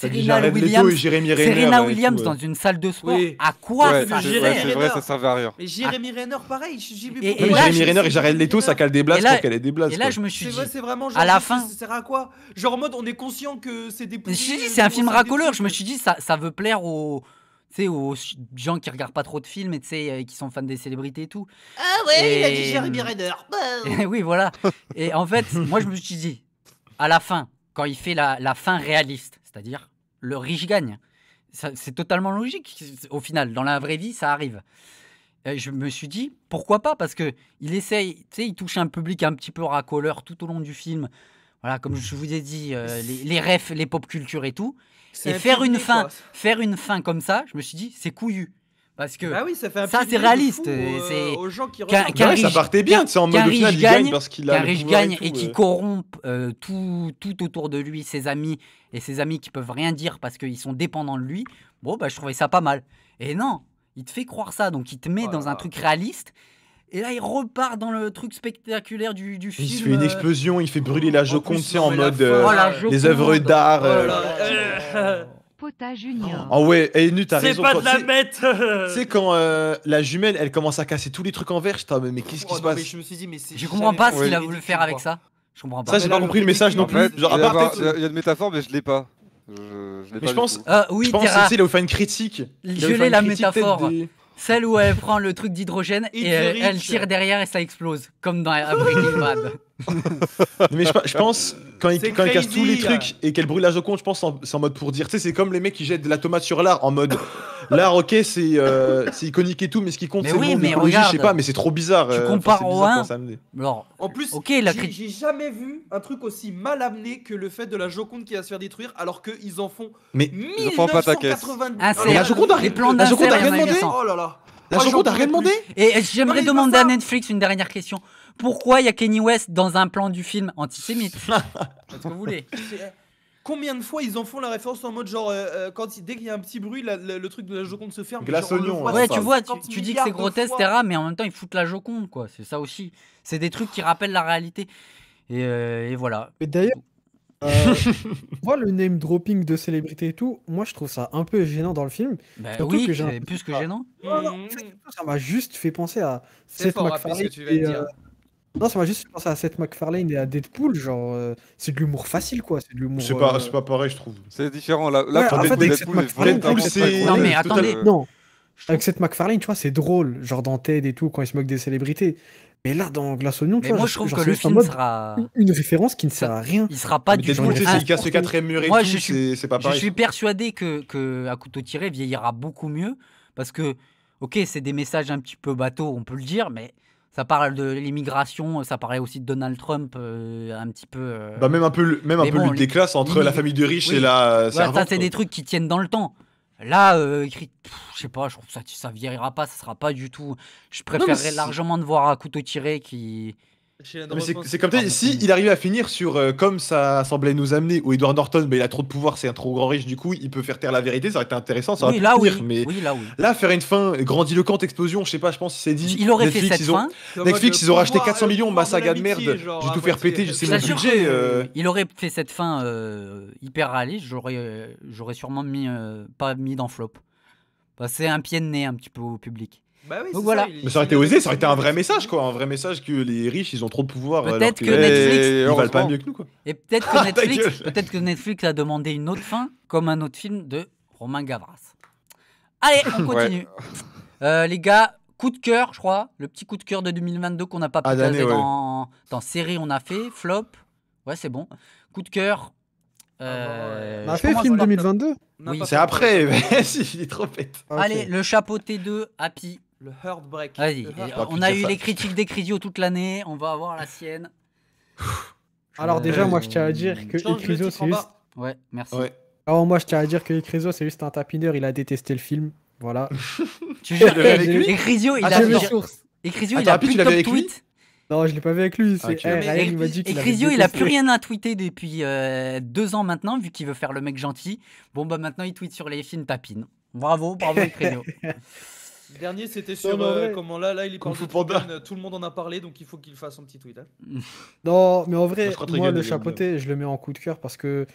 Serena Williams. Serena Williams dans une salle de sport. À quoi ça sert C'est vrai, ça servait à rien. Mais Jérémy Renner, pareil. Jérémy Renner et Jared Leto, ça cale des blagues pour qu'elle ait des blagues. Et là, je me suis dit, c'est vraiment à la fin. Ça sert à quoi Genre en mode, on est conscient que c'est des. C'est un film racoleur. Je me suis dit, euh, ça veut plaire aux tu sais, aux gens qui regardent pas trop de films et euh, qui sont fans des célébrités et tout. Ah ouais, il a dit Jeremy hum, Renner. <laughs> oui, voilà. et en fait, moi, je me suis dit, à la fin, quand il fait la, fin réaliste, c'est-à-dire le riche gagne, c'est totalement logique. Au final, dans la vraie vie, ça arrive. je me suis dit, pourquoi pas Parce que il essaye, tu sais, il touche un public un petit peu racoleur tout au long du film. Voilà, comme mm. je vous ai dit, euh, les, les refs, les pop culture et tout. Et faire une fin, faire une fin comme ça, je me suis dit, c'est couillu. Parce que bah oui, ça, c'est réaliste. Euh, euh, c'est ça partait bien, c'est en mode gagne, qu'il riche gagne et, qui corrompt tout, tout autour de lui, ses amis et ses amis qui peuvent rien dire parce qu'ils sont dépendants de lui. Bon bah je trouvais ça pas mal. Et non, il te fait croire ça, donc il te met oh dans un truc réaliste. Et là, il repart dans le truc spectaculaire du, film. Il se fait une euh, explosion, il fait brûler la Joconde, c'est en mode euh, oh, des œuvres d'art. Euh, oh, Potage, Junior. Oh ouais, et nu, t'as raison. C'est pas de la bête C'est <laughs> quand la jumelle, elle commence à casser tous les trucs en verre. Je mais, mais qu'est-ce qui oh, se passe Je me suis dit, mais Je comprends pas s'il a voulu faire avec ça. Je comprends pas. Ça, j'ai pas compris le message non plus. Genre, à part. Il y a une métaphore, mais je l'ai pas. Je, je pas je pense, euh, oui, je pense c'est fait une critique. Je l'ai la métaphore. Celle où elle prend le truc d'hydrogène et, euh, elle, tire derrière et ça explose, comme dans Breaking Bad. <laughs> mais je, pense, quand ils, quand il casse tous les trucs et qu'elle brûle la Joconde je pense c'est en mode pour dire. Tu sais, c'est comme les mecs qui jettent de la tomate sur l'art en mode <laughs> l'art, ok, euh, c'est iconique et tout, mais ce qui compte, c'est oui, mais je sais pas, mais c'est trop bizarre. Tu euh, compares au Alors, en plus, j'ai jamais vu un truc aussi mal amené que le fait de la Joconde qui va se faire détruire alors qu'ils en font. Mais ils en font pas ah, la Joconde a rien demandé. La Joconde a rien demandé. Oh et j'aimerais demander à Netflix une dernière question pourquoi il y a Kenny West dans un plan du film antisémite <laughs> vous voulez Combien de fois ils en font la référence en mode genre euh, euh, quand il, dès qu'il y a un petit bruit le truc de la Joconde se ferme. Glace oignon. Hein. Ouais, tu vois, tu, dis que c'est grotesque, etc. Mais en même temps ils foutent la Joconde quoi. C'est ça aussi. C'est des trucs qui rappellent la réalité. Et, euh, et voilà. d'ailleurs, moi, <laughs> le name dropping de célébrités et tout, moi je trouve ça un peu gênant dans le film. Bah oui, plus que ah. gênant. ça m'a juste fait penser à Seth hein, MacFarlane dire. Non, ça m'a juste pensé à Seth MacFarlane et à Deadpool. Genre, euh, c'est de l'humour facile, quoi. C'est de l'humour. C'est pas, euh, pas pareil, je trouve. C'est différent. Là, là en fait, avec Non, mais attendez. Non. Avec Seth MacFarlane, tu vois, c'est drôle. Genre dans Ted et tout, quand il se moque des célébrités. Mais là, dans Glace Onion, tu vois, moi, je trouve que le film sera. Une référence qui ne sert à rien. Il sera pas du tout. Il casse le quatrième mur et tout. C'est pas pareil. Je suis persuadé que À couteau tiré vieillira beaucoup mieux. Parce que, ok, c'est des messages un petit peu bateaux, on peut le dire, mais ça parle de l'immigration, ça parlait aussi de Donald Trump, euh, un petit peu. Euh, bah même un peu, même un peu lutte des classes entre la famille de riches et la. ça, c'est des trucs qui tiennent dans le temps. Là, écrit, euh, je sais pas, je trouve ça, ça vieillira pas, ça sera pas du tout. Je préférerais largement de voir à couteau tiré qui. C'est comme ça, si il arrive à finir sur euh, comme ça semblait nous amener, où Edward Norton, mais bah, il a trop de pouvoir, c'est un trop grand riche, du coup il peut faire taire la vérité, ça aurait été intéressant, ça aurait oui, là, mais là, faire une fin grandiloquente, explosion, je sais pas, je pense c'est dit. Il aurait Netflix, fait cette ils ont, fin. Netflix, ils ont racheté 400 millions, ma de merde, j'ai tout faire péter, je sais mon budget. Euh. Il aurait fait cette fin euh, hyper réaliste, j'aurais sûrement mis, pas mis dans flop. Bah, c'est un pied de nez un petit peu au public. Bah voilà. Ça, Mais ça aurait été osé, ça aurait été un vrai message, quoi. Un vrai message que les riches, ils ont trop de pouvoir. Peut-être que, Netflix. valent pas mieux que nous, Et peut-être que, <laughs> ah, Netflix, que Netflix a demandé une autre fin, comme un autre film de Romain Gavras. Allez, on continue. Euh, les gars, coup de cœur, je crois. Le petit coup de cœur de 2022 qu'on n'a pas ah, pu dans... série, on a fait. Flop. Ouais, c'est bon. Coup de cœur, euh, ah, on a fait film 2022 Oui, c'est après, <laughs> si, trop bête. Allez, le chapeau T2, Happy. Le Heartbreak. on a eu les critiques des toute l'année, on va avoir la sienne. Alors déjà, moi je tiens à dire que Ecrisio, c'est juste... Ouais, merci. Alors moi je tiens à dire que Ecrisio, c'est juste un tapineur, il a détesté le film. Voilà. <laughs> tu jures avec lui il ah, a... Ecrisio, il a plus de tweet. Non, je l'ai pas vu avec lui. Ah, okay. Eh, il a plus rien à tweeter depuis euh, deux ans maintenant, vu qu'il veut faire le mec gentil. Bon, bah maintenant, il tweet sur les films tapines. Bravo, bravo, Ecrisio. <laughs> Le dernier, c'était sur euh, comment là, là, il est euh, tout le monde en a parlé, donc il faut qu'il fasse un petit tweet. Hein. <laughs> non, mais en vrai, moi, le chapeauté, je le mets en coup de cœur parce que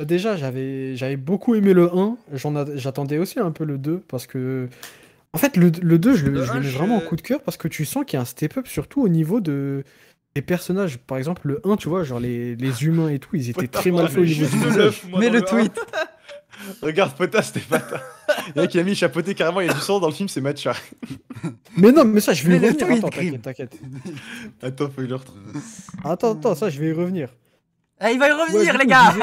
euh, déjà, j'avais, j'avais beaucoup aimé le 1, j'en j'attendais aussi un peu le 2 parce que. En fait, le, 2, je le, mets vraiment en coup de cœur parce que tu sens qu'il y a un step-up surtout au niveau de personnages, par exemple, le 1, tu vois, genre les, humains et tout, ils étaient très mal faits au Mais le tweet <laughs> Regarde Pota, c'était pas Il y a qui a mis chapeauté carrément, il y a du sang dans le film, c'est Matcha. mais non, mais ça, je vais y revenir. Attends, t'inquiète, t'inquiète. Attends, faut y le retrouve. Attends, attends, ça, je vais y revenir. Eh, il va y revenir, les gars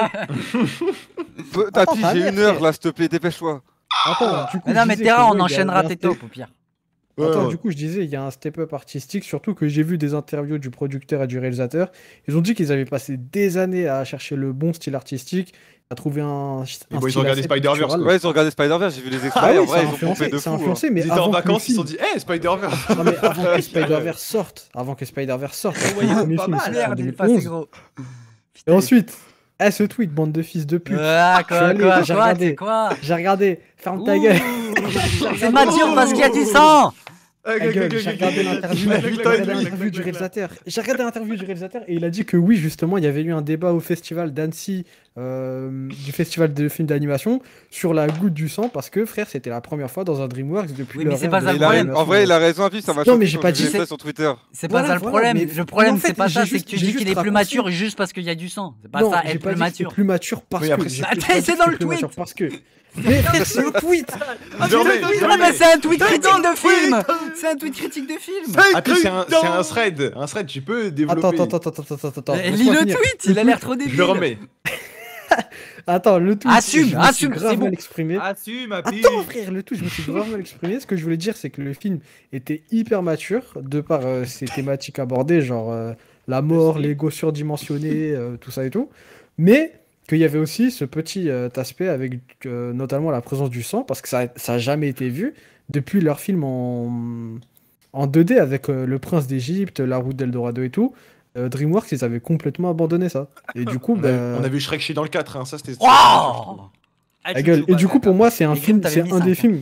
dit j'ai une heure, là, s'il te plaît, dépêche-toi. Attends, du coup, mais non, mais Terra, on enchaînera tes tops, au pire. Attends, du coup, je disais, il y a un step-up artistique, surtout que j'ai vu des interviews du producteur et du réalisateur. Ils ont dit qu'ils avaient passé des années à chercher le bon style artistique a trouvé un. un ils ont regardé Spider-Verse. Ouais, ils ont regardé Spider-Verse, j'ai vu les extraits. Ah, oui, vrai, ils ont pompé de fou. Hein. Influencé, mais ils étaient en vacances, ils se sont dit Hé, eh, Spider-Verse Non, mais avant que <laughs> Spider-Verse sorte, avant que Spider-Verse sorte, ouais, il premier pas film, mal, hein, gros. Et ensuite, eh, ce tweet, bande de fils de pute. Ah, quoi, quoi, j'ai regardé. J'ai regardé, ferme ta gueule. C'est Mathieu parce qu'il y a du sang j'ai regardé l'interview du réalisateur. J'ai regardé l'interview du réalisateur et il a dit que oui, justement, il y avait eu un débat au festival d'Annecy, euh, du festival de films d'animation, sur la goutte du sang parce que frère, c'était la première fois dans un DreamWorks depuis. Oui, mais c'est pas ça le problème. En vrai, il a raison puis ça va. Non, mais j'ai pas dit C'est pas ça le problème. Le problème, c'est pas ça, c'est que tu dis qu'il est plus mature juste parce qu'il y a du sang. C'est pas ça, être plus mature. Plus mature parce que. C'est dans le tweet. Parce que. Mais c'est le tweet ah, mais C'est un tweet critique de film C'est un tweet critique de film Ah c'est un, un, thread Un thread, tu peux développer... Attends, attends, attends, attends, attends... attends. Euh, lis le tweet, il a l'air trop débile Je remets <laughs> Attends, le tweet, Assume, je me assume, suis grave mal exprimé. Assume, Attends, frère, le tweet, je me suis grave mal exprimé. Ce que je voulais dire, c'est que le film était hyper mature de par euh, ses thématiques abordées, genre euh, la mort, l'ego surdimensionné, tout ça et tout. Mais qu'il y avait aussi ce petit euh, aspect avec euh, notamment la présence du sang, parce que ça n'a jamais été vu depuis leur film en, en 2D avec euh, Le Prince d'Égypte, La Route d'Eldorado et tout. DreamWorks, ils avaient complètement abandonné ça. Et du coup, <laughs> on, a, bah, vu, Shrek chez dans le 4, hein, ça c'était. Ah, et du bah, coup, pour moi, c'est un film, c'est un des films.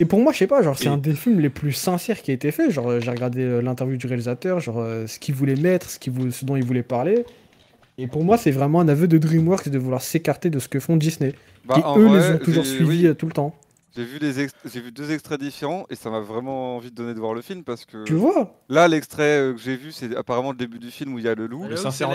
Et pour moi, je sais pas, genre, c'est un des films les plus sincères qui a été fait. Genre, j'ai regardé l'interview du réalisateur, genre, ce qu'il voulait mettre, ce, qu'il voulait, ce dont il voulait parler. Et pour moi, c'est vraiment un aveu de DreamWorks de vouloir s'écarter de ce que font Disney. Bah, qui, eux, les ont toujours suivis euh, tout le temps. J'ai vu, vu deux extraits différents et ça m'a vraiment envie de donner de voir le film parce que. Tu vois Là, l'extrait euh, que j'ai vu, c'est apparemment le début du film où il y a le loup.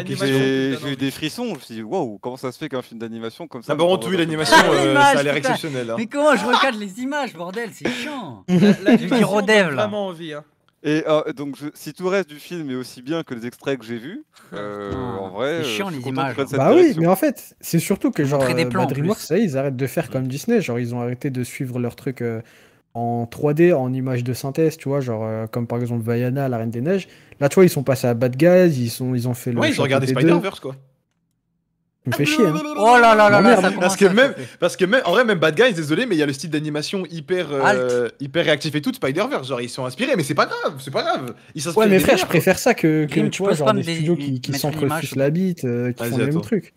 J'ai eu des frissons. Je me suis dit, waouh, comment ça se fait qu'un film d'animation comme ça. Ah bah, on l'animation, euh, ça a <laughs> l'air exceptionnel. Hein. Mais comment je regarde les images, bordel, c'est chiant. <laughs> La, la, vraiment envie, hein. Et euh, donc, si tout reste du film est aussi bien que les extraits que j'ai vus, ah. euh, en ah, vrai, euh, chiant, je suis cette bah oui, mais en fait, c'est surtout que genre des plans, ça, ils arrêtent de faire comme Disney. Genre, ils ont arrêté de suivre leur truc en 3D, en images de synthèse, tu vois, genre comme par exemple Vaiana, La Reine des Neiges. Là, tu vois, ils sont passés à Bad Guys, ils sont, ils ont fait. Le ouais, ils ont regardé Spider-Verse quoi. Ça me fait chier. Hein. Oh là là là là. Parce que même, parce que même, en vrai, même Bad Guys, désolé, mais il y a le style d'animation hyper, euh, hyper réactif et tout Spider Verse. Genre ils sont inspirés, mais c'est pas grave, c'est pas grave. ouais, mais frère, je préfère ça que, que tu vois genre des, studios qui, qui s'entrefichent la bite, euh, qui font le même truc.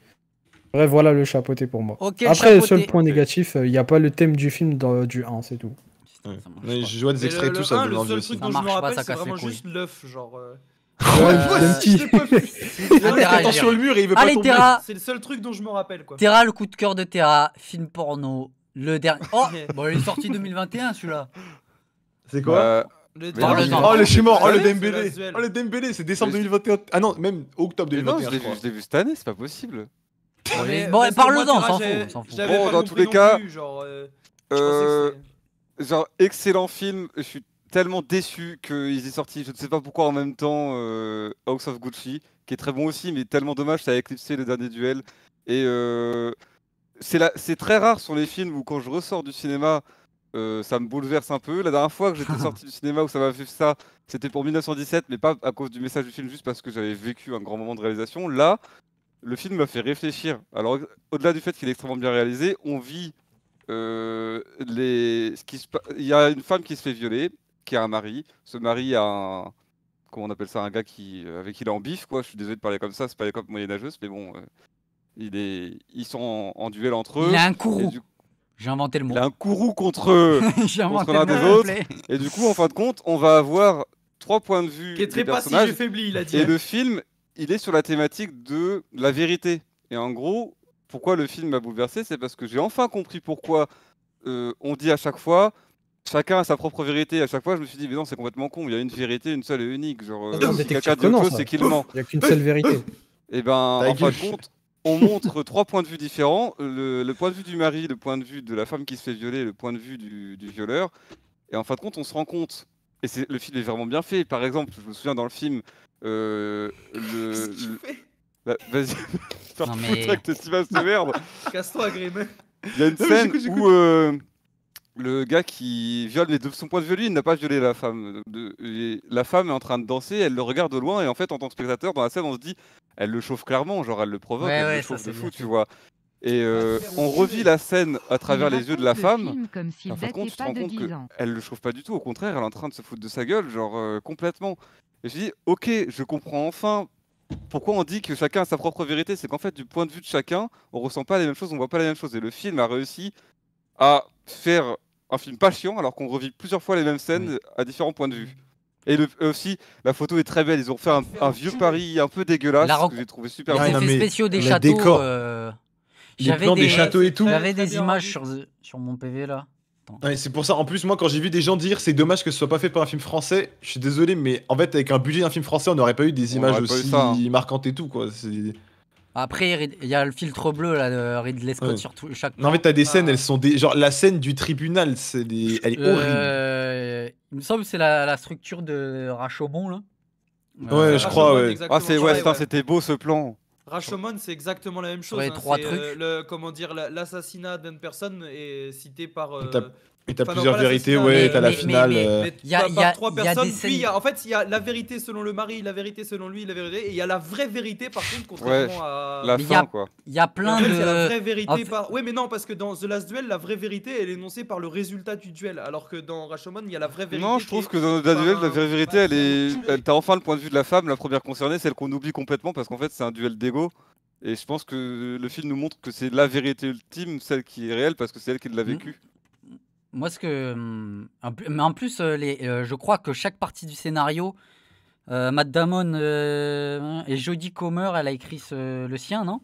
Bref, voilà le chapeauté pour moi. Après, le seul point négatif, il euh, n'y a pas le thème du film dans, du 1, c'est tout. Ouais. je vois des extraits, et tout ça. de le c'est vraiment juste l'œuf, genre. Il sur ah, le mur et il veut Allez, pas Terra. C'est le seul truc dont je me rappelle. Quoi. Terra, le coup de cœur de Terra, film porno. Le dernier. Oh, <laughs> bon, il est sorti 2021 celui-là. C'est quoi euh, oh, le, suis mort, oh, le Dembélé. Oh, le Dembélé, c'est décembre 2021. Ah non, même octobre 2021. je l'ai vu, cette année, c'est pas possible. bon, parle-en, s'en fout. Bon, dans tous les cas. Euh, euh, genre, excellent film. Je suis tellement déçu qu'ils aient sorti, je ne sais pas pourquoi en même temps, euh, House of Gucci, qui est très bon aussi, mais tellement dommage, ça a éclipsé le dernier duel. Et euh, c'est très rare sur les films où quand je ressors du cinéma, euh, ça me bouleverse un peu. La dernière fois que j'étais <laughs> sorti du cinéma où ça m'a fait ça, c'était pour 1917, mais pas à cause du message du film, juste parce que j'avais vécu un grand moment de réalisation. Là, le film m'a fait réfléchir. Alors, au-delà du fait qu'il est extrêmement bien réalisé, on vit euh, les... Ce qui Il y a une femme qui se fait violer, qui a un mari. Ce mari a un. Comment on appelle ça Un gars qui, euh, avec qui il est en bif, quoi. Je suis désolé de parler comme ça, c'est pas les copes moyenâgeuses, mais bon. Euh, il est... Ils sont en, duel entre eux. Il a un courroux. J'ai inventé le mot. Il a un courroux contre, <laughs> l'un des autres. Et du coup, en fin de compte, on va avoir trois points de vue. Qui est très passif faibli, il a Et hein. le film, il est sur la thématique de la vérité. Et en gros, pourquoi le film m'a bouleversé, c'est parce que j'ai enfin compris pourquoi euh, on dit à chaque fois chacun a sa propre vérité. À chaque fois, je me suis dit, mais non, c'est complètement con. Il y a une vérité, une seule et unique. Genre, ah euh, chose, c'est qu'il ment. Il n'y a qu'une seule vérité. Et eh ben, en fin de compte, on montre <laughs> trois points de vue différents le, point de vue du mari, le point de vue de la femme qui se fait violer, le point de vue du, violeur. Et en fin de compte, on se rend compte. Et le film est vraiment bien fait. Par exemple, je me souviens dans le film, euh, le. <laughs> Bah, vas-y, faire <laughs> mais... avec tes de merde. Casse-toi, Grim. Il y a une scène où. Euh, le gars qui viole, mais de son point de vue, lui, il n'a pas violé la femme. De, la femme est en train de danser, elle le regarde de loin, et en fait, en tant que spectateur, dans la scène, on se dit, elle le chauffe clairement, genre elle le provoque, elle le chauffe de fou, tu vois. Et euh, on revit la scène à travers les yeux de la femme. Comme si enfin, par contre, tu te rends compte qu'elle le chauffe pas du tout, au contraire, elle est en train de se foutre de sa gueule, genre euh, complètement. Et je dis, ok, je comprends enfin pourquoi on dit que chacun a sa propre vérité. C'est qu'en fait, du point de vue de chacun, on ressent pas les mêmes choses, on voit pas les mêmes choses. Et le film a réussi à faire un film passion alors qu'on revit plusieurs fois les mêmes scènes à différents points de vue. Et euh, aussi, la photo est très belle. Ils ont fait un, vieux Paris un peu dégueulasse que j'ai trouvé super Les effets spéciaux des châteaux. Euh, j'avais des, châteaux et tout. J'avais des images sur, mon PV là. c'est pour ça. En plus, moi, quand j'ai vu des gens dire c'est dommage que ce soit pas fait par un film français, je suis désolé, mais en fait, avec un budget d'un film français, on n'aurait pas eu des images aussi hein. marquantes et tout, quoi. Après, il y a le filtre bleu là, de Ridley Scott sur tout, chaque. Non, mais t'as des ah. scènes, elles sont des. Genre, la scène du tribunal, c'est des... elle est horrible. Euh, il me semble que c'est la, la, structure de Rashomon, là. ouais, je crois, ouais. Ah, ouais, c'était beau ce plan. Rashomon, c'est exactement la même chose. Ouais, hein. trois trucs. Euh, le, comment dire, l'assassinat d'une personne est cité par. Et t'as plusieurs vérités, ouais, t'as la finale. Euh. Il y a, trois personnes, en fait, il y a la vérité selon le mari, la vérité selon lui, la vérité, et il y a la vraie vérité par contre, contrairement à. La fin, quoi. Il y a plein de. la vérité Oui, mais non, parce que dans The Last Duel, la vraie vérité, elle est énoncée par le résultat du duel, alors que dans Rashomon, il y a la vraie vérité. Non, je trouve que dans The Last Duel, la vraie vérité, elle est. T'as enfin le point de vue de la femme, la première concernée, celle qu'on oublie complètement, parce qu'en fait, c'est un duel d'ego. Et je pense que le film nous montre que c'est la vérité ultime, celle qui est réelle, parce que c'est elle qui l'a mm. vécue. Moi, ce que. Hmm, mais en plus, euh, les, euh, je crois que chaque partie du scénario, euh, Matt Damon euh, et Jodie Comer, elle a écrit ce, le sien, non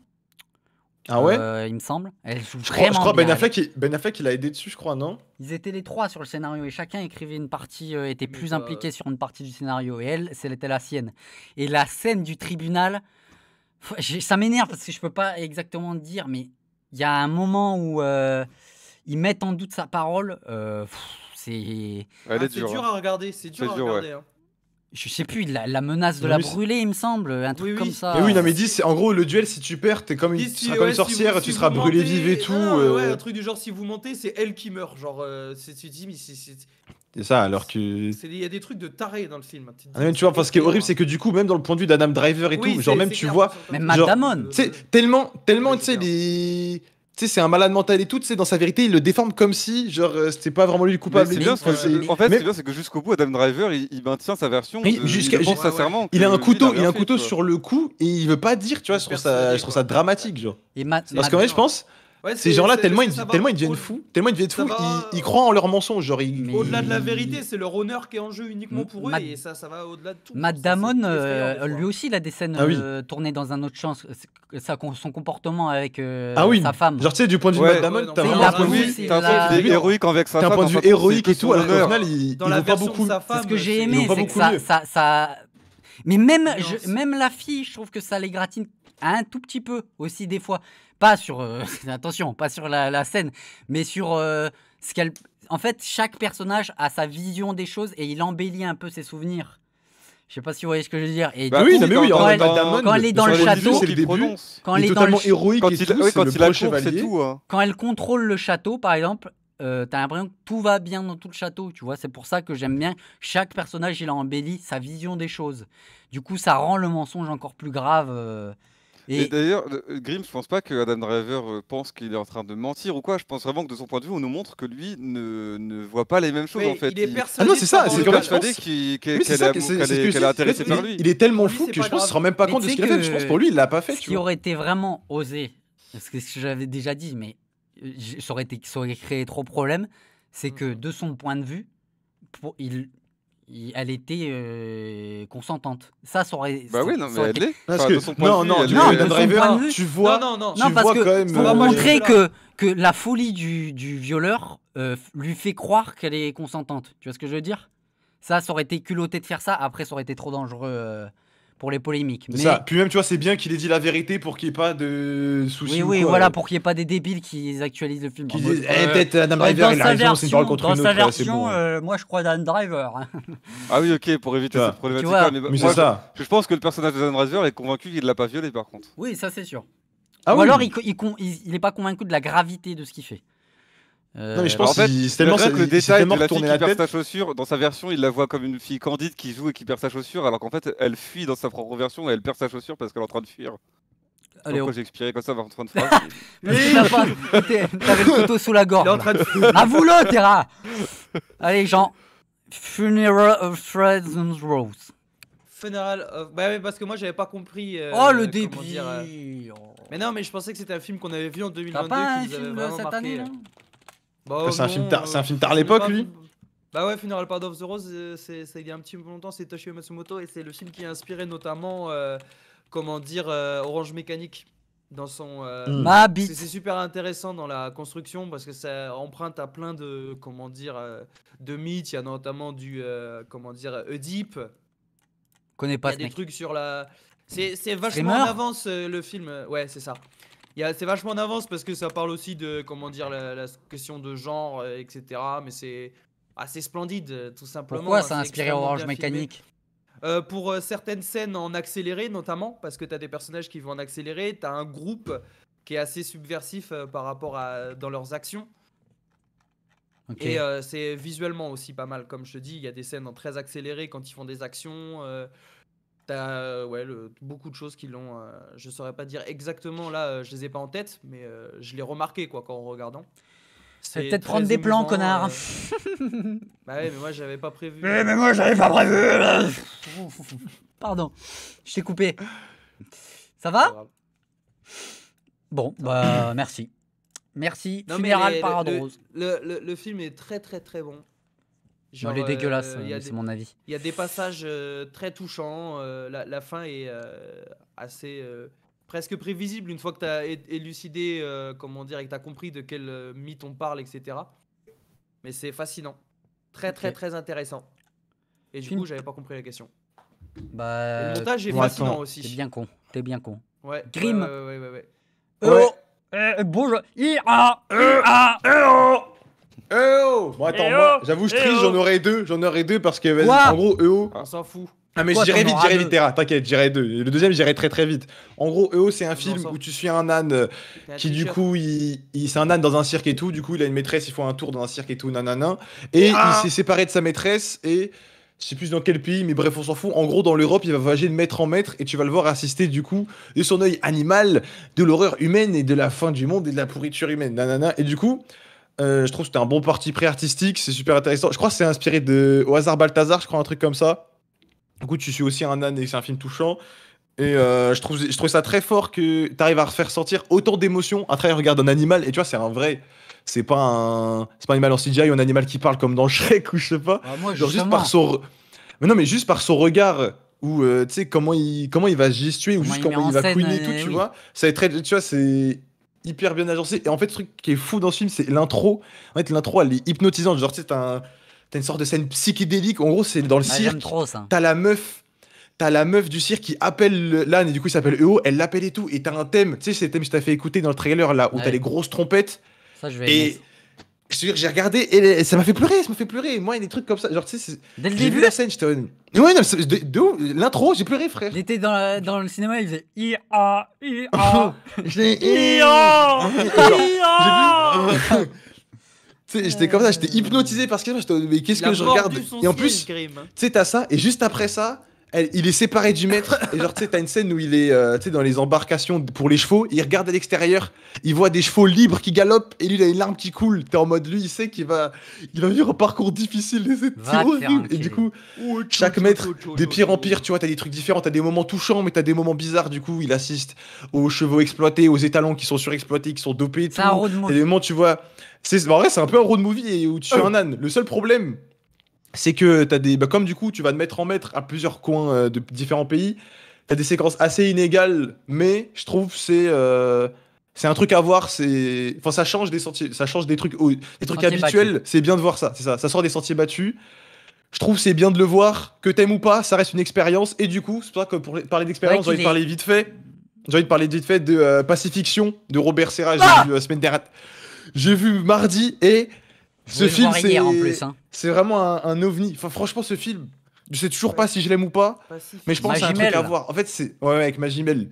Ah ouais Il me semble. je crois, que ben, ben, Affleck, l'a ben Affleck, a aidé dessus, je crois, non Ils étaient les trois sur le scénario et chacun écrivait une partie, était plus bah, impliqué sur une partie du scénario. Et elle, c'était la sienne. Et la scène du tribunal, ça m'énerve parce que je peux pas exactement dire, mais il y a un moment où ils mettent en doute sa parole. c'est dur, à regarder. C'est dur, à regarder. Je sais plus, la, menace de la brûler, il me semble, un truc comme ça. oui, non, mais dis, en gros, le duel, si tu perds, tu seras comme une sorcière, tu seras brûlé vive et tout. Euh. Ouais, un truc du genre, si vous montez, c'est elle qui meurt. Genre, euh, tu dis, mais c'est. C'est ça, alors que. Il y a des trucs de taré dans le film. Hein, ah, tu vois, enfin, ce qui est horrible, hein. c'est que du coup, même dans le point de vue d'Adam Driver et tout, genre, même tu vois. Même C'est Tellement, tellement, tu sais, les tu sais, c'est un malade mental et tout, tu sais, dans sa vérité, il le déforme comme si, genre, euh, c'était pas vraiment lui le coupable. c'est bien, euh, en fait, mais... c'est bien, c'est que jusqu'au bout, Adam Driver, il, il maintient sa version. jusqu'à, il sincèrement. Il a un couteau, il a un couteau sur le cou et il veut pas dire, tu vois, je trouve ça, trouve ça dramatique, genre. Parce qu'en vrai, je pense, ces gens-là, tellement, ils, deviennent fous, tellement ils deviennent fous, ils, euh, croient en leurs mensonges. Genre, Au-delà de la vérité, c'est leur honneur qui est en jeu uniquement pour eux, et ça, ça va au-delà de tout. Matt Damon, euh, lui aussi, il a des scènes ah euh, tournées dans un autre champ, son comportement avec ah sa femme. Genre, tu sais, du point de vue de Matt Damon, t'as un point de vue héroïque avec sa femme. un point de vue héroïque et tout, alors qu'au final, ils pas beaucoup. Ce que j'ai aimé, c'est que ça. Mais même, même la fille, je trouve que ça les gratine un tout petit peu aussi des fois pas sur euh, <laughs> attention, pas sur la, scène, mais sur euh, ce qu'elle. En fait, chaque personnage a sa vision des choses et il embellit un peu ses souvenirs. Je sais pas si vous voyez ce que je veux dire. Et bah oui, quand, elle, est dans le château, Quand elle est, héroïque, quand elle contrôle le château, par exemple, euh, tu as l'impression que tout va bien dans tout le château, tu vois. C'est pour ça que j'aime bien chaque personnage, il a embelli sa vision des choses. Du coup, ça rend le mensonge encore plus grave d'ailleurs, euh, Grim, je pense pas que Adam Driver euh, pense qu'il est en train de mentir ou quoi. Je pense vraiment que de son point de vue, on nous montre que lui ne, ne voit pas les mêmes choses en fait. Il est Ah non, c'est ça, c'est persuadé qu'elle est intéressée par lui. Il est tellement fou que je pense qu'il se rend même pas compte de ce qu'il a fait. Je pense pour lui, il l'a pas fait. Ce qui aurait été vraiment osé, parce que ce que j'avais déjà dit, mais euh, ça aurait, aurait créé trop de problèmes, c'est mm. que de son point de vue, pour, il, elle était euh, consentante. Ça, ça aurait. Bah oui, non, mais elle non, non, tu vois, non, non, non. tu vois que quand même. pour euh, montrer que, que la folie du, du violeur euh, lui fait croire qu'elle est consentante. Tu vois ce que je veux dire Ça, ça aurait été culotté de faire ça. Après, ça aurait été trop dangereux pour les polémiques. Mais... Ça. Puis même, tu vois, c'est bien qu'il ait dit la vérité pour qu'il n'y ait pas de soucis. Oui, oui, voilà, pour qu'il n'y ait pas des débiles qui actualisent le film. Qui peut-être Adam Driver, dans sa version, euh, moi je crois Adam Driver. ah oui, ok, pour éviter cette problématique. mais, mais ça. Je, pense que le personnage d'Adam Driver est convaincu qu'il ne l'a pas violé, par contre. Oui, ça c'est sûr. Ah ou alors, il n'est pas convaincu de la gravité de ce qu'il fait. Euh, non mais je bah, pense que c'est tellement que le détail de la fille qui perd sa chaussure dans sa version, il la voit comme une fille candide qui joue et qui perd sa chaussure, alors qu'en fait elle fuit dans sa propre version et elle perd sa chaussure parce qu'elle est en train de fuir. Allez, Pourquoi j'ai expiré comme ça en train de fuir <laughs> Mais t'avais le couteau sous la gorge. Avoue-le, Terra. Allez, Jean. Funeral of and Rose. Funeral of... Bah oui, parce que moi j'avais pas compris. Euh, oh le débit. Euh. Mais non, mais je pensais que c'était un film qu'on avait vu en 2022. T'as pas un film cette année là bah, c'est un, film euh, un film tard l'époque, lui bah ouais, Funeral Part of the Rose, euh, c'est il y a un petit peu longtemps, c'est Toshio Matsumoto et c'est le film qui a inspiré notamment, euh, comment dire, Orange Mécanique dans son. Hmm. C'est super intéressant dans la construction parce que ça emprunte à plein de comment dire de mythes. Il y a notamment du comment dire Oedipe. Connais pas. Il y a des trucs sur la. C'est vachement en avance le film. Ouais, c'est ça c'est vachement en avance parce que ça parle aussi de, comment dire, la, question de genre, euh, etc. Mais c'est assez splendide, tout simplement. Pourquoi hein, ça a inspiré Orange Mécanique euh, pour euh, certaines scènes en accéléré, notamment, parce que tu as des personnages qui vont en accéléré, tu as un groupe qui est assez subversif par rapport à dans leurs actions. Et c'est visuellement aussi pas mal, comme je te dis, il y a des scènes en très accéléré quand ils font des actions. Euh, ouais, beaucoup de choses qui l'ont. Euh, je ne saurais pas dire exactement, là, euh, je les ai pas en tête, mais je l'ai remarqué quoi, quand en regardant. C'est peut-être prendre des plans, connard. <laughs> bah ouais, mais moi, j'avais pas prévu. Mais, mais moi, j'avais pas prévu. Pardon, je t'ai coupé. Ça va Bon, bah, merci. Merci. Non, Funéral le, le, film est très très très bon. Genre, est euh, dégueulasse, euh, c'est mon avis. Il y a des passages euh, très touchants. la, fin est assez presque prévisible une fois que tu as élucidé, comment dire, et que tu as compris de quel mythe on parle, etc. Mais c'est fascinant. Très, très, très intéressant. Et du coup, j'avais pas compris la question. Bah, le montage est fascinant aussi. T'es bien con. T'es bien con. Ouais. Grim. ouais, ouais, ouais, eh oh Bon, attends, eh moi, oh j'avoue, je eh j'en oh aurais deux. J'en aurais deux parce que, vas-y, en gros, EO. On s'en fout. Ah, mais j'irai vite, j'irai vite, Terra, t'inquiète, j'irai deux. Le deuxième, j'irai très très vite. En gros, EO, c'est un film où tu suis un âne euh, qui, du coup, il, c'est un âne dans un cirque et tout. Du coup, il a une maîtresse, il fait un tour dans un cirque et tout, nanana. Et il s'est séparé de sa maîtresse et. Je sais plus dans quel pays, mais bref, on s'en fout. En gros, dans l'Europe, il va voyager de maître en maître et tu vas le voir assister du coup de son œil animal, de l'horreur humaine et de la fin du monde et de la pourriture humaine. Nanana. Et du coup, euh, je trouve que c'était un bon parti pré artistique, c'est super intéressant. Je crois que c'est inspiré de Au hasard Balthazar, je crois, un truc comme ça. Du coup, tu suis aussi un âne et c'est un film touchant. Et euh, je, trouve, je trouve ça très fort que tu arrives à faire sentir autant d'émotions à travers le regard d'un animal. Et tu vois, c'est un vrai. C'est pas un, c'est pas un animal en CGI ou un animal qui parle comme dans Shrek ou je sais pas. Ah, moi, juste par son. Mais non, mais juste par son regard ou euh, tu sais comment il comment il va gestuer ou comment il comment il va couiner tout, tu vois. Ça très, tu vois, c'est hyper bien agencé. Et en fait, le truc qui est fou dans ce film, c'est l'intro. En fait, l'intro, elle est hypnotisante. Genre, tu sais, t'as une sorte de scène psychédélique. En gros, c'est dans le ah, cirque. T'as la meuf. T'as la meuf du cirque qui appelle l'âne et du coup il s'appelle EO, elle l'appelle et tout. Et t'as un thème, tu sais, c'est le thème que je t'ai fait écouter dans le trailer là où t'as les grosses trompettes. Ça, je vais et je j'ai regardé et ça m'a fait pleurer, ça m'a fait pleurer. Moi, il y a des trucs comme ça. Genre, tu sais, dès vu la scène, j'étais. Ouais, non, de, l'intro, j'ai pleuré, frère. Il était dans, le cinéma, il faisait IA, IA. IA. J'étais comme ça, j'étais hypnotisé parce que j'étais mais qu'est-ce que je regarde Et en plus, tu sais, t'as ça, et juste après ça, il est séparé du maître. Et genre, tu sais, t'as une scène où il est euh, dans les embarcations pour les chevaux. Il regarde à l'extérieur. Il voit des chevaux libres qui galopent. Et lui, il a une larme qui coule. T'es en mode, lui, il sait qu'il va, il va vivre un parcours difficile. Et c'est Et du coup, oh, chaque maître, des pires en pire, tu vois, t'as des trucs différents. T'as des moments touchants, mais t'as des moments bizarres. Du coup, il assiste aux chevaux exploités, aux étalons qui sont surexploités, qui sont dopés. Et tout. et des moments, tu vois. C'est, en vrai, c'est un peu un road movie où tu es <laughs> un âne. Le seul problème, c'est que t'as des, bah, comme du coup, tu vas te mettre en mettre à plusieurs coins euh, de différents pays. T'as des séquences assez inégales, mais je trouve c'est euh, c'est un truc à voir. C'est, enfin, ça change des sentiers, ça change des trucs, des, trucs habituels. C'est bien de voir ça. C'est ça. Ça sort des sentiers battus. Je trouve c'est bien de le voir, que t'aimes ou pas, ça reste une expérience. Et du coup, c'est pour ça que pour parler d'expérience, j'ai envie de parler vite fait. J'ai envie de parler vite fait de euh, Pacifiction de Robert Serra. j'ai ah vu semaine dernière. J'ai vu mardi et ce film, hein. c'est vraiment un, ovni. franchement, ce film, je sais toujours pas si je l'aime ou pas, mais je pense que c'est un truc à voir. En fait, c'est ouais, avec Magimel.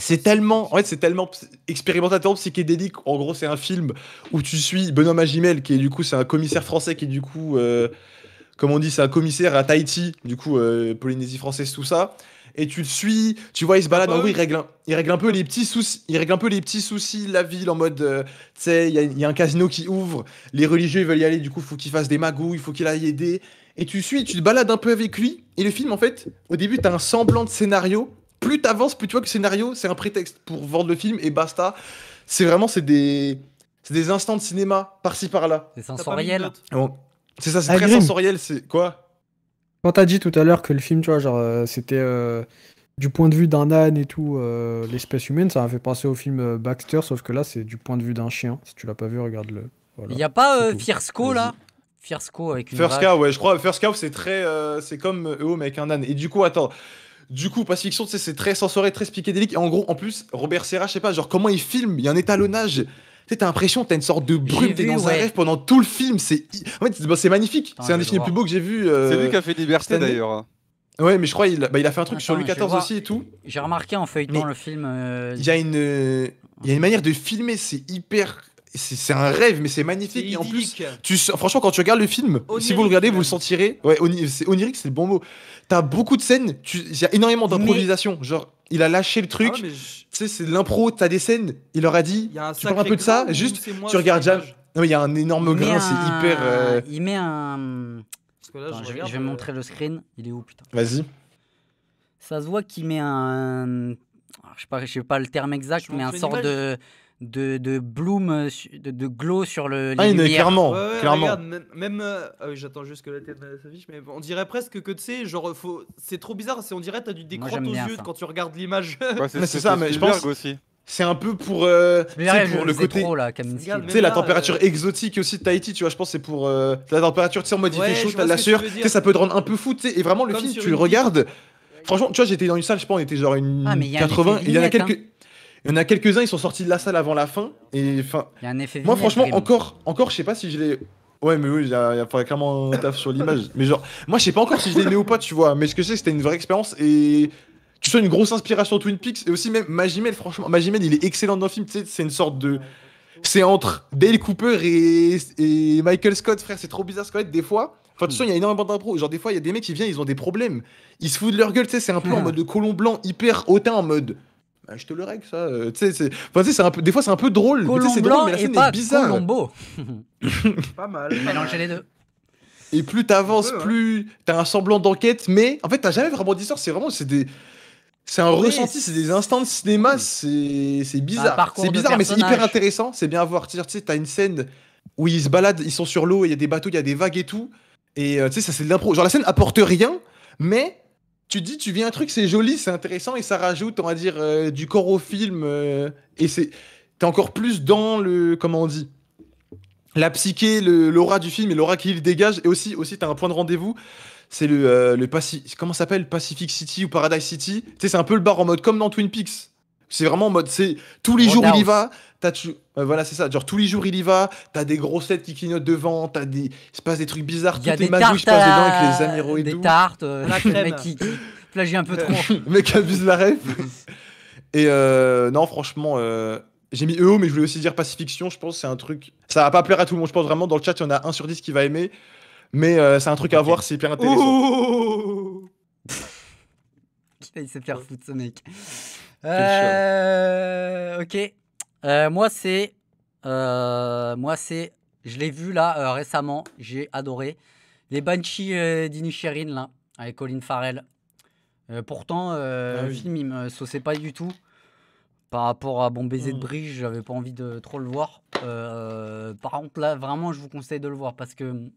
C'est tellement, en fait, c'est tellement expérimentateur, psychédélique. En gros, c'est un film où tu suis Benoît Magimel, qui est du coup, c'est un commissaire français qui est du coup, euh, comme on dit, c'est un commissaire à Tahiti, du coup, euh, Polynésie française, tout ça et tu le suis. Tu vois, il se balade. Ah bah oui, il règle, un, peu les petits soucis. Il règle un peu les petits soucis de la ville en mode, euh, tu sais, il y, a un casino qui ouvre. Les religieux veulent y aller. Du coup, faut qu'il fasse des magouilles. Il faut qu'il aille aider. Et tu suis, tu te balades un peu avec lui. Et le film, en fait, au début, t'as un semblant de scénario. Plus t'avances, plus tu vois que le scénario, c'est un prétexte pour vendre le film et basta. C'est vraiment, c'est des, c'est des instants de cinéma par-ci par-là. C'est sensoriel. C'est ça, c'est ah, très sensoriel. C'est quoi quand t'as dit tout à l'heure que le film, tu vois, genre, euh, c'était euh, du point de vue d'un âne et tout, euh, l'espèce humaine, ça m'a fait penser au film Baxter, sauf que là, c'est du point de vue d'un chien. Si tu l'as pas vu, regarde-le. Il y a pas Fiersco là Fiersco avec une. First cow, ouais, je crois. First cow, c'est très. c'est comme EO, e mais avec un âne. Et du coup, attends. Du coup, tu Fiction, c'est très censuré, très spikédélique, Et en gros, en plus, Robert Serra, je sais pas, genre, comment il filme Il y a un étalonnage sais, t'as l'impression, t'as une sorte de brume, t'es dans un rêve pendant tout le film. C'est en fait, c'est bah, magnifique. C'est un des films les plus beaux que j'ai vu. Euh, c'est lui qui a fait Liberté d'ailleurs. Ouais, mais je crois il, a bah, fait un truc sur Louis XIV aussi et tout. J'ai remarqué en feuilletant le film. Euh, il y a une, euh, y a une manière de filmer, c'est hyper c'est un rêve, mais c'est magnifique. Et en plus, tu, franchement, quand tu regardes le film, si vous le regardez, vous le sentirez. Ouais, onirique, c'est le bon mot. T'as beaucoup de scènes, il y a énormément d'improvisation. Genre, il a lâché le truc. Ah tu sais, c'est de l'impro, t'as des scènes. Il leur a dit, tu parles un peu de ça, juste, tu regardes jamais. Non, il y a un énorme grain, c'est hyper. Euh, il met un. je, je, vais euh, montrer le screen. Il est où, putain Vas-y. Ça se voit qu'il met un. Ah, je sais pas, sais pas le terme exact, mais un sort de de, de bloom, euh, de, de glow sur le. Ah, clairement, clairement. même, euh, ah oui, j'attends juste que la tête s'affiche, mais on dirait presque que tu sais, genre, faut... c'est trop bizarre. C'est on dirait t'as du décroche aux yeux quand tu regardes l'image. <laughs> c'est ça, mais je pense aussi. C'est un peu pour, euh, pour le côté. Tu sais, la température euh, exotique aussi de Tahiti, tu vois, je pense c'est pour la température, tu sais, en mode chaud, t'as de la sueur, tu sais, ça peut te rendre un peu fou, tu sais, et vraiment le film, tu le regardes. Franchement, tu vois, j'étais dans une salle, je pense, on était genre une 80, ah, il y en a quelques. Hein. Il y en a quelques-uns, ils sont sortis de la salle avant la fin. Et enfin, moi franchement, encore, encore, je sais pas si je l'ai... Ouais, mais oui, il y, clairement un taf sur l'image. Mais genre, moi, je sais pas encore si je l'ai aimé ou pas, tu vois. Mais ce que je sais, c'était une vraie expérience et tu sens une grosse inspiration Twin Peaks et aussi même Magimel. Franchement, Magimel, il est excellent dans le film. Tu sais, c'est une sorte de c'est entre Dale Cooper et, Michael Scott, frère. C'est trop bizarre ce qu'on des fois. Enfin, de toute il y a énormément d'impro. Genre, des fois, il y a des mecs qui viennent, ils ont des problèmes. Ils se foutent de leur gueule, tu sais. C'est un peu en hmm. mode de colon blanc, hyper hautain, en mode ah, je te le règle ça. Euh, tu sais, c'est un peu, des fois c'est un peu drôle. c'est drôle, mais la scène est bizarre. Colombo. <laughs> pas mal. Mélanger les deux. Et plus t'avances, plus t'as un semblant d'enquête, mais en fait t'as jamais vraiment d'histoire. C'est vraiment, c'est des, c'est un ressenti, c'est des instants de cinéma, c'est bah, bizarre. c'est bizarre, mais c'est hyper intéressant. C'est bien à voir. Tu t'as une scène où ils se baladent, ils sont sur l'eau, il y a des bateaux, il y a des vagues et tout. Et euh, tu sais, ça c'est de l'impro. Genre la scène apporte rien, mais tu dis, tu vis un truc, c'est joli, c'est intéressant et ça rajoute, on va dire, euh, du corps au film. Euh, et c'est, t'es encore plus dans le, comment on dit, la psyché, l'aura du film et l'aura qu'il dégage. Et aussi, aussi, t'as un point de rendez-vous. C'est le, euh, le comment s'appelle Pacific City ou Paradise City. Tu sais, c'est un peu le bar en mode comme dans Twin Peaks. C'est vraiment en mode, c'est tous les jours où il y va. Euh, voilà, c'est ça. Genre, tous les jours, il y va. T'as des grossettes qui clignotent devant. T'as des... Il se passe des trucs bizarres. Tout est il se passe dedans avec les amiraux et tout. Des tartes. Euh, <laughs> le qui, plagie un peu trop. <laughs> mec abuse la ref. et euh, non, franchement, euh, j'ai mis EO, mais je voulais aussi dire Pacifiction. Je pense c'est un truc. Ça va pas plaire à tout le monde. Je pense vraiment, dans le chat, il y en a 1 sur 10 qui va aimer. Mais euh, c'est un truc à voir, c'est hyper intéressant. Ouh <laughs> il se faire foutre, ce mec. Euh... Ok. Euh, moi, c'est. Euh, moi, c'est. Je l'ai vu là euh, récemment. J'ai adoré. Les Banshees d'Inisherin, là, avec Colin Farrell. pourtant, le ah film, il me saussait pas du tout. Par rapport à Bon Baiser de mm. Bridge, j'avais pas envie de trop le voir. par contre, là, vraiment, je vous conseille de le voir parce que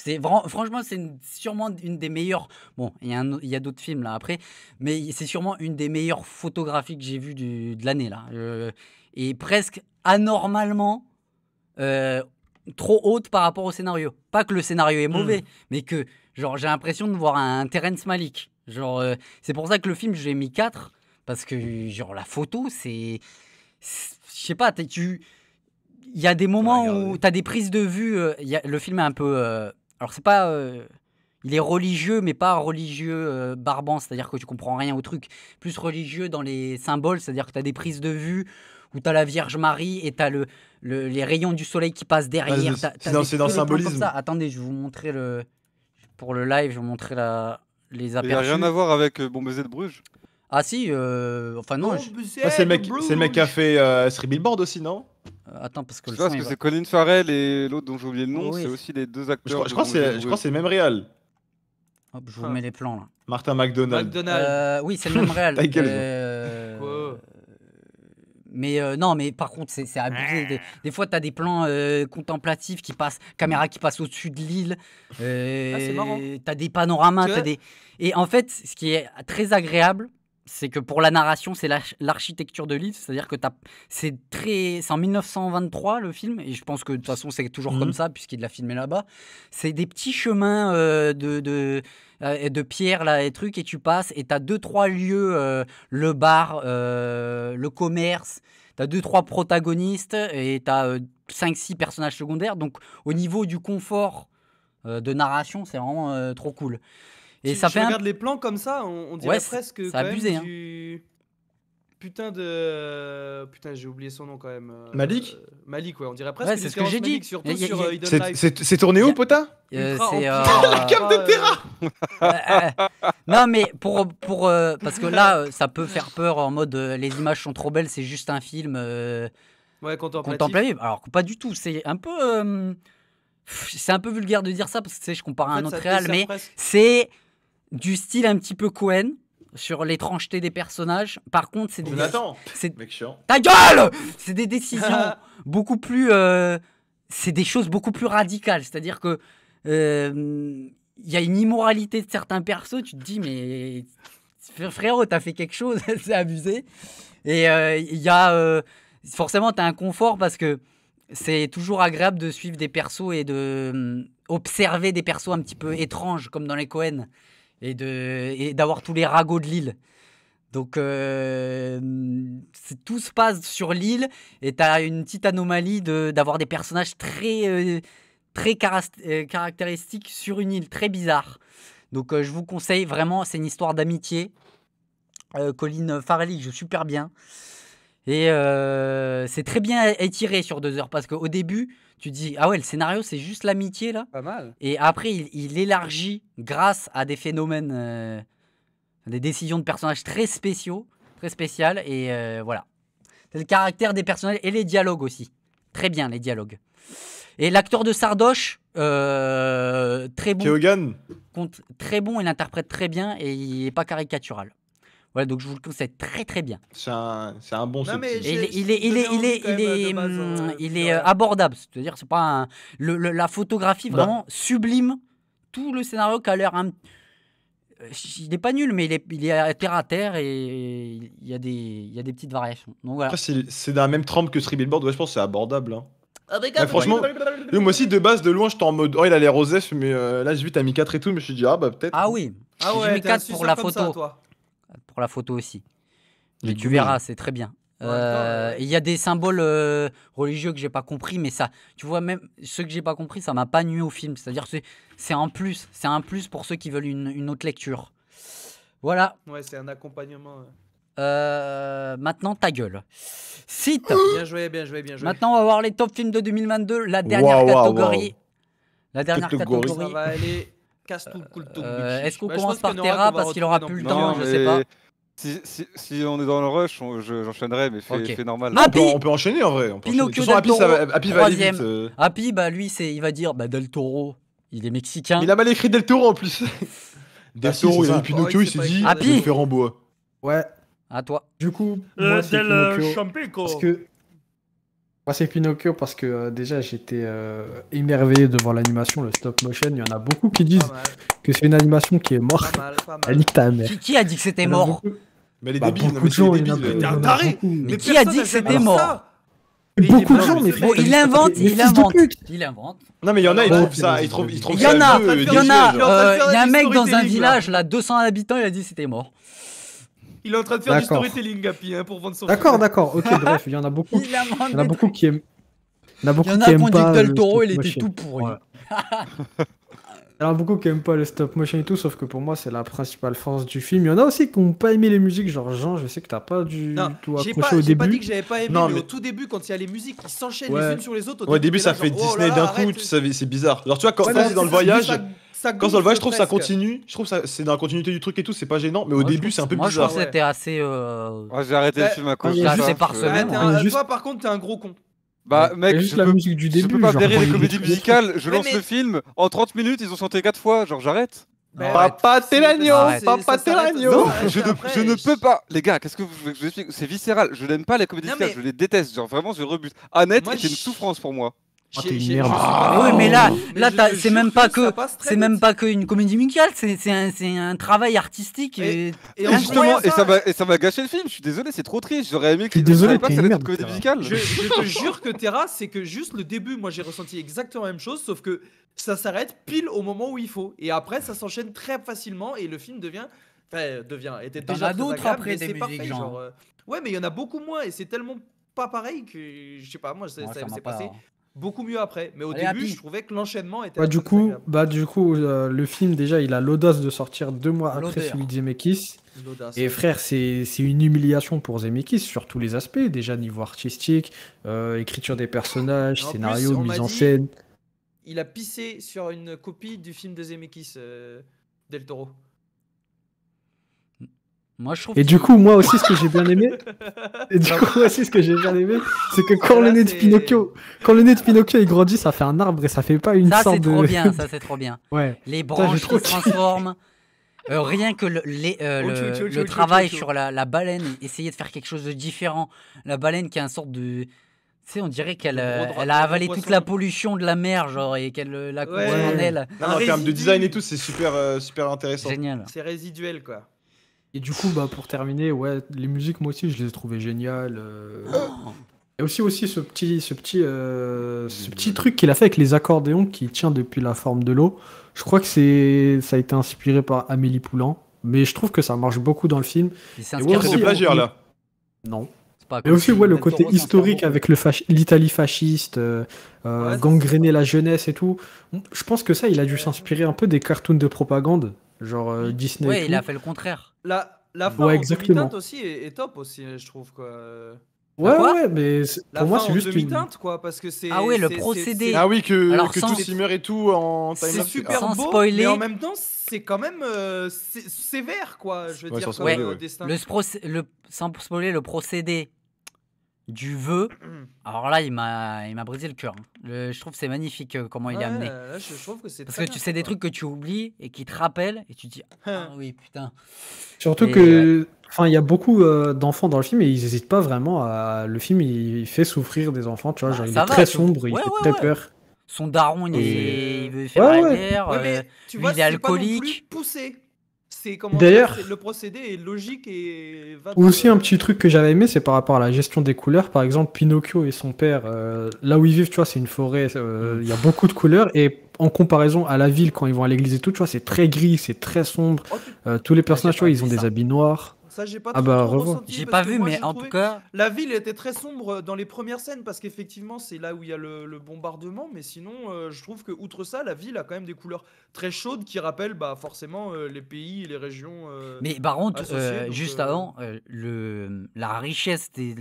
c'est franchement, c'est sûrement une des meilleures. Bon, il y a, d'autres films là après, mais c'est sûrement une des meilleures photographies que j'ai vues de l'année là. Euh, et presque anormalement euh, trop haute par rapport au scénario. Pas que le scénario est mauvais, hmm. mais que genre j'ai l'impression de voir un Terrence Malick. Genre, euh, c'est pour ça que le film, j'ai mis 4 parce que genre la photo, c'est, je sais pas, tu il y a des moments où tu as des prises de vue. le film est un peu alors, c'est pas. Euh, il est religieux, mais pas religieux euh, barbant, c'est-à-dire que tu comprends rien au truc. Plus religieux dans les symboles, c'est-à-dire que tu as des prises de vue où tu as la Vierge Marie et tu as le, les rayons du soleil qui passent ah, derrière. c'est dans, le symbolisme. Attendez, je vais vous montrer le. Pour le live, je vais vous montrer les aperçus. Il n'y a rien à voir avec euh, Bon de Bruges ah si, euh, enfin non. Ah, c'est le mec, c'est le mec qui a fait euh, Three aussi, non euh, attends, parce que Je pense que c'est Colin Farrell et l'autre dont j'ai oublié le nom, c'est aussi les deux acteurs. je crois, je crois que c'est- le même réal. Hop, je vous ah. mets les plans là. Martin McDonald. Euh, oui, c'est le même <laughs> réal euh... mais euh, non, mais par contre, c'est c'est abusé. Des, fois, t'as des plans euh, contemplatifs qui passent, caméra qui passe au-dessus de l'île. Euh, ah, c'est marrant. T'as des panoramas, t'as des. Et en fait, ce qui est très agréable, c'est que pour la narration, c'est l'architecture de l'île. C'est-à-dire que c'est très, en 1923 le film, et je pense que de toute façon c'est toujours comme mhm. ça puisqu'il l'a filmé là-bas. C'est des petits chemins euh, de, de, euh, de pierre là et trucs, et tu passes, et tu as deux trois lieux, euh, le bar, le commerce. Tu as deux trois protagonistes et tu as 5 six personnages secondaires. Donc au niveau du confort de narration, c'est vraiment trop cool. Et si ça regardes fait regarde les plans comme ça, on, dirait presque ça quand abusé, hein. Putain de putain, j'ai oublié son nom quand même. Euh, Malik. Malik, ouais, on dirait presque. Ouais, c'est ce que j'ai dit. Surtout euh, C'est tourné où, Pota euh, C'est la <laughs> cave de Terra. <laughs> non, mais pour pour parce que là, ça peut faire peur en mode les images sont trop belles, c'est juste un film. ouais, contemplatif. Alors pas du tout. C'est un peu c'est un peu vulgaire de dire ça parce que tu sais, je compare à un autre réel, mais c'est du style un petit peu Cohen sur l'étrangeté des personnages. Par contre, c'est des. C'est ta gueule C'est des décisions <laughs> beaucoup plus. Euh, c'est des choses beaucoup plus radicales. C'est-à-dire que euh, il y a une immoralité de certains persos. Tu te dis mais frérot, t'as fait quelque chose, <laughs> c'est abusé. Et euh, il y a forcément t'as un confort parce que c'est toujours agréable de suivre des persos et de observer des persos un petit peu étranges comme dans les Cohen et d'avoir tous les ragots de l'île. Donc euh, tout se passe sur l'île et tu as une petite anomalie d'avoir des personnages très, euh, très euh, caractéristiques sur une île, très bizarre. Donc je vous conseille vraiment, c'est une histoire d'amitié. Colin Farrelly joue super bien. Et euh, c'est très bien étiré sur deux heures parce qu'au début, tu dis Ah ouais, le scénario, c'est juste l'amitié là. Pas mal. Et après, il, il élargit grâce à des phénomènes, euh, des décisions de personnages très spéciaux, très spéciales. Et euh, voilà. C'est le caractère des personnages et les dialogues aussi. Très bien, les dialogues. Et l'acteur de Sardoche, très bon. Compte, très bon, il interprète très bien et il n'est pas caricatural donc je vous le conseille très très bien. C'est un, un bon non, il, est, il est, il est, il est, il est euh, hum, euh, abordable. C'est-à-dire, c'est pas le, la photographie bah. vraiment sublime. Tout le scénario qui a l'air euh, il n'est pas nul, mais il est, il est terre à terre et il y a des, il y a des petites variations. Donc voilà. C'est, dans la même trempe que Three Billboards. je pense que c'est abordable. Hein. Ah, franchement, moi aussi de base, de loin, j'étais en mode oh, il a l'air Osef, mais là j'ai vu t'as mis 4 et tout, mais je me suis dit ah bah peut-être. Ah oui, ah ouais, j'ai mis 4 pour la photo. toi la photo aussi. Mais tu verras, c'est très bien. Euh, il y a des symboles euh, religieux que j'ai pas compris, mais ça, tu vois, même ceux que j'ai pas compris, ça m'a pas nué au film. C'est-à-dire que c'est un plus, c'est un plus pour ceux qui veulent une, autre lecture. Voilà. Ouais, c'est un accompagnement. Euh, maintenant, ta gueule. Cite. Bien joué, bien joué, bien joué. Maintenant, on va voir les top films de 2022, la dernière catégorie. La dernière catégorie. Est-ce qu'on bah, commence par Terra parce qu'il aura plus le temps Je sais pas. Si, on est dans le rush, j'enchaînerai, mais fais, normal. Ah, ah, on, peut, enchaîner en vrai. Pinocchio de Happy, va, Happy vite, euh. Happy, bah lui, il va dire bah, Del Toro, il est mexicain. Il a mal écrit Del Toro en plus. <laughs> Del ah, Toro, il a Pinocchio, oh, il s'est dit Happy. je vais faire en bois. Ouais. À toi. Du coup, euh, moi, c'est euh, Pinocchio. Parce que... Moi, c'est Pinocchio parce que déjà, j'étais émerveillé devant l'animation, le stop motion. Il y en a beaucoup qui disent que c'est une animation qui est morte. Elle nique ta mère. Qui, a dit que c'était mort mais les bah, beaucoup non, mais gens, les t'es un taré Mais qui a dit que c'était mort Beaucoup de gens, mais bon, il invente, il invente, il invente. Non mais il y en a, oh, il trouve ça, Il y en a, il y en a. Il y a un mec dans un village là, 200 habitants, il a dit c'était mort. Il est en train de faire du storytelling, Gapi, hein, pour vendre son. D'accord, d'accord. Ok, <laughs> bref, il y en a beaucoup. Il, y en a beaucoup qui aiment. Il y en a beaucoup qui Il a qui ont dit que Del euh, Toro, il était tout pourri. <laughs> Alors beaucoup qui aiment pas le stop motion et tout, sauf que pour moi c'est la principale force du film. Il y en a aussi qui n'ont pas aimé les musiques, genre Jean, je sais que t'as pas du tout accroché au début. J'ai pas dit que j'avais pas aimé, mais, au tout début quand il y a les musiques qui s'enchaînent les unes sur les autres. Au début, ça fait oh Disney d'un coup, tu sais c'est bizarre. Alors tu vois quand c'est dans le voyage. quand le je trouve ça continue. Je trouve ça c'est dans la continuité du truc et tout, c'est pas gênant, mais au début c'est un peu bizarre. Moi je c'était assez. Euh, j'ai arrêté le film à cause de ça. C'est par semaine. Toi par contre t'es un gros con. Bah, mec, je, la peux, pas derrière les comédies musicales. Je lance le film. En 30 minutes, ils ont chanté 4 fois. Genre, j'arrête. Bah, Papa Télagno Papa Télagno je, je, ne peux pas Les gars, qu'est-ce que vous, voulez que je vous explique C'est viscéral. Je n'aime pas les comédies musicales, je les déteste. Genre vraiment, je rebute. Annette, c'est une souffrance pour moi. Ah, ah, mais là, là c'est même pas que, c'est même pas que une comédie musicale, c'est un, un, travail artistique. Et, justement, et ça va, et ça va gâcher le film. Je suis désolé, c'est trop triste. J'aurais aimé qu'il. Désolé, pas que une comédie musicale. Je, te <laughs> jure que Terra, c'est que juste le début, moi j'ai ressenti exactement la même chose, sauf que ça s'arrête pile au moment où il faut, et après ça s'enchaîne très facilement et le film devient, enfin, devient, était déjà d'autres après des musiques euh, Ouais, mais il y en a beaucoup moins et c'est tellement pas pareil que je sais pas, moi, ça, s'est passé. Hein beaucoup mieux après. Mais au début, je trouvais que l'enchaînement était. Bah, du coup, bah, du coup euh, le film, déjà, il a l'audace de sortir deux mois après celui de Zemeckis. Et frère, c'est une humiliation pour Zemeckis sur tous les aspects. Déjà, niveau artistique, euh, écriture des personnages, scénario, mise en scène. Il a pissé sur une copie du film de Zemeckis, euh, Del Toro et du coup, moi aussi, ce que j'ai bien aimé, moi aussi, ce que j'ai bien aimé, c'est que quand le nez de Pinocchio, quand le nez de Pinocchio il grandit, ça fait un arbre et ça fait pas une sorte de. Ça c'est trop bien, ça <laughs> c'est trop bien. Ouais. Les branches se transforment. Euh, rien que le, euh, oh, le, travail sur la, baleine, essayer de faire quelque chose de différent. La baleine qui a une sorte de. Tu sais, on dirait qu'elle euh, elle a avalé toute la pollution de la mer, genre, et qu'elle la en elle. Non, en termes de design et tout, c'est super, super intéressant. Génial. C'est résiduel, quoi. Et du coup, bah, pour terminer, ouais, les musiques, moi aussi, je les ai trouvées géniales. Euh. Et aussi, aussi ce petit, ce petit, euh, ce petit truc qu'il a fait avec les accordéons qui tient depuis la forme de l'eau. Je crois que c'est, ça a été inspiré par Amélie Poulain, mais je trouve que ça marche beaucoup dans le film. C'est un ouais, plagiat là. Non. mais aussi, ouais, le côté historique avec le l'Italie fasciste, euh, gangréner la jeunesse et tout. Je pense que ça, il a dû s'inspirer un peu des cartoons de propagande, genre euh, Disney. Ouais, il a fait le contraire. La, la fin ouais, aussi est, top aussi, je trouve. Quoi. Ouais, ouais, mais pour moi, c'est juste une teinte quoi, parce que c'est. Ah oui, le procédé. Ah oui, que, Alors, que sans... tout s'y meurt et tout en C'est super sans beau, spoiler. mais en même temps, c'est quand même euh, sévère, quoi. Je veux ouais, dire, euh, le, le, sans spoiler, le procédé du vœu. Mm. Alors là, il m'a, il m'a brisé le cœur. Hein. je trouve que c'est magnifique euh, comment il est amené. que c'est Parce que tu sais des trucs que tu oublies et qui te rappellent et tu te dis <laughs> ah oui putain. Surtout qu'il que, enfin, il y a beaucoup euh, d'enfants dans le film et ils n'hésitent pas vraiment à. Le film, il fait souffrir des enfants, tu vois. Bah, genre, il est très sombre, il fait très peur. Son daron il, il veut faire la guerre. Euh, il est poussé. D'ailleurs, le procédé est logique et Aussi un petit truc que j'avais aimé, c'est par rapport à la gestion des couleurs. Par exemple, Pinocchio et son père, euh, là où ils vivent, tu vois, c'est une forêt, euh, il y a beaucoup de couleurs et en comparaison à la ville quand ils vont à l'église et tout, tu vois, c'est très gris, c'est très sombre. Oh, euh, tous les ah, personnages, tu vois, ils ont des habits noirs j'ai pas ah bah, J'ai pas vu, mais en tout cas. La ville était très sombre euh, dans les premières scènes parce qu'effectivement, c'est là où il y a le, bombardement. Mais sinon, euh, je trouve que, outre ça, la ville a quand même des couleurs très chaudes qui rappellent bah, forcément euh, les pays et les régions. mais par contre, juste avant, le, la richesse des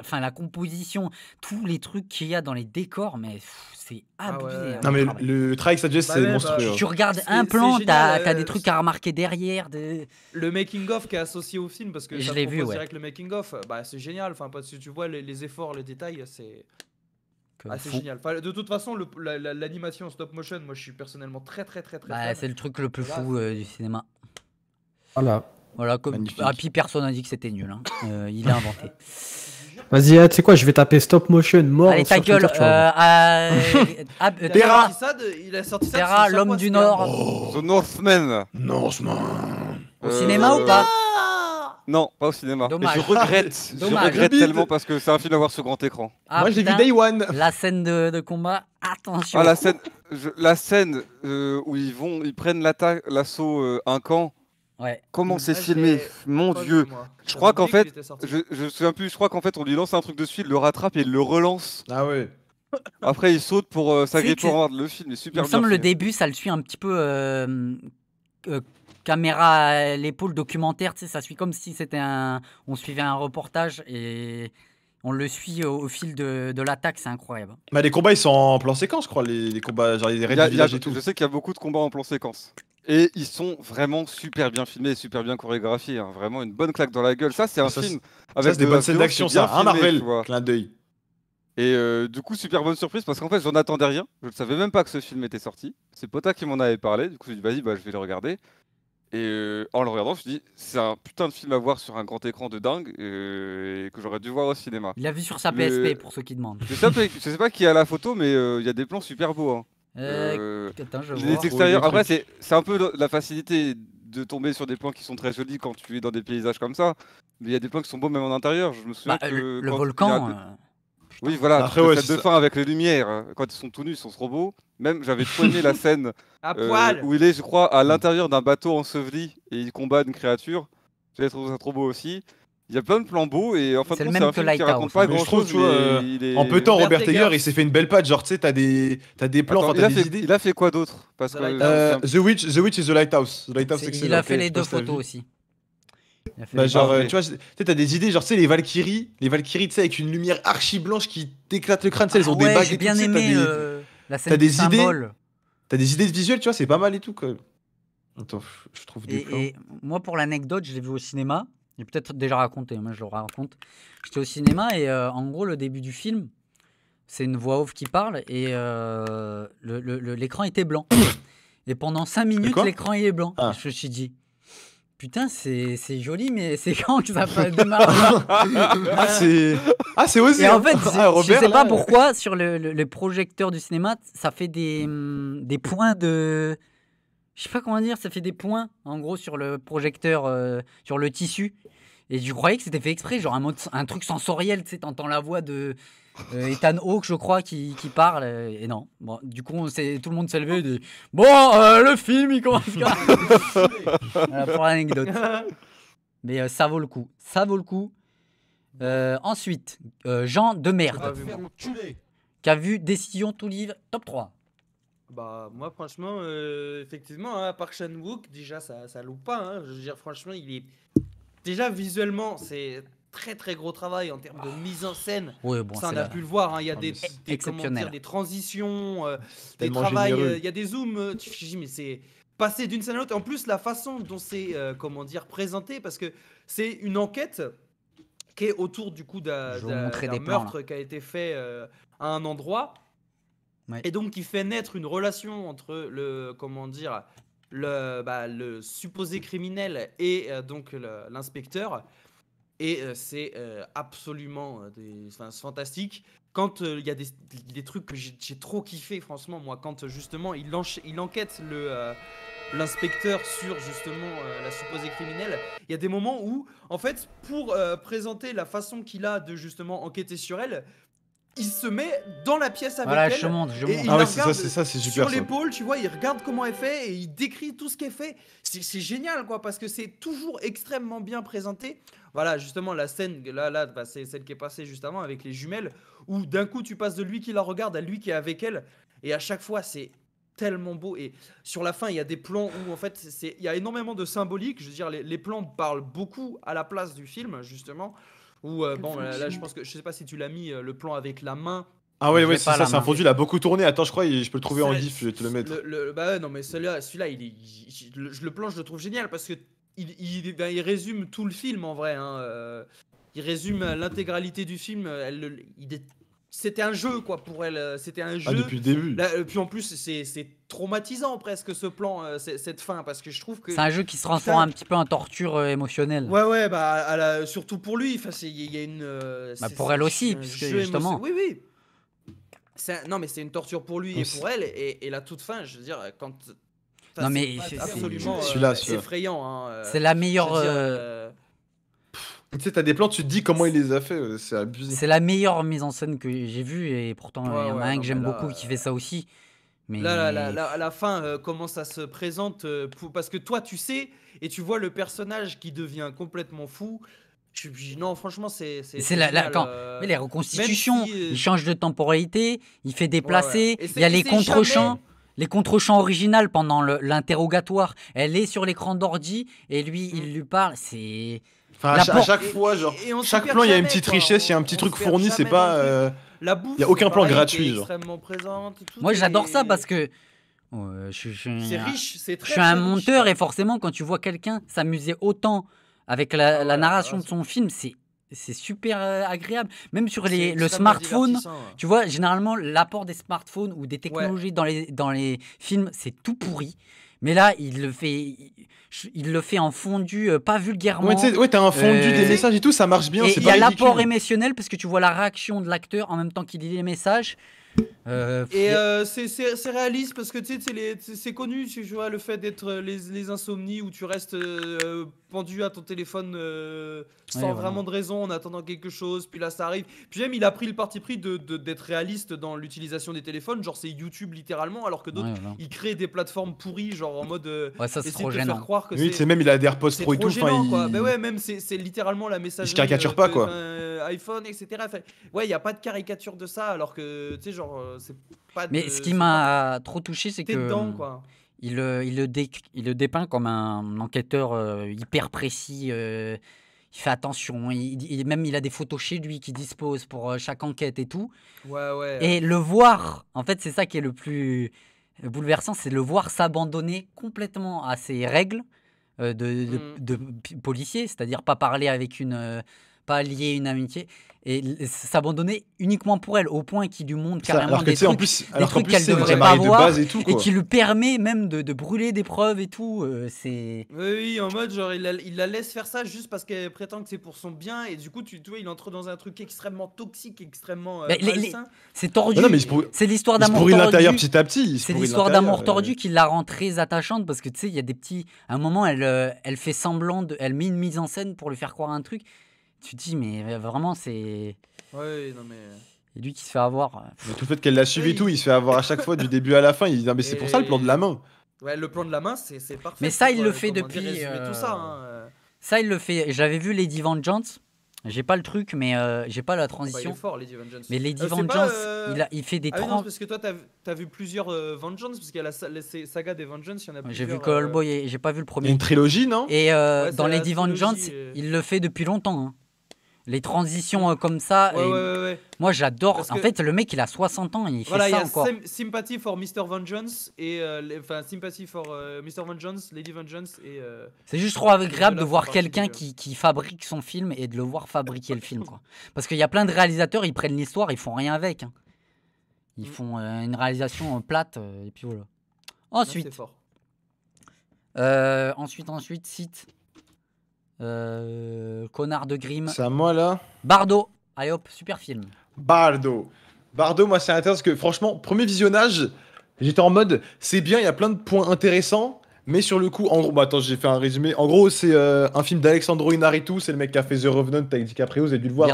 enfin la composition, tous les trucs qu'il y a dans les décors, mais c'est ah abusé. Hein. Non mais le, bah c'est monstrueux. Bah, hein. tu regardes un plan, t'as as euh, des trucs à remarquer derrière. Le making of qui est associé au film parce que je l'ai vu ouais. direct le making of, bah c'est génial. Enfin parce que tu vois les, efforts, les détails, c'est c'est génial. de toute façon, l'animation stop motion, moi je suis personnellement très très très très. Bah, c'est le truc le plus fou euh, du cinéma. Voilà. Voilà, comme. Ah, puis personne n'a dit que c'était nul. Hein. Euh, il a inventé. <laughs> Vas-y, ah, tu sais quoi, je vais taper stop motion mort. Allez, ta gueule. Terra. Il a sorti Terra, l'homme du Nord. the Northman. Northman. Au euh, cinéma ou pas <laughs> non, pas au cinéma. je regrette, <laughs> je regrette tellement parce que c'est un film à voir sur grand écran. Ah, Moi, j'ai vu Day One. La scène de, combat, attention. Ah, la scène, la scène euh, où ils vont, ils prennent l'assaut euh, un camp Comment c'est filmé Mon Dieu. Je crois qu'en fait, je, je plus, je crois qu'en fait, on lui lance un truc dessus, il le rattrape et il le relance. Ah ouais. Après, il saute pour euh, s'agripper pour le film. Est super il me semble le début, ça le suit un petit peu euh, euh, caméra à l'épaule, documentaire. Ça suit comme si c'était un. On suivait un reportage et on le suit au, fil de, de l'attaque. C'est incroyable. Mais bah, les combats, ils sont en plan séquence, je crois. Les, combats, genre les raids et tout. Je sais qu'il y a beaucoup de combats en plan séquence. Et ils sont vraiment super bien filmés, super bien chorégraphiés. Hein. Vraiment une bonne claque dans la gueule. Ça, c'est un film avec des bonnes scènes d'action, ça. Un hein, Marvel, clin d'œil. Et euh, du coup, super bonne surprise parce qu'en fait, j'en attendais rien. Je ne savais même pas que ce film était sorti. C'est Pota qui m'en avait parlé. Du coup, j'ai dit, vas-y, bah, je vais le regarder. Et euh, en le regardant, je me suis dit, c'est un putain de film à voir sur un grand écran de dingue euh, et que j'aurais dû voir au cinéma. Il l'a vu sur sa PSP, pour ceux qui demandent. Je sais, pas, sais pas qui a la photo, mais il y a des plans super beaux. Hein. Euh, euh je Les après, c'est un peu la facilité de tomber sur des plans qui sont très jolis quand tu es dans des paysages comme ça. Mais il y a des plans qui sont beaux même en intérieur. Je me souviens bah, que le, volcan. Euh, oui, voilà, Après, ouais, de fin avec les lumières, hein. quand ils sont tout nus, ils sont trop beaux. Même, j'avais poigné la <laughs> scène euh, où il est, je crois, à l'intérieur d'un bateau enseveli et il combat une créature. J'avais trouvé ça trop beau aussi. Il y a plein de flambeaux et en fait, c'est le même que Light raconte pas euh, En peu de temps, Robert Taylor, il s'est fait une belle patte. Genre, tu sais, t'as des, as des plans, Attends, as il, a des fait, idées. il a fait quoi d'autre the, que, euh, the, Witch, the Witch et The Lighthouse. The Lighthouse il a fait les deux photos aussi. Bah genre, tu vois, t'as des idées, genre, tu sais, les Valkyries, les Valkyries, tu sais, avec une lumière archi blanche qui t'éclate le crâne, tu sais, elles ont ah des bagues et bien tout, aimé des, euh, la as des idées, t'as des idées de visuel, tu vois, c'est pas mal et tout, quand Attends, je trouve des plans. et moi, pour l'anecdote, je l'ai vu au cinéma, j'ai peut-être déjà raconté, moi je le raconte. J'étais au cinéma et euh, en gros, le début du film, c'est une voix off qui parle et euh, l'écran était blanc. <coughs> et pendant 5 minutes, l'écran est blanc. Ah. Je me suis dit, putain, c'est joli, mais <laughs> c'est quand que ça va démarrer hein <laughs> Ah, c'est ah, Et en hein. fait, <laughs> ah, je sais pas pourquoi, sur le, le, du cinéma, ça fait des, hum, des points de je sais pas comment dire, ça fait des points en gros sur le projecteur, euh, sur le tissu. Et je croyais que c'était fait exprès, genre un, truc sensoriel, tu sais, t'entends la voix de euh, Ethan Hawke, je crois, qui, parle. Euh, et non, bon, du coup, tout le monde s'est levé et dit Bon, le film, il commence quand <laughs> Pour l'anecdote. Mais ça vaut le coup, ça vaut le coup. ensuite, Jean de merde, ah, qui a vu Décision tout livre, top 3. Bah, moi, franchement, euh, effectivement, hein, à Park Chan-wook, déjà, ça, ça loupe pas. hein. Je dire, franchement, il est. Déjà, visuellement, c'est très très gros travail en termes de mise en scène. Ah. bon, ça, on a pu le voir. hein, Il y a ah, des, des- transitions, euh, des euh, il y a des zooms. je tu dis, mais c'est passé d'une scène à l'autre. En plus, la façon dont c'est comment dire présenté, parce que c'est une enquête qui est autour du coup d'un des meurtres meurtre qui a été fait à un endroit. Et donc, il fait naître une relation entre le, comment dire, le, bah, supposé criminel et euh, donc l'inspecteur. Et euh, c'est euh, absolument des, fantastique. Quand il y a des, trucs que j'ai trop kiffé, franchement, moi, quand justement il, il enquête l'inspecteur sur justement la supposée criminelle, il y a des moments où, en fait, pour présenter la façon qu'il a de justement enquêter sur elle, il se met dans la pièce avec elle. je il ah ouais, c'est ça, super sur l'épaule, tu vois, il regarde comment elle fait et il décrit tout ce qu'elle fait. C'est génial, quoi, parce que c'est toujours extrêmement bien présenté. Voilà, justement, la scène, là, là, bah, c'est celle qui est passée juste avant avec les jumelles, où d'un coup, tu passes de lui qui la regarde à lui qui est avec elle. Et à chaque fois, c'est tellement beau. Et sur la fin, il y a des plans où, en fait, il y a énormément de symbolique. Je veux dire, les plans parlent beaucoup à la place du film, justement. Ou euh, bon, là, je pense que je sais pas si tu l'as mis euh, le plan avec la main. Ah ouais, ouais, c'est ça, c'est un fondu, il a beaucoup tourné. Attends, je crois, je peux le trouver en gif, je vais te le mettre. bah non, mais celui-là, celui-là, il le, plan, je le trouve génial parce que il, il, bah, résume tout le film en vrai. Hein, euh, il résume l'intégralité du film. il est c'était un jeu quoi pour elle euh, c'était un ah, jeu depuis le début Là, euh, puis en plus c'est traumatisant presque ce plan euh, cette fin parce que je trouve que c'est un jeu qui se transforme un petit peu en torture émotionnelle ouais ouais bah surtout pour lui enfin il y, a une bah, pour elle aussi puisque justement oui oui non mais c'est une torture pour lui et pour elle et, la toute fin je veux dire quand non mais c'est absolument effrayant hein, c'est la meilleure tu sais, t'as des plans, tu te dis comment il les a fait, euh, c'est abusé. C'est la meilleure mise en scène que j'ai vue, et pourtant, il y en a un que j'aime beaucoup qui fait ça euh, aussi. Mais... Là, là, là, à la fin, euh, comment ça se présente Parce que toi, tu sais, et tu vois le personnage qui devient complètement fou. Tu dis non, franchement, c'est. C'est la, quand... Mais les reconstitutions, il change de temporalité, il fait déplacer, il y a les contre-champs. Les contre-champs originales pendant l'interrogatoire, elle est sur l'écran d'ordi et lui, il mm. lui parle. C'est à, chaque fois, genre, chaque plan, il y a une petite richesse, il y a un petit truc fourni, c'est pas. Euh, il y a aucun plan gratuit. Moi, j'adore ça parce que. je, c'est riche, c'est très. Je suis un monteur et forcément, quand tu vois quelqu'un s'amuser autant avec la, ah narration ah, de son film, c'est c'est super euh, agréable. Même sur les, le smartphone, tu vois, généralement, l'apport des smartphones ou des technologies dans, les, dans les films, c'est tout pourri. Mais là, il le fait il le fait en fondu, euh, pas vulgairement. Ouais, t'as un fondu des euh, messages et tout, ça marche bien. Il y a l'apport émotionnel parce que tu vois la réaction de l'acteur en même temps qu'il lit les messages. Euh, et c'est réaliste parce que tu sais, c'est connu, tu vois, le fait d'être les, insomnies où tu restes à ton téléphone euh, sans vraiment. de raison, en attendant quelque chose, puis là ça arrive. Puis même, il a pris le parti pris d'être de, réaliste dans l'utilisation des téléphones, genre c'est YouTube littéralement, alors que d'autres, ils créent des plateformes pourries, genre en mode. Euh, ouais, ça c'est trop gênant. oui, c'est même, il a des AirPods Pro et tout. Gênant, quoi. Ben ouais, même, c'est littéralement la messagerie. caricature euh, pas, quoi. iPhone, etc. ouais, il n'y a pas de caricature de ça, alors que, tu sais, genre, c'est pas. De, Mais ce qui m'a trop touché, c'est que. Dedans, quoi euh, il, le dépeint comme un enquêteur euh, hyper précis. Euh, il fait attention. Il, même, il a des photos chez lui qui dispose pour chaque enquête et tout. Et le voir, en fait, c'est ça qui est le plus bouleversant c'est le voir s'abandonner complètement à ses règles de, de mmh. policier, c'est-à-dire pas parler avec une pas lier une amitié et s'abandonner uniquement pour elle, au point qu'il lui montre carrément des, trucs, en plus, qu'elle devrait pas avoir et, tout, et, qui lui permet même de, de brûler des preuves et tout. Euh, c'est oui, en mode genre il la, laisse faire ça juste parce qu'elle prétend que c'est pour son bien et du coup tu, tu vois il entre dans un truc extrêmement toxique, extrêmement euh, c'est tordu. C'est l'histoire d'amour tordu. l'intérieur petit à petit. C'est l'histoire d'amour euh. tordu qui la rend très attachante parce que tu sais il y a des petits. À un moment elle elle fait semblant de, elle met une mise en scène pour lui faire croire un truc tu te dis, mais euh, vraiment, c'est. Ouais, non, mais. Euh. Et lui qui se fait avoir. Euh, tout le fait qu'elle la suivi et tout, il se fait avoir à chaque fois du début à la fin. Il dit, non, mais c'est pour ça le plan de la main. Ouais, le plan de la main, c'est parfait. Mais ça, il le fait depuis. Hein, ça, il le fait. J'avais vu Lady Vengeance. J'ai pas le truc, mais j'ai pas la transition. Mais Lady Vengeance, il, fait des ah, 30... parce que toi, t'as as vu plusieurs Vengeance, parce qu'il y a la, saga des Vengeance, il y en a plusieurs. J'ai vu Callboy Boy. j'ai pas vu le premier. Une trilogie, non Et dans Lady Vengeance, il le fait depuis longtemps. Hein. Les transitions euh, comme ça. Moi, j'adore. En fait, le mec, il a 60 ans et il fait ça y a encore. Sympathy for Mr. Vengeance et. Euh, enfin, Sympathy for euh, Mr. Vengeance, Lady Vengeance et. c'est juste trop agréable de, voir quelqu'un qui, fabrique son film et de le voir fabriquer le film. Parce qu'il y a plein de réalisateurs, ils prennent l'histoire, ils font rien avec. Hein. Ils mm. font une réalisation plate et puis voilà. Ensuite. ensuite, ensuite, site. Euh, connard de Grimm. C'est à moi là Bardo. Allez super film. Bardo. Bardo, moi c'est intéressant parce que franchement, premier visionnage, j'étais en mode c'est bien, il y a plein de points intéressants, mais sur le coup, en gros, bah, attends, j'ai fait un résumé. En gros, c'est euh, un film d'Alexandro Inarritu, c'est le mec qui a fait The Revenant avec DiCaprio, vous avez dû le voir,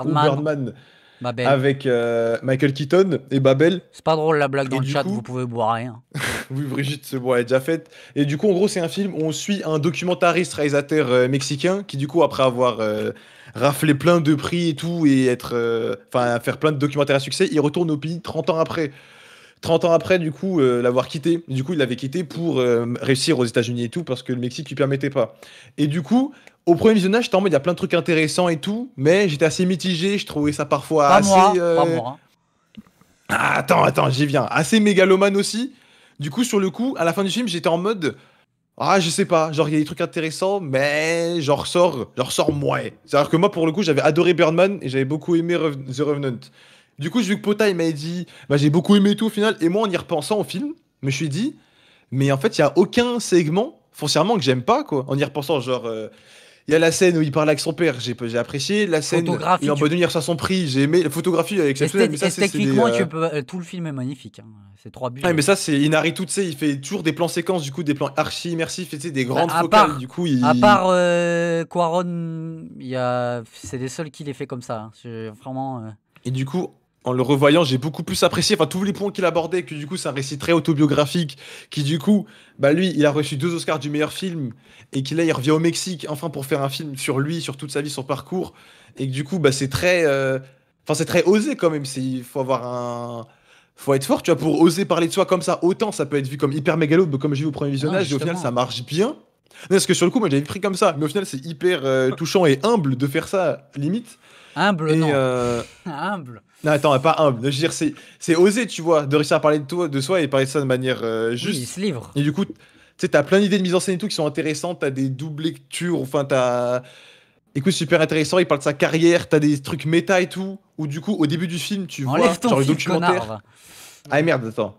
avec euh, Michael Keaton et Babel. C'est pas drôle la blague dans le chat, vous pouvez boire rien. <laughs> oui, Brigitte se boit, déjà fait. Et du coup, en gros, c'est un film où on suit un documentariste réalisateur euh, mexicain qui, du coup, après avoir euh, raflé plein de prix et tout, et être, enfin, faire plein de documentaires à succès, il retourne au pays 30 ans après. 30 ans après, du coup, l'avoir quitté. Du coup, il l'avait quitté pour réussir aux États-Unis et tout, parce que le Mexique lui permettait pas. Et du coup, au premier visionnage, j'étais en mode il y a plein de trucs intéressants et tout, mais j'étais assez mitigé, je trouvais ça parfois assez. Moi, hein, euh, pas moi. Hein. Ah, attends, attends, j'y viens. Assez mégalomane aussi. Du coup, sur le coup, à la fin du film, j'étais en mode. Ah, je sais pas, genre il y a des trucs intéressants, mais genre sors, genre sors moi. C'est-à-dire que moi, pour le coup, j'avais adoré Birdman et j'avais beaucoup aimé The Revenant. Du coup, j'ai vu que Pota, il m'avait dit, bah, j'ai beaucoup aimé tout au final, et moi, en y repensant au film, je me suis dit, mais en fait, il y a aucun segment foncièrement que j'aime pas, quoi. En y repensant, genre. Euh, il y a la scène où il parle avec son père, j'ai, apprécié. La scène où il en peut devenir ça son prix, j'ai aimé. La photographie est exceptionnelle. techniquement, euh, euh, tout le film est magnifique. Hein. C'est trois buts. mais euh. ça, c'est Inari tu sais, il fait toujours des plans séquences, du coup, des plans archi immersifs, des bah, grandes focales. du coup, il... À part euh, Quaron, a... c'est les seuls qui les fait comme ça. Hein. Vraiment. Et du coup, en le revoyant, j'ai beaucoup plus apprécié enfin, tous les points qu'il abordait, que du coup, c'est un récit très autobiographique, qui du coup, bah, lui, il a reçu deux Oscars du meilleur film, et qu'il là, il revient au Mexique, enfin, pour faire un film sur lui, sur toute sa vie, son parcours, et que du coup, bah, c'est très, euh, enfin, c'est très osé quand même, il faut avoir un... Faut être fort, tu vois, pour oser parler de soi comme ça, autant ça peut être vu comme hyper mégalo, comme j'ai vu au premier visionnage, et au final, ça marche bien. parce que sur le coup, moi, j'avais pris comme ça, mais au final, c'est hyper euh, touchant et humble de faire ça, limite. Humble, non. Euh, <laughs> humble. Non, attends, pas humble. Je veux dire, c'est osé, tu vois, de réussir à parler de, toi, de soi et parler de ça de manière euh, juste. Oui, il livre. Et du coup, tu sais, t'as plein d'idées de mise en scène et tout qui sont intéressantes. T'as des doubles lectures, enfin, t'as. Écoute, super intéressant. Il parle de sa carrière, t'as des trucs méta et tout. Ou du coup, au début du film, tu vois ton genre le documentaire. ah merde, attends.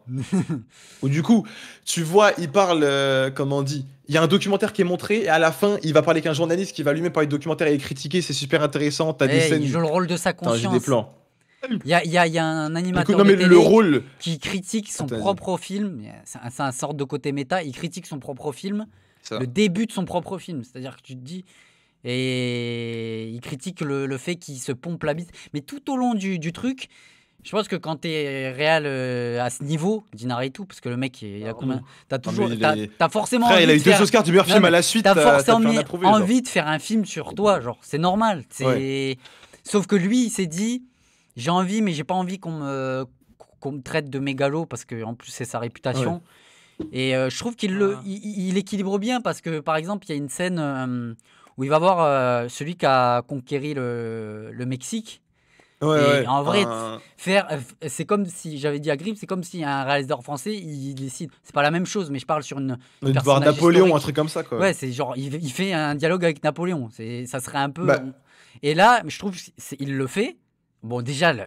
<laughs> Ou du coup, tu vois, il parle, euh, comment on dit, il y a un documentaire qui est montré et à la fin, il va parler qu'un journaliste qui va lui-même parler de documentaire et les critiquer. C'est super intéressant. tu eh, des scènes. Il joue le rôle de sa conscience. des plans. Il y a, un animateur qui critique son propre film. C'est un, sorte de côté méta. Il critique son propre film, le début de son propre film. C'est-à-dire que tu te dis. Et il critique le, fait qu'il se pompe la bite. Mais tout au long du, du truc, je pense que quand tu es réel euh, à ce niveau, et tout, parce que le mec, il a combien T'as toujours, forcément. Frère, envie il a eu de deux faire... Oscars du meilleur film à la suite. T'as euh, forcément hein. envie de faire un film sur toi, genre. C'est normal. C'est. Sauf que lui, il s'est dit, j'ai envie, mais j'ai pas envie qu'on me qu'on me traite de mégalo parce que en plus c'est sa réputation. Et euh, je trouve qu'il le, ah. il, équilibre bien parce que par exemple, il y a une scène où il va voir celui qui a conquéri le, le Mexique en vrai, faire, euh, c'est comme si j'avais dit à Grip, c'est comme si un réalisateur français, il décide. C'est pas la même chose, mais je parle sur une. une voir Napoléon, un truc comme ça, quoi. Ouais, c'est genre, il, fait un dialogue avec Napoléon. C'est, ça serait un peu. Bah. Et là, je trouve, il le fait. Bon, déjà, la,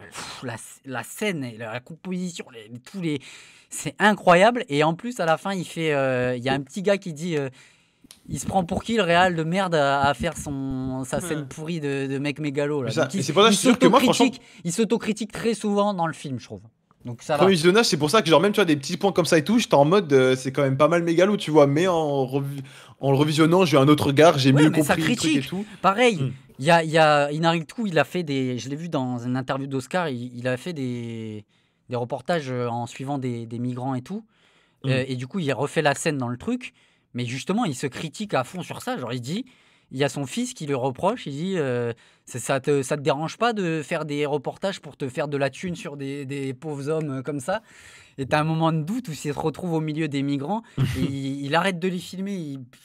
la, scène, la composition, tous les. C'est incroyable. Et en plus, à la fin, il fait. Euh, il y a un petit gars qui dit. Euh, il se prend pour qui le Real de merde à, faire son, sa scène pourrie de, mec mégalo là. il, s'autocritique très souvent dans le film, je trouve. Donc ça visionnage, c'est pour ça que genre même tu as des petits points comme ça et tout, j'étais en mode euh, c'est quand même pas mal mégalo, tu vois, mais en, le revisionnant, j'ai un autre regard, j'ai mieux compris ça critique. Le truc et tout. Pareil, hmm. il mm. y a, y il a fait des je l'ai vu dans une interview d'Oscar, il, a fait des, des reportages euh, en suivant des, des migrants et tout. Hmm. Euh, et du coup, il a refait la scène dans le truc mais justement, il se critique à fond sur ça. Genre, il dit, il y a son fils qui le reproche, il dit, euh, ça, te, ça te dérange pas de faire des reportages pour te faire de la thune sur des, des pauvres hommes euh, comme ça et t'as un moment de doute où s'il se retrouve au milieu des migrants, <laughs> il, arrête de les filmer,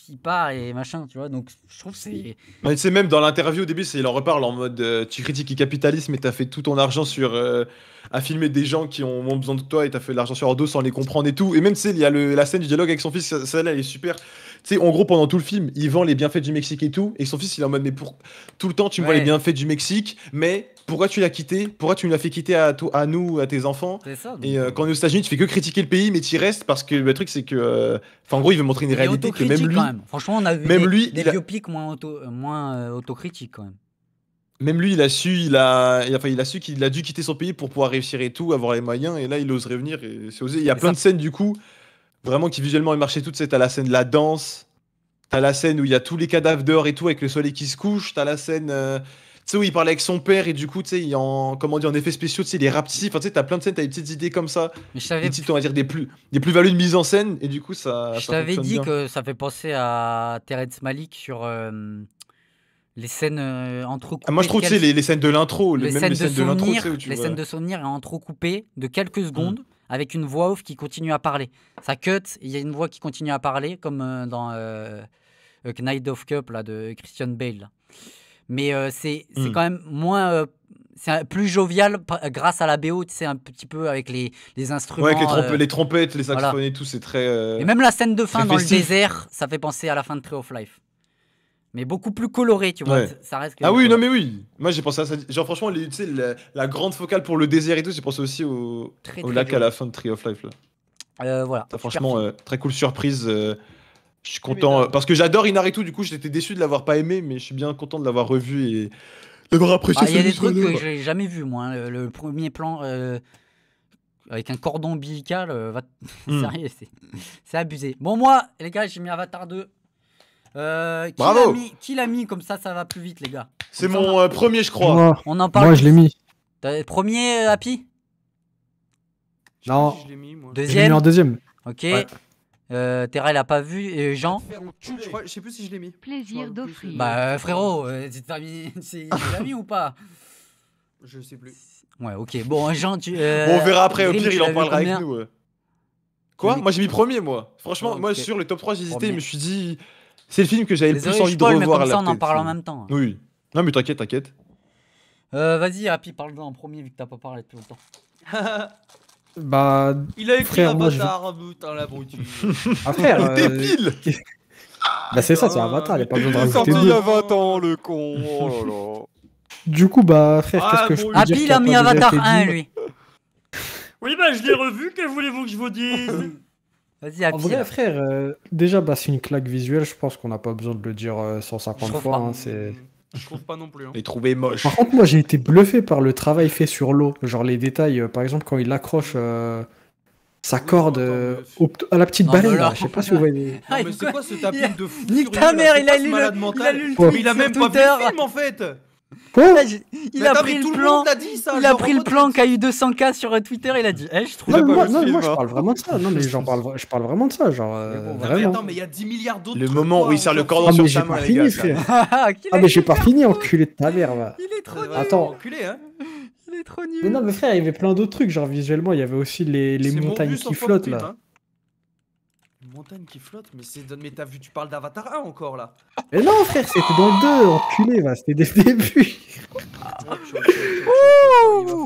il, part et machin, tu vois. Donc je trouve que c'est. tu c'est même dans l'interview au début, il en reparle en mode euh, tu critiques le capitalisme et t'as fait tout ton argent sur. Euh, à filmer des gens qui ont, besoin de toi et t'as fait de l'argent sur Ordo sans les comprendre et tout. Et même, tu sais, il y a le, la scène du dialogue avec son fils, celle-là, elle est super. Tu sais, en gros, pendant tout le film, il vend les bienfaits du Mexique et tout. Et son fils, il est en mode, mais pour tout le temps, tu me vois les bienfaits du Mexique, mais pourquoi tu l'as quitté Pourquoi tu nous l'as fait quitter à, à nous, à tes enfants Et euh, quand on est aux unis tu fais que critiquer le pays, mais tu y restes parce que le truc, c'est que. Euh, enfin, en gros, il veut montrer une réalité que même lui. Franchement, on a vu même des, lui, des moins, euh, moins autocritiques quand même même lui, il a su, il a, enfin, il a su qu'il a dû quitter son pays pour pouvoir réussir et tout, avoir les moyens. Et là, il ose revenir. Et osé. Il y a plein de scènes du coup vraiment qui visuellement est marché tout, c'est à la scène de la danse, t'as la scène où il y a tous les cadavres dehors et tout avec le soleil qui se couche, t'as la scène euh, où il parle avec son père et du coup tu sais il en comment dire en effet spéciaux tu sais il est rapetit, enfin tu sais t'as plein de scènes, t'as des petites idées comme ça, Mais des dire des plus des plus values de mise en scène et du coup ça. Je t'avais dit que ça fait penser à Terrence Malick sur euh, les scènes euh, entrecoupées. Ah, moi je trouve que tu sais, les, scènes de l'intro, les, scènes de souvenir, les scènes de souvenirs entrecoupées de quelques secondes mm avec une voix off qui continue à parler. Ça cut, il y a une voix qui continue à parler, comme euh, dans euh, euh, Knight of Cup là, de Christian Bale. Mais c'est hmm. quand même moins. c'est plus jovial grâce à la BO, tu sais, un petit peu avec les, instruments. Ouais, avec les, trompettes, les saxophones et tout, c'est très. Et même la scène de fin dans le désert, ça fait penser à la fin de Tree of Life mais beaucoup plus coloré, tu vois. reste ah oui, non mais oui. Moi j'ai pensé à ça. Genre franchement, les, la, la, grande focale pour le désert et tout, j'ai pensé aussi au, lac à la fin de Tree of Life. Là. Euh, voilà. franchement, euh, très cool surprise. Euh, je suis content parce que j'adore tout Du coup, j'étais déçu de l'avoir pas aimé, mais je suis bien content de l'avoir revu et d'avoir apprécié. Ah, il y a des trucs que j'ai jamais vu moi. Hein. Le, premier plan avec un cordon ombilical, <laughs> hmm. c'est abusé. Bon moi, les gars, j'ai mis Avatar 2. Euh, Bravo. qui l'a mis Comme ça, ça va plus vite, les gars. C'est mon euh, premier, je crois. Moi, On en parle. Moi, je l'ai mis. T'as- Premier euh, Happy Non. Je l'ai mis, moi. Deuxième en deuxième. Ok. Euh, Terra, il a pas vu. Et Jean Je sais plus si je l'ai mis. Plaisir d'offrir. Bah, frérot, euh, tu c'est- tu l'as mis ou pas Je sais plus. Ouais, ok. Bon, Jean, tu. on verra après, au pire, il en parlera avec nous. Quoi Moi j'ai mis premier, moi. Franchement, moi sur le top 3, j'hésitais, mais je me suis dit, c'est le film que j'avais le plus envie de revoir. Mais comme ça, on en parle en même temps. Oui. Non, mais t'inquiète, t'inquiète. Euh, Vas-y, Happy, parle-en en premier, vu que t'as pas parlé depuis longtemps. <laughs> bah. Il a écrit frère, un bâtard, putain, hein, l'abruti. <laughs> Ah, frère. Euh... Débile <laughs> Bah, c'est ça, c'est un avatar. il a pas besoin de rajouter. Il est sorti il y a 20 ans, le con. Oh Du coup, bah, frère, qu'est-ce ah, que je peux Happy, il a mis Avatar 1, lui. Oui, bah, je l'ai revu, que voulez-vous que je vous dise Vas-y, En frère, euh, déjà, bah, c'est une claque visuelle. Je pense qu'on n'a pas besoin de le dire 150 euh, fois. Hein, c'est. Je trouve pas non plus. Hein. Les trouver moche. Par contre, moi, j'ai été bluffé par le travail fait sur l'eau. Genre les détails, euh, par exemple, quand il accroche sa corde à la petite baleine là, je sais pas si vous voyez. <laughs> Ah, mais c'est quoi ce tapis de fou Nique ta mère, il a, lu le, il a lu Il a même pas vu film, en fait Oh il a pris le plan. Il a pris le plan qu'a eu 200K sur euh, Twitter. et Il a dit eh, je trouve non, moi, hein. je parle vraiment de ça. je parle euh, vraiment de ça. Le moment où il sert le cordon ah, sur sa main, <laughs> ah, ah, mais j'ai pas fini, enculé de ta mère. Il est trop Attends. Hein. Il est trop nul. Mais non, mais frère, il y avait plein d'autres trucs. Genre, visuellement, il y avait aussi les montagnes qui flottent là. Hein montagne qui flotte, mais c'est mais t'as vu, tu parles d'Avatar 1 encore là. Mais non frère, c'était dans le 2, enculé, va, c'était dès le début.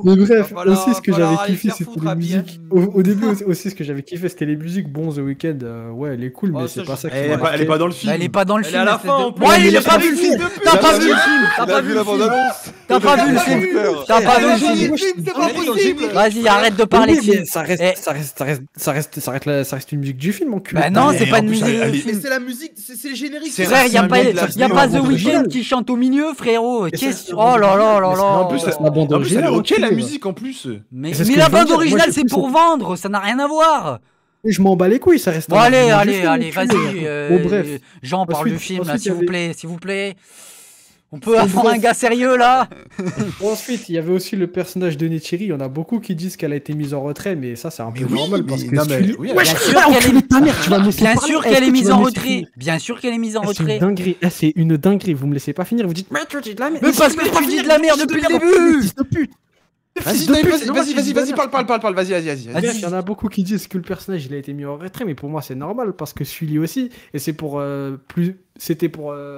Mais bref, ah, aussi ce que j'avais kiffé c'était les musiques. Au, début aussi ce que j'avais kiffé c'était les musiques. Bon The Weeknd, euh, ouais elle est cool, mais oh, c'est pas ça qui elle, est pas dans le film. Elle est pas dans le film. à la fin. Ouais, il a pas vu le film. T'as pas vu le film. T'as pas vu la bande T'as pas vu le film. T'as pas vu le film. Vas-y, arrête de parler. Eh. Ça reste, ça reste, ça reste, ça reste une musique du film, enculé. Bah non, c'est pas de musique. C'est la musique, c'est le générique. C'est vrai, il y a pas, pas The Weeknd qui chante au milieu, frérot. Oh là là là là. En plus, la bande originale. Ok, la musique en plus. Mais la bande originale, c'est pour vendre. Ça n'a rien à voir. je m'en bats les couilles, ça reste. allez, allez, allez, vas-y. Euh, bref. Jean, parle du film, s'il vous plaît, s'il vous plaît. On peut avoir un gars sérieux là <laughs> Ensuite, il y avait aussi le personnage de Nechiri. Il y en a beaucoup qui disent qu'elle a été mise en retrait, mais ça, c'est un peu normal parce que. Non, mais... bien sûr qu'elle est... mise en retrait. Bien sûr qu'elle est mise en retrait. C'est une dinguerie. Vous me laissez pas finir. Vous dites, mais tu de la merde. parce que tu dis de la merde depuis le début Vas-y, vas-y, vas-y, parle, parle, parle, parle, vas-y, vas-y, vas-y. Il y en a beaucoup qui disent que le personnage il a été mis en retrait, mais pour moi c'est normal parce que celui aussi, et c'est pour euh, plus, c'était pour euh,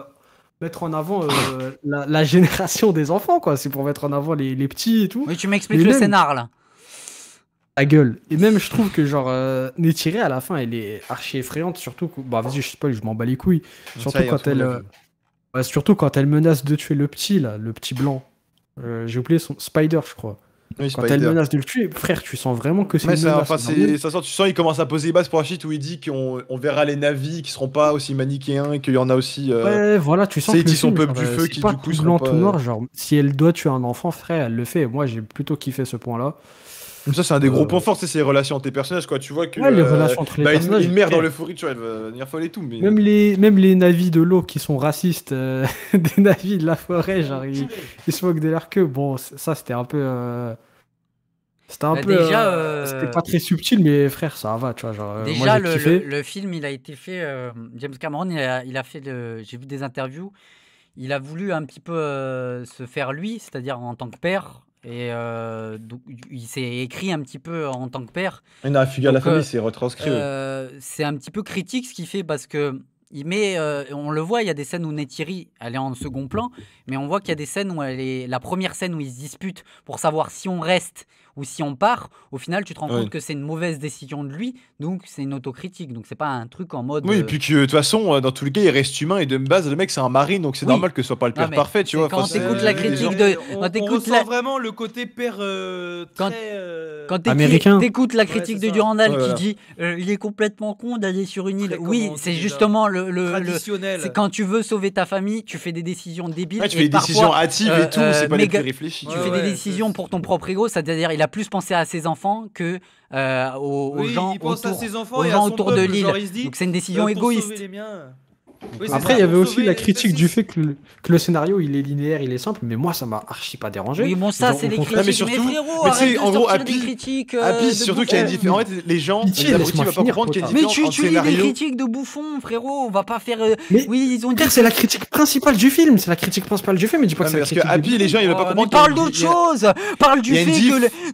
mettre en avant euh, la, génération des enfants, quoi. C'est pour mettre en avant les, petits et tout. Mais tu m'expliques le scénar là. La gueule. Et même, je trouve que genre euh, à la fin, elle est archi effrayante, surtout. Que... Bah vas-y, je sais pas, je m'en bats les couilles. Surtout quand elle, euh, surtout quand elle menace de tuer le petit là, le petit blanc. Euh, j'ai oublié son Spider, je crois. Quand elle menace de le tuer, frère, tu sens vraiment que c'est une ça, ça tu sens, il commence à poser les bases pour un shit où il dit qu'on on verra les navis qui seront pas aussi manichéens, qu'il y en a aussi. Euh, ouais, voilà, tu sens que. C'est son peuple du feu qui pas du coup tout noir. Genre, si elle doit tuer un enfant, frère, elle le fait. Moi, j'ai plutôt kiffé ce point-là. Ça, c'est un des gros euh. points forts, c'est les relations entre les personnages, quoi. Tu vois que. Ouais, les euh, relations entre les bah, personnages. Une, mère dans l'euphorie, tu vois, elle va venir folle et tout. Même, les, même les navis de l'eau qui sont racistes, euh, <laughs> des navis de la forêt, genre, ils, se moquent de leur queue. Bon, ça, c'était un peu. C'était un bah, peu. pas très subtil, mais frère, ça va, tu vois. déjà, le, film, il a été fait. James Cameron, il a, fait. Le... J'ai vu des interviews. Il a voulu un petit peu se faire lui, c'est-à-dire en tant que père, et euh, il s'est écrit un petit peu en tant que père. la famille, euh, c'est retranscrit. Euh, c'est un petit peu critique ce qu'il fait parce que il met, on le voit, il y a des scènes où Neytiri, elle est en second plan, mais on voit qu'il y a des scènes où elle est, la première scène où ils se disputent pour savoir si on reste ou si on part, au final, tu te rends compte que c'est une mauvaise décision de lui, donc c'est une autocritique. Donc c'est pas un truc en mode. Oui, et euh, puis que de toute façon, euh, dans tous les cas, il reste humain et de base, le mec c'est un mari, donc c'est normal que ce soit pas le père parfait, tu vois. Quand la critique de. On, quand vraiment le côté père euh, très, quand, quand T'écoutes la critique de Durandal qui dit il est complètement con d'aller sur une île. oui, c'est justement le. C'est quand tu veux sauver ta famille, tu fais des décisions débiles. tu fais des décisions hâtives et tout, c'est pas des réfléchis. Tu fais des décisions pour ton propre ego, c'est-à-dire il plus penser à ses enfants que euh, aux, gens autour, autour de l'île. Donc c'est une décision euh, égoïste. Après, il y avait aussi la critique du fait que le, scénario il est linéaire, il est simple, mais moi ça m'a archi pas dérangé. Oui, bon, ça c'est les critiques. mais surtout, mais frérot, mais arrête en gros, Happy, des critiques. Euh, surtout qu'il a En fait, les gens, Pitié, les pas comprendre qu'il y Mais tu, lis des critiques de bouffons, frérot, on va pas faire. Euh, oui, ils ont dit. C'est la critique principale du film, c'est la critique principale du film, mais dis pas que c'est Parce que Happy, les gens ils veulent pas oh, comprendre. Parle d'autre chose, parle du fait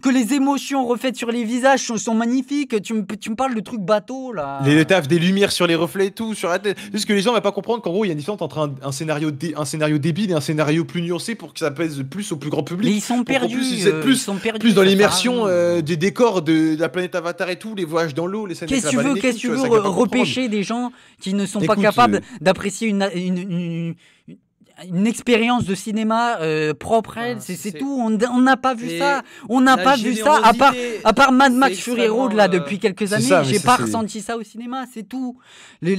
que les émotions refaites sur les visages sont magnifiques. Tu me parles de trucs bateaux là. Les taf des lumières sur les reflets et tout, sur la tête. Juste que les gens pas comprendre qu'en gros, il y a une différence entre un, scénario scénario débile et un scénario plus nuancé pour que ça pèse plus au plus grand public. Mais ils sont euh, perdus. Plus, sont plus dans l'immersion euh, des décors de, la planète Avatar et tout, les voyages dans l'eau, les scènes Qu'est-ce que qu'est-ce tu veux repêcher des gens qui ne sont pas capables euh, d'apprécier une une expérience de cinéma euh, propre ah, elle, c'est tout. On n'a pas vu ça. On n'a pas vu ça à part, à part Mad Max Fury Road là depuis euh, quelques années. J'ai pas ressenti ça au cinéma, c'est tout. Les,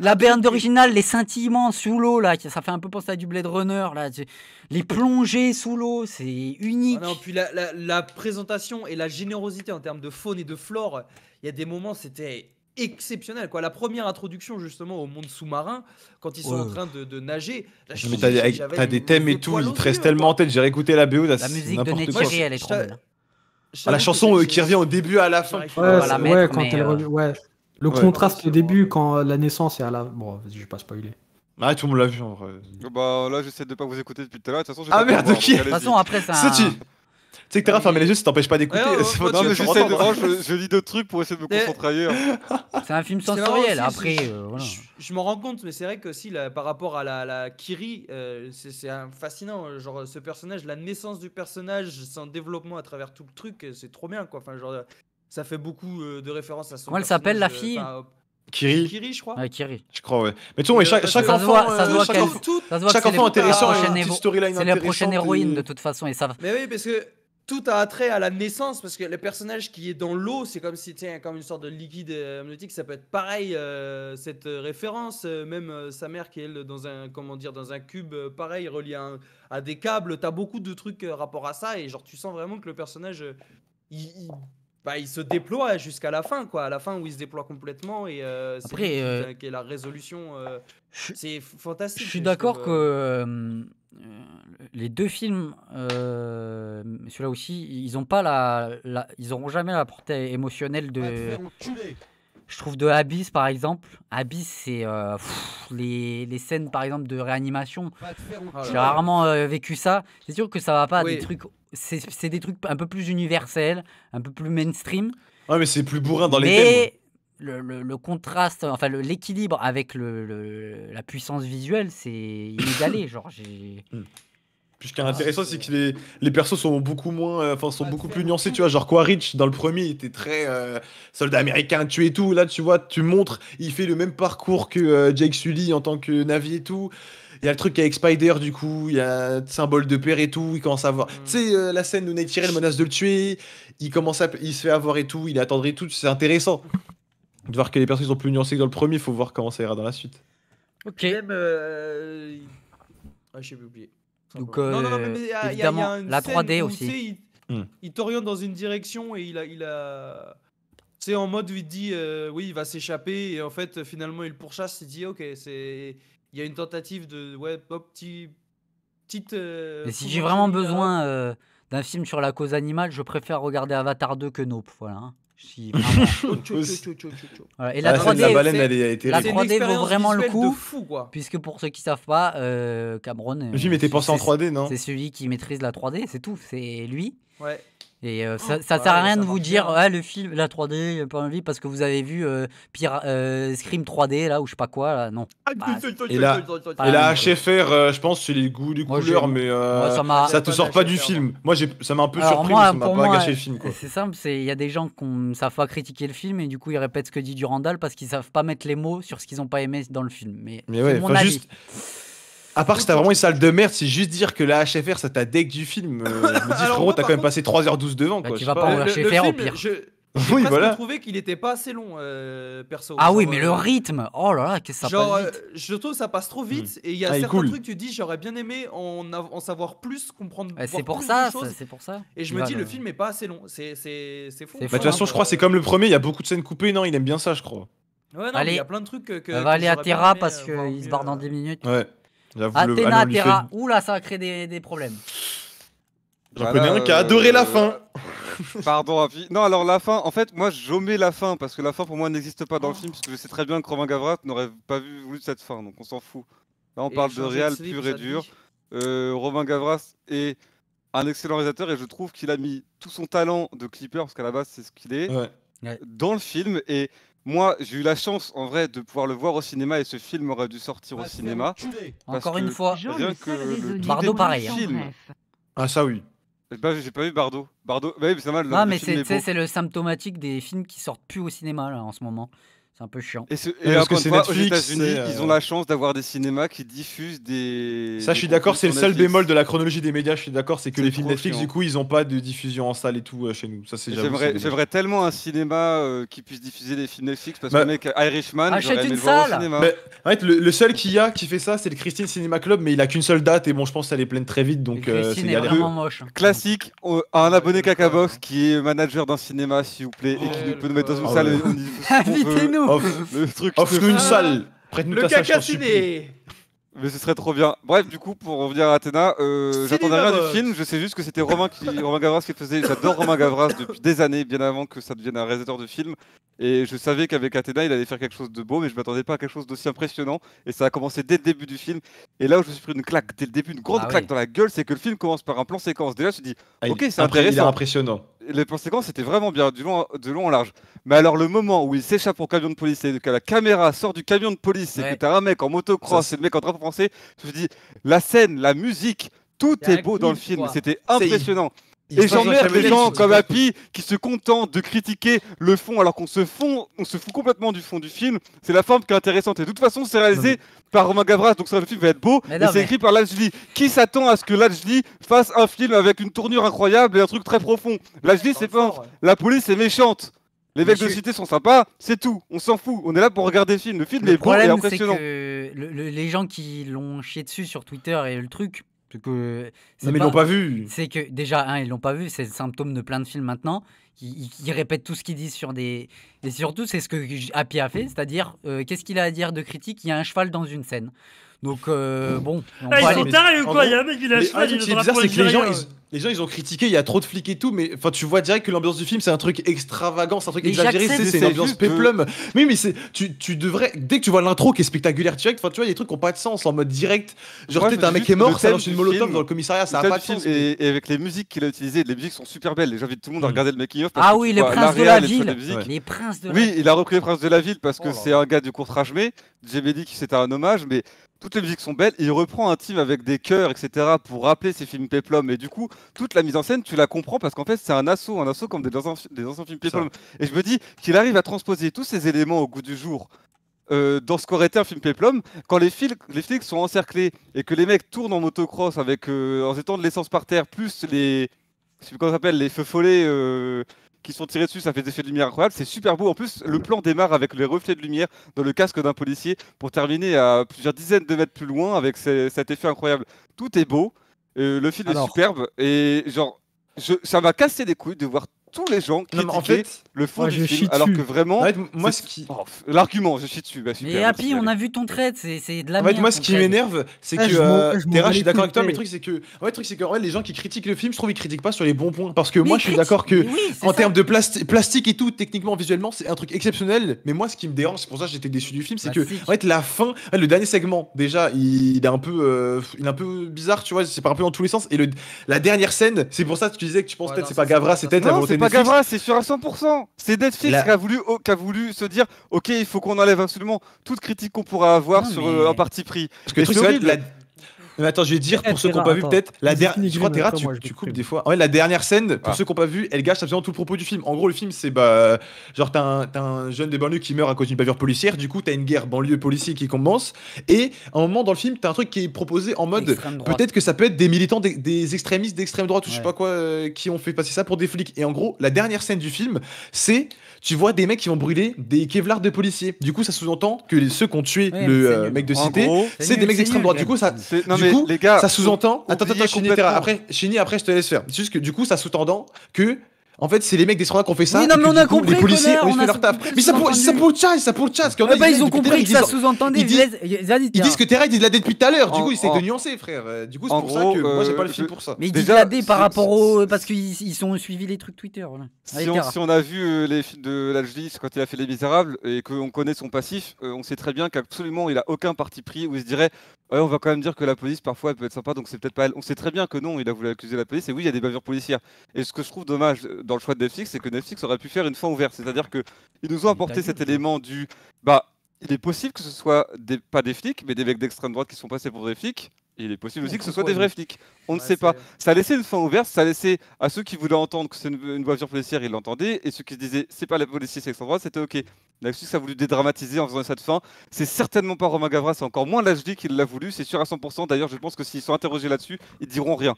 la berne d'original, les scintillements sous l'eau là, ça fait un peu penser à du Blade Runner là. Les plongées sous l'eau, c'est unique. Ah non, puis la, la présentation et la générosité en termes de faune et de flore. Il y a des moments, c'était exceptionnel. Quoi. La première introduction justement au monde sous-marin, quand ils sont en train de, nager. t'as des, thèmes et tout, ils te restent tellement en tête. J'ai réécouté la BO, quoi la musique de Netiri, elle est trop belle. Ah, la chanson euh, qui revient au début à la fin. Ouais, quand elle euh, revient. Le contraste au début, quand euh, la naissance est à la. Bon, vas-y, je vais pas spoiler. Ah, tout le monde l'a vu en vrai. Bah là, j'essaie de pas vous écouter depuis tout à l'heure. De toute façon, Ah merde, ok. De toute façon, après ça sais que t'es ah fermé les yeux, ça t'empêche pas d'écouter. Non, mais de. Je lis d'autres trucs pour essayer de me concentrer ailleurs. <laughs> C'est un film sensoriel, après. Euh, je m'en rends compte, mais c'est vrai que si, par rapport à la Kiri, euh, c'est fascinant. Euh, genre, ce personnage, la naissance du personnage, son développement à travers tout le truc, c'est trop bien, quoi. genre, ça fait beaucoup de références à son. Comment elle s'appelle, la fille Kiri. Kiri, je crois. Ouais, Kiri. Je crois, ouais. Mais tu vois, chaque, chaque enfant, chaque enfant intéressant, C'est la prochaine héroïne de toute façon, et ça. Mais oui, parce que tout a trait à la naissance parce que le personnage qui est dans l'eau, c'est comme si tiens comme une sorte de liquide euh, amniotique, ça peut être pareil euh, cette euh, référence même sa mère qui est dans un comment dire dans un cube pareil relié à, à des câbles, Tu as beaucoup de trucs rapport à ça et genre tu sens vraiment que le personnage il, bah, il se déploie jusqu'à la fin quoi, à la fin où il se déploie complètement et c'est la résolution c'est fantastique. Je suis hein, d'accord que euh, les deux films, euh, celui-là aussi, ils n'ont pas la, ils auront jamais la portée émotionnelle de. Je trouve de Abyss par exemple. Abyss, c'est euh, les, les, scènes par exemple de réanimation. J'ai rarement euh, vécu ça. C'est sûr que ça va pas à des trucs. C'est des trucs un peu plus universels, un peu plus mainstream. Ouais, mais c'est plus bourrin dans les le, contraste, enfin l'équilibre avec le, la puissance visuelle, c'est inégalé. <coughs> genre, j'ai. Hmm. ce qui est ah, intéressant, c'est que les, les, persos sont beaucoup moins, euh, enfin, sont beaucoup plus nuancés, tu vois. Genre, quoi rich dans le premier, il était très euh, soldat américain, tu es tout. Là, tu vois, tu montres, il fait le même parcours que euh, Jake Sully en tant que Navi et tout. Il y a le truc avec Spider, du coup, il y a le symbole de père et tout. Il commence à voir hmm. Tu sais, la scène où le menace de le tuer, il commence à. Il se fait avoir et tout, il attendrait tout, c'est intéressant de voir que les personnes sont plus nuancées que dans le premier, il faut voir comment ça ira dans la suite. Ok. Même, euh, ah, j'ai oublié. non, non, non, euh, mais ah, il y a, la 3D aussi. Hmm. Il, t'oriente dans une direction et il a. Il a... C'est en mode où il dit euh, oui, il va s'échapper et en fait, finalement, il pourchasse. Il dit ok, c'est. Il y a une tentative de. Ouais, hop, Petite. Mais si j'ai vraiment besoin d'un film sur la cause animale, je préfère regarder Avatar 2 que Nope. Voilà. Hein et la la baleine, elle a elle la 3D vaut vraiment le coup, fou, quoi. puisque pour ceux qui savent pas, euh, Cameron. Euh, mais t'es pensé en 3D, non C'est celui qui maîtrise la 3D, c'est tout, c'est lui. Ouais. Et euh, ah, ça, sert à rien de vous dire ah, le film, la 3D, euh, pas envie parce que vous avez vu euh, euh Scream 3D là ou je sais pas quoi là, non. Ah, bah, et la, ah, HFR, je pense, c'est les goûts, des couleurs, mais ça, ça, te sort bah, pas du film. Moi, ça m'a un peu surpris, moi, ça m'a pas gâché le film. C'est simple, il y a des gens qui ne savent pas critiquer le film et du coup ils répètent ce que dit Durandal parce qu'ils savent pas mettre les mots sur ce qu'ils n'ont pas aimé dans le film. Mais, mais mon avis. Juste... À part que t'as vraiment une salle de merde, c'est juste dire que la HFR, ça t'a deck du film. Tu je dis, t'as quand même passé 3h12 devant. Bah, tu vas pas, HFR au pire. Je... Oui, trouvé qu'il était pas assez long, euh, perso. Ah oui, mais le euh, rythme, oh là là, qu'est-ce que ça genre, euh, Je trouve ça passe trop vite hmm. et il y a ah, certains trucs trucs, tu dis, j'aurais bien aimé en, en savoir plus, comprendre. c'est pour ça, c'est pour ça. Et je me dis, le... film est pas assez long, c'est fou. Bah, de toute façon, hein. je crois, c'est comme le premier, il y a beaucoup de scènes coupées, non, il aime bien ça, je crois. Ouais, non, il y a plein de trucs que. va aller à Terra parce qu'il se barre dans 10 minutes. Ouais. Athéna, Terra, oula, ça a créé des, problèmes. J'en connais un qui a adoré la euh, fin. <laughs> Pardon, Non, alors la fin, en fait, moi j'omets la fin parce que la fin pour moi n'existe pas dans le oh. film parce que je sais très bien que Romain Gavras n'aurait pas vu, voulu cette fin, donc on s'en fout. Là, on parle de réel pur et dur. Euh, Romain Gavras est un excellent réalisateur et je trouve qu'il a mis tout son talent de clipper, parce qu'à la base c'est ce qu'il est, dans le film et moi, j'ai eu la chance, en vrai, de pouvoir le voir au cinéma et ce film aurait dû sortir au bah, cinéma. Encore une fois, que Bardo, pareil. Hein. Ah, ça oui. Eh ben, j'ai pas vu Bardo. Bardo, c'est mal. Non, mais c'est le symptomatique des films qui sortent plus au cinéma là, en ce moment. C'est un peu chiant. Et, ce, parce que c'est Netflix. ils euh, ont la chance d'avoir des cinémas qui diffusent des. Ça, je suis d'accord, c'est le seul bémol de la chronologie des médias. Je suis d'accord, c'est que les films Netflix, du coup, ils ont pas de diffusion en salle et tout euh, chez nous. Ça, c'est J'aimerais tellement un cinéma euh, qui puisse diffuser des films Netflix parce que, bah, mec, Irishman, achète une salle. en fait, le, seul qui y a qui fait ça, c'est le Christine Cinema Club, mais il a qu'une seule date et bon, je pense elle est pleine très vite, donc c'est vraiment moche. Classique, un abonné Cacabox qui est manager d'un cinéma, s'il vous plaît, et qui peut nous mettre dans une ah salle. <laughs> Invitez-nous offre <laughs> truc une salle. Prête-nous ta mais ce serait trop bien. Bref, du coup, pour revenir à Athéna, euh, j'attendais rien du film. Je sais juste que c'était Romain, qui, <laughs> Romain Gavras qui faisait. J'adore Romain Gavras depuis des années, bien avant que ça devienne un réalisateur de film. Et je savais qu'avec Athéna, il allait faire quelque chose de beau, mais je m'attendais pas à quelque chose d'aussi impressionnant. Et ça a commencé dès le début du film. Et là où je me suis pris une claque, dès le début, une grande ah claque dans la gueule, c'est que le film commence par un plan séquence. Déjà, je me dis, ah, ok, c'est intéressant. c'est impressionnant les conséquences étaient c'était vraiment bien, du long, de long en large. Mais alors, le moment où il s'échappe au camion de police et que la caméra sort du camion de police et que t'as un mec en motocross et le mec en drapeau français, je me dis, la scène, la musique, tout est beau dans le film. C'était impressionnant. Et j'emmerde les gens comme Happy qui se contentent de critiquer le fond alors qu'on se fond, on se fout complètement du fond du film. C'est la forme qui est intéressante. Et de toute façon, c'est réalisé par Romain Gavras, donc ça, le film va être beau. et c'est écrit par Lajli. Qui s'attend à ce que Lajli fasse un film avec une tournure incroyable et un truc très profond Lajli, c'est fort. La police est méchante. Les mecs de cité sont sympas, c'est tout. On s'en fout. On est là pour regarder le film. Le film est beau et impressionnant. les gens qui l'ont chié dessus sur Twitter et le truc, que, mais ils ils l'ont pas vu. C'est que déjà, hein, ils l'ont pas vu, c'est le symptôme de plein de films maintenant. Ils, répètent tout ce qu'ils disent sur des. Et surtout, c'est ce que Happy a fait, c'est-à-dire, euh, qu'est-ce qu'il a à dire de critique Il y a un cheval dans une scène. Donc euh, bon. ah, ils ont sont ou quoi Il y a un mec qui c'est les gens, ils, les gens, ils ont critiqué, il y a trop de flics et tout, mais tu vois direct que l'ambiance du film, c'est un truc extravagant, c'est un truc mais exagéré, c'est une ambiance peplum Mais Mais mais tu, tu, devrais, dès que tu vois l'intro qui est spectaculaire direct, enfin, tu vois, il y a des trucs qui n'ont pas de sens en mode direct. Genre, ouais, t'es un mec qui est mort, ça lance une molotov dans le commissariat, ça a pas de sens. Et, avec les musiques qu'il a utilisées, les musiques sont super belles. J'invite tout le monde à mm. regarder le making-of. Ah oui, les princes de la ville. Oui, il a repris les princes de la ville parce oh que c'est un gars du court Rajmé. J'ai dit que c'était un hommage, mais toutes les musiques sont belles, il reprend un team avec des chœurs, etc., pour rappeler ses films Peplum. Et du coup, toute la mise en scène, tu la comprends parce qu'en fait, c'est un assaut, un assaut comme des anciens, films Peplum. Et je me dis qu'il arrive à transposer tous ces éléments au goût du jour. Euh, dans ce qu'aurait été un film Peplum, quand les, films, les flics sont encerclés et que les mecs tournent en motocross avec, euh, en étant de l'essence par terre, plus les, je comment les feux follets, euh, qui sont tirés dessus, ça fait des effets de lumière incroyables, c'est super beau. En plus, le plan démarre avec les reflets de lumière dans le casque d'un policier pour terminer à plusieurs dizaines de mètres plus loin avec cet effet incroyable. Tout est beau, euh, le film est superbe et genre, ça m'a cassé les couilles de voir tous les gens qui en fait, le fond du film, alors que vraiment, moi ce qui, oh, l'argument, je suis dessus. Bah, et Happy, on a vu ton trait, c'est de la. En moi, ce qui m'énerve, c'est ah, que euh, Terra, je suis d'accord avec toi, mais le truc, c'est que, en fait, truc, c'est que les gens qui critiquent le film, je trouve, ils critiquent pas sur les bons points, parce que moi, je suis d'accord que, en termes de plastique et tout, techniquement, visuellement, c'est un truc exceptionnel. Mais moi, ce qui me dérange, c'est pour ça que j'étais déçu du film, c'est que, en fait, la fin, le dernier segment, déjà, il est un peu, euh, il est un peu bizarre, tu vois, c'est pas un peu dans tous les sens. Et la dernière scène, c'est pour ça que tu disais que tu penses peut-être c'est pas Gavra, c'est peut-être pas Gavras, c'est sûr à 100%. C'est Netflix qui, a voulu, oh, voulu, se dire ok, il faut qu'on enlève absolument toute critique qu'on pourra avoir sur euh, un parti pris. Mais attends, je vais dire pour eh, ceux qui n'ont pas vu peut-être. La dernière, crois tu, coupes des fois. la dernière scène, pour ah. ceux qui n'ont pas vu, elle gâche absolument tout le propos du film. En gros, le film, c'est bah, genre t'as un, jeune des banlieues qui meurt à cause d'une bavure policière. Du coup, t'as une guerre banlieue policier qui commence. Et à un moment dans le film, t'as un truc qui est proposé en mode peut-être que ça peut être des militants, des, extrémistes d'extrême droite ou je sais pas quoi, euh, qui ont fait passer ça pour des flics. Et en gros, la dernière scène du film, c'est tu vois des mecs qui vont brûler des Kevlar de policiers. Du coup, ça sous-entend que ceux qui ont tué le euh, mec de cité, c'est des mecs d'extrême droite. Du coup, ça, les gars, ça sous-entend. Attends, attends, Chini, après, Chini, après, je te laisse faire. C'est juste que du coup, ça sous-entend que en fait, c'est les mecs des qui ont fait ça. Mais non, mais on a compris. Les policiers ont fait leur taf. Mais ça pour ça pour tchas, ça pour ils ont compris que ça sous-entendait. Ils disent que Terra il l'a dé depuis tout à l'heure. Du coup, ils essayent de nuancer, frère. Du coup, c'est pour ça que moi j'ai pas le euh, film pour ça. Mais ils disent la dé par rapport au parce qu'ils ont suivi les trucs Twitter. Si on a vu euh, les films de l'Algis quand il a fait Les Misérables et qu'on connaît son passif, euh, on sait très bien qu'absolument il a aucun parti pris où il se dirait Ouais, on va quand même dire que la police parfois elle peut être sympa, donc c'est peut-être pas elle. On sait très bien que non, il a voulu accuser la police, et oui, il y a des bavures policières. Et ce que je trouve dommage dans le choix de Netflix, c'est que Netflix aurait pu faire une fin ouverte. C'est-à-dire qu'ils nous ont apporté cet élément du. Bah, il est possible que ce soit des, pas des flics, mais des mecs d'extrême droite qui sont passés pour des flics. Et il est possible aussi que ce soient des vrais flics. On ne sait pas. Ça a laissé une fin ouverte, ça a laissé à ceux qui voulaient entendre que c'est une, voiture policière, ils l'entendaient, et ceux qui se disaient c'est pas la policiers c'est l'extrême droite, c'était ok. Netflix a voulu dédramatiser en faisant cette fin. C'est certainement pas Romain Gavras, c'est encore moins l'HD qui l'a voulu, c'est sûr à 100%. D'ailleurs, je pense que s'ils sont interrogés là-dessus, ils diront rien.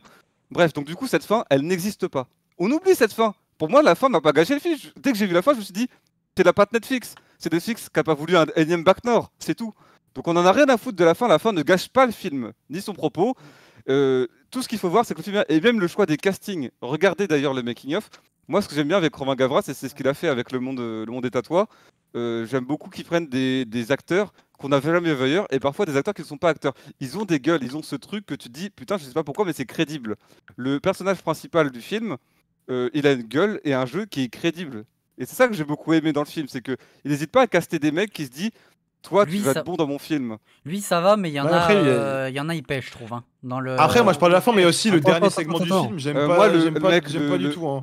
Bref, donc du coup, cette fin, elle n'existe pas on oublie cette fin. Pour moi, la fin m'a pas gâché le film. Dès que j'ai vu la fin, je me suis dit, c'est la patte Netflix. C'est Netflix qui a pas voulu un énième back Nord, c'est tout. Donc on en a rien à foutre de la fin. La fin ne gâche pas le film, ni son propos. Euh, tout ce qu'il faut voir, c'est que le film, et même le choix des castings. Regardez d'ailleurs le making-of. Moi, ce que j'aime bien avec Romain Gavras, c'est ce qu'il a fait avec le monde, le monde des euh, j'aime beaucoup qu'ils prennent des, acteurs qu'on n'avait jamais vu ailleurs, et parfois des acteurs qui ne sont pas acteurs. Ils ont des gueules, ils ont ce truc que tu dis, putain, je sais pas pourquoi, mais c'est crédible. Le personnage principal du film, euh, il a une gueule et un jeu qui est crédible. Et c'est ça que j'ai beaucoup aimé dans le film, c'est que n'hésite pas à caster des mecs qui se disent toi, tu vas être bon dans mon film. Lui, ça va, mais il y en a, euh, il y en a, il pêche, je trouve. Hein, dans Après, moi, je parle de la fin, mais aussi le dernier segment du film, j'aime pas, le du tout. Hein.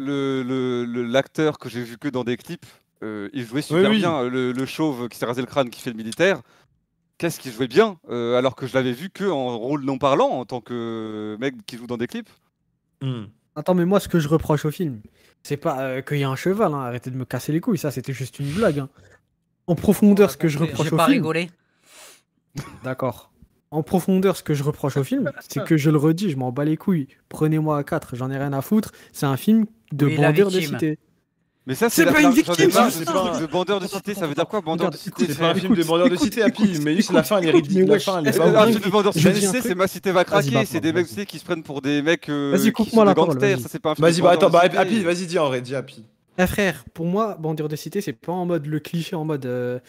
L'acteur que j'ai vu que dans des clips, euh, il jouait super bien. Le, chauve qui s'est rasé le crâne, qui fait le militaire, qu'est-ce qu'il jouait bien Alors que je l'avais vu que en rôle non parlant, en tant que mec qui joue dans des clips. Hmm. Attends, mais moi, ce que je reproche au film, c'est pas euh, qu'il y a un cheval. Hein. Arrêtez de me casser les couilles. Ça, c'était juste une blague. Hein. En profondeur, oh, ce que je reproche au film. pas rigolé. <laughs> D'accord. En profondeur, ce que je reproche au film, c'est que je le redis, je m'en bats les couilles. Prenez-moi à quatre, j'en ai rien à foutre. C'est un film de bandure de cité. Mais ça, c'est pas une victime, c'est pas de bandeur de cité. Ça veut dire quoi, bandeur de cité C'est un film de bandeur de cité, Happy. Mais c'est la fin, elle est ridicule. La fin, il est Un film de bandeur de cité, c'est ma cité va craquer. C'est des mecs qui se prennent pour des mecs. Euh, vas-y, coupe-moi la gangsters. Ça, c'est pas un film. Vas-y, bah, attends, bah, Happy, vas-y, dis en vrai, dis Happy. Ah, frère, pour moi, bandeur de cité, c'est pas en mode le cliché, en mode. Euh,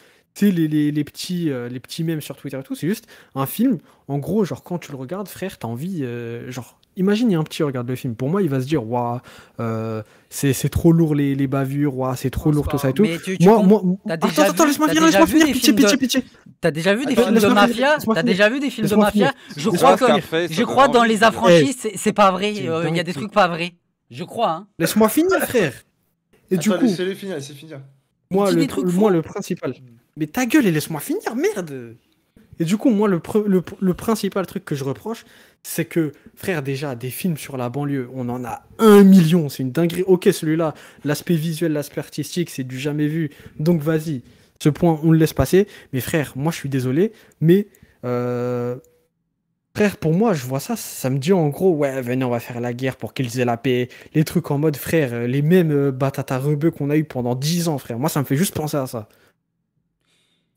les, les, les, petits euh, les petits mèmes sur Twitter et tout, c'est juste un film. En gros, genre quand tu le regardes, frère, t'as envie, genre Imagine, il y a un petit regarde le film. Pour moi, il va se dire, waouh, euh, c'est trop lourd les, bavures, waouh, c'est trop lourd tout ça et tout. attends, attends, laisse-moi finir, laisse-moi finir, pitié, pitié, pitié. T'as déjà vu des films de mafia T'as déjà vu des films de mafia Je crois que, je crois dans les eh, affranchis, c'est pas vrai. Euh, il y a des trucs pas vrais. Je crois. Hein. Laisse-moi finir, frère. Et du coup. Moi, le, principal. Mais ta gueule et laisse-moi finir, merde. Et du coup, moi, le, principal truc que je reproche, c'est que, frère, déjà, des films sur la banlieue, on en a un million, c'est une dinguerie. Ok, celui-là, l'aspect visuel, l'aspect artistique, c'est du jamais vu. Donc vas-y, ce point, on le laisse passer. Mais frère, moi, je suis désolé, mais... Euh, frère, pour moi, je vois ça, ça me dit en gros, ouais, venez, on va faire la guerre pour qu'ils aient la paix. Les trucs en mode, frère, les mêmes euh, batata rebeux qu'on a eu pendant 10 ans, frère. Moi, ça me fait juste penser à ça.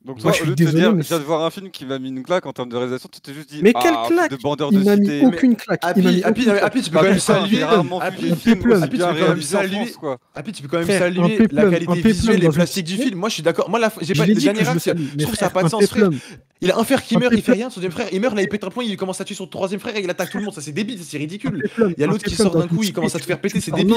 Donc Moi, toi, je suis au lieu de te dire, je viens de voir un film qui m'a mis une claque en termes de réalisation, tu t'es juste dit, Mais ah, quelle claque Il m'a mis aucune claque. Il m'a mis Happy, claque. tu peux quand même saluer. Happy, tu peux quand même saluer. Happy, tu peux quand même la qualité visuelle et plastiques plastique du film. Moi, je suis d'accord. Moi, la, j'ai pas, de général dit je trouve ça n'a pas de sens, Il a un frère qui meurt, il fait rien, son deuxième frère, il meurt, là, il pète un point il commence à tuer son troisième frère et il attaque tout le monde. Ça, c'est débile, c'est ridicule. Il y a l'autre qui sort d'un coup, il commence à te faire péter, c'est débile.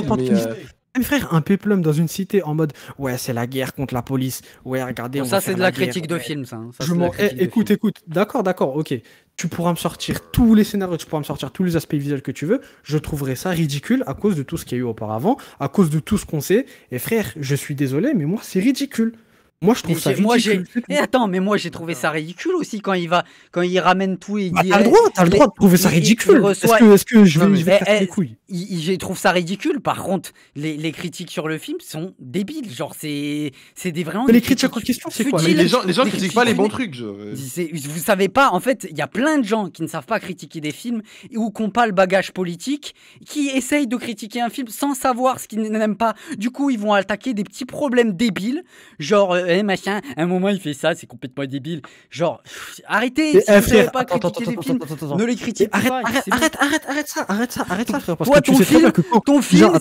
frère, un péplum dans une cité en mode ouais, c'est euh, la guerre contre la police. Ouais, regardez, ça, c'est de la de film, hein. ça. je eh, écoute, écoute. D'accord, d'accord, ok. Tu pourras me sortir tous les scénarios, tu pourras me sortir tous les aspects visuels que tu veux. Je trouverai ça ridicule à cause de tout ce qu'il y a eu auparavant, à cause de tout ce qu'on sait. Et frère, je suis désolé, mais moi, c'est ridicule. Moi, je trouve ça ridicule. Eh, attends, mais moi, j'ai trouvé ça ridicule aussi quand il va, quand il ramène tout et il bah, dit. T'as le droit, t'as le droit de trouver ça ridicule. Est-ce que, est que, je vais, non, je vais eh, les couilles Je trouve ça ridicule. Par contre, les, les, critiques sur le film sont débiles. Genre, c'est, c'est des vraiment. les critiques sur question, c'est quoi Les gens, ne critiquent pas les bons trucs. Euh. Vous savez pas. En fait, il y a plein de gens qui ne savent pas critiquer des films ou qui n'ont pas le bagage politique, qui essayent de critiquer un film sans savoir ce qu'ils n'aiment pas. Du coup, ils vont attaquer des petits problèmes débiles, genre euh, machin. À un moment, il fait ça, c'est complètement débile. Genre, arrêtez si eh, vous pas les films, ne les critiquez arrête, pas. Arrête, arrête, arrête, ça, arrête ça, arrête Parce que ton, film,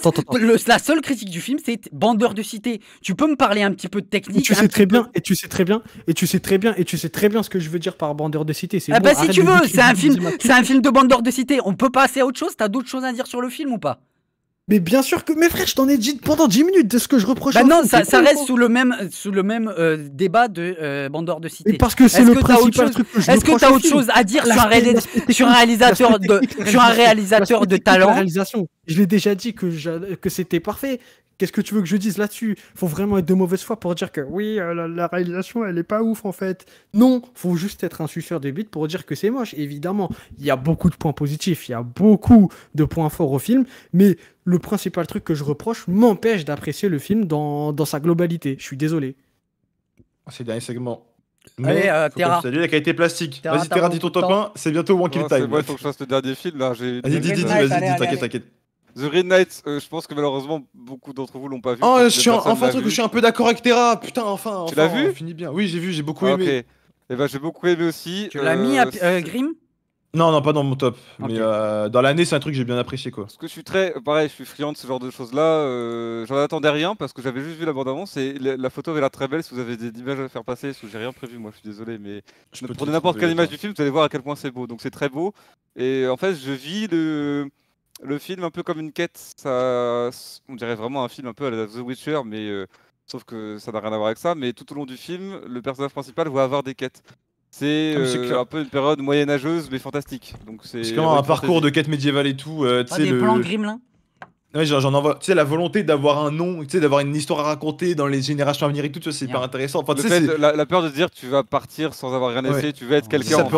la seule critique du film, c'est Bandeur de cité. Tu peux me parler un petit peu de technique. Et tu sais très bien, et tu sais très bien, et tu sais très bien, et tu sais très bien ce que je veux dire par Bandeur de cité. Ah bah, si tu veux, c'est un film, c'est un film de Bandeur de cité. On peut passer à autre chose. T'as d'autres choses à dire sur le film ou pas mais bien sûr que. Mais frère, je t'en ai dit pendant 10 minutes de ce que je reproche. Bah non, ça, ça reste sous le même, sous le même euh, débat de euh, de Cité. Et parce que c'est le principal truc que je Est-ce que t'as autre chose à dire sur, un réalisateur de, sur un réalisateur de talent réalisation. Je l'ai déjà dit que, que c'était parfait. Qu'est-ce que tu veux que je dise là-dessus Faut vraiment être de mauvaise foi pour dire que oui, euh, la, réalisation, elle est pas ouf en fait. Non, faut juste être un suceur de bite pour dire que c'est moche. Évidemment, il y a beaucoup de points positifs, il y a beaucoup de points forts au film, mais le principal truc que je reproche m'empêche d'apprécier le film dans, dans sa globalité. Je suis désolé. C'est le dernier segment. Mais Allez, euh, Terra. Salut la qualité plastique. Vas-y, Terra, dis ton top 1. C'est bientôt One Kill Time. Moi, faut que je fasse le dernier film Vas-y, dis, dis, dis, t'inquiète, t'inquiète. The Red Knight, euh, je pense que malheureusement beaucoup d'entre vous l'ont pas vu. Oh, je suis un, enfin truc où je suis un peu d'accord avec Terra. Putain, enfin. tu l'as vu on finit bien. Oui, j'ai vu, j'ai beaucoup ah, aimé. Ok. Et eh ben j'ai beaucoup aimé aussi. Tu l'as mis à euh, euh, Grim Non, non, pas dans mon top. Mais dans l'année, c'est un truc que j'ai bien apprécié quoi. Parce que je suis très, pareil, je suis friand de ce genre de choses là. J'en attendais rien parce que j'avais juste vu la bande avance et la, photo avait l'air très belle. Si vous avez des images à faire passer, sous j'ai rien prévu, moi je suis désolé, mais je n'importe quelle image du film, vous allez voir à quel point c'est beau. Donc c'est très beau. Et en fait, je vis le le film un peu comme une quête. Ça, on dirait vraiment un film un peu à la The Witcher, mais euh, sauf que ça n'a rien à voir avec ça. Mais tout au long du film, le personnage principal va avoir des quêtes. C'est ah euh, un peu une période moyenâgeuse mais fantastique. Donc c'est comme un parcours de quête médiévale et tout. Euh, ah, des plans Grimlin j'en envoie. Tu sais, la volonté d'avoir un nom, tu sais, d'avoir une histoire à raconter dans les générations à venir et tout, c'est hyper intéressant. Enfin, la, peur de dire tu vas partir sans avoir rien essayé, tu vas être quelqu'un. Ça peut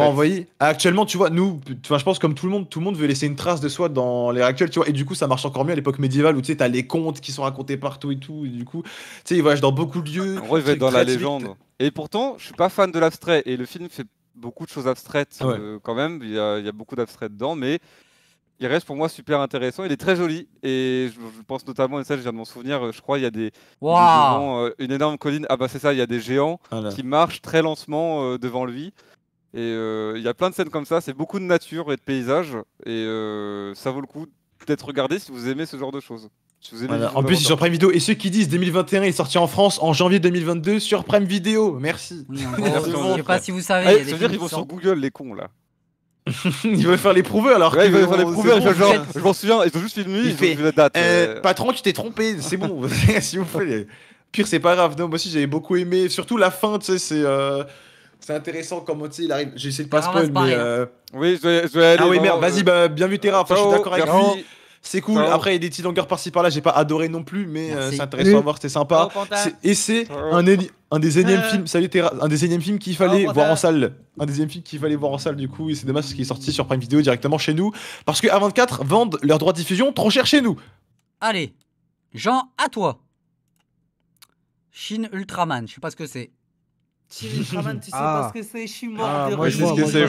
ah, Actuellement, tu vois, nous, je pense comme tout le monde, tout le monde veut laisser une trace de soi dans l'ère actuelle, tu vois. Et du coup, ça marche encore mieux à l'époque médiévale où tu sais, t'as les contes qui sont racontés partout et tout. Et du coup, tu sais, ils voyagent dans beaucoup de lieux. En gros, être dans la légende. Et pourtant, je suis pas fan de l'abstrait. Et le film fait beaucoup de choses abstraites euh, quand même. Il y, a, beaucoup d'abstrait dedans, mais il reste pour moi super intéressant. Il est très joli et je, pense notamment, et ça, je viens de m'en souvenir, euh, je crois, il y a des. Wow. Euh, une énorme colline. Ah bah c'est ça, il y a des géants ah qui marchent très lentement euh, devant lui. Et il y a plein de scènes comme ça. C'est beaucoup de nature et de paysage Et ça vaut le coup d'être regarder si vous aimez ce genre de choses. En plus, sur Prime Vidéo Et ceux qui disent 2021 est sorti en France en janvier 2022 sur Prime Vidéo, Merci. je sais pas si vous savez. Eh, dire vont sur Google, les cons là il veut faire l'éprouveur alors ouais, il veut faire l'éprouveur. Bon, genre, je m'en souviens, ils ont juste une nuit, ils ont la euh, euh, Patron, tu t'es trompé, c'est bon, <laughs> s'il vous plaît. Pire, c'est pas grave. Non, moi aussi, j'avais beaucoup aimé. Surtout la fin, tu sais, c'est. Euh, c'est intéressant comment tu il arrive. J'ai essayé de pas ah, spoil, mais. Euh, oui, je vais, je vais ah aller. Ah oui, merde, vas-y, bah, bien vu, Terra. Enfin, je suis d'accord avec lui c'est cool. Après, il y a des petits longueurs par-ci par-là, j'ai pas adoré non plus, mais euh, c'est intéressant à voir, c'était sympa. et c'est euh. euh. un, des énièmes films, salut un des films qu'il fallait voir en salle. Un des énièmes films qu'il fallait voir en salle, du coup, et c'est dommage parce qu'il est sorti sur Prime Video directement chez nous. Parce que A24 vendent leurs droits de diffusion trop cher chez nous. Allez, Jean, à toi. Shin Ultraman, je sais pas ce que c'est tu sais ah. pas ce que c'est, je ah, moi, je sais ce que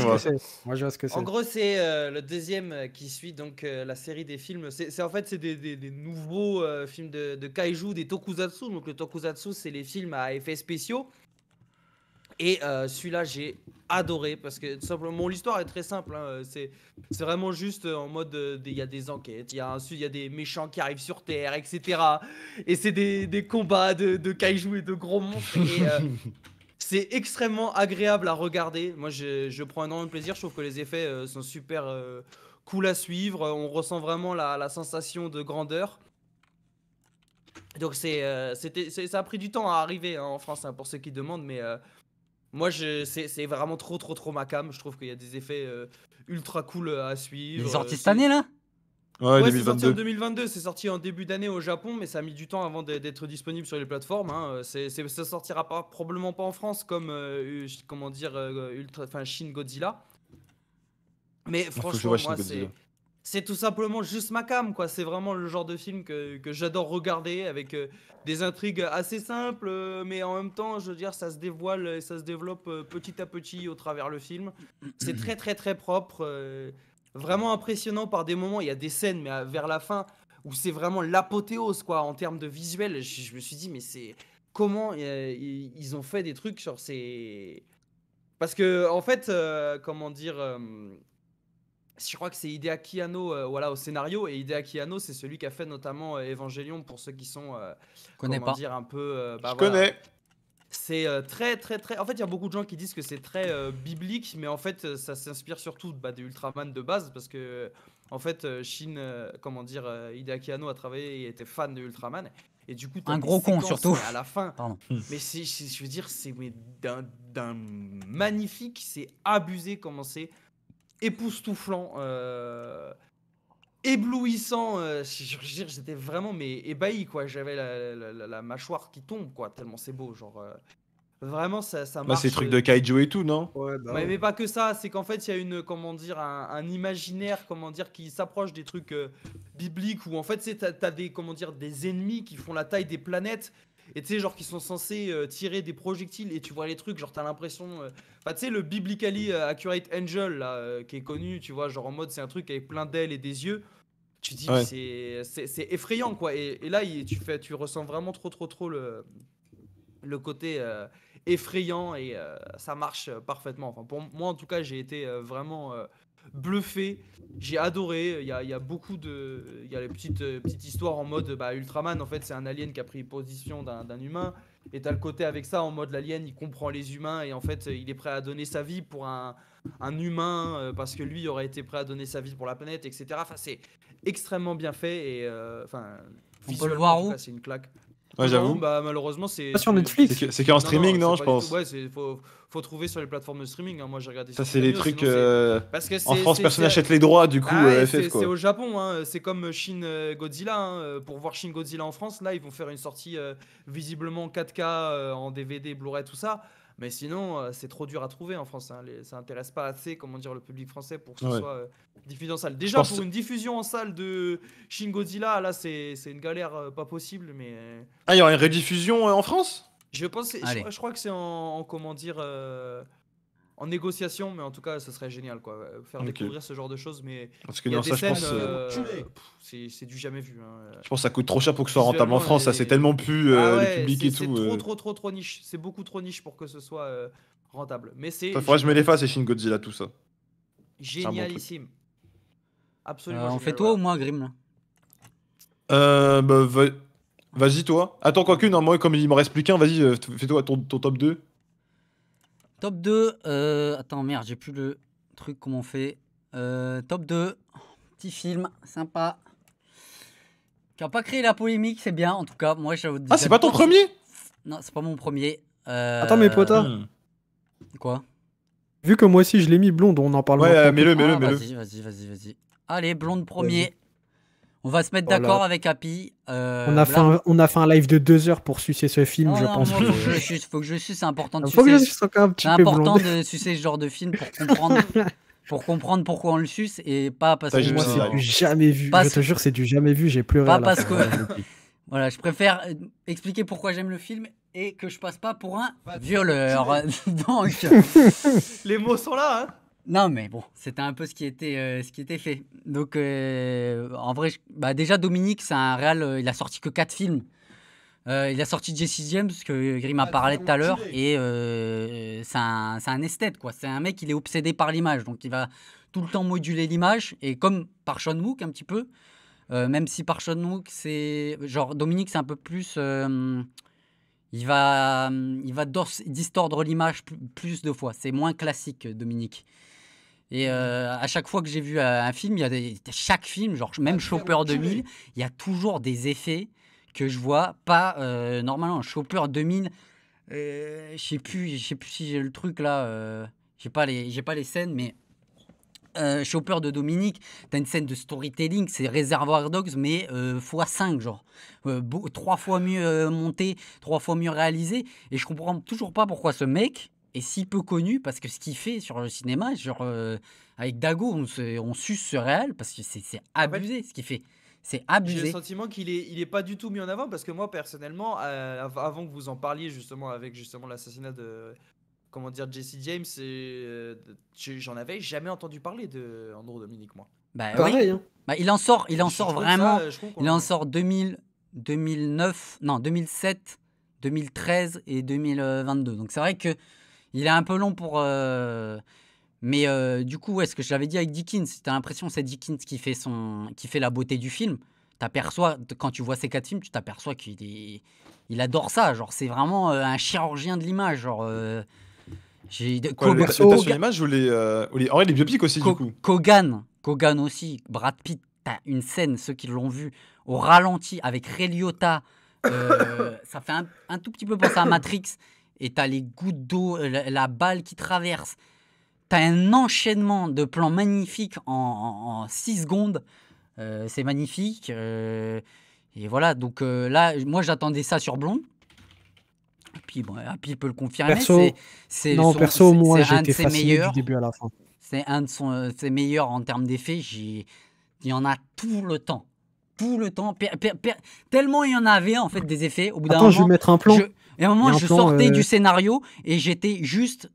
vois ce que c'est. En gros, c'est euh, le deuxième euh, qui suit donc euh, la série des films. C'est en fait c'est des, nouveaux films de, kaiju, des tokusatsu. Donc le tokusatsu, c'est les films à effets spéciaux. Et celui-là, j'ai adoré parce que tout simplement, l'histoire est très simple. Hein. c'est vraiment juste en mode il y a des enquêtes, il y, a des méchants qui arrivent sur Terre, etc. Et c'est des, combats de, de kaiju et de gros monstres. Et, <laughs> C'est extrêmement agréable à regarder. Moi, je, prends énormément de plaisir. Je trouve que les effets euh, sont super euh, cool à suivre. Euh, on ressent vraiment la, sensation de grandeur. Donc, c'est, c'était, ça a pris du temps à arriver hein, en France, hein, pour ceux qui demandent. Mais moi, c'est, vraiment trop, trop, trop ma cam. Je trouve qu'il y a des effets ultra cool à suivre. Les artistes année, là Ouais, c'est sorti en 2022, c'est sorti en début d'année au Japon, mais ça a mis du temps avant d'être disponible sur les plateformes. Hein. C'est, ça sortira pas, probablement pas en France comme euh, comment dire euh, Ultra, enfin Shin Godzilla. Mais franchement, moi c'est, c'est tout simplement juste ma cam, quoi. C'est vraiment le genre de film que, que j'adore regarder avec euh, des intrigues assez simples, mais en même temps, je veux dire, ça se dévoile et ça se développe petit à petit au travers le film. C'est très, très, très propre vraiment impressionnant par des moments. Il y a des scènes, mais vers la fin, où c'est vraiment l'apothéose, quoi, en termes de visuel. Je, me suis dit, mais c'est. Comment euh, ils ont fait des trucs, genre, c'est. Parce que, en fait, euh, comment dire. Euh, je crois que c'est Hideaki Kiano voilà, au scénario. Et Hideaki Kiano c'est celui qui a fait notamment euh, Evangelion pour ceux qui sont. connais pas. dire un peu. Bah, connais. C'est euh, très, très, très. En fait, il y a beaucoup de gens qui disent que c'est très euh, biblique, mais en fait, ça s'inspire surtout bah, des Ultraman de base, parce que, en fait, euh, Shin, comment dire, euh, Hideaki a travaillé et était fan de Ultraman. Et du coup, un gros con surtout. À la fin. Hmm. Mais je veux dire, c'est d'un magnifique, c'est abusé comment c'est époustouflant éblouissant. Euh, j'étais vraiment mais ébahi quoi. J'avais la, mâchoire qui tombe quoi. Tellement c'est beau genre. Euh, vraiment ça, ça marche. Bah, c'est truc euh, de kaiju et tout non bah Mais, pas que ça. C'est qu'en fait il y a une comment dire un, imaginaire comment dire qui s'approche des trucs bibliques où en fait c'est t'as des comment dire des ennemis qui font la taille des planètes. Et tu sais, genre, qui sont censés tirer des projectiles et tu vois les trucs, genre, t'as l'impression. Enfin, tu sais, le Biblically Accurate Angel, qui est connu, tu vois, genre en mode, c'est un truc avec plein d'ailes et des yeux. Tu dis c'est effrayant, quoi. Et, là, tu, fais, tu ressens vraiment trop, trop, trop le, le côté euh, effrayant et euh, ça marche parfaitement. Enfin, pour moi, en tout cas, j'ai été euh, vraiment bluffé. J'ai adoré. Il y, a, beaucoup de. Il y a les petites, petites histoires en mode bah, Ultraman, en fait, c'est un alien qui a pris position d'un humain. Et t'as le côté avec ça, en mode l'alien, il comprend les humains et en fait, il est prêt à donner sa vie pour un, un humain parce que lui aurait été prêt à donner sa vie pour la planète, etc. Enfin, c'est extrêmement bien fait et euh, enfin. On peut le voir où C'est une claque. Ouais, j'avoue. Bah, malheureusement, c'est. sur Netflix. C'est qu'en streaming, non, je pense. Ouais, faut, faut trouver sur les plateformes de streaming. Hein. Moi, j'ai regardé. Ça, c'est les trucs. Euh, parce que en France, personne achète les droits, du coup, ah, euh, C'est au Japon. Hein. C'est comme Shin Godzilla. Hein, pour voir Shin Godzilla en France, là, ils vont faire une sortie visiblement 4K en DVD, Blu-ray, tout ça. Mais sinon, euh, c'est trop dur à trouver en France. Hein. ça intéresse pas assez, comment dire, le public français pour que ce soit euh, diffusé en salle. Déjà, pour une diffusion en salle de Shin Godzilla, là, c'est une galère euh, pas possible. Mais ah, il y aura une rediffusion en France je pense, je, crois que c'est en, comment dire, en négociation, mais en tout cas, ce serait génial, quoi. Faire découvrir ce genre de choses, mais parce que non, ça, scènes, je pense, euh, euh, c'est du jamais vu. Hein. Je pense que ça coûte trop cher pour que ce soit rentable en France. Ça, c'est tellement plus euh, ah le public et tout. C'est trop, trop, trop, trop niche. C'est beaucoup trop niche pour que ce soit rentable. Mais c'est. Faudrait que je me les et Shin Godzilla tout ça. Génialissime. Absolument. on fait toi ou moi, Grim bah, Vas-y, toi. Attends, quoi qu'une. moi, comme il m'en reste plus qu'un, vas-y, fais-toi ton top 2. Top 2. Euh, attends, merde, j'ai plus le truc, comment on fait euh, Top 2. Petit film, sympa. Qui n'a pas créé la polémique, c'est bien, en tout cas. Moi, je Ah, c'est pas ton premier Non, c'est pas mon premier. Euh... Attends, mais Pota. Hmm. Quoi Vu que moi aussi je l'ai mis blonde, on en parle. Ouais, euh, mets-le, mets-le, ah, mets-le. Vas-y, vas-y, vas-y, vas-y. Allez, blonde premier. On va se mettre oh d'accord avec Happy. Euh, on, a fait un, on a fait un live de deux heures pour sucer ce film, je pense. faut que je suce, c'est important de faut sucer. important de sucer ce genre de film pour comprendre, <laughs> pour comprendre pourquoi on le suce et pas parce que. Moi, c'est du jamais vu. Je te jure, c'est du jamais vu, j'ai pleuré. Pas parce que. <laughs> voilà, je préfère euh, expliquer pourquoi j'aime le film et que je passe pas pour un violeur. <laughs> Donc. Les mots sont là, hein non, mais bon, c'était un peu ce qui était, euh, ce qui était fait. Donc, euh, en vrai, bah, déjà, Dominique, c'est un réal, euh, il a sorti que quatre films. il a sorti Jesse James, que Grim a ah, parlé tout à l'heure, et c'est un, esthète, quoi. C'est un mec, il est obsédé par l'image, donc il va tout le temps moduler l'image, et comme par Sean Wook, un petit peu, même si par Sean Wook, c'est. Genre, Dominique, c'est un peu plus. il va, il va distordre l'image plus de fois. C'est moins classique, Dominique. Et euh, à chaque fois que j'ai vu euh, un film, il y a chaque film, genre ah, même Chopper 2000, il y a toujours des effets que je vois pas euh, normalement. Chopper 2000, euh, je sais plus, sais plus si j'ai le truc là, j'ai pas les, j'ai pas les scènes, mais Chopper de Dominique, as une scène de storytelling, c'est Reservoir Dogs, mais x5, genre. trois fois mieux monté, trois fois mieux réalisé. Et je comprends toujours pas pourquoi ce mec, est si peu connu parce que ce qu'il fait sur le cinéma, genre euh, avec Dago, on, suce ce réel parce que c'est abusé ce qu'il fait. C'est abusé. J'ai le sentiment qu'il est, il est pas du tout mis en avant parce que moi personnellement, euh, avant que vous en parliez justement avec justement l'assassinat de comment dire Jesse James, euh, j'en avais jamais entendu parler de Andrew Dominique moi. Bah, Oui. Hein. Bah, il en sort, il en sort vraiment. il en sort 2000, 2009, non 2007. 2013 et 2022. Donc c'est vrai que il est un peu long pour. Euh, mais euh, du coup, ouais, ce que je l'avais dit avec Dickens, t'as l'impression que c'est Dickens qui fait, son, qui fait la beauté du film. T'aperçois, quand tu vois ces quatre films, tu t'aperçois qu'il il adore ça. Genre, c'est vraiment euh, un chirurgien de l'image. Genre, j'ai De l'image ou les, biopics aussi, du Kogan, Kogan aussi. Brad Pitt, une scène, ceux qui l'ont vu, au ralenti avec Ray <coughs> ça fait un, tout petit peu penser à Matrix et t'as les gouttes d'eau, euh, la, balle qui traverse. T'as un enchaînement de plans magnifiques en 6 secondes. Euh, c'est magnifique. Euh, et voilà, donc là, moi j'attendais ça sur Blond. Et puis, il peut le confirmer. Perso, c'est, non, son, perso, moi j'ai été du début à la fin. C'est un de ses meilleurs en termes d'effets. il y en a tout le temps. Tout le temps. tellement il y en avait en fait des effets. Au bout d'un Attends, je vais mettre un plan et à un moment, je sortais du euh, scénario et j'étais juste.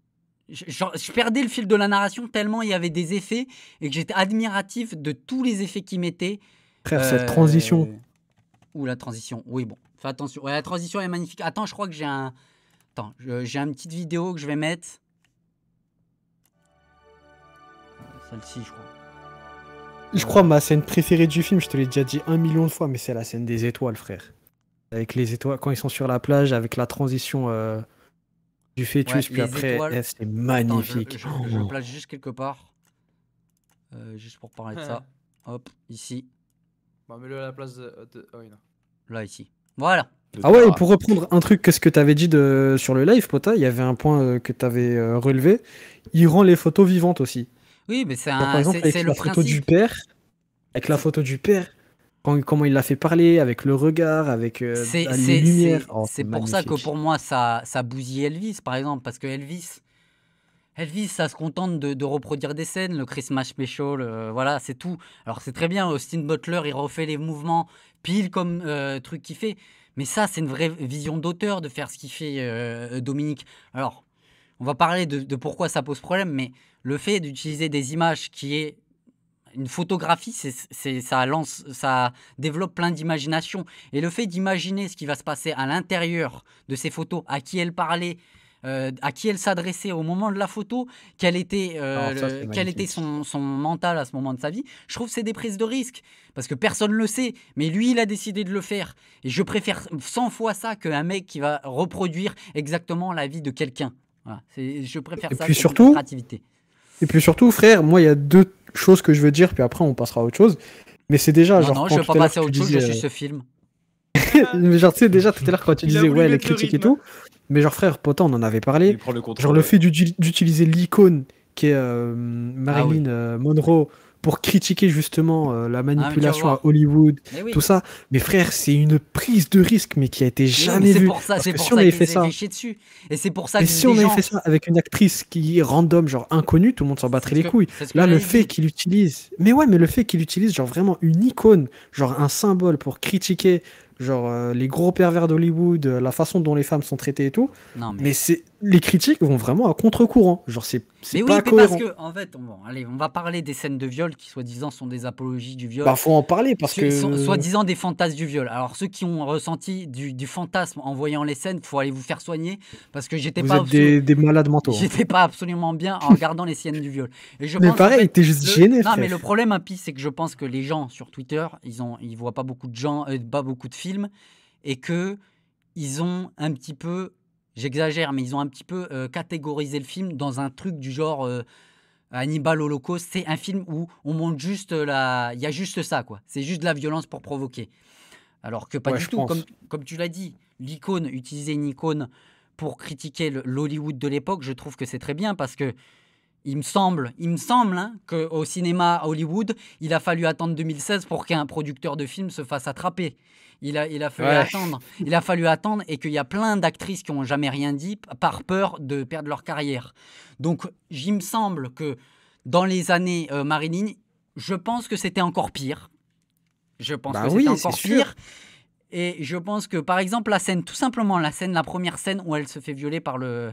Je, perdais le fil de la narration tellement il y avait des effets et que j'étais admiratif de tous les effets qu'ils mettaient. Frère, cette euh, transition. Ou la transition. Oui, bon. Fais attention. la transition est magnifique. Attends, je crois que j'ai un. Attends, j'ai une petite vidéo que je vais mettre. Euh, celle-ci, je crois. Je crois ma scène préférée du film, je te l'ai déjà dit un million de fois, mais c'est la scène des étoiles, frère. Avec les étoiles, quand ils sont sur la plage, avec la transition euh, du fœtus, puis après, eh, c'est magnifique. je, place juste quelque part, euh, juste pour parler de ça. <laughs> Hop, ici. Bah, mets-le à la place de. Là, ici. Voilà. Ah ouais, pour reprendre un truc, qu'est-ce que tu avais dit sur le live, Pota Il y avait un point euh, que tu avais relevé. Il rend les photos vivantes aussi. Oui, mais c'est un. Par exemple, avec la du père, avec la photo du père, comment il l'a fait parler, avec le regard, avec euh, la lumière. Oh, c'est pour ça que pour moi, ça, ça bousille Elvis, par exemple, parce que Elvis, Elvis, ça se contente de, reproduire des scènes, le Christmas Special, euh, voilà, c'est tout. Alors c'est très bien, Austin Butler, il refait les mouvements pile comme euh, truc qu'il fait, mais ça, c'est une vraie vision d'auteur de faire ce qu'il fait Dominique. Alors, on va parler de pourquoi ça pose problème, mais le fait d'utiliser des images qui est une photographie, ça lance, ça développe plein d'imagination. Et le fait d'imaginer ce qui va se passer à l'intérieur de ces photos, à qui elle parlait, euh, à qui elle s'adressait au moment de la photo, quel était, euh, ah, quel était son, mental à ce moment de sa vie. Je trouve que c'est des prises de risque, parce que personne ne le sait, mais lui, il a décidé de le faire. Et je préfère 100 fois ça qu'un mec qui va reproduire exactement la vie de quelqu'un. je préfère ça puis surtout, la Et puis surtout, frère, moi, il y a deux chose que je veux dire, puis après on passera à autre chose. Mais c'est déjà non, genre. Non, je veux pas passer à autre chose, je suis ce euh, film. <laughs> mais genre, tu sais, déjà tout à l'heure quand tu disais ouais, les critiques et tout. Hein. Mais genre, frère, pourtant on en avait parlé. genre, le fait d'utiliser l'icône qui est euh, ah Marilyn euh, Monroe pour critiquer justement euh, la ah, manipulation à Hollywood, tout ça. Mais frère, c'est une prise de risque, mais qui a été jamais vue. Pour pour ça on avait fait ça, dessus. et c'est pour ça que si on avait fait ça avec une actrice qui est random, genre inconnue, tout le monde s'en battrait les couilles. Là, le fait qu'il utilise, mais ouais, mais le fait qu'il utilise genre vraiment une icône, genre un symbole pour critiquer genre euh, les gros pervers d'Hollywood, euh, la façon dont les femmes sont traitées et tout. Non, mais c'est les critiques vont vraiment à contre-courant. Genre, c'est mais pas parce que, fait, on, va parler des scènes de viol qui, soi-disant, sont des apologies du viol. Parfois, bah, faut en parler parce que. Soi-disant des fantasmes du viol. Alors, ceux qui ont ressenti du, fantasme en voyant les scènes, faut aller vous faire soigner parce que j'étais pas. Êtes des, malades mentaux. Hein. J'étais pas absolument bien en regardant les scènes du viol. Et mais pareil, t'es juste gêné. Non, mais le problème, Happy, c'est que je pense que les gens sur Twitter, ils, ont, ils voient pas beaucoup de gens, euh, pas beaucoup de films et que ils ont un petit peu j'exagère, mais ils ont un petit peu euh, catégorisé le film dans un truc du genre euh, Hannibal Holocaust. C'est un film où on montre juste euh, la. Il y a juste ça, quoi. C'est juste de la violence pour provoquer. Alors que pas du tout. Comme, comme, tu l'as dit, l'icône, utiliser une icône pour critiquer l'Hollywood de l'époque, je trouve que c'est très bien parce que il me semble, il me semble hein, qu'au cinéma à Hollywood, il a fallu attendre 2016 pour qu'un producteur de film se fasse attraper. Il a, il a fallu attendre. Il a fallu attendre et qu'il y a plein d'actrices qui n'ont jamais rien dit par peur de perdre leur carrière. Donc, il me semble que dans les années euh, Marilyn, je pense que c'était encore pire. Je pense bah que c'était encore pire. Et je pense que, par exemple, la scène, tout simplement la scène, la première scène où elle se fait violer par le,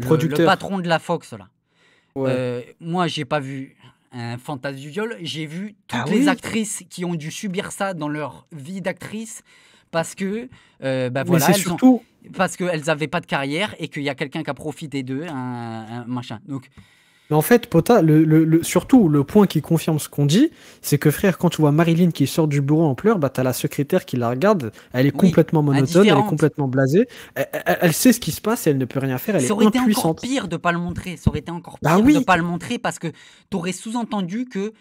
producteur. le patron de la Fox, là. Euh, moi, j'ai pas vu un fantasme du viol. J'ai vu toutes ah les actrices qui ont dû subir ça dans leur vie d'actrice parce que, euh, bah, voilà, elles surtout... parce qu'elles n'avaient pas de carrière et qu'il y a quelqu'un qui a profité d'eux, machin. Donc, mais en fait, Pota, le, surtout, le point qui confirme ce qu'on dit, c'est que frère, quand tu vois Marilyn qui sort du bureau en pleurs, bah, t'as la secrétaire qui la regarde, elle est complètement monotone, elle est complètement blasée, elle, sait ce qui se passe elle ne peut rien faire, elle est été encore pire de pas le montrer, ça aurait été encore bah pire de pas le montrer parce que t'aurais sous-entendu que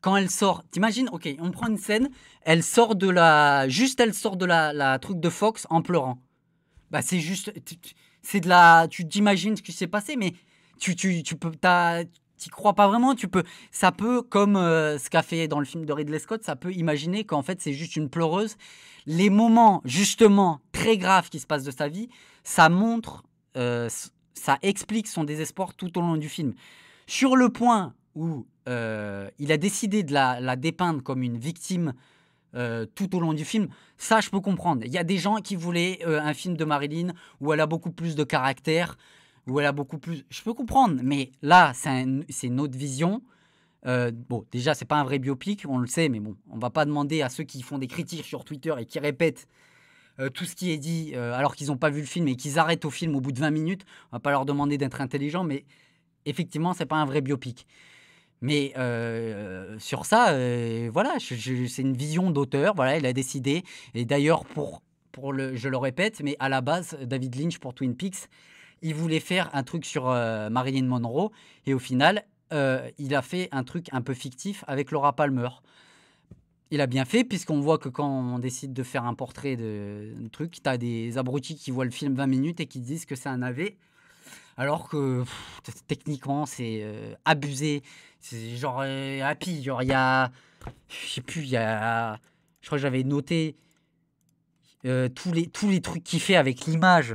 quand elle sort, t'imagines, ok, on prend une scène, elle sort de la, juste elle sort de la, la truc de Fox en pleurant. Bah c'est juste, c'est de la, tu t'imagines ce qui s'est passé, mais tu, tu, tu t'y crois pas vraiment. Tu peux, ça peut, comme euh, ce qu'a fait dans le film de Ridley Scott, ça peut imaginer qu'en fait c'est juste une pleureuse. Les moments justement très graves qui se passent de sa vie, ça montre, euh, ça explique son désespoir tout au long du film. Sur le point où euh, il a décidé de la, la dépeindre comme une victime tout au long du film. Ça, je peux comprendre. Il y a des gens qui voulaient un film de Marilyn où elle a beaucoup plus de caractère, où elle a beaucoup plus. Je peux comprendre, mais là, c'est notre une vision. Euh, bon, déjà, c'est pas un vrai biopic, on le sait, mais bon, on va pas demander à ceux qui font des critiques sur Twitter et qui répètent euh, tout ce qui est dit euh, alors qu'ils n'ont pas vu le film et qu'ils arrêtent au film au bout de 20 minutes. On va pas leur demander d'être intelligents, mais effectivement, c'est pas un vrai biopic. Mais sur ça, voilà, c'est une vision d'auteur. Voilà, il a décidé. Et d'ailleurs, pour, pour le, je le répète, mais à la base, David Lynch pour Twin Peaks, il voulait faire un truc sur euh, Marilyn Monroe et au final, euh, il a fait un truc un peu fictif avec Laura Palmer. Il a bien fait, puisqu'on voit que quand on décide de faire un portrait de truc, tu as des abrutis qui voient le film 20 minutes et qui disent que c'est un AV. Alors que techniquement, c'est euh, abusé. C'est genre happy. Genre, il y a. Je sais plus, il y a. Je crois que j'avais noté tous, les, tous les trucs qu'il fait avec l'image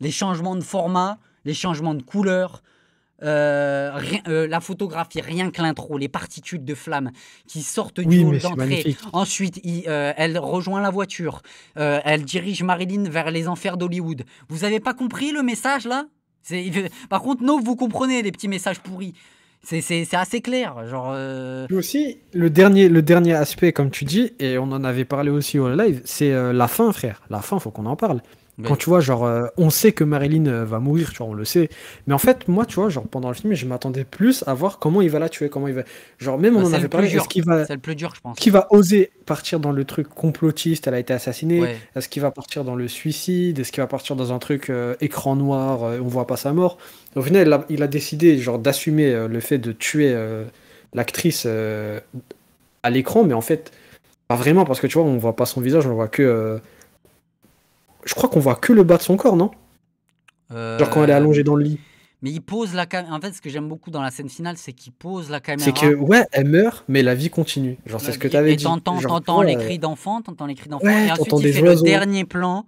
les changements de format, les changements de couleur, euh, euh, la photographie, rien que l'intro, les particules de flammes qui sortent du hall d'entrée. Ensuite, euh, elle rejoint la voiture. elle dirige Marilyn vers les enfers d'Hollywood. Vous avez pas compris le message là Par contre, non, vous comprenez les petits messages pourris. C'est assez clair. Genre, aussi, le dernier, le dernier aspect, comme tu dis, et on en avait parlé aussi au live, c'est la fin, frère. La fin, faut qu'on en parle. Quand tu vois, genre, euh, on sait que Marilyn euh, va mourir, tu vois, on le sait. Mais en fait, moi, tu vois, genre, pendant le film, je m'attendais plus à voir comment il va la tuer, comment il va. Genre, même on bah, en avait parlé, ce qu'il va. C'est le plus dur, je pense. Qui va oser partir dans le truc complotiste, elle a été assassinée Est-ce qu'il va partir dans le suicide Est-ce qu'il va partir dans un truc euh, écran noir, on voit pas sa mort Au final, il a, il a décidé, genre, d'assumer le fait de tuer l'actrice à l'écran, mais en fait, pas vraiment, parce que tu vois, on voit pas son visage, on voit que je crois qu'on voit que le bas de son corps, non euh, Genre quand elle est allongée dans le lit. Mais il pose la caméra. En fait, ce que j'aime beaucoup dans la scène finale, c'est qu'il pose la caméra. C'est que, ouais, elle meurt, mais la vie continue. Genre, c'est ce que tu avais dit. T'entends, t'entends les cris d'enfants, t'entends les cris d'enfants. et ensuite, il fait le dernier plan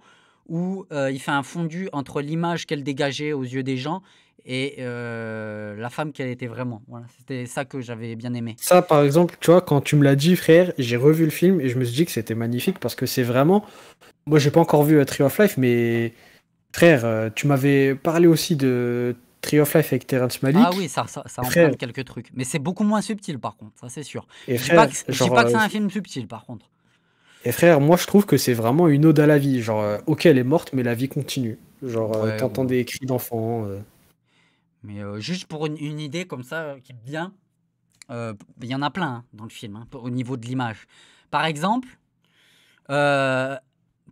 où euh, il fait un fondu entre l'image qu'elle dégageait aux yeux des gens et euh, la femme qu'elle était vraiment. Voilà, c'était ça que j'avais bien aimé. Ça, par exemple, tu vois, quand tu me l'as dit, frère, j'ai revu le film et je me suis dit que c'était magnifique parce que c'est vraiment moi, j'ai pas encore vu euh, Tree of Life, mais frère, euh, tu m'avais parlé aussi de Tree of Life avec Terrence Malick. Ah oui, ça, ça, emprunte quelques trucs. Mais c'est beaucoup moins subtil, par contre, ça c'est sûr. Et je dis pas que, que c'est euh, un film subtil, par contre. Et frère, moi je trouve que c'est vraiment une ode à la vie. Genre, ok, elle est morte, mais la vie continue. Genre, tu t'entends des cris d'enfants. Mais juste pour une, idée comme ça qui est bien, il y en a plein hein, dans le film, hein, au niveau de l'image. Par exemple,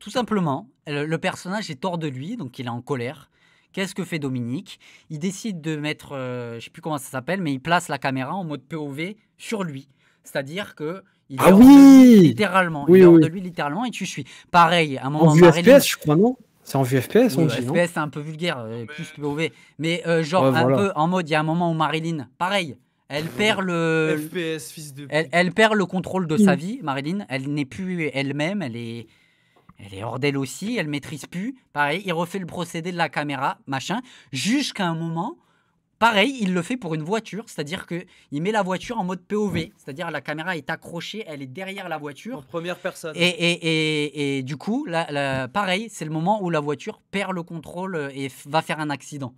tout simplement, le personnage est hors de lui, donc il est en colère. Qu'est-ce que fait Dominique Il décide de mettre, je euh, je sais plus comment ça s'appelle, mais il place la caméra en mode POV sur lui. C'est-à-dire que est ah hors oui de lui, littéralement, il est de lui littéralement et tu suis. Pareil, à un moment. En vue FPS, je crois non. C'est en vue FPS, on dit. FPS, c'est un peu vulgaire, euh, plus POV. Mais euh, genre un peu en mode, il y a un moment où Marilyn, pareil, elle perd le. FPS, fils de. Elle, elle, perd le contrôle de sa vie, Marilyn. Elle n'est plus elle-même. Elle est elle est hors d'elle aussi, elle maîtrise plus. Pareil, il refait le procédé de la caméra, machin, jusqu'à un moment. Pareil, il le fait pour une voiture, c'est-à-dire que il met la voiture en mode POV, c'est-à-dire la caméra est accrochée, elle est derrière la voiture. En première personne. Et, et, et, et du coup, pareil, c'est le moment où la voiture perd le contrôle euh, et va faire un accident.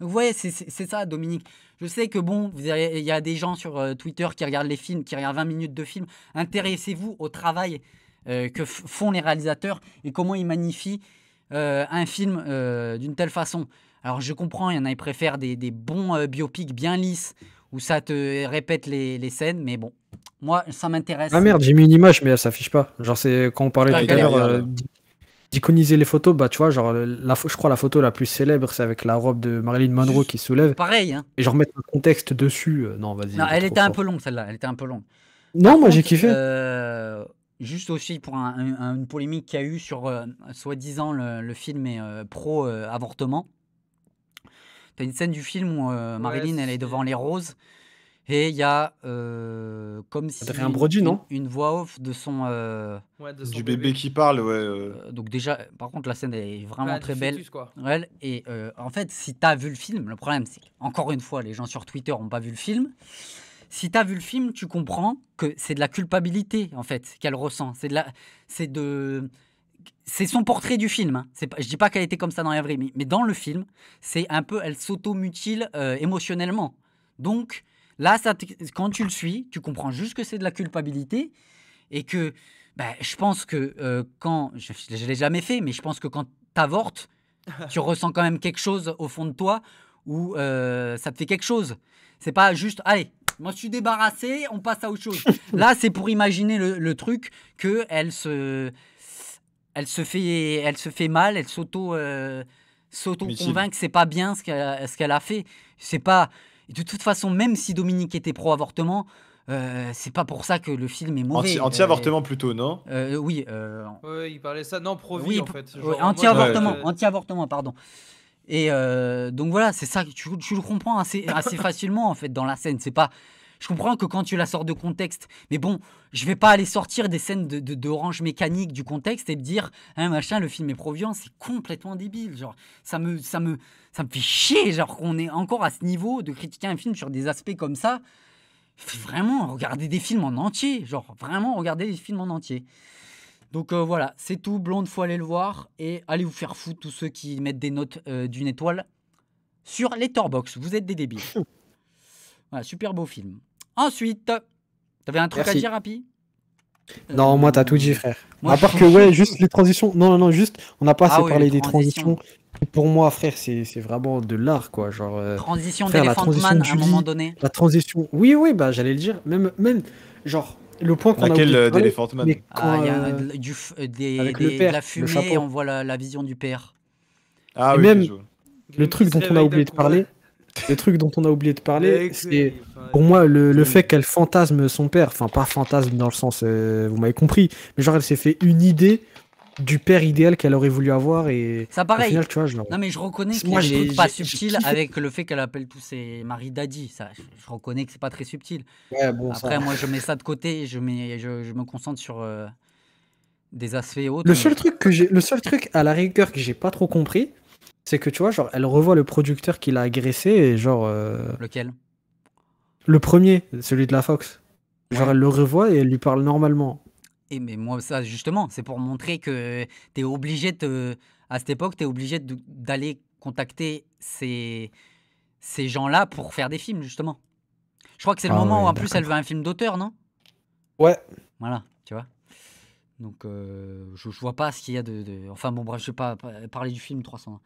Vous voyez, c'est ça, Dominique. Je sais que bon, il y a des gens sur euh, Twitter qui regardent les films, qui regardent 20 minutes de films. Intéressez-vous au travail euh, que font les réalisateurs et comment ils magnifient euh, un film euh, d'une telle façon. Alors je comprends, il y en a qui préfèrent des, des bons biopics bien lisses où ça te répète les, les scènes, mais bon, moi ça m'intéresse. Ah merde, j'ai mis une image mais elle s'affiche pas. Genre c'est quand on parlait ah, tout à l'heure d'iconiser les photos, bah tu vois, genre la, je crois la photo la plus célèbre, c'est avec la robe de Marilyn Monroe qui soulève. Pareil. Hein. Et genre mettre le contexte dessus. non, vas-y. elle était un peu longue celle-là. Elle était un peu longue. Non, moi j'ai kiffé. Euh, Juste aussi pour une polémique qu'il y a eu sur, euh, soi-disant, le, film est euh, pro-avortement. as une scène du film où euh, Marilyn, elle est devant les roses. Et il y a comme si. non Une voix off de son. du bébé. qui parle, donc, déjà, par contre, la scène, est vraiment très belle. et en fait, si tu as vu le film, le problème, c'est qu'encore une fois, les gens sur Twitter n'ont pas vu le film si tu as vu le film, tu comprends que c'est de la culpabilité, en fait, qu'elle ressent. C'est de la. C'est de. C'est son portrait du film. Hein. C'est je dis pas qu'elle était comme ça dans la vraie, vie. mais dans le film, c'est un peu, elle s'auto-mutile euh, émotionnellement. Donc là, quand tu le suis, tu comprends juste que c'est de la culpabilité et que, ben, je pense que euh, quand, je, l'ai jamais fait, mais je pense que quand tu avortes, <laughs> tu ressens quand même quelque chose au fond de toi où euh, ça te fait quelque chose. C'est pas juste, allez, moi, je suis débarrassé, on passe à autre chose. <laughs> Là, c'est pour imaginer le, truc que elle se, elle se fait, elle se fait mal, elle s'auto, euh, s'auto convainc que c'est pas bien ce qu'elle, ce qu'elle a fait. C'est pas. De toute façon, même si Dominique était pro avortement, euh, c'est pas pour ça que le film est mauvais. Anti-avortement plutôt, non euh, Oui. Euh, il parlait ça, non, pro-vie oui, en fait. anti-avortement, anti-avortement, pardon. Et euh, donc voilà, c'est ça, tu, tu le comprends assez, facilement en fait dans la scène. C'est pas, je comprends que quand tu la sors de contexte, mais bon, je vais pas aller sortir des scènes de, d'orange mécanique du contexte et me dire, hein, machin, le film est proviant, c'est complètement débile. Genre, ça me, ça me, ça me fait chier, genre qu'on est encore à ce niveau de critiquer un film sur des aspects comme ça. Vraiment, regarder des films en entier, genre vraiment regarder des films en entier. Donc euh, voilà, c'est tout. Blonde, faut aller le voir. Et allez vous faire foutre tous ceux qui mettent des notes euh, d'une étoile sur les Torbox. Vous êtes des débiles. <laughs> voilà, super beau film. Ensuite, t'avais un truc à dire, Happy euh, non, moi moi t'as tout dit, frère. à part que, ouais, juste les transitions. Non, non, non, juste, on n'a pas assez ah parlé des transitions. Pour moi, frère, c'est vraiment de l'art, quoi. Genre, transition vers Man à un moment donné. La transition, oui, oui, bah j'allais le dire. Même, même, genre, le point qu'on a euh, ah, il y a euh, euh, des, la fumée, et on voit la, vision du père. Ah oui, même le truc dont on a oublié de parler, le truc dont on a oublié de parler, c'est pour moi le, fait qu'elle fantasme son père, enfin pas fantasme dans le sens, vous m'avez compris, mais genre elle s'est fait une idée du père idéal qu'elle aurait voulu avoir et ça pareil. tu vois, Non mais je reconnais que c'est pas subtil avec le fait qu'elle appelle tous ses maris daddy. Ça, je, reconnais que c'est pas très subtil. bon, Après, moi, je mets ça de côté. Je mets, je, me concentre sur euh, des aspects autres. Le seul truc que j'ai, le seul truc à la rigueur que j'ai pas trop compris, c'est que tu vois, genre, elle revoit le producteur qui l'a agressé et genre. Euh, Lequel Le premier, celui de la Fox. Genre, elle le revoit et elle lui parle normalement. Et mais moi, ça, justement, c'est pour montrer que tu es obligé de. À cette époque, tu es obligé d'aller contacter ces, ces gens-là pour faire des films, justement. Je crois que c'est le ah moment où, en plus, elle veut un film d'auteur, non Ouais. Voilà, tu vois. Donc, euh, je, je, vois pas ce qu'il y a de, Enfin, bon, bref, je vais pas parler du film 300.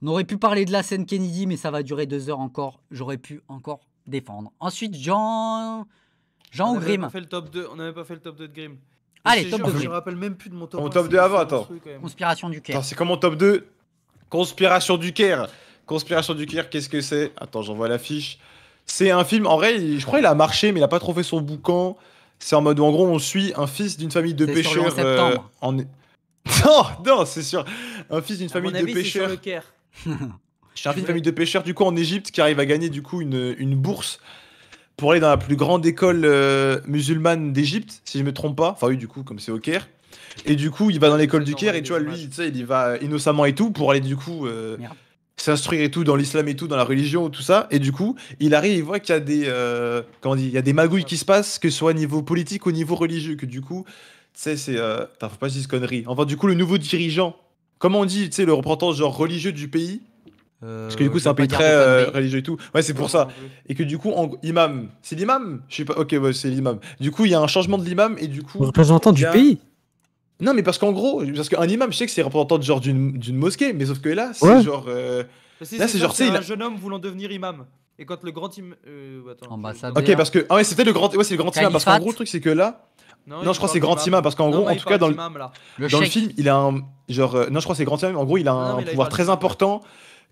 On aurait pu parler de la scène Kennedy, mais ça va durer deux heures encore. J'aurais pu encore défendre. Ensuite, Jean. Jean on ou Grimm. fait le top On n'avait pas fait le top 2 de Grimm. Allez, top 2. Je me rappelle même plus de mon top 2. Mon top 2 avant, attends. Conspiration du Caire. C'est comment top 2 Conspiration du Caire. Conspiration du Caire, qu'est-ce que c'est Attends, j'envoie l'affiche. C'est un film, en vrai, je crois qu'il a marché, mais il a pas trop fait son boucan. C'est en mode où, en gros, on suit un fils d'une famille de pêcheurs. Sur le septembre. Euh, en... <laughs> Non, non, c'est sûr. Un fils d'une famille de pêcheurs. Sur <laughs> un fils d'une famille de pêcheurs, du coup, en Égypte, qui arrive à gagner, du coup, une, une bourse pour aller dans la plus grande école euh, musulmane d'Égypte, si je ne me trompe pas. Enfin, oui, du coup, comme c'est au Caire. Et du coup, il va dans l'école du Caire et tu vois, lui, tu sais, il y va innocemment et tout pour aller du coup euh, s'instruire et tout dans l'islam et tout, dans la religion, tout ça. Et du coup, il arrive, il voit qu'il y a des, euh, il y a des magouilles qui se passent, que ce soit au niveau politique, ou au niveau religieux, que du coup, tu sais, c'est, euh, faut pas dire connerie. Enfin, du coup, le nouveau dirigeant, comment on dit, tu sais, le représentant genre religieux du pays, euh, parce que du coup, c'est un peu très euh, religieux et tout. Ouais, c'est pour ça. Et que du coup, en... imam, c'est l'imam Je sais pas, ok, ouais, c'est l'imam. Du coup, il y a un changement de l'imam et du coup. Représentant du pays Non, mais parce qu'en gros, parce qu'un imam, je sais que c'est représentant genre d'une mosquée, mais sauf que là, c'est genre. Euh, là, c'est genre, c'est un jeune homme voulant devenir imam. Et quand le grand imam. attends, Ok, parce que. Ah ouais, c'était le grand, ouais, le grand imam. Parce qu'en gros, le truc, c'est que là. Non, je crois c'est Grand Imam parce qu'en gros, en tout cas, dans, le, film, il a un. Genre, non, je crois c'est Grand Imam. En gros, il a un pouvoir très important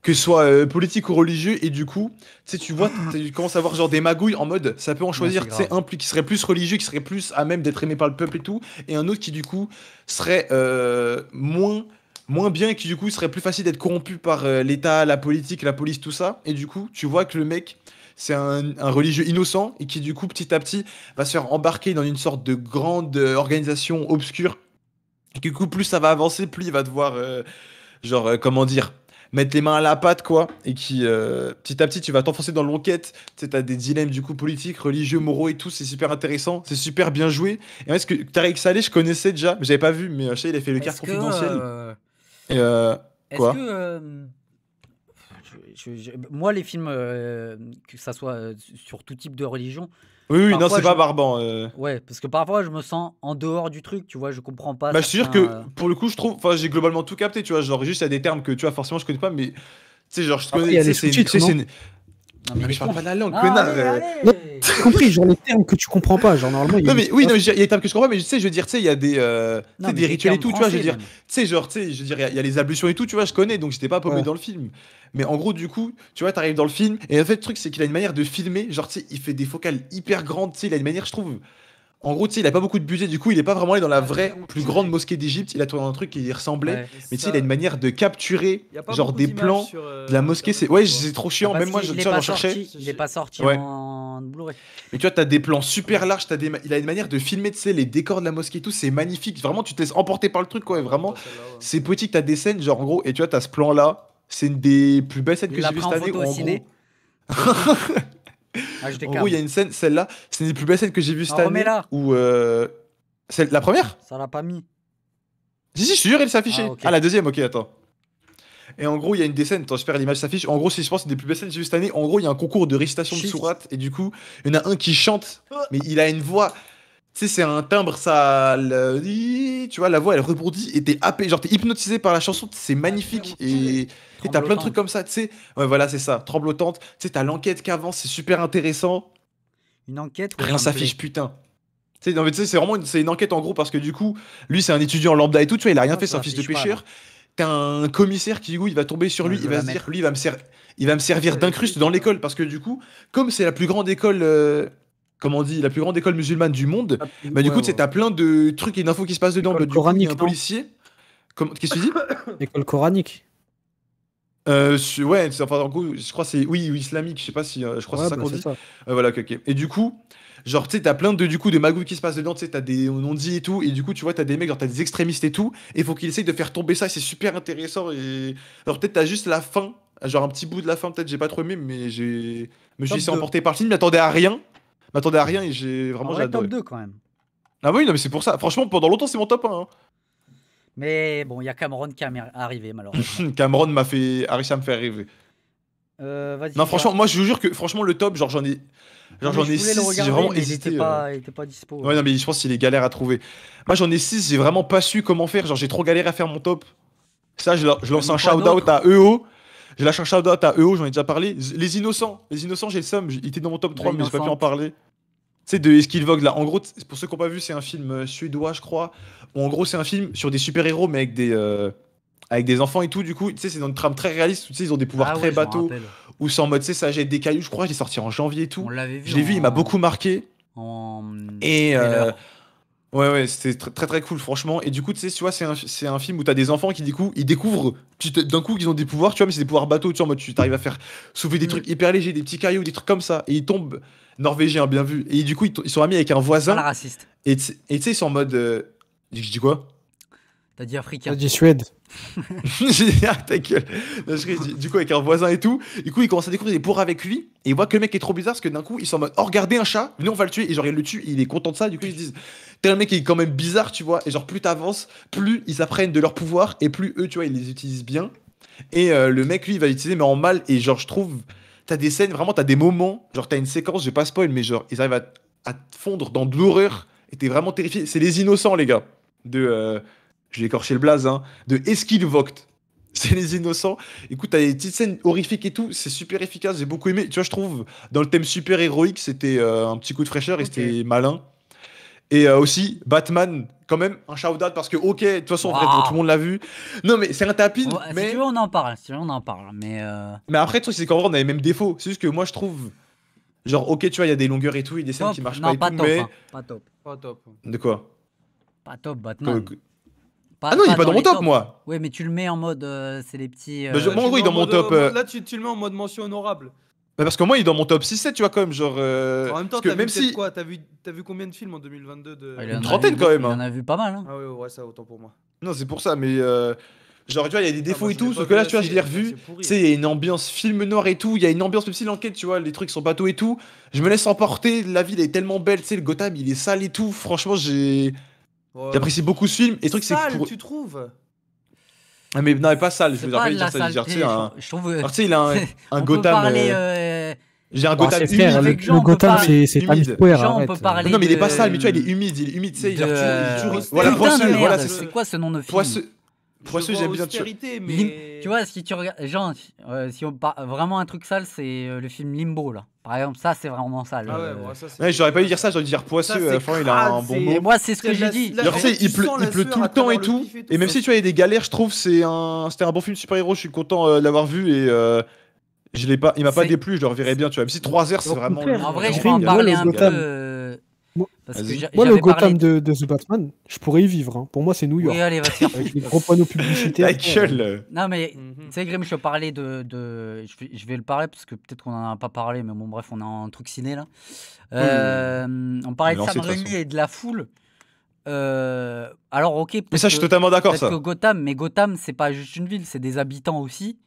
que ce soit euh, politique ou religieux, et du coup, tu tu vois, ah. tu commences à voir genre des magouilles en mode, ça peut en choisir, c'est un qui serait plus religieux, qui serait plus à même d'être aimé par le peuple et tout, et un autre qui du coup serait euh, moins moins bien et qui du coup serait plus facile d'être corrompu par euh, l'État, la politique, la police, tout ça. Et du coup, tu vois que le mec, c'est un, religieux innocent et qui du coup, petit à petit, va se faire embarquer dans une sorte de grande organisation obscure. Et du coup, plus ça va avancer, plus il va devoir, genre, comment dire, mettre les mains à la pâte, quoi, et qui, euh, petit à petit, tu vas t'enfoncer dans l'enquête. Tu sais, as des dilemmes, du coup, politiques, religieux, moraux et tout. C'est super intéressant, c'est super bien joué. Et en fait, que Tarek Saleh, je connaissais déjà, mais j'avais pas vu, mais euh, je sais, il a fait le quart confidentiel. Euh, et, quoi moi, les films, que ça soit sur tout type de religion, oui, oui, non, c'est pas barbant. Euh. Ouais, parce que parfois je me sens en dehors du truc, tu vois, je comprends pas. Bah, je suis sûr que euh, pour le coup, je trouve, enfin, j'ai globalement tout capté, tu vois, genre juste il y a des termes que tu vois, forcément, je connais pas, mais tu sais, genre, je connais. Il y non, non mais, je parle pas la langue, connard. Euh. <laughs> compris, genre les termes que tu comprends pas. Genre, normalement, y a non, mais, oui, il y a des termes que je comprends pas, mais tu sais, je veux dire, tu sais, il y a des, euh, des, rituels et tout, tu vois, je veux dire, tu sais, genre, tu sais, je veux dire, il y, a les ablutions et tout, tu vois, je connais, donc j'étais pas paumé dans le film. Mais en gros, du coup, tu vois, t'arrives dans le film, et en fait, le truc, c'est qu'il a une manière de filmer, genre, tu sais, il fait des focales hyper grandes, tu sais, il a une manière, je trouve. En gros, tu sais, il a pas beaucoup de budget, du coup, il est pas vraiment allé dans la ah, vraie plus grande mosquée d'Égypte. Il a trouvé un truc qui y ressemblait, mais tu sais, il a une manière de capturer genre des plans euh, de la mosquée. C'est ouais, c'est trop chiant. Même moi, je suis j'en chercher. Il est pas sorti en blu Mais tu vois, t'as des plans super larges. As il a une manière de filmer, tu sais, les décors de la mosquée, et tout. C'est magnifique. Vraiment, tu te laisses emporter par le truc, quoi. Et vraiment, c'est poétique. T'as des scènes, genre en gros, et tu vois, t'as ce plan là. C'est une des plus belles scènes que j'ai vues cette année. <laughs> Ah, en gros, il y a une scène, celle-là, c'est une des plus belles scènes que j'ai vu cette ah, année. Là. Euh, la première Ça l'a pas mis. Si, si, je suis sûr, elle s'est Ah, la deuxième, ok, attends. Et en gros, il y a une des scènes, attends, j'espère l'image s'affiche. En gros, si je pense, c'est des plus belles scènes que j'ai cette année. En gros, il y a un concours de récitation de sourate, et du coup, il y en a un qui chante, euh. mais il a une voix. Tu sais, c'est un timbre, ça. Tu vois, la voix, elle rebondit et t'es happé. Genre, t'es hypnotisé par la chanson, c'est ah, magnifique. Et t'as plein de trucs comme ça, tu sais. Ouais, voilà, c'est ça. Tremblotante. Tu sais, t'as l'enquête qui avance, c'est super intéressant. Une enquête Rien s'affiche, putain. Tu sais, c'est vraiment une, une enquête en gros parce que du coup, lui, c'est un étudiant lambda et tout, tu vois, il a rien ah, fait, c'est un fils de pêcheur. T'as un commissaire qui, du coup, il va tomber sur lui, il va se dire, lui, il va me, servir, il va me servir d'incruste dans l'école parce que du coup, comme c'est la plus grande école. Euh, comment on dit, la plus grande école musulmane du monde, ah, bah, du coup, ouais. t'as plein de trucs et d'infos qui se passent dedans. École bah, du coranique, un policier. Comment... Qu'est-ce que tu dis <coughs> École coranique. Euh, ouais, enfin, je crois c'est oui, ou islamique, je sais pas si euh, je crois c'est ça bah, qu'on dit. Euh, voilà, ok. Et du coup, genre tu sais, t'as plein de du coup de magouilles qui se passent dedans, tu sais, t'as des on dit et tout, et du coup tu vois, t'as des mecs, genre t'as des extrémistes et tout, et faut qu'ils essayent de faire tomber ça, c'est super intéressant. Et alors peut-être t'as juste la fin, genre un petit bout de la fin, peut-être j'ai pas trop aimé, mais j'ai, me suis laissé emporter par le film, m'attendais à rien m'attendais à rien et j'ai vraiment vrai, top 2 quand même. Ah oui, non, mais c'est pour ça. Franchement, pendant longtemps, c'est mon top 1. Hein. Mais bon, il y a Cameron qui est arrivé, malheureusement. <laughs> Cameron m'a fait. a réussi à me faire arriver. Euh, non, franchement, moi, je vous jure que franchement, le top, genre, j'en ai. Genre, j'en ai 6, j'ai vraiment hésité. pas, euh. était pas dispo. Ouais, non, mais je pense qu'il est galère à trouver. Moi, j'en ai 6, j'ai vraiment pas su comment faire. Genre, j'ai trop galéré à faire mon top. Ça, je lance un shout-out à EO je lâche un à out e à EO, j'en ai déjà parlé. Les Innocents, les Innocents, j'ai le seum. Il était dans mon top 3, mais j'ai pas pu en parler. C'est de vogue là. En gros, pour ceux qui n'ont pas vu, c'est un film euh, suédois, je crois. en gros, c'est un film sur des super-héros, mais avec des, euh, avec des enfants et tout. Du coup, tu sais, c'est dans une trame très réaliste. ils ont des pouvoirs ah très bateaux. Ou c'est en mode, tu ça J'ai des cailloux, je crois. Je l'ai sorti en janvier et tout. Je l'ai vu, il m'a beaucoup marqué. Et. Euh, Ouais, ouais, c'était très, très cool, franchement. Et du coup, tu sais, tu vois, c'est un, c'est un film où t'as des enfants qui, du coup, ils découvrent d'un coup qu'ils ont des pouvoirs, tu vois, mais c'est des pouvoirs bateaux, tu vois, en mode tu arrives à faire soulever des mm. trucs hyper légers, des petits cailloux, des trucs comme ça. Et ils tombent, norvégiens, bien vu. Et du coup, ils, sont amis avec un voisin. raciste. Et tu sais, ils sont en mode. Euh, je dis quoi T'as dit africain. T'as hein. dit Suède. ah, <laughs> <laughs> ta du coup, avec un voisin et tout, du coup, il commence à découvrir des pour avec lui. Et il voit que le mec est trop bizarre parce que d'un coup, ils sont en mode Oh, regardez un chat, Nous, on va le tuer. Et genre, il le tue, il est content de ça. Du coup, ils se disent T'es un mec qui est quand même bizarre, tu vois. Et genre, plus t'avances, plus ils apprennent de leur pouvoir et plus eux, tu vois, ils les utilisent bien. Et euh, le mec, lui, il va l'utiliser, mais en mal. Et genre, je trouve, t'as des scènes, vraiment, t'as des moments. Genre, t'as une séquence, je vais pas spoil, mais genre, ils arrivent à, fondre dans de l'horreur. Et t'es vraiment terrifié. C'est les innocents, les gars. De. Euh, je vais écorcher le blaze, hein, de qu'il Vogt. <laughs> C'est les innocents. Écoute, t'as des petites scènes horrifiques et tout. C'est super efficace. J'ai beaucoup aimé. Tu vois, je trouve, dans le thème super héroïque, c'était euh, un petit coup de fraîcheur et c'était malin. Et euh, aussi, Batman, quand même, un shout-out parce que, ok, de toute façon, tout le monde l'a vu. Non, mais c'est un tapis. mais... Si tu veux, on en parle. Si tu veux, on en parle. Mais, après, euh, mais après, c'est qu'en vrai, on a les mêmes défauts. C'est juste que moi, je trouve. Genre, ok, tu vois, il y a des longueurs et tout, il y a des scènes qui marchent pas, et tout, mais... Hein. pas top. Pas top. De quoi Pas top, Batman ah non, il est pas dans, mon top, moi. Oui, mais tu le mets en mode. Euh, c'est les petits. Euh... je, est dans mon top. Euh. Là, tu, le mets en mode mention honorable. Bah, parce que moi, il est dans mon top 6-7, tu vois, quand même. Genre, euh, En même temps, t'as vu, quoi t'as vu, vu combien de films en 2022 de... Ah, une trentaine, quand même. Il en hein. a vu pas mal. Hein. Ah oui, ouais, ça, autant pour moi. Non, c'est pour ça, mais. Genre, tu vois, il y a des ah, défauts et tout, sauf que là, tu vois, je l'ai revu. Tu sais, il y a une ambiance film noir et tout, il y a une ambiance, même si l'enquête, tu vois, les trucs sont bateaux et tout. Je me laisse emporter, la ville est tellement belle, tu sais, le Gotham, il est sale et tout. Franchement, j'ai t'apprécies beaucoup ce film. Et le truc, c'est que. Pour... tu trouves ah, mais non, mais pas sale, je veux pas dire ça, dire, tu un... je trouve. Euh, Alors, tu sais, il a un, <laughs> un Gotham. Euh, euh, j'ai un Gotham humide. le Gotham, c'est un Square. on peut parler non, mais il est pas sale, mais tu vois, il est humide, il est humide, tu sais, il est Voilà, poisseux, voilà, c'est quoi ce nom de film Poisseux, j'aime bien austérité, Tu vois, si tu regardes, genre, euh, si on parle vraiment un truc sale, c'est euh, le film Limbo là. Par exemple, ça, c'est vraiment sale. Ah ouais, euh, ouais, j'aurais pas dû dire ça, j'aurais dû dire poisseux. Enfin, il a un bon mot. Moi, c'est ce que j'ai dit. il, pleut, tout le temps et tout. Et, même si tu as des galères, je trouve c'est un, c'était un bon film super héros. Je suis content de l'avoir vu et. Je l'ai pas, il m'a pas déplu, je le reverrai bien, tu vois. Même si 3 heures, c'est vraiment. En vrai, je vais en parler un peu moi, le Gotham de... The Batman, je pourrais y vivre. Hein. Pour moi, c'est New York. allez, Avec des gros panneaux publicitaires. Non, mais mhm. tu sais, Grim, je parlais de. de... Je, vais, le parler parce que peut-être qu'on n'en a pas parlé, mais bon, bref, on a un truc ciné là. Euh, on parlait de Sam Raimi et de la foule. Euh, alors, ok. Mais ça, je suis totalement d'accord. ça. Que Gotham, mais Gotham, c'est pas juste une ville, c'est des habitants aussi.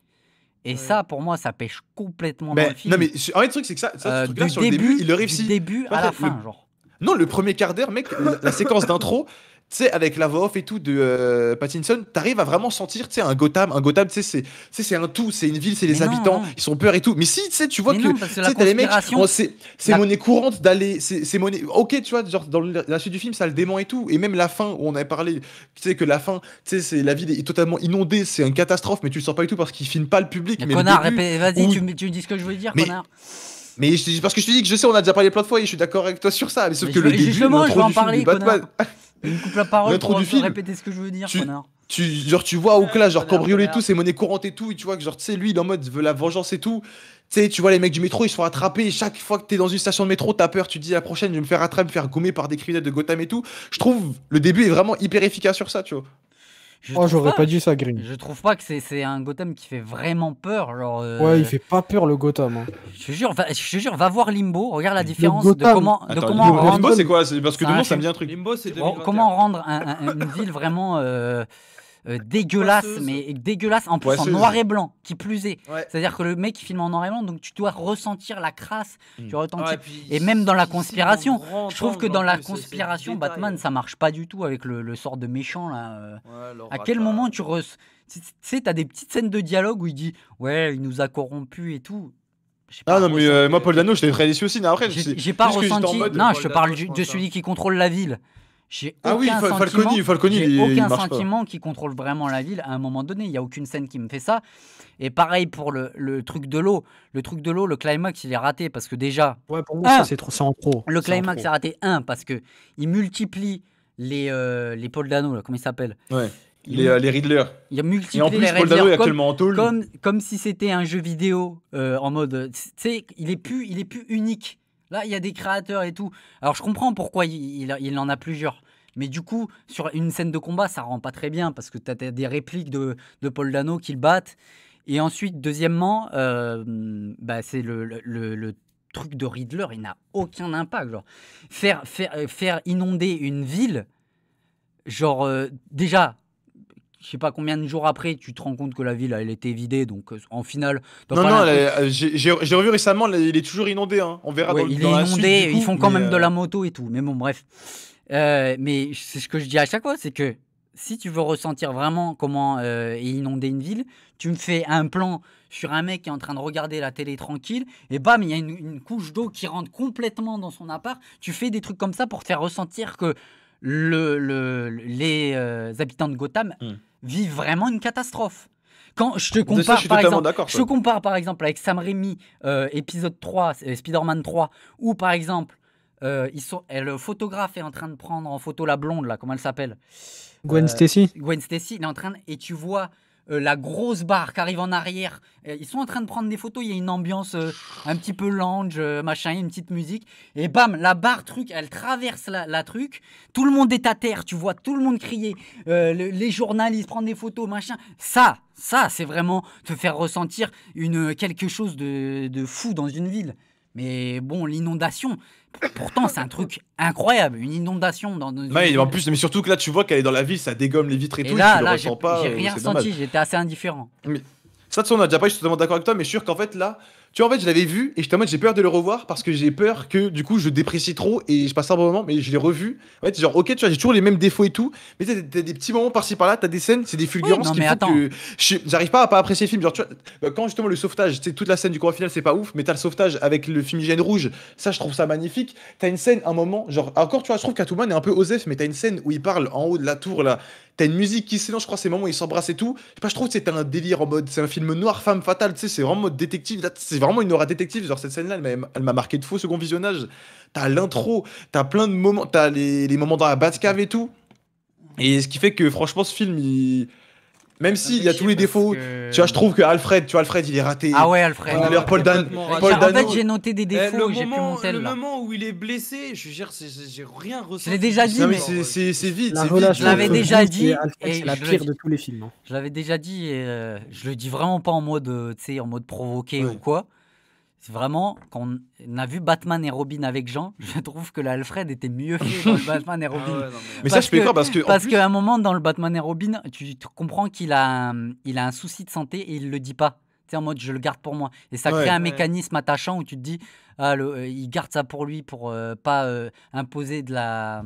Et ça, pour moi, ça pêche complètement dans le film. Non, mais un truc, c'est que ça, ça euh, début, il le réussit. Du début à la fin, genre. Non, le premier quart d'heure, mec, la, séquence d'intro, tu sais, avec la voix off et tout de euh, Pattinson, t'arrives à vraiment sentir, tu sais, un Gotham. Un Gotham, tu sais, c'est un tout, c'est une ville, c'est les habitants, ils sont peur et tout. Mais si, tu sais, tu vois que, t'as les mecs, oh, c'est monnaie courante d'aller, c'est monnaie. Ok, tu vois, genre, dans la suite du film, ça le dément et tout. Et même la fin, où on avait parlé, tu sais, que la fin, tu sais, c'est la ville est totalement inondée, c'est une catastrophe, mais tu le sens pas du tout parce qu'ils filment pas le public. Mais, mais connard, vas-y, tu, dis ce que je veux dire, connard. Mais parce que je te dis que je sais, on a déjà parlé plein de fois et je suis d'accord avec toi sur ça. Mais sauf que le début, justement, je vais en parler, Batman. me coupe la parole pour, du répéter ce que je veux dire, tu, Tu, genre, tu vois Oukla genre ah, cambrioler tout, c'est monnaie courante et tout, et tu vois que, genre, tu sais, lui, il est en mode, veut la vengeance et tout. Tu sais, tu vois les mecs du métro, ils se font attraper. Et chaque fois que t'es dans une station de métro, t'as peur. Tu dis la prochaine, je vais me faire attraper, me faire gommer par des criminels de Gotham et tout. Je trouve le début est vraiment hyper efficace sur ça, tu vois. Je oh, j'aurais pas, dit ça, Green. Je trouve pas que c'est un Gotham qui fait vraiment peur. Genre, euh, Ouais, il fait pas peur le Gotham. Hein. Je te jure, va, je jure, va voir Limbo, regarde la différence de comment, de comment Limbo, rendre... Limbo c'est quoi Parce que de ça me dit un truc. Limbo, c'est comment rendre une ville vraiment euh, euh, dégueulasse, mais dégueulasse, en plus en noir et blanc, qui plus est. C'est-à-dire que le mec il filme en noir et blanc, donc tu dois ressentir la crasse, mm. ah, et, même dans la conspiration, je trouve que dans la conspiration, Batman, ça marche pas du tout avec le, sort de méchant là. Euh. à quel moment tu ressens Tu sais, t'as des petites scènes de dialogue où il dit ouais, il nous a corrompus et tout. Ah non, mais euh, moi, Paul Dano, je très déçu aussi. j'ai pas ressenti. Non, je te parle de celui hein. qui contrôle la ville. J'ai ah oui, sentiment, Falconi, Falconi, il, aucun sentiment qui contrôle vraiment la ville à un moment donné. Il n'y a aucune scène qui me fait ça. Et pareil pour le, le truc de l'eau. Le truc de l'eau, le climax, il est raté parce que déjà. Ouais, pour moi, c'est en trop. Le climax est raté, un, parce que il multiplie les, euh, les Paul Dano, comment il s'appelle ouais. Les, euh, les Riddler. Il a multiplié et en plus, les Paul Dano est actuellement en Comme, comme si c'était un jeu vidéo euh, en mode. Tu sais, il, est plus, il est plus unique. Là, il y a des créateurs et tout. Alors, je comprends pourquoi il, il, en a plusieurs. Mais du coup, sur une scène de combat, ça rend pas très bien parce que tu as des répliques de, de Paul Dano qui le battent. Et ensuite, deuxièmement, euh, bah, c'est le, truc de Riddler, il n'a aucun impact. Genre. Faire, faire, euh, inonder une ville, genre, euh, déjà, je sais pas combien de jours après, tu te rends compte que la ville, elle était vidée. Donc euh, en finale. Non, non, euh, j'ai revu récemment, il est toujours inondé. Hein. On verra il est inondé, ils font quand même de la euh, moto et tout. Mais bon, bref. mais c'est ce que je dis à chaque fois, c'est que si tu veux ressentir vraiment comment est inonder une ville, tu me fais un plan sur un mec qui est en train de regarder la télé tranquille, et bam, il y a une, une couche d'eau qui rentre complètement dans son appart. Tu fais des trucs comme ça pour te faire ressentir que le, les euh, habitants de Gotham hmm. vivent vraiment une catastrophe. Quand je te compare, par exemple, je compare par exemple avec Sam Raimi, euh, épisode 3, euh, Spider-Man 3, où par exemple, ils sont, le photographe est en train de prendre en photo la blonde, là, comment elle s'appelle Gwen Stacy. Gwen Stacy, est en train, et tu vois euh, la grosse barre qui arrive en arrière. Euh, ils sont en train de prendre des photos, il y a une ambiance euh, un petit peu lounge, machin, une petite musique. Et bam, la barre truc, elle traverse la, truc. Tout le monde est à terre, tu vois, tout le monde crier. les journalistes prennent des photos, machin. Ça, ça, c'est vraiment te faire ressentir une, quelque chose de fou dans une ville. Mais bon, l'inondation, Pourtant, c'est un truc incroyable, une inondation dans Mais plus, mais surtout que là, tu vois qu'elle est dans la ville, ça dégomme les vitres et, tout. et là, le pas. J'ai euh, rien senti j'étais assez indifférent. Mais ça, de on a déjà pas, je suis totalement d'accord avec toi, mais je suis sûr qu'en fait, là, tu vois, en fait, je l'avais vu et j'étais en mode j'ai peur de le revoir parce que j'ai peur que du coup je déprécie trop et je passe un bon moment. Mais je l'ai revu. En fait, genre, ok, tu vois, j'ai toujours les mêmes défauts et tout. Mais t'as, t'as des petits moments par-ci par-là, t'as des scènes, c'est des fulgurances qui font que j'arrive pas à pas apprécier le film. Genre, tu vois, quand justement le sauvetage, c'est toute la scène du combat final, c'est pas ouf, mais t'as le sauvetage avec le film Hygiène rouge, ça je trouve ça magnifique. T'as une scène, un moment, genre, encore, tu vois, je trouve qu'Atouman est un peu osef, mais t'as une scène où il parle en haut de la tour là T'as une musique qui s'élance, je crois, ces moments où ils s'embrassent et tout. Je pas, je trouve que c'est un délire en mode. C'est un film noir, femme fatale, tu sais, c'est vraiment mode détective. c'est vraiment une aura détective. Genre, cette scène-là, elle m'a marqué de faux second visionnage. T'as l'intro, t'as plein de moments, t'as les, moments dans la cave et tout. Et ce qui fait que, franchement, ce film, il même s'il y a tous les défauts. Tu vois, je trouve que Alfred, tu vois, Alfred, il est raté. Ah ouais, Alfred. Ah, Paul, Dan... Dano. En fait, j'ai noté des eh, défauts, j'ai pu monter Le moment où il est blessé, je dire, j'ai rien ressenti. Je l'ai déjà dit, non, mais. C'est vite, c'est vite. Je l'avais déjà dit. C'est la pire de tous les films. Hein. Je l'avais déjà dit et euh, je le dis vraiment pas en mode, euh, tu sais, en mode provoqué ou quoi vraiment, quand on a vu Batman et Robin avec Jean, <laughs> je trouve que l'Alfred était mieux fait dans le <laughs> Batman et ah Robin. mais... ça, je fais parce que. Parce qu'à un moment, dans le Batman et Robin, tu, comprends qu'il a, un, il a un souci de santé et il le dit pas. Tu en mode, je le garde pour moi. Et ça crée un mécanisme attachant où tu te dis, ah, euh, il garde ça pour lui pour euh, pas euh, imposer de la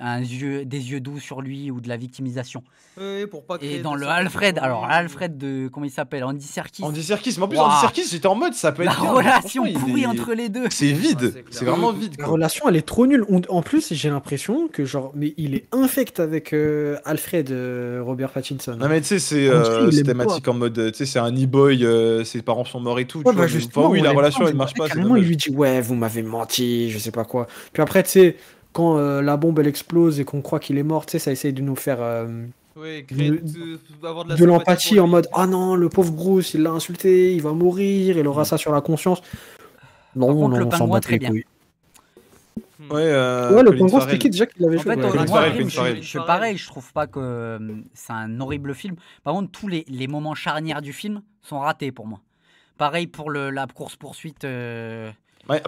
un yeux, des yeux doux sur lui ou de la victimisation. et dans le Alfred, alors Alfred de comment il s'appelle Andy Serkis. Andy Serkis, mais en plus Andy Serkis, j'étais en mode ça peut être. La relation pourrie entre les deux. C'est vide, c'est vraiment vide. La relation, elle est trop nulle. En plus, j'ai l'impression que genre, mais il est infect avec euh, Alfred euh, Robert Pattinson. Non mais tu sais, c'est euh, thématique en mode, tu sais, c'est un e-boy, ses parents sont morts et tout. Ouais, bah, justement, oui, la relation, elle marche pas. Carrément, il lui dit ouais, vous m'avez menti, je sais pas quoi. Puis après, tu sais quand euh, la bombe elle explose et qu'on croit qu'il est mort, tu sais, ça essaye de nous faire. Euh, de, l'empathie en mode ah non le pauvre Bruce il l'a insulté il va mourir il aura mm. ça sur la conscience non non le on s'en bat très bien. Hmm. Euh, ouais, le ouais le pingouin, qui déjà qu'il avait fait. je, pareil, je trouve pas que c'est un horrible film. Par contre, tous les, les, moments charnières du film sont ratés pour moi. Pareil pour le, la course-poursuite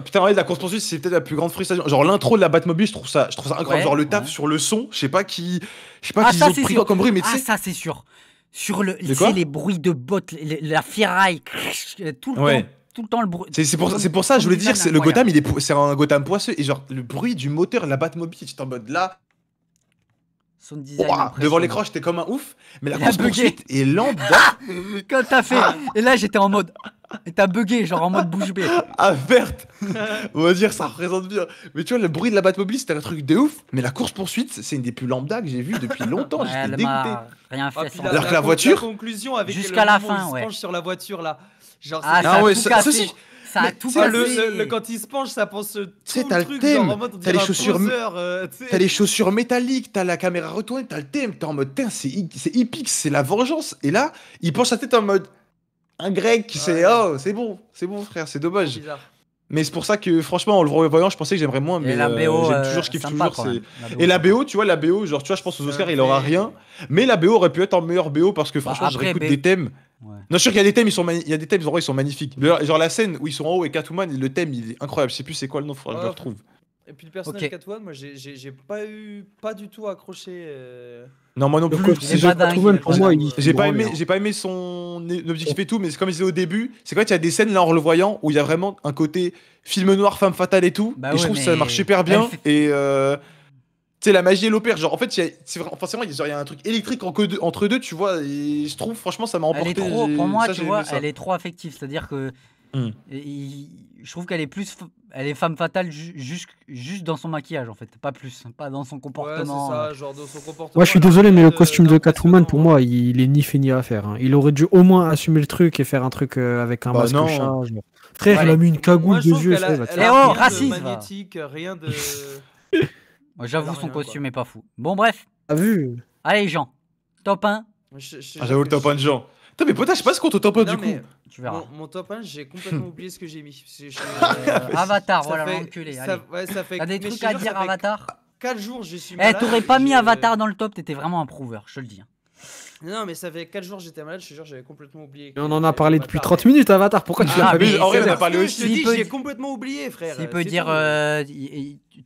putain, la course c'est peut-être la plus grande frustration. Genre l'intro de la Batmobile, je trouve ça, je trouve ça incroyable. Genre le taf sur le son, je sais pas qui, je sais pas ah, qui ont pris comme bruit, mais ah, ça c'est sûr. Sur le, c'est les bruits de bottes, la ferraille, <laughs> tout le temps. Tout le temps le bruit. C'est pour, ça, pour ça, je voulais dire, le Gotham, c'est un Gotham poisseux. Et genre, le bruit du moteur, de la Batmobile, j'étais en mode là. Son design devant l'écran, j'étais comme un ouf. Mais la course poursuite est lambda. <laughs> Quand t'as fait. Ah. Et là, j'étais en mode. Et T'as bugué, genre en mode bouche bée. <laughs> ah verte On va dire, ça représente bien. Mais tu vois, le bruit de la Batmobile, c'était un truc de ouf. Mais la course-poursuite, c'est une des plus lambda que j'ai vu depuis <laughs> longtemps. J'étais dégoûté. Rien fait. Ah, Alors que la voiture. conclusion avec Jusqu'à la fin, ouais. sur la voiture là. Genre, ah, ah ça, ça, a tout ah, le, quand il se penche, ça pense tout le truc. T'as les chaussures, euh, t'as les chaussures métalliques, t'as la caméra retournée, t'as le thème. T'es en mode, c'est c'est hippique, c'est la vengeance. Et là, il penche sa tête en mode, un grec qui s'est. Oh, c'est bon, c'est bon, frère, c'est dommage. Mais c'est pour ça que franchement, en le voyant, je pensais que j'aimerais moins. Mais et la BO, toujours, je kiffe toujours. et la BO, tu vois, la BO, genre, tu vois, je pense aux Oscars, il aura rien. Mais la BO aurait pu être en meilleure BO parce que bah, franchement, je réécoute des thèmes. Non, je suis sûr qu'il y a des thèmes, ils sont, il y a des et puis le personnage Catwoman, moi j'ai- pas eu, pas du tout accroché. Euh. Non, moi non plus. c'est pas pour moi, J'ai pas, aimé, j'ai pas aimé son objectif et tout, mais c'est comme il disais au début, c'est quand il y a des scènes là en le voyant où il y a vraiment un côté film noir, femme fatale et tout, bah et je trouve que ça marche super bien. et euh, tu sais, la magie et l'opère, genre en fait, c'est forcément, il y a- un truc électrique entre deux, entre deux, tu vois, et je trouve franchement ça m'a emporté. trop, pour moi, tu vois, elle est trop affective. C'est-à-dire que hmm. je trouve qu'elle est plus elle est femme fatale juste, dans son maquillage en fait, pas plus, pas dans son comportement. Ouais, ça, euh. genre dans son comportement. je suis désolé, mais le costume de Catwoman pour moi, il est ni fait ni à faire. Hein. Il aurait dû au moins assumer le truc et faire un truc euh, avec un bah masque non. Frère, il a mis une cagoule oh, de yeux. Et ça. oh, racisme. j'avoue, son costume est pas fou. Bon, bref. A vu Allez, Jean. Top 1. Ah, j'avoue, le top 1 de Jean. Putain, mais Potas, je sais pas ce qu'on te top 1 du coup. Mon, top 1, j'ai complètement <laughs> oublié ce que j'ai mis. <laughs> Ah, ah, Avatar, voilà, l'enculé. ça- T'as des trucs à dire, Avatar 4 jours, je suis Eh, t'aurais pas mis Avatar dans le top, t'étais vraiment un prouveur, je te le dis. Hein. Non, mais ça fait 4 jours j'étais malade, je te jure, j'avais complètement oublié. on en a parlé depuis 30 minutes, Avatar, pourquoi tu ah, l'as pas En vrai, Je te dis, j'ai complètement oublié, frère. Il peut dire. Euh,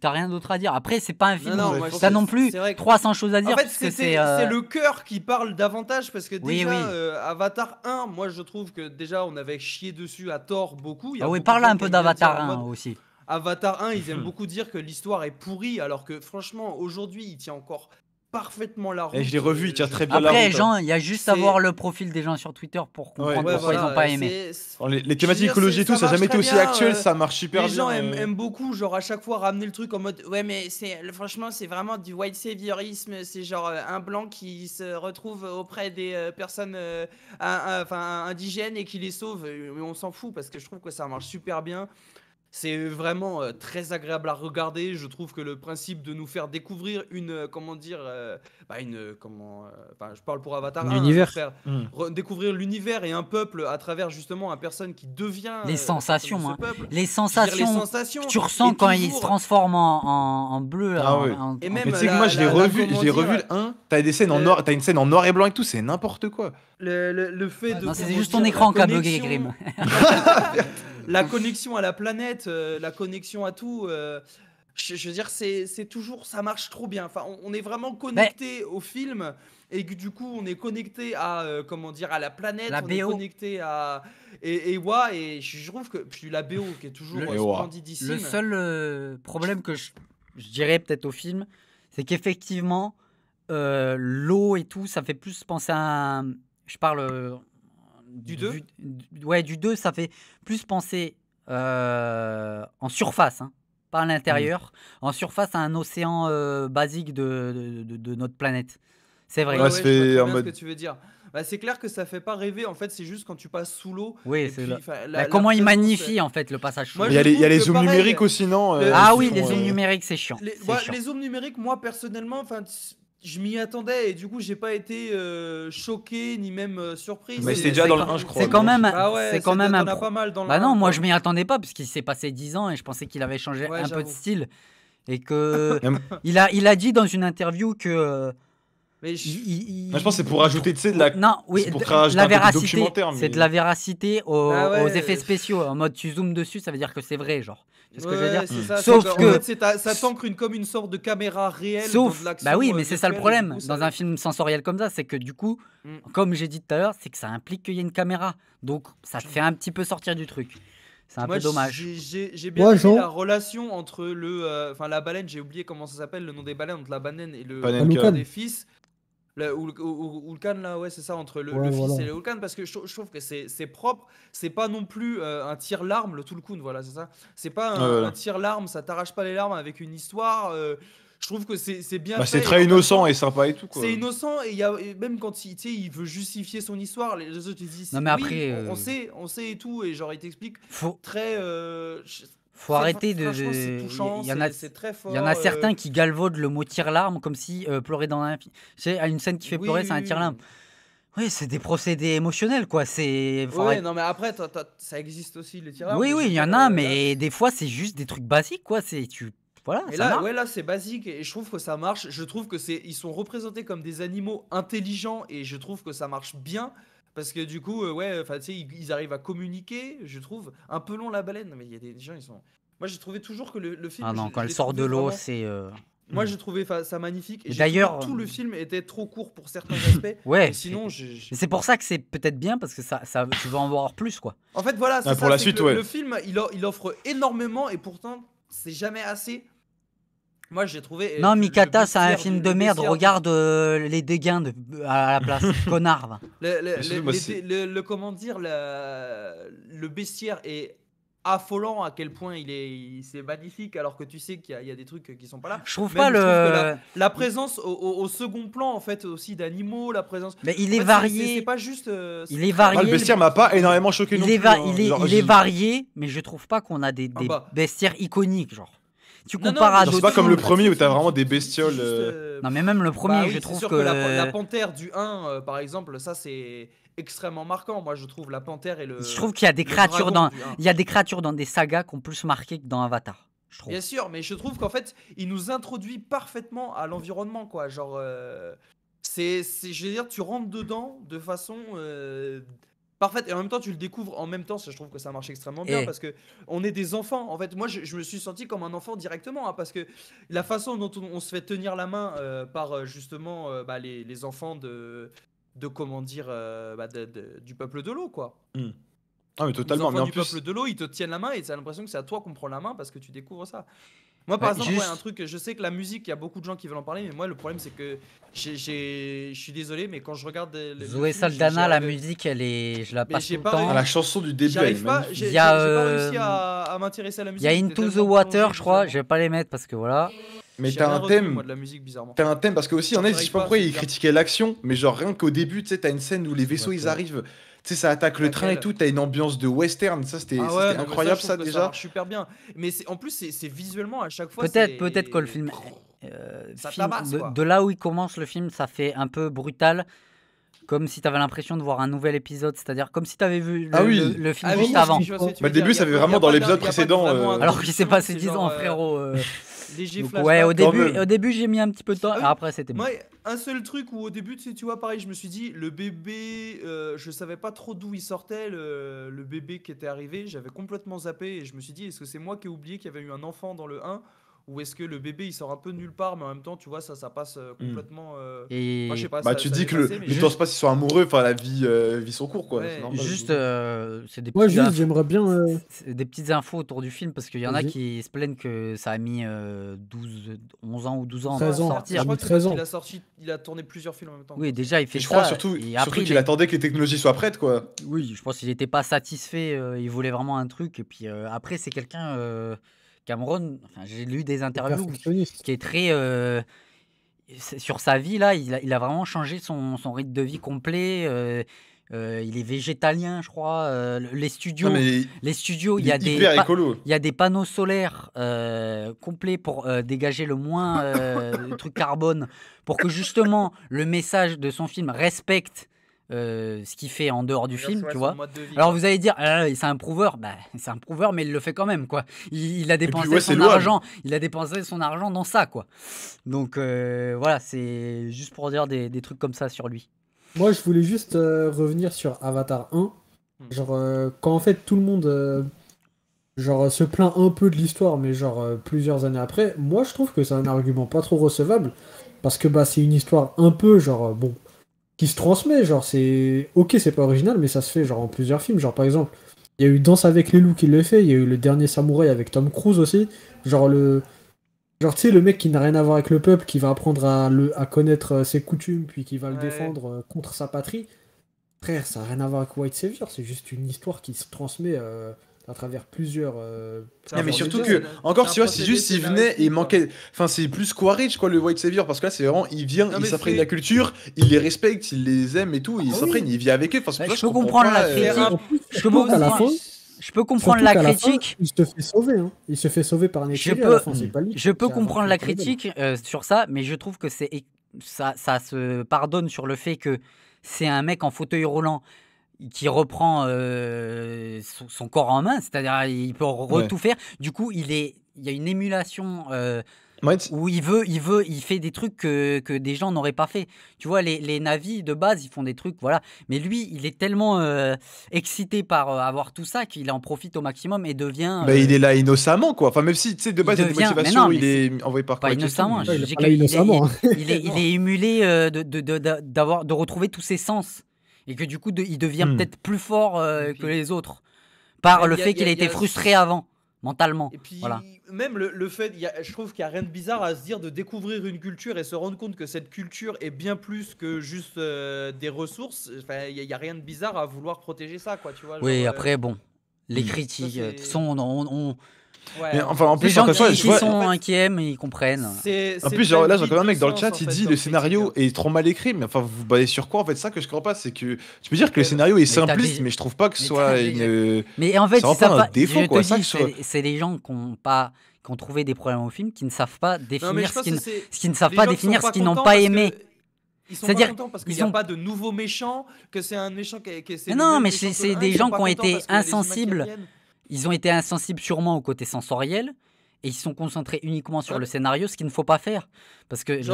t'as rien d'autre à dire. Après, c'est pas un film. ça non plus, 300 choses à dire. En fait, euh, c'est le cœur qui parle davantage parce que déjà, euh, Avatar 1, moi je trouve que déjà on avait chié dessus à tort beaucoup. Ah oui, parle un peu d'Avatar 1 aussi. Avatar 1, ils <laughs> aiment beaucoup dire que l'histoire est pourrie, alors que franchement, aujourd'hui, il tient encore parfaitement la route. Et je l'ai revu, il tient euh, très bien Après, la Après, hein. il y a juste à voir le profil des gens sur Twitter pour comprendre pourquoi ils n'ont pas aimé. Les, thématiques écologiques et tout, ça n'a jamais été aussi actuel, ça marche super bien. Les gens euh. aiment, beaucoup, genre à chaque fois ramener le truc en mode ouais, mais c'est franchement, c'est vraiment du white saviorisme. C'est genre euh, un blanc qui se retrouve auprès des personnes enfin indigènes et qui les sauve. Et on s'en fout parce que je trouve que ça marche super bien. C'est vraiment euh, très agréable à regarder. Je trouve que le principe de nous faire découvrir une, euh, comment dire, euh, bah, une, comment, je parle pour Avatar, hein, l'univers hmm. découvrir l'univers et un peuple à travers justement Une personne qui devient les sensations, hein. les sensations, tu ressens quand il se transforme en, bleu. Ah, oui. même que moi je l'ai revu, j'ai revu un T'as des scènes en noir, t'as une scène en noir et blanc et tout, c'est n'importe quoi. Le, fait ah de. c'est juste ton écran qui a bugué, Grim. <laughs> la connexion à la planète, euh, la connexion à tout. Euh, je, veux dire, c'est toujours, ça marche trop bien. Enfin, on, est vraiment connecté ben au film et du coup, on est connecté à euh, comment dire à la planète, on est connecté à et, et et je trouve que puis la BO qui est toujours le, e Le seul problème que je, dirais peut-être au film, c'est qu'effectivement l'eau et tout, ça fait plus penser à je parle du 2 Ouais, du 2, ça fait plus penser euh, en surface, hein, pas à l'intérieur, mm. en surface à un océan euh, basique de, de, notre planète. C'est vrai. ce que tu veux dire. Bah, c'est clair que ça fait pas rêver. En fait, c'est juste quand tu passes sous l'eau. Oui, Comment il magnifie en fait le passage sous l'eau Il y a les, zones zooms numériques aussi, non Ah oui, les zooms numériques, c'est chiant. Les, les zooms numériques, moi personnellement, enfin je m'y attendais et du coup j'ai pas été euh, choqué ni même euh, surpris. Mais c'était déjà dans le 1 je crois. C'est quand même, ah c'est quand même un. Pas mal dans bah non, moi je m'y attendais pas parce qu'il s'est passé 10 ans et je pensais qu'il avait changé un peu de style et que <laughs> il a il a dit dans une interview que. Euh, mais bah, je... pense que pense c'est pour ajouter de la non oui pour la véracité c'est de la véracité aux, ah aux effets spéciaux en mode tu zoomes dessus ça veut dire que c'est vrai genre dire. Ça, Sauf que, ça t'ancre comme une sorte de caméra réelle. Sauf, bah oui, mais euh, c'est ça le problème dans un film sensoriel comme ça, c'est que du coup, mm. comme j'ai dit tout à l'heure, c'est que ça implique qu'il y a une caméra, donc ça te fait un petit peu sortir du truc. C'est un peu dommage. J'ai bien vu la relation entre le, euh, enfin la baleine, j'ai oublié comment ça s'appelle, le nom des baleines entre la baleine et le, le des fils. Le là, ouais, c'est ça, entre le, fils et le parce que je, trouve que c'est propre. C'est pas non plus euh, un tir larme, le Tulkun, voilà, c'est ça. C'est pas un, tir larme, ça t'arrache pas les larmes avec une histoire. Euh, je trouve que c'est bien. Bah, c'est très innocent et sympa et tout. C'est innocent et, y a, même quand il, veut justifier son histoire, les autres ils disent. Non, mais après. Oui, on, euh, sait, on sait et tout, et genre, il t'explique. Très. Faut arrêter de. Il y en a, y en a certains euh. qui galvaudent le mot tire-larme comme si euh, pleurer dans un. Tu sais, une scène qui fait pleurer, c'est un tire-larme. Oui, c'est des procédés émotionnels, quoi. C'est. Oui, non, mais après, ça existe aussi le tir-larme. Oui, oui, il y en a, euh, mais des fois, c'est juste des trucs basiques, quoi. C'est tu. Voilà. là, là, c'est basique, et je trouve que ça marche. Je trouve que c'est, ils sont représentés comme des animaux intelligents, et je trouve que ça marche bien. Parce que du coup, euh, ouais, enfin, tu sais, ils, arrivent à communiquer, je trouve, un peu long la baleine. Mais il y a des gens, ils sont. Moi, j'ai trouvé toujours que le, film. Ah non, quand elle sort de l'eau, c'est. Euh, moi, hmm. j'ai trouvé ça magnifique. Et d'ailleurs, tout le euh, film était trop court pour certains aspects. <laughs> ouais. Mais sinon, c'est pour ça que c'est peut-être bien parce que ça, tu vas en voir plus, quoi. En fait, voilà. Ah, pour la suite, ouais. le film, il, il offre énormément et pourtant, c'est jamais assez moi, j'ai trouvé. Euh, non, Mikata, c'est un film de merde. Regarde euh, les dégains de, à la place. <laughs> Connard. Le, comment dire, le bestiaire est affolant à quel point il est, c'est magnifique alors que tu sais qu'il y, a des trucs qui sont pas là. Je trouve pas le la, présence au, second plan en fait aussi d'animaux, la présence. Mais il est varié. pas juste. Euh, il est varié. le bestiaire m'a pas énormément choqué. Il, est, hein, il, est, varié, mais je trouve pas qu'on a des, ah bah. bestiaires iconiques genre tu compares à C'est pas comme le premier où t'as vraiment des bestioles. Euh, non, mais même le premier, bah je trouve que. la, panthère du 1, euh, par exemple, ça c'est extrêmement marquant. Moi, je trouve la panthère et le. Je trouve qu'il y a des créatures dans, il y a des créatures dans des sagas qui ont plus marqué que dans Avatar. Je trouve. Bien sûr, mais je trouve qu'en fait, il nous introduit parfaitement à l'environnement, quoi. Genre, euh, c'est c'est, je veux dire, tu rentres dedans de façon Parfait. Et en même temps, tu le découvres en même temps. Ça, je trouve que ça marche extrêmement bien parce que on est des enfants. En fait, moi, je, me suis senti comme un enfant directement hein, parce que la façon dont on, se fait tenir la main euh, par euh, justement euh, bah, les, enfants de, de comment dire, bah, du peuple de l'eau, quoi. Hmm. Ah, mais totalement. Les du peuple de l'eau, ils te tiennent la main et tu as l'impression que c'est à toi qu'on prend la main parce que tu découvres ça. Moi, par exemple, un truc, je sais que la musique, il y a beaucoup de gens qui veulent en parler, mais moi, le problème, c'est que je suis désolé, mais quand je regarde. Les, Zoé Saldana, ah, la musique, elle est, je la passe tout le temps. la chanson du début, elle Il y a, pas réussi euh, à, m'intéresser à la musique. Il y a Into the Water, je crois. Je vais pas les mettre parce que voilà. Mais t'as un thème. musique, T'as un thème parce que aussi, en est, je sais pas pourquoi ils critiquaient l'action, mais genre rien qu'au début, tu sais, t'as une scène où les vaisseaux ils arrivent tu sais, ça attaque le train et tout. T'as une ambiance de western. Ça, c'était ah incroyable, ça, déjà. Ça super bien. Mais en plus, c'est visuellement à chaque fois. Peut-être, peut-être que le film. Euh, ça de, là où il commence le film, ça fait un peu brutal. Comme si tu avais l'impression de voir un nouvel épisode, c'est-à-dire comme si tu avais vu le, ah film ah juste avant. Bah, le début, ça avait vraiment dans l'épisode précédent. Euh. Alors qu'il s'est passé 10 ans, euh, frérot. <laughs> ouais, au début, au début j'ai mis un petit peu de temps. Euh, après, c'était un seul truc où au début, tu, tu vois, pareil, je me suis dit, le bébé, euh, je savais pas trop d'où il sortait, le, le, bébé qui était arrivé, j'avais complètement zappé et je me suis dit, est-ce que c'est moi qui ai oublié qu'il y avait eu un enfant dans le 1 ou est-ce que le bébé il sort un peu nulle part mais en même temps tu vois ça ça passe euh, mm. complètement euh, et sais pas, bah tu dis que passé, le pense pas s'ils sont amoureux enfin la vie vie euh, vit son cours quoi juste c'est des j'aimerais bien des petites infos autour du film parce qu'il y en a qui se plaignent que ça a mis 12 11 ans ou 12 ans à sortir il a tourné plusieurs films en même temps oui déjà il fait je crois surtout, qu'il attendait que les technologies soient prêtes quoi oui je pense qu'il était pas satisfait il voulait vraiment un truc et puis après c'est quelqu'un Cameron, j'ai lu des interviews qui est très. Euh, sur sa vie, là, il a, vraiment changé son, son, rythme de vie complet. Euh, euh, il est végétalien, je crois. les studios, les studios, il y a des, panneaux solaires complets pour dégager le moins de <laughs> truc carbone, pour que justement le message de son film respecte euh, ce qu'il fait en dehors du film, tu vois. Alors vous allez dire, ah, c'est un prouveur, bah, c'est un prouveur, mais il le fait quand même, quoi. Il, a dépensé son argent, il a dépensé son argent dans ça, quoi. Donc euh, voilà, c'est juste pour dire des, trucs comme ça sur lui. Moi, je voulais juste euh, revenir sur Avatar 1, hmm. genre quand en fait tout le monde genre se plaint un peu de l'histoire, mais genre plusieurs années après, moi je trouve que c'est un argument pas trop recevable parce que bah c'est une histoire un peu genre bon se transmet. Genre, c'est. Ok, c'est pas original, mais ça se fait genre en plusieurs films. Genre, par exemple, il y a eu Danse avec les loups qui le fait, il y a eu Le Dernier Samouraï avec Tom Cruise aussi. Genre, le. Genre, tu sais, le mec qui n'a rien à voir avec le peuple, qui va apprendre à, le, à connaître euh, ses coutumes, puis qui va le défendre euh, contre sa patrie. Frère, ça n'a rien à voir avec White Savior, c'est juste une histoire qui se transmet. Euh à travers plusieurs. Euh, non, mais surtout que, encore, tu vois, c'est juste, il venait et il manquait. Enfin, c'est plus Quaritch, quoi, le White Savior, parce que là, c'est vraiment, il vient, il s'apprête de la culture, il les respecte, il les aime et tout, il ah s'apprête, il vit avec eux. je, peux comprendre la euh, critique. je peux comprendre la critique. il se fait sauver. Hein. Il se fait sauver par un Je peux, pas Je peux comprendre la critique euh, sur ça, mais je trouve que c'est ça, ça se pardonne sur le fait que c'est un mec en fauteuil roulant qui reprend euh, son, corps en main, c'est-à-dire ah, il peut tout faire. Du coup, il est, il y a une émulation euh, où il veut, il veut, il fait des trucs que, des gens n'auraient pas fait. Tu vois, les, les navis de base, ils font des trucs, voilà. Mais lui, il est tellement euh, excité par avoir tout ça qu'il en profite au maximum et devient. Bah, il est là innocemment, quoi. Enfin, même si tu sais de base il, a des motivations, il est, envoyé par quoi Pas hein. innocemment. il, est, émulé de, de, de retrouver tous ses sens et que du coup, il devient hmm. peut-être plus fort euh, que les autres par le fait qu'il a, été frustré avant mentalement. Et puis, même le, fait, je trouve qu'il n'y a rien de bizarre à se dire de découvrir une culture et se rendre compte que cette culture est bien plus que juste euh, des ressources. il n'y a, rien de bizarre à vouloir protéger ça, quoi, tu vois. oui, euh, après, bon, les hmm. critiques, sont, on, on, enfin, en plus, les gens qui, qui sont inquiets, mais ils comprennent. en plus, j'ai là, même un mec dans le chat, il dit le scénario est trop mal écrit, mais enfin, vous basez sur quoi en fait Ça que je comprends pas, c'est que je peux dire que le scénario est simpliste, mais je trouve pas que ce soit une. Euh, mais en fait, c'est un défaut C'est les gens qui pas ont trouvé des problèmes au film, qui ne savent pas définir ce qu'ils ne savent pas définir, ce qu'ils n'ont pas aimé. C'est-à-dire contents parce a pas de nouveaux méchants, que c'est un méchant qui, Qui non, mais c'est des gens qui ont été insensibles. Ils ont été insensibles sûrement au côté sensoriel, et ils sont concentrés uniquement sur le scénario, ce qu'il ne faut pas faire. Parce que c'est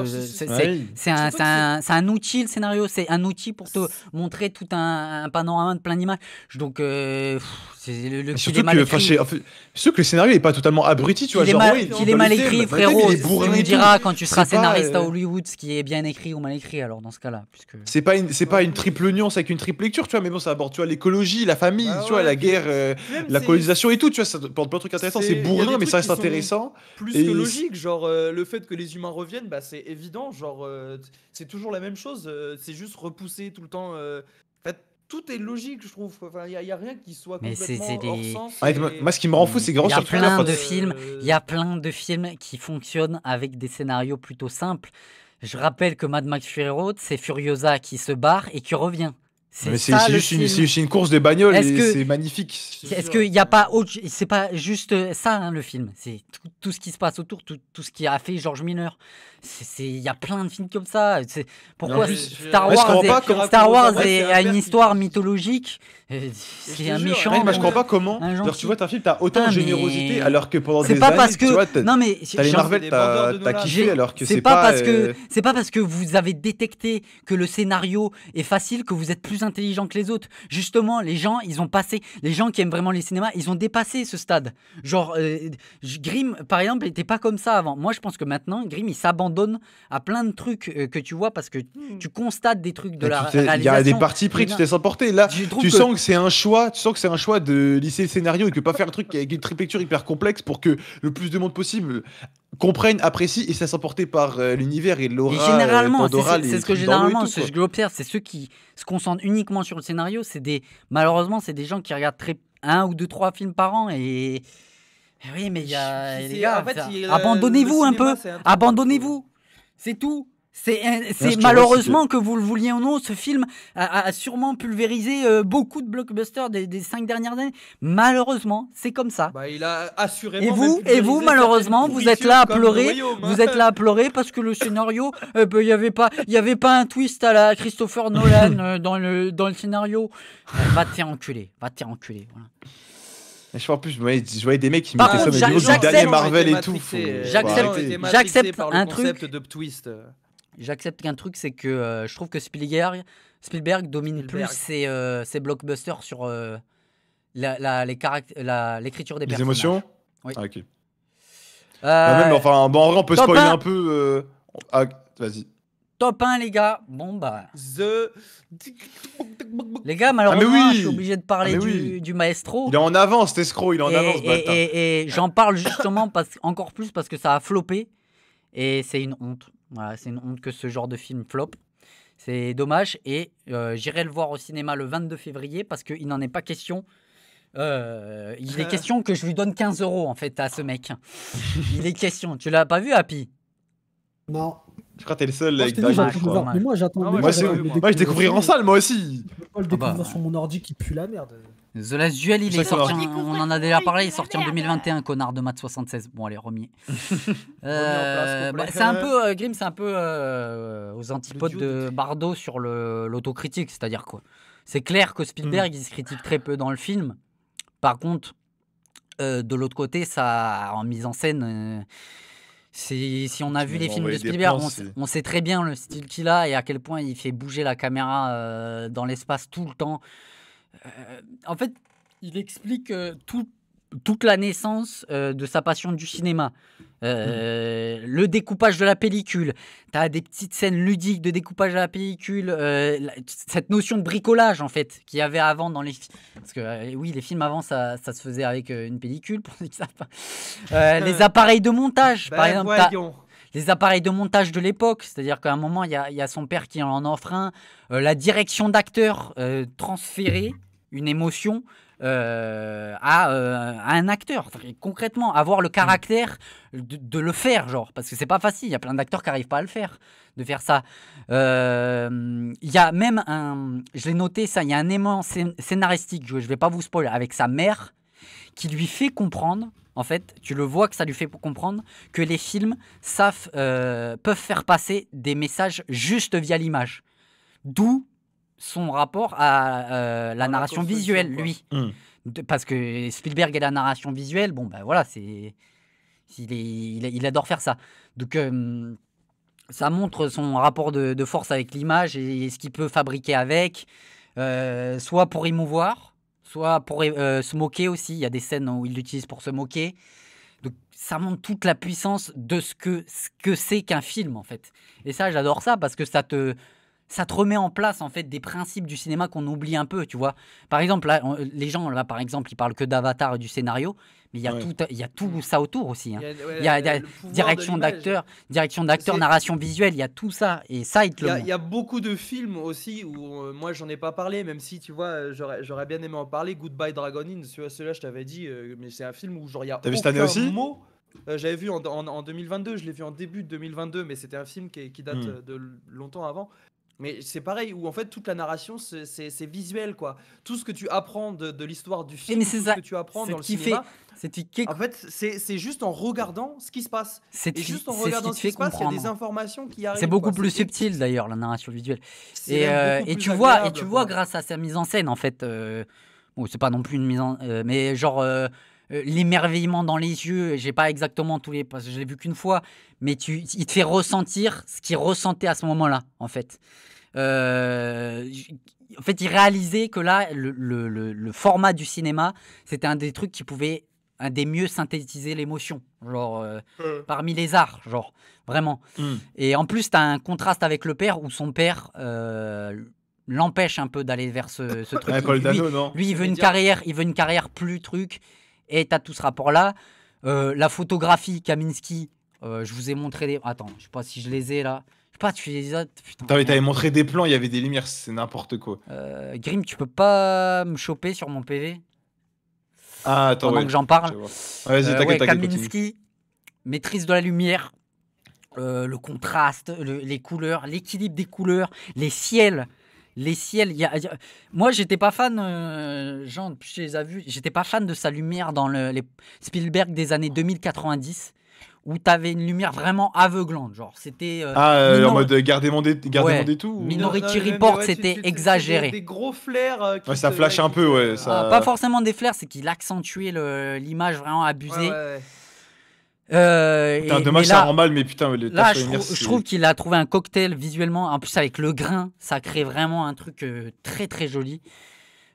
un, outil, le scénario, c'est un outil pour te montrer tout un, panorama de plein d'images. Donc, euh, c'est le, que, que le scénario n'est pas totalement abruti, tu vois. est, genre, mal, est mal écrit, frérot. Tu me diras quand tu seras scénariste à euh, Hollywood ce qui est bien écrit ou mal écrit, alors dans ce cas-là. Puisque... C'est pas, une, pas une triple nuance avec une triple lecture, tu vois, mais bon, ça aborde l'écologie, la famille, bah tu vois, la guerre, euh, la colonisation et tout, tu vois, ça porte plein de trucs intéressants. C'est bourrin, mais ça reste intéressant. Plus que logique, genre euh, le fait que les humains reviennent, bah, c'est évident, genre euh, c'est toujours la même chose, euh, c'est juste repousser tout le temps. fait, tout est logique, je trouve. Enfin, il n'y a, rien qui soit complètement hors sens. Moi, ce qui me rend fou, c'est que il y a plein de films, il y a plein de films qui fonctionnent avec des scénarios plutôt simples. Je rappelle que Mad Max Fury Road, c'est Furiosa qui se barre et qui revient. C'est juste, une course de bagnoles et c'est magnifique. Est-ce qu'il n'y a pas C'est pas juste ça, hein, le film. C'est tout, ce qui se passe autour, tout, ce qui a fait Georges Mineur il y a plein de films comme ça. Pourquoi Star, Wars a une histoire mythologique euh, C'est un méchant. je mais je comprends pas comment. Genre, tu vois, un film, as autant ah, de générosité alors que pendant des années, que... tu vois, non, mais as les Marvel, t'as alors que c'est pas. parce euh, C'est pas parce que vous avez détecté que le scénario est facile que vous êtes plus intelligent que les autres. Justement, les gens, ils ont passé. Les gens qui aiment vraiment les cinémas, ils ont dépassé ce stade. Genre, euh, Grimm, par exemple, n'était pas comme ça avant. Moi, je pense que maintenant, Grimm, il s'abandonne donne à plein de trucs euh, que tu vois parce que hmm. tu constates des trucs de bah, la réalisation. Il y a des parties prises, tu t'es emporté. Là, tu, sens que, c'est un choix, tu sens que c'est un choix de le scénario et que pas faire un truc avec une triplecture hyper complexe pour que le plus de monde possible comprenne, apprécie et ça s'emporter par euh, l'univers et l'aura. Généralement, euh, c'est ce que généralement, tout, c'est ceux qui se concentrent uniquement sur le scénario. C'est des malheureusement, c'est des gens qui regardent très, un ou deux trois films par an et eh oui, mais il y a. Euh, abandonnez-vous un peu. Abandonnez-vous. C'est tout. C'est malheureusement que vous le vouliez ou non, ce film a, sûrement pulvérisé euh, beaucoup de blockbusters des, cinq dernières années. Malheureusement, c'est comme ça. Bah, il a assurément. Et vous, et vous malheureusement, vous êtes là à pleurer. Vous hein. êtes là à pleurer parce que le scénario, euh, bah, il y n'y avait pas, il y avait pas un twist à la Christopher Nolan dans le dans le scénario. va te enculer, va je vois plus, je voyais, des mecs qui mettaient ça dans les dernier Marvel et tout. J'accepte un truc. de twist. J'accepte qu'un truc, c'est que je trouve que Spielberg, domine plus ses, blockbusters sur la, l'écriture des les émotions Oui. ok. enfin, en vrai, on peut spoiler un, peu. vas-y. Top 1, les gars. Bon, bah. The. Les gars, malheureusement, ah, je suis obligé de parler ah, du, maestro. Il est en avance, cet escroc, il en avance, Et, j'en parle justement parce, encore plus parce que ça a floppé. Et c'est une honte. Voilà, c'est une honte que ce genre de film floppe C'est dommage. Et euh, j'irai le voir au cinéma le 22 février parce qu'il n'en est pas question. Euh, il est <laughs> question que je lui donne 15 euros en fait à ce mec. il est question. Tu l'as pas vu, Happy Non. Je crois que t'es le seul avec Dark moi, j'attends. Ah moi, je découvrirai en salle, moi aussi. Je le découvrir ah bah. sur mon ordi qui pue la merde. The Last Duel, il est sorti, on en a déjà parlé, il est sorti en 2021, connard de maths 76. Bon, allez, remis. <laughs> Euh, bah, c'est un peu, euh, Grim, c'est un peu euh, aux antipodes de Bardo sur l'autocritique, c'est-à-dire quoi C'est clair que Spielberg, mm. il se critique très peu dans le film. Par contre, de l'autre côté, ça, en mise en scène, si, on a vu les films de Spielberg, on, sait très bien le style qu'il a et à quel point il fait bouger la caméra euh, dans l'espace tout le temps. Euh, en fait, il explique euh, tout, toute la naissance euh, de sa passion du cinéma. Euh, mm. Le découpage de la pellicule, tu as des petites scènes ludiques de découpage de la pellicule, euh, cette notion de bricolage en fait qu'il avait avant dans les parce que oui les films avant ça, ça, se faisait avec une pellicule pour <laughs> les appareils de montage ben les appareils de montage de l'époque. C'est-à-dire qu'à un moment, il y, a, son père qui en offre un. la direction d'acteur transférée. transférer une émotion. Euh, euh, à, un acteur. Concrètement, avoir le caractère de, le faire, genre, parce que c'est pas facile. Il y a plein d'acteurs qui n'arrivent pas à le faire, de faire ça. Euh, il y a même un, je l'ai noté ça, il y a un aimant scénaristique, je, vais pas vous spoiler, avec sa mère qui lui fait comprendre. En fait, tu le vois que ça lui fait comprendre que les films savent, peuvent faire passer des messages juste via l'image. D'où son rapport à euh, la narration visuelle, lui. Hmm. parce que Spielberg et la narration visuelle, bon, ben voilà, c'est. Il, il, adore faire ça. Donc, euh, ça montre son rapport de, force avec l'image et, ce qu'il peut fabriquer avec, euh, soit pour émouvoir, soit pour se moquer aussi. Il y a des scènes où il l'utilise pour se moquer. Donc, ça montre toute la puissance de ce que c'est ce que qu'un film, en fait. Et ça, j'adore ça parce que ça te ça te remet en place en fait des principes du cinéma qu'on oublie un peu, tu vois. Par exemple, les gens là, par exemple, ils parlent que d'Avatar et du scénario, mais il y a tout, il y a tout mm. ça autour aussi. Hein. Il y a, direction d'acteur, direction d'acteur, narration visuelle, il y a tout ça et ça il Il y a beaucoup de films aussi où moi, euh, moi j'en ai pas parlé, même si tu vois j'aurais bien aimé en parler. Goodbye Dragon Inn, celui-là je t'avais dit, euh, mais c'est un film où genre il y a. T'as vu cette année aussi? Mot euh, J'avais vu en, 2022, je l'ai vu en début de 2022, mais c'était un film qui, date hmm. de longtemps avant. Mais c'est pareil, où en fait toute la narration c'est visuel quoi. Tout ce que tu apprends de, l'histoire du film, tout ce que tu apprends dans le cinéma, fait, en fait c'est juste en regardant ce qui se passe. C'est juste en regardant ce qui, se passe, il y a des informations qui arrivent. C'est beaucoup plus subtil d'ailleurs la narration visuelle. Et, euh, et, tu vois, et tu vois grâce à sa mise en scène en fait. Euh, bon, c'est pas non plus une mise en, euh, mais genre euh, l'émerveillement dans les yeux. J'ai pas exactement tous les parce que je l'ai vu qu'une fois, mais tu, il te fait ressentir ce qu'il ressentait à ce moment-là, en fait. Euh, en fait, il réalisait que là, le, format du cinéma, c'était un des trucs qui pouvait un des mieux synthétiser l'émotion, genre euh, hmm. parmi les arts, genre vraiment. Hmm. Et en plus, tu as un contraste avec le père où son père l'empêche un peu d'aller vers ce, <laughs> truc. lui, veut une carrière, il veut une carrière plus truc. Et t'as tout ce rapport-là. Euh, la photographie, Kaminski, euh, je vous ai montré des. Attends, je sais pas si je les ai là. Je sais pas, tu les as. T'avais montré des plans, il y avait des lumières, c'est n'importe quoi. Euh, Grim, tu peux pas me choper sur mon PV Ah, attends. Pendant que j'en parle. Ah, t'inquiète, t'inquiète. Kaminski, maîtrise de la lumière, le contraste, les couleurs, l'équilibre des couleurs, les ciels les ciels. Moi, j'étais pas fan, euh, Jean, je j'étais pas fan de sa lumière dans les Spielberg des années 2090 où tu une lumière vraiment aveuglante. Genre, c'était. Euh, ah, euh, en mode garder mon, dé... tout Minority Report, c'était exagéré. Des gros flares. ça flash un peu, ouais. Ah, pas forcément des flares, c'est qu'il accentuait l'image vraiment abusée. Euh, putain, dommage, ça rend mal, mais putain, là, je, trouve qu'il a trouvé un cocktail visuellement, en plus avec le grain, ça crée vraiment un truc euh, très très joli.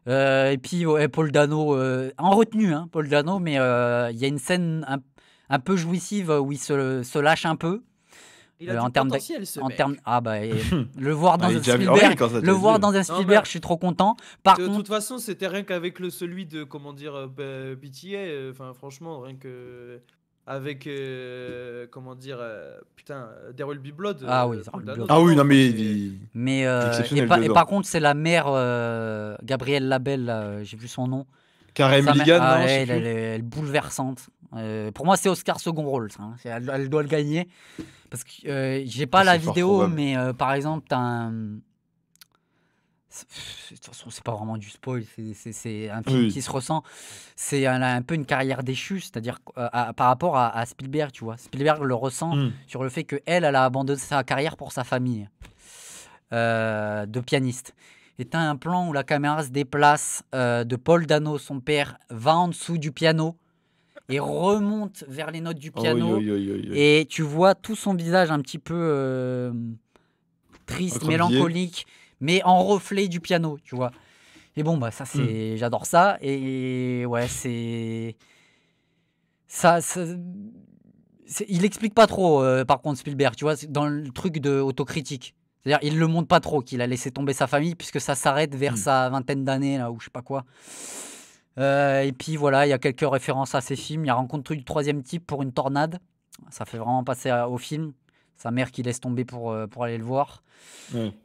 Euh, et puis Paul Dano, euh, en retenue, hein, Paul Dano, mais il y a une scène un, peu jouissive où il se, lâche un peu. Il a en termes en termes ah bah <laughs> ah, le voir dans un Spielberg ah le voir dans un bah, Spielberg je suis trop content par de, toute façon c'était rien qu'avec le celui de comment dire euh, enfin franchement rien que avec euh, comment dire euh, putain Daryl B Blood ah euh, oui ah oui non mais mais et, par, contre c'est la mère Gabrielle Labelle j'ai vu son nom carré ah elle, est bouleversante pour moi c'est Oscar second rôle hein. elle, doit le gagner parce que j'ai pas la vidéo mais par exemple t'as un c'est pas vraiment du spoil, c'est un film qui se ressent. C'est un, peu une carrière déchue, c'est-à-dire euh, par rapport à, Spielberg, tu vois. Spielberg le ressent hmm. sur le fait que elle, a abandonné sa carrière pour sa famille euh, de pianiste. Et as un plan où la caméra se déplace euh, de Paul Dano, son père, va en dessous du piano et remonte vers les notes du ah piano. et tu vois tout son visage un petit peu triste, mélancolique mais en reflet du piano, tu vois. Et bon, bah ça c'est, hmm. j'adore ça. Et ouais, c'est ça. Il explique pas trop, euh, par contre Spielberg, tu vois, dans le truc de autocritique. C'est-à-dire, il le montre pas trop qu'il a laissé tomber sa famille puisque ça s'arrête vers hmm. sa vingtaine d'années là ou je sais pas quoi. Euh, et puis voilà, il y a quelques références à ses films. Il y a Rencontre du troisième type pour une tornade. Ça fait vraiment passer euh, au film sa mère qui laisse tomber pour, euh, pour aller le voir.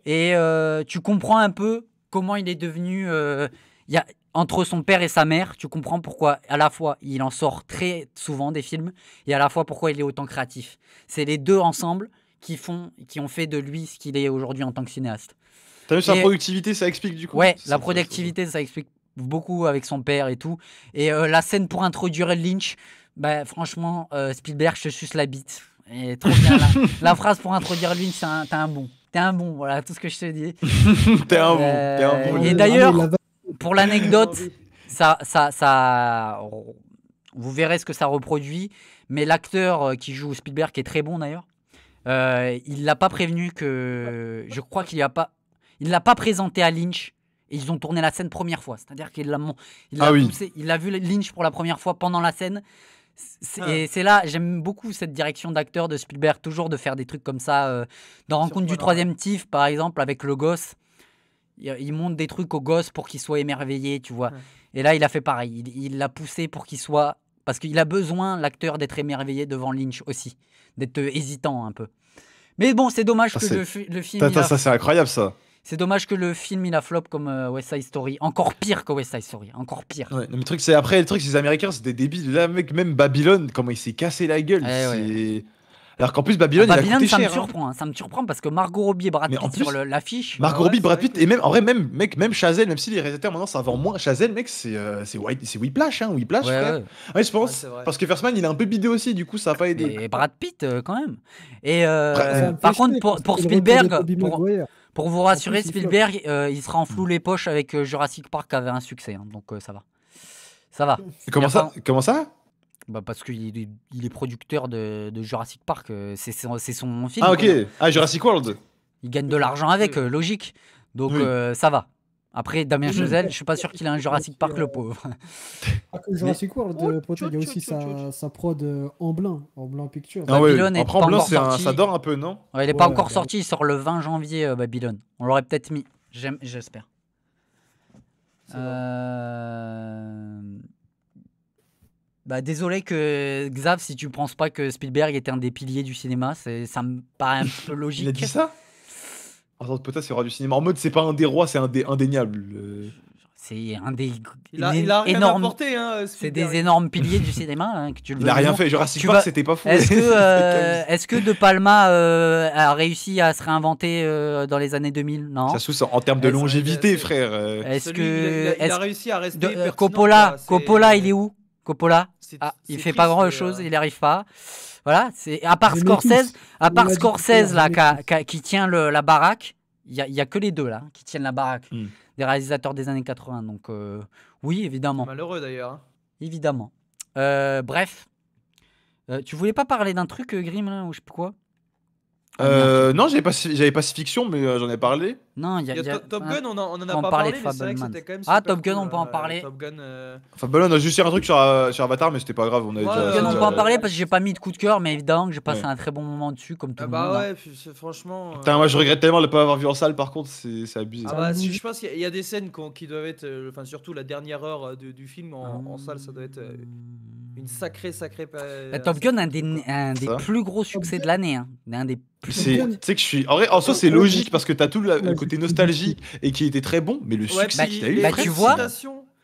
Et euh, tu comprends un peu comment il est devenu. Euh, y a, entre son père et sa mère, tu comprends pourquoi à la fois il en sort très souvent des films et à la fois pourquoi il est autant créatif. C'est les deux ensemble qui, font, qui ont fait de lui ce qu'il est aujourd'hui en tant que cinéaste. T'as vu, sa productivité, ça explique du coup. Ouais, la productivité, ça explique beaucoup avec son père et tout. Et euh, la scène pour introduire Lynch, bah, franchement, Spielberg, je te suce la bite. <laughs> la, phrase pour introduire Lynch c'est un, t'es un bon. T'es un bon, voilà tout ce que je te dis. <laughs> Euh, t'es un, bon, Et d'ailleurs, pour l'anecdote, ça, ça, ça, vous verrez ce que ça reproduit. Mais l'acteur euh, qui joue Spielberg, qui est très bon d'ailleurs, euh, il l'a pas prévenu que. Je crois qu'il a pas. Il l'a pas présenté à Lynch. Et ils ont tourné la scène première fois. C'est-à-dire qu'il l'a, il ah il a vu Lynch pour la première fois pendant la scène. Ah. Et c'est là, j'aime beaucoup cette direction d'acteur de Spielberg, toujours de faire des trucs comme ça. Euh, dans Rencontre du troisième tif, par exemple, avec le gosse, il, monte des trucs au gosse pour qu'il soit émerveillé, tu vois. Et là, il a fait pareil. Il l'a poussé pour qu'il soit. Parce qu'il a besoin, l'acteur, d'être émerveillé devant Lynch aussi, d'être euh, hésitant un peu. Mais bon, c'est dommage ah, que le, film. Attends, ça c'est incroyable ça. C'est dommage que le film il a flop comme euh, West Side Story, encore pire que West Side Story, encore pire. le truc c'est après le truc c'est les Américains c'était débile. Là mec même Babylone comment il s'est cassé la gueule. Eh alors qu'en plus ah, Babylone, il a coûté ça cher, me hein. surprend, hein. ça me surprend parce que Margot Robbie et Brad Pitt sur l'affiche. Margot bah Robbie, Brad Pitt et même en vrai même mec même Chazelle, même si les réalisateurs maintenant ça vend moins Chazelle, mec euh, c'est white c'est Whiplash hein, je pense parce que Firstman il est un peu bidé aussi, du coup ça a pas aidé. Et Brad Pitt euh, quand même. Et par contre pour, pour Spielberg, pour, pour vous rassurer, ah, Spielberg, euh, il sera en flou mm. les poches avec euh, Jurassic Park qui avait un succès. Hein, donc euh, ça va. Ça va. Comment ça, comment ça bah parce qu'il est, producteur de, Jurassic Park, c'est son, film. Ah ok, ah, Jurassic World. Il gagne de l'argent avec, logique. Donc ça va. Après, Damien Chazelle, je suis pas sûr qu'il a un Jurassic Park le euh, pauvre. Ah, Jurassic World, euh, il y a aussi sa, prod euh, en blanc, en blanc picture. est en blanc, ça dort un peu, non Il n'est pas encore sorti, il sort le 20 janvier, Babylon. Babylone. On l'aurait peut-être mis, j'espère. Bah, désolé que Xav, si tu ne penses pas que Spielberg était un des piliers du cinéma, ça me paraît un peu logique. <laughs> il a dit ça potasse, être y aura du cinéma. En mode, c'est pas un des rois, c'est un des indéniables. Euh. C'est un des il a, rien Apporté, hein, euh, c'est des énormes piliers du cinéma. Hein, que tu le il n'a rien fait. je Park, vas... c'était pas fou. Est-ce que, <laughs> euh, que De Palma a réussi à se réinventer dans les années 2000 Non. Ça sous en termes de longévité, frère. Est-ce que il a, réussi à rester Coppola, Coppola, il est où Coppola, ah, il fait pas grand chose, il n'arrive pas. Voilà, c'est à part Scorsese, à part Scorsese là, qui tient la baraque, il y, a que les deux là qui tiennent la baraque, hmm. des réalisateurs des années 80. Donc euh, oui, évidemment. Malheureux d'ailleurs. Hein. Évidemment. Euh, bref, euh, tu voulais pas parler d'un truc Grim ou je sais quoi Oh, euh, non, j'avais pas, j'avais pas fiction, mais euh, j'en ai parlé. Non, il y a, Top Gun, on, en, a pas parlé. Mais vrai ah, Top Gun, on peut en euh, parler. Top Gun, euh. enfin, on a juste un truc sur, sur Avatar, mais c'était pas grave. On a ouais, Top Gun, on peut en parler parce que j'ai pas mis de coup de cœur, mais évidemment que j'ai passé un très bon moment dessus, comme tout ah bah le monde. ouais, franchement. Putain, moi, je regrette tellement de pas avoir vu en salle. Par contre, c'est abusé. Ah bah, je pense qu'il y, a des scènes qui doivent être, enfin surtout la dernière heure du film en, salle, ça doit être une sacrée, sacrée. Top Gun, un des, un des plus gros succès de l'année, hein. un des que je suis. En soi, c'est logique parce que t'as tout le, côté nostalgique et qui était très bon, mais le succès bah, qu'il a eu.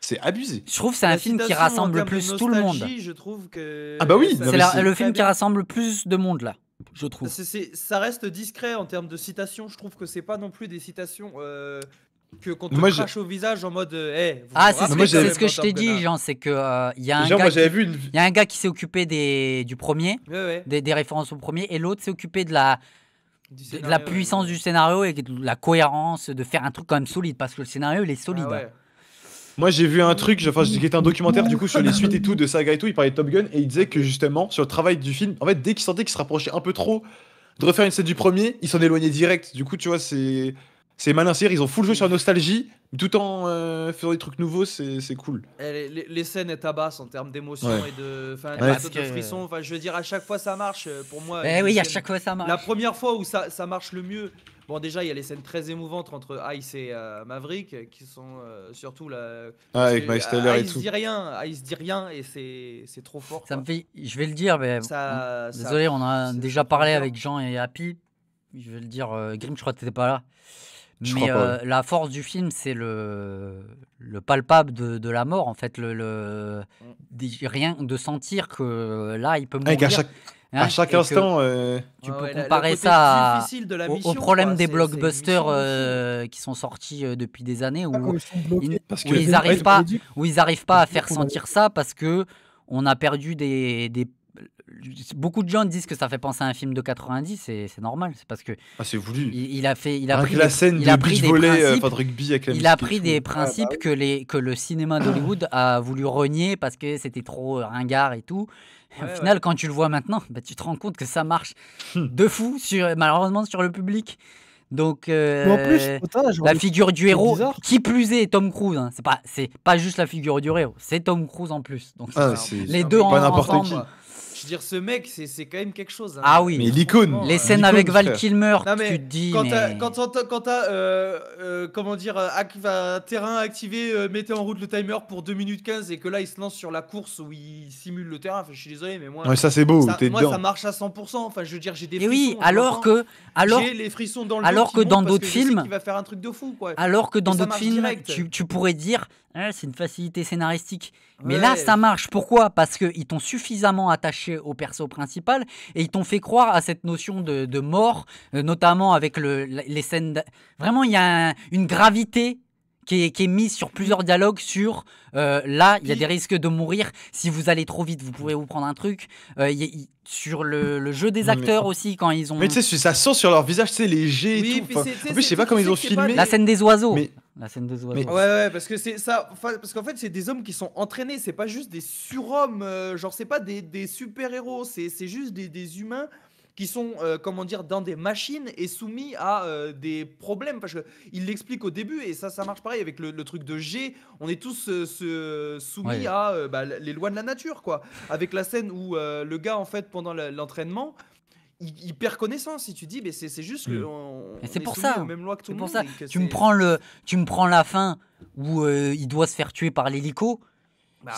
C'est abusé. Je trouve que c'est un film qui rassemble plus tout le monde. Je trouve que ah bah oui, c'est le film qui rassemble plus de monde là, je trouve. ça reste discret en termes de citations. Je trouve que c'est pas non plus des citations. Euh, que moi, au visage en mode euh, Ah, c'est ce, que, je t'ai dit, Jean, c'est que il euh, y a un gars il y a un gars qui s'est occupé des du premier, Des, des, références au premier et l'autre s'est occupé de la de la puissance du scénario et de la cohérence de faire un truc quand même solide parce que le scénario il est ah solide. moi j'ai vu un truc, enfin était un documentaire du coup sur les suites et tout de saga et tout, il parlait de Top Gun et il disait que justement sur le travail du film, en fait dès qu'il sentait qu'il se rapprochait un peu trop de refaire une scène du premier, il s'en éloignait direct. Du coup tu vois c'est c'est malin, ils ont full jeu sur nostalgie, tout en euh, faisant des trucs nouveaux, c'est cool. Eh, les, les, scènes, elles tabassent en termes d'émotion et de, frissons. Enfin, je veux dire, à chaque fois, ça marche euh, pour moi. Eh oui, à chaque fois, ça marche. La première fois où ça, ça marche le mieux, Bon, déjà, il y a les scènes très émouvantes entre Ice et euh, Maverick, qui sont surtout là Ah, avec Miles et tout. dit rien, Ice dit rien, et c'est trop fort. Ça me fait, je vais le dire, mais. désolé, on a déjà parlé avec Jean et Happy. Je vais le dire, Grim, je crois que t'étais pas là mais euh, la force du film, c'est le, le palpable de, la mort, en fait. Le, mm. rien de sentir que là, il peut mourir. à hein, chaque, instant, euh, tu peux comparer ça au, problème des blockbusters euh, qui sont sortis depuis des années où, ah, ils, n'arrivent pas, pas à faire sentir ça parce que on a perdu des, des, beaucoup de gens disent que ça fait penser à un film de 90, et c'est normal, c'est parce que. Ah, c'est voulu. Il, a fait, il a pris la scène des, euh, il a pris ah, bah principes, Il a pris des principes que les que le cinéma d'Hollywood a voulu renier parce que c'était trop euh, ringard et tout. au final, quand tu le vois maintenant, bah, tu te rends compte que ça marche hum. de fou sur malheureusement sur le public. Donc, euh, plus, la figure du héros, qui plus est, Tom Cruise. Hein. C'est pas, c'est pas juste la figure du héros, c'est Tom Cruise en plus. Donc, ah, les deux ensemble dire, ce mec, c'est quand même quelque chose. Hein. Ah oui. Mais l'icône. Les hein. scènes avec Val Kilmer, tu te dis. Quand t'as, euh, euh, comment dire, un euh, terrain activé, mettez en route le timer pour 2 minutes 15 et que là, il se lance sur la course où il simule le terrain. Enfin, je suis désolé, mais moi. ça, c'est beau. moi, ça marche à 100%. Enfin, je veux dire, j'ai des. Eh oui, alors que. Alors, les frissons dans le Alors que dans d'autres films. va faire un truc de fou, Alors que dans d'autres films, tu pourrais dire, Hein, c'est une facilité scénaristique. Mais là, ça marche. Pourquoi Parce qu'ils t'ont suffisamment attaché au perso principal et ils t'ont fait croire à cette notion de, mort, euh, notamment avec les scènes. Vraiment, il y a une gravité qui est, qui mise sur plusieurs dialogues sur euh, là, il y a des risques de mourir. Si vous allez trop vite, vous pouvez vous prendre un truc. Euh, sur le, jeu des acteurs aussi, quand ils ont. Mais tu sais, ça sent sur leur visage, c'est léger et tout. en plus, je sais pas comment ils ont filmé. La scène des oiseaux. La scène des oiseaux. Ouais, ouais, parce que c'est ça. Parce qu'en fait, c'est des hommes qui sont entraînés. C'est pas juste des surhommes. Euh, genre, c'est pas des, super-héros. C'est juste des humains qui sont, euh, comment dire, dans des machines et soumis à euh, des problèmes. Parce qu'il l'explique au début, et ça, ça marche pareil avec le, truc de G. On est tous euh, soumis à bah, les lois de la nature, quoi. Avec la scène où le gars, en fait, pendant l'entraînement, il, perd connaissance. Si tu dis, mais c'est juste que. Mm. C'est pour ça. c'est pour ça. Tu me prends le, tu me prends la fin où il doit se faire tuer par l'hélico.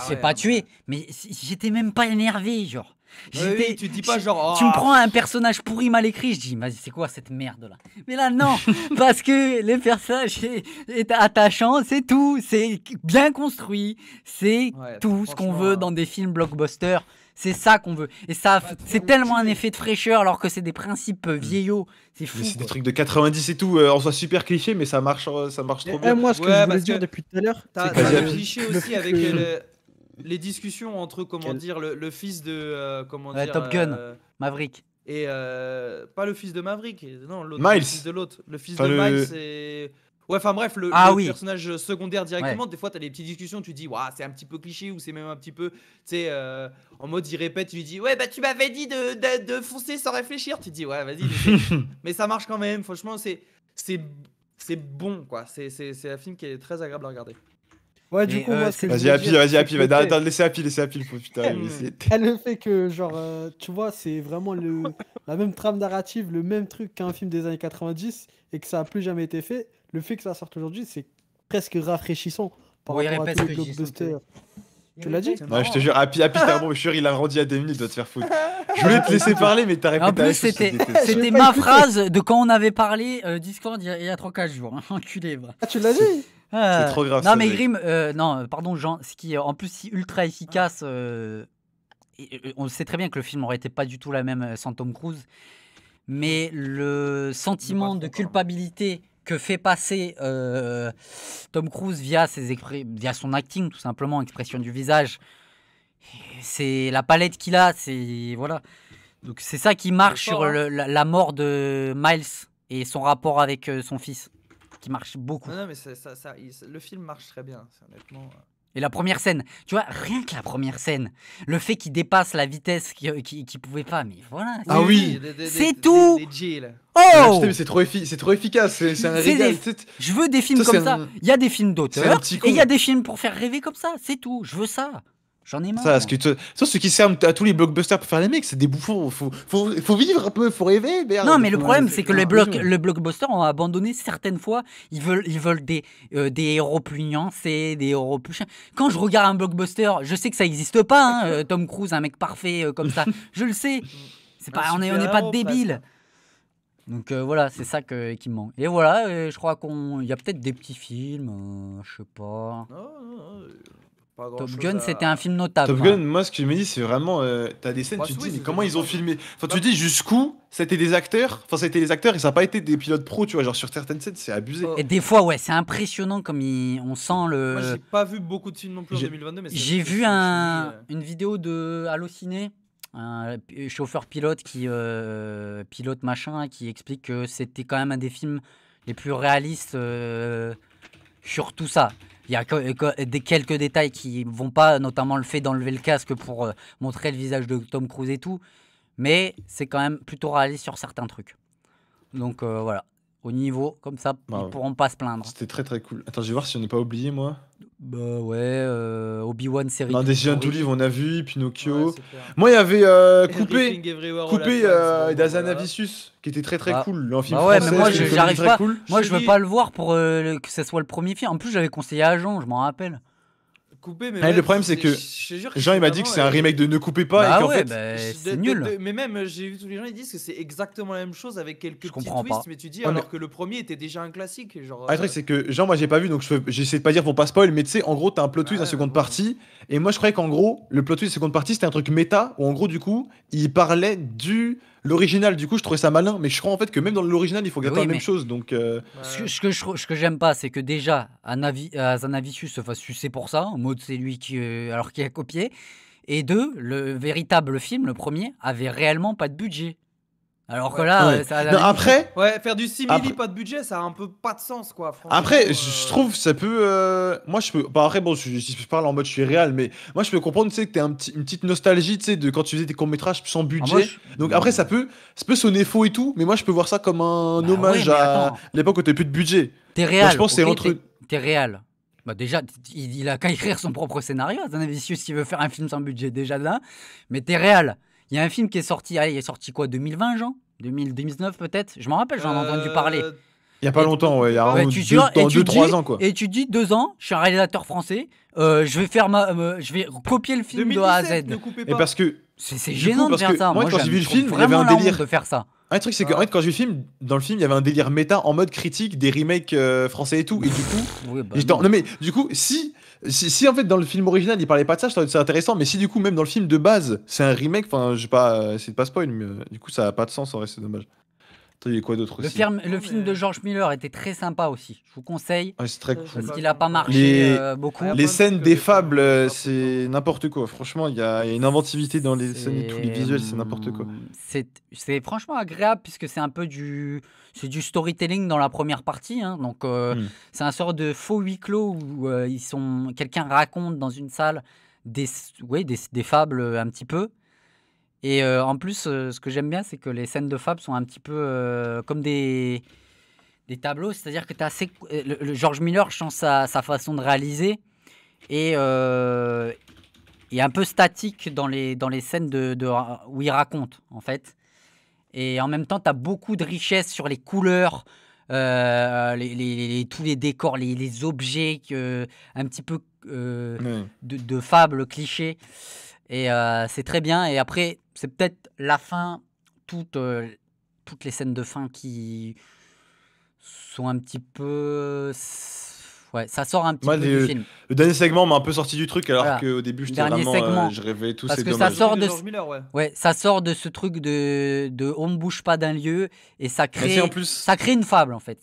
c'est bah pas tué, mais j'étais même pas énervé, genre. Bah tu dis pas genre. Tu me oh. prends un personnage pourri mal écrit, je dis, vas-y, c'est quoi cette merde là Mais là, non, <laughs> parce que les personnages est, attachant, c'est tout, c'est bien construit, c'est tout ce qu'on veut hein. dans des films blockbusters. C'est ça qu'on veut. Et ça, bah, c'est tellement un effet de fraîcheur alors que c'est des principes euh, hmm. vieillots. C'est C'est des trucs de 90 et tout. on euh, soit super cliché, mais ça marche, euh, ça marche trop bien. moi, ce que je voulais dire depuis tout à l'heure, un cliché aussi avec le les discussions entre comment dire le, fils de euh, comment dire, Top Gun, euh, Maverick. Et euh, pas le fils de Maverick, non, l'autre, le fils de l'autre, le fils de Miles Ouais, enfin bref, le, ah personnage secondaire directement, des fois, tu as des petites discussions, tu dis, ouais, c'est un petit peu cliché, ou c'est même un petit peu, tu en mode, il répète, tu lui dis ouais, bah tu m'avais dit de, de, foncer sans réfléchir. Tu dis, ouais, vas-y, <laughs> mais, ça marche quand même, franchement, c'est, c'est, c'est bon, quoi. c'est, c'est un film qui est très agréable à regarder. Ouais, du coup, euh, moi, c'est. Vas-y, Happy, vas-y, Happy, laissez Happy, laissez Happy, putain. <laughs> Le fait que, genre, euh, tu vois, c'est vraiment le... la même trame narrative, le même truc qu'un film des années 90 et que ça a plus jamais été fait. Le fait que ça sorte aujourd'hui, c'est presque rafraîchissant par rapport à tous les blockbusters. Tu l'as dit Non, je te jure, Happy, Happy, bon, je suis sûr, il a rendu à des minutes, il doit te faire foutre. Je voulais te laisser parler, mais t'as répété. En plus, c'était, c'était ma phrase de quand on avait parlé euh, Discord il y a 3-4 jours. Hein. <laughs> Enculé, va. Ah, tu l'as dit ah. c'est trop grave. Non, mais euh, non, euh, pardon, Jean, ce qui est en plus ultra efficace, euh, on sait très bien que le film n'aurait été pas du tout la même sans Tom Cruise, mais le sentiment de culpabilité que fait passer Tom Cruise via, ses via son acting, tout simplement, expression du visage, c'est la palette qu'il a, c'est. Voilà. Donc c'est ça qui marche sur hein. la, mort de Miles et son rapport avec son fils qui marche beaucoup. Non, mais ça, ça, le film marche très bien, honnêtement. Euh. Et la première scène, tu vois, rien que la première scène, le fait qu'il dépasse la vitesse qu'il qui, qui pouvait pas, mais voilà. Ah oui, c'est tout. oh, c'est trop, trop, efficace, c'est un régal. Je veux des films comme ça. Il y a des films d'auteur et il y a des films pour faire rêver comme ça, c'est tout. Je veux ça. J'en ai marre. Ça, qui servent à tous les blockbusters pour faire les mecs, c'est des bouffons. Il faut, vivre un peu, faut rêver. Non, mais le problème, c'est que les blockbusters le blockbuster, ont abandonné certaines fois. Ils veulent, ils veulent des, euh, des héros plus nuancés, des héros plus. Quand je regarde un blockbuster, je sais que ça n'existe pas. Hein, euh, Tom Cruise, un mec parfait euh, comme ça. <laughs> Je le sais. C'est pas, on n'est on est pas débile. Donc voilà, c'est ça qui me manque. Et voilà, je crois qu'il y a peut-être des petits films, je sais pas. Non, oh, non, oh, non. Oh. Top Gun, c'était un film notable. Top Gun, moi, ce que je me dis, c'est vraiment. tu euh, t'as des scènes, tu te dis, mais comment ils ont filmé Enfin, tu bah- dis jusqu'où c'était des acteurs. Enfin, c'était des acteurs et ça n'a pas été des pilotes pro, tu vois. Genre, sur certaines scènes, c'est abusé. Oh. Et des fois, ouais, c'est impressionnant comme on sent le. Moi, j'ai pas vu beaucoup de films non plus en 2022, mais J'ai vu euh, une vidéo de Allociné un chauffeur pilote qui euh, pilote machin hein, qui explique que c'était quand même un des films les plus réalistes sur tout ça. Il y a quelques détails qui vont pas, notamment le fait d'enlever le casque pour euh, montrer le visage de Tom Cruise et tout. Mais c'est quand même plutôt réaliste sur certains trucs. Donc euh, voilà, au niveau, comme ça, ils bah, pourront pas se plaindre. C'était très très cool. Attends, je vais voir si on n'est pas oublié, moi. Bah ouais, euh, Obi-Wan série. Non, des géants d'olive, on a vu, Pinocchio. moi, il y avait euh, Coupé, Coupé euh, qui était très très bah, cool. Un bah film ouais, mais moi, j'arrive pas. Moi, je veux pas le voir pour euh, que ce soit le premier film. En plus, j'avais conseillé à Jean, je m'en rappelle. Couper, mais. Eh, le problème, c'est que Jean, il m'a dit que c'est un euh, remake de Ne coupez pas. Bah et ouais, fait... Bah, c'est nul. mais même, j'ai vu tous les gens, ils disent que c'est exactement la même chose avec quelques petits twists, mais tu dis alors que le premier était déjà un classique. Genre, ah, le truc, euh, c'est que Jean, moi, j'ai pas vu, donc j'essaie de pas dire pour pas spoil, mais tu sais, en gros, t'as un plot twist, à ah, seconde partie, et moi, je croyais qu'en gros, le plot twist, en seconde partie, c'était un truc méta, où en gros, du coup, il parlait du l'original, du coup, je trouvais ça malin, mais je crois en fait que même dans l'original, il faut garder la même chose. Donc, euh, ce, que je, que j'aime pas, c'est que déjà, un se fasse sucer pour ça, en mode c'est lui qui, euh, alors qui a copié. Et deux, le véritable film, le premier, avait réellement pas de budget. Alors que là, euh, ça, après, <laughs> ouais, faire du simili, pas de budget, ça a un peu pas de sens, quoi. Après, je trouve ça peut, euh, moi je peux, bah, après bon, je, parle en mode je suis réel, mais moi je peux comprendre, tu sais, que tu un une petite nostalgie, tu sais, de quand tu faisais tes courts métrages sans ah, budget. Donc après, ça peut, ça peut sonner faux et tout, mais moi je peux voir ça comme un bah hommage à l'époque où t'avais plus de budget. T'es réel. je pense c'est entre. T'es réel. Bah déjà, il, a qu'à écrire son propre scénario. C'est un ambitieux qui veut faire un film sans budget, déjà là. Mais t'es réel. Il y a un film qui est sorti, il est sorti quoi, 2020, Jean 2019 peut-être Je m'en rappelle, j'en ai entendu parler. Euh, il n'y a pas longtemps, ouais, il y a 2-3 ans. Quoi. Et tu dis 2 ans, je suis un réalisateur français, euh, je, vais faire ma, euh, je vais copier le film de A à Z. Ne pas. Et parce que. C'est gênant parce de faire que ça. Moi, quand j'ai vu le film, il y avait un délire. de faire ça. Un truc, c'est que en fait, quand j'ai vu le film, dans le film, il y avait un délire méta en mode critique des remakes euh, français et tout. Et du coup, oui, bah, non. mais du coup, si si, en fait dans le film original il parlait pas de ça, je trouvais que c'est intéressant, mais si du coup même dans le film de base c'est un remake, enfin je sais pas, euh, c'est pas spoil, mais euh, du coup ça a pas de sens en vrai, c'est dommage. il y a quoi d'autre le, film, le film de euh, George Miller était très sympa aussi, je vous conseille. Ah, c'est très cool. Parce qu'il a pas marché beaucoup. Les scènes des fables, c'est hein. n'importe quoi. Franchement, il y, a une inventivité dans les scènes et tous les visuels, c'est n'importe quoi. Hmm, c'est franchement agréable puisque c'est un peu du c'est du storytelling dans la première partie. Hein. donc, euh, hmm. c'est un sort de faux huis clos où euh, ils sont, quelqu'un raconte dans une salle des, ouais, des, fables euh, un petit peu. Et en plus, ce que j'aime bien, c'est que les scènes de fables sont un petit peu comme des, des tableaux. C'est-à-dire que tu as assez, le, George Miller change sa, sa façon de réaliser. Et est un peu statique dans les, dans les scènes de, de, où il raconte, en fait. Et en même temps, tu as beaucoup de richesse sur les couleurs, euh, les, tous les décors, les, objets un petit peu euh, de, de, clichés. Et euh, c'est très bien. Et après, c'est peut-être la fin, toutes, toutes les scènes de fin qui sont un petit peu ouais, ça sort un petit peu du film. Le dernier segment m'a un peu sorti du truc, alors que qu'au début, j'étais euh, je rêvais tous ces Ça ouais. ça sort de ce truc de, on ne bouge pas d'un lieu et ça crée, ça crée une fable en fait.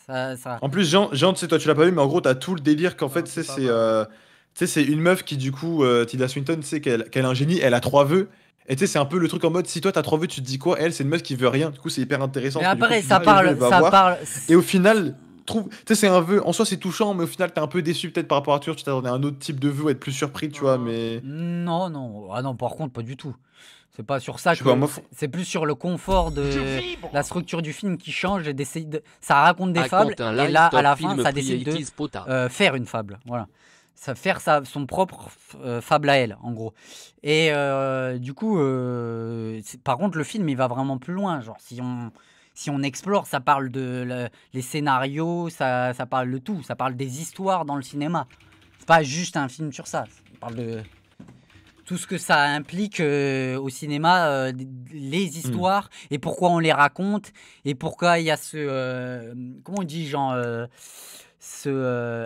En plus, Jean, Jean tu sais, toi, tu l'as pas vu, mais en gros, tu as tout le délire qu'en fait, ah, c'est euh, c'est une meuf qui, du coup, euh, Tilda Swinton, tu sais qu'elle est un génie, elle a trois vœux. Et tu sais, c'est un peu le truc en mode si toi t'as trois vœux tu te dis quoi Elle, c'est une meuf qui veut rien. Du coup, c'est hyper intéressant. Et après, ça, parle, ça parle, Et au final, tu sais, c'est un vœu. En soi, c'est touchant, mais au final, t'es un peu déçu peut-être par rapport à Arthur. Tu t'attendais à un autre type de vœu, être plus surpris, tu vois. Euh, mais non, non. Ah non, par contre, pas du tout. C'est pas sur ça. Que... C'est plus sur le confort de la structure du film qui change et d'essayer de. Ça raconte des ah, fables et là, à la fin, ça décide de euh, faire une fable. Voilà. Ça, faire sa, son propre euh, fable à elle, en gros. Et du coup, par contre, le film, il va vraiment plus loin. Genre, si on si on explore, ça parle de les scénarios, ça, ça parle de tout, ça parle des histoires dans le cinéma. C'est pas juste un film sur ça, On parle de tout ce que ça implique euh, au cinéma, euh, les hmm. histoires et pourquoi on les raconte et pourquoi il y a ce euh, comment on dit genre ce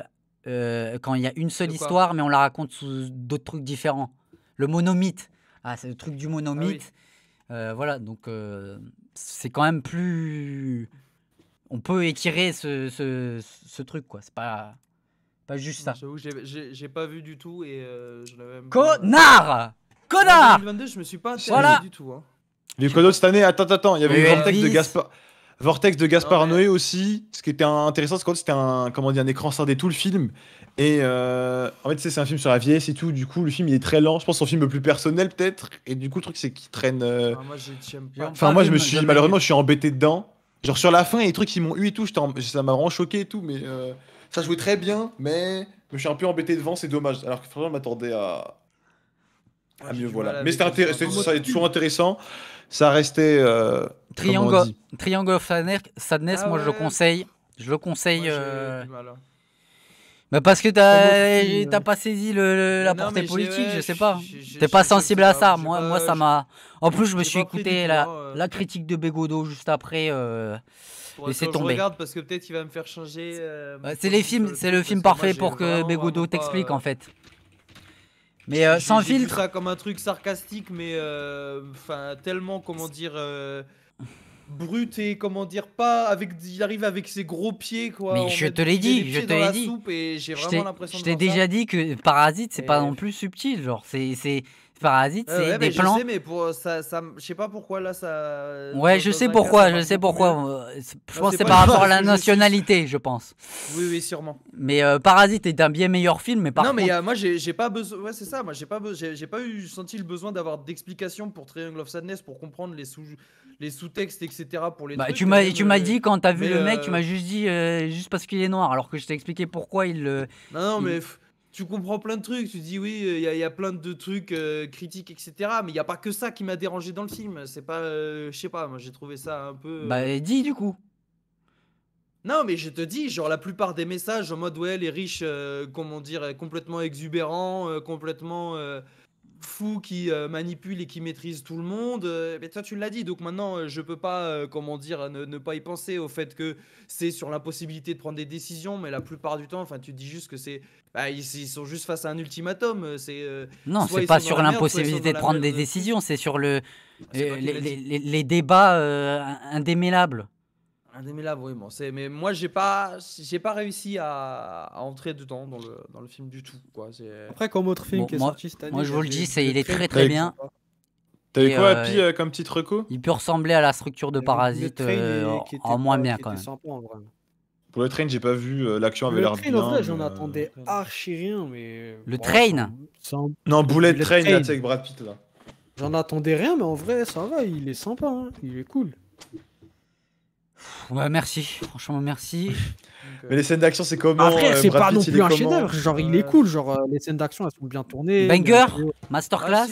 quand il y a une seule histoire mais on la raconte sous d'autres trucs différents. Le monomythe, ah, c'est le truc du monomythe. Ah voilà donc c'est quand même plus. On peut étirer ce, ce, truc, quoi. C'est pas, pas juste ça. J'avoue, j'ai pas vu du tout et euh, Connard Connard en 2022, je me suis pas intéressé voilà. du tout. Hein. Du d'autre cette année, attends, attends, il y avait Vortex de Gaspard. Vortex de Noé aussi. Ce qui était intéressant, c'est quand c'était un, comment dit, un écran scindé tout le film. Et euh, en fait, c'est un film sur la vieillesse et tout. Du coup, le film il est très lent. Je pense c'est son film le plus personnel, peut-être. Et du coup, le truc, c'est qu'il traîne. Enfin, euh, ah, moi, je, enfin, moi, je me suis. Malheureusement, je suis embêté dedans. Genre, sur la fin, il y a des trucs qui m'ont eu et tout. Ça m'a vraiment choqué et tout. Mais euh, ça jouait très bien. Mais je suis un peu embêté devant. C'est dommage. Alors que franchement, je m'attendais à. Ah, mieux, voilà. Mais c'était ça est toujours intéressant. Ça restait. Triangle, Triangle of Sadness, ah moi je le conseille. Je le conseille. Mais parce que tu t'as euh, pas saisi la portée politique, je sais pas. T'es pas sensible à ça. Moi, moi ça m'a. En plus, je me suis écouté la, euh. la critique de Bégodo juste après. Euh... tomber. Je regarde parce que peut-être il va me faire changer. Euh, c'est les films, c'est le film parfait pour que Bégodo t'explique en fait. Mais sans filtre. ça comme un truc sarcastique, mais enfin tellement comment dire brut et comment dire pas avec il arrive avec ses gros pieds quoi. Mais je te l'ai dit, je te l'ai dit. Je t'ai déjà dit que Parasite c'est pas non plus subtil genre c'est c'est Parasite, euh, c'est des plans. Je sais, mais pour ça, ça je sais pas pourquoi là ça. Ouais, je sais pourquoi, euh, je sais pourquoi. Je pense c'est par <laughs> rapport à la nationalité, je pense. Oui, oui, sûrement. Mais euh, Parasite est un bien meilleur film, mais par Non, mais moi j'ai pas besoin. Ouais, c'est ça. Moi j'ai pas j'ai pas eu senti le besoin d'avoir d'explications pour Triangle of Sadness pour comprendre les sous les sous-textes, etc. Pour les bah, tu m'as tu m'as euh, dit quand t'as vu le mec, tu euh, m'as juste dit euh, juste parce qu'il est noir, alors que je t'ai expliqué pourquoi il. non, non, mais tu comprends plein de trucs. Tu dis oui, il y, a plein de trucs critiques, etc. Mais il n'y a pas que ça qui m'a dérangé dans le film. C'est pas, je sais pas, moi j'ai trouvé ça un peu. Bah dis du coup. Non, mais je te dis, genre la plupart des messages en mode ouais, les riches, comment dire, complètement exubérants, complètement fou qui euh, manipule et qui maîtrise tout le monde. Euh, toi, tu l'as dit, donc maintenant, euh, je peux pas, comment dire, ne, pas y penser au fait que c'est sur l'impossibilité de prendre des décisions, mais la plupart du temps, enfin, tu dis juste que c'est, bah, ils, sont juste face à un ultimatum. C'est non, c'est pas sur l'impossibilité de prendre des décisions, c'est sur le les, les, débats indémêlables oui, bon, c'est... mais moi j'ai pas, j'ai pas réussi à... entrer dedans dans le, dans le film du tout. Quoi. C'est... Après, comme autre film qui est sorti cette année. Moi je vous le dis, c'est, il est très très bien. t'as eu quoi, euh, Happy, euh, comme petite reco Il peut ressembler à la structure de Parasite euh, en moins bien quand même. Pour le train, j'ai pas vu, euh, l'action avait le train, En vrai, j'en attendais archi rien, mais. Le train Non, Bullet Train, avec Brad Pitt là. J'en attendais rien, mais en vrai, ça va, il est sympa, hein, il est cool. Ouais, bah, merci, franchement merci. <laughs> Mais les scènes d'action, c'est comment Après, euh, c'est pas non plus un chef-d'œuvre. Genre, il est cool. Genre, euh, les scènes d'action, elles sont bien tournées. Banger, masterclass.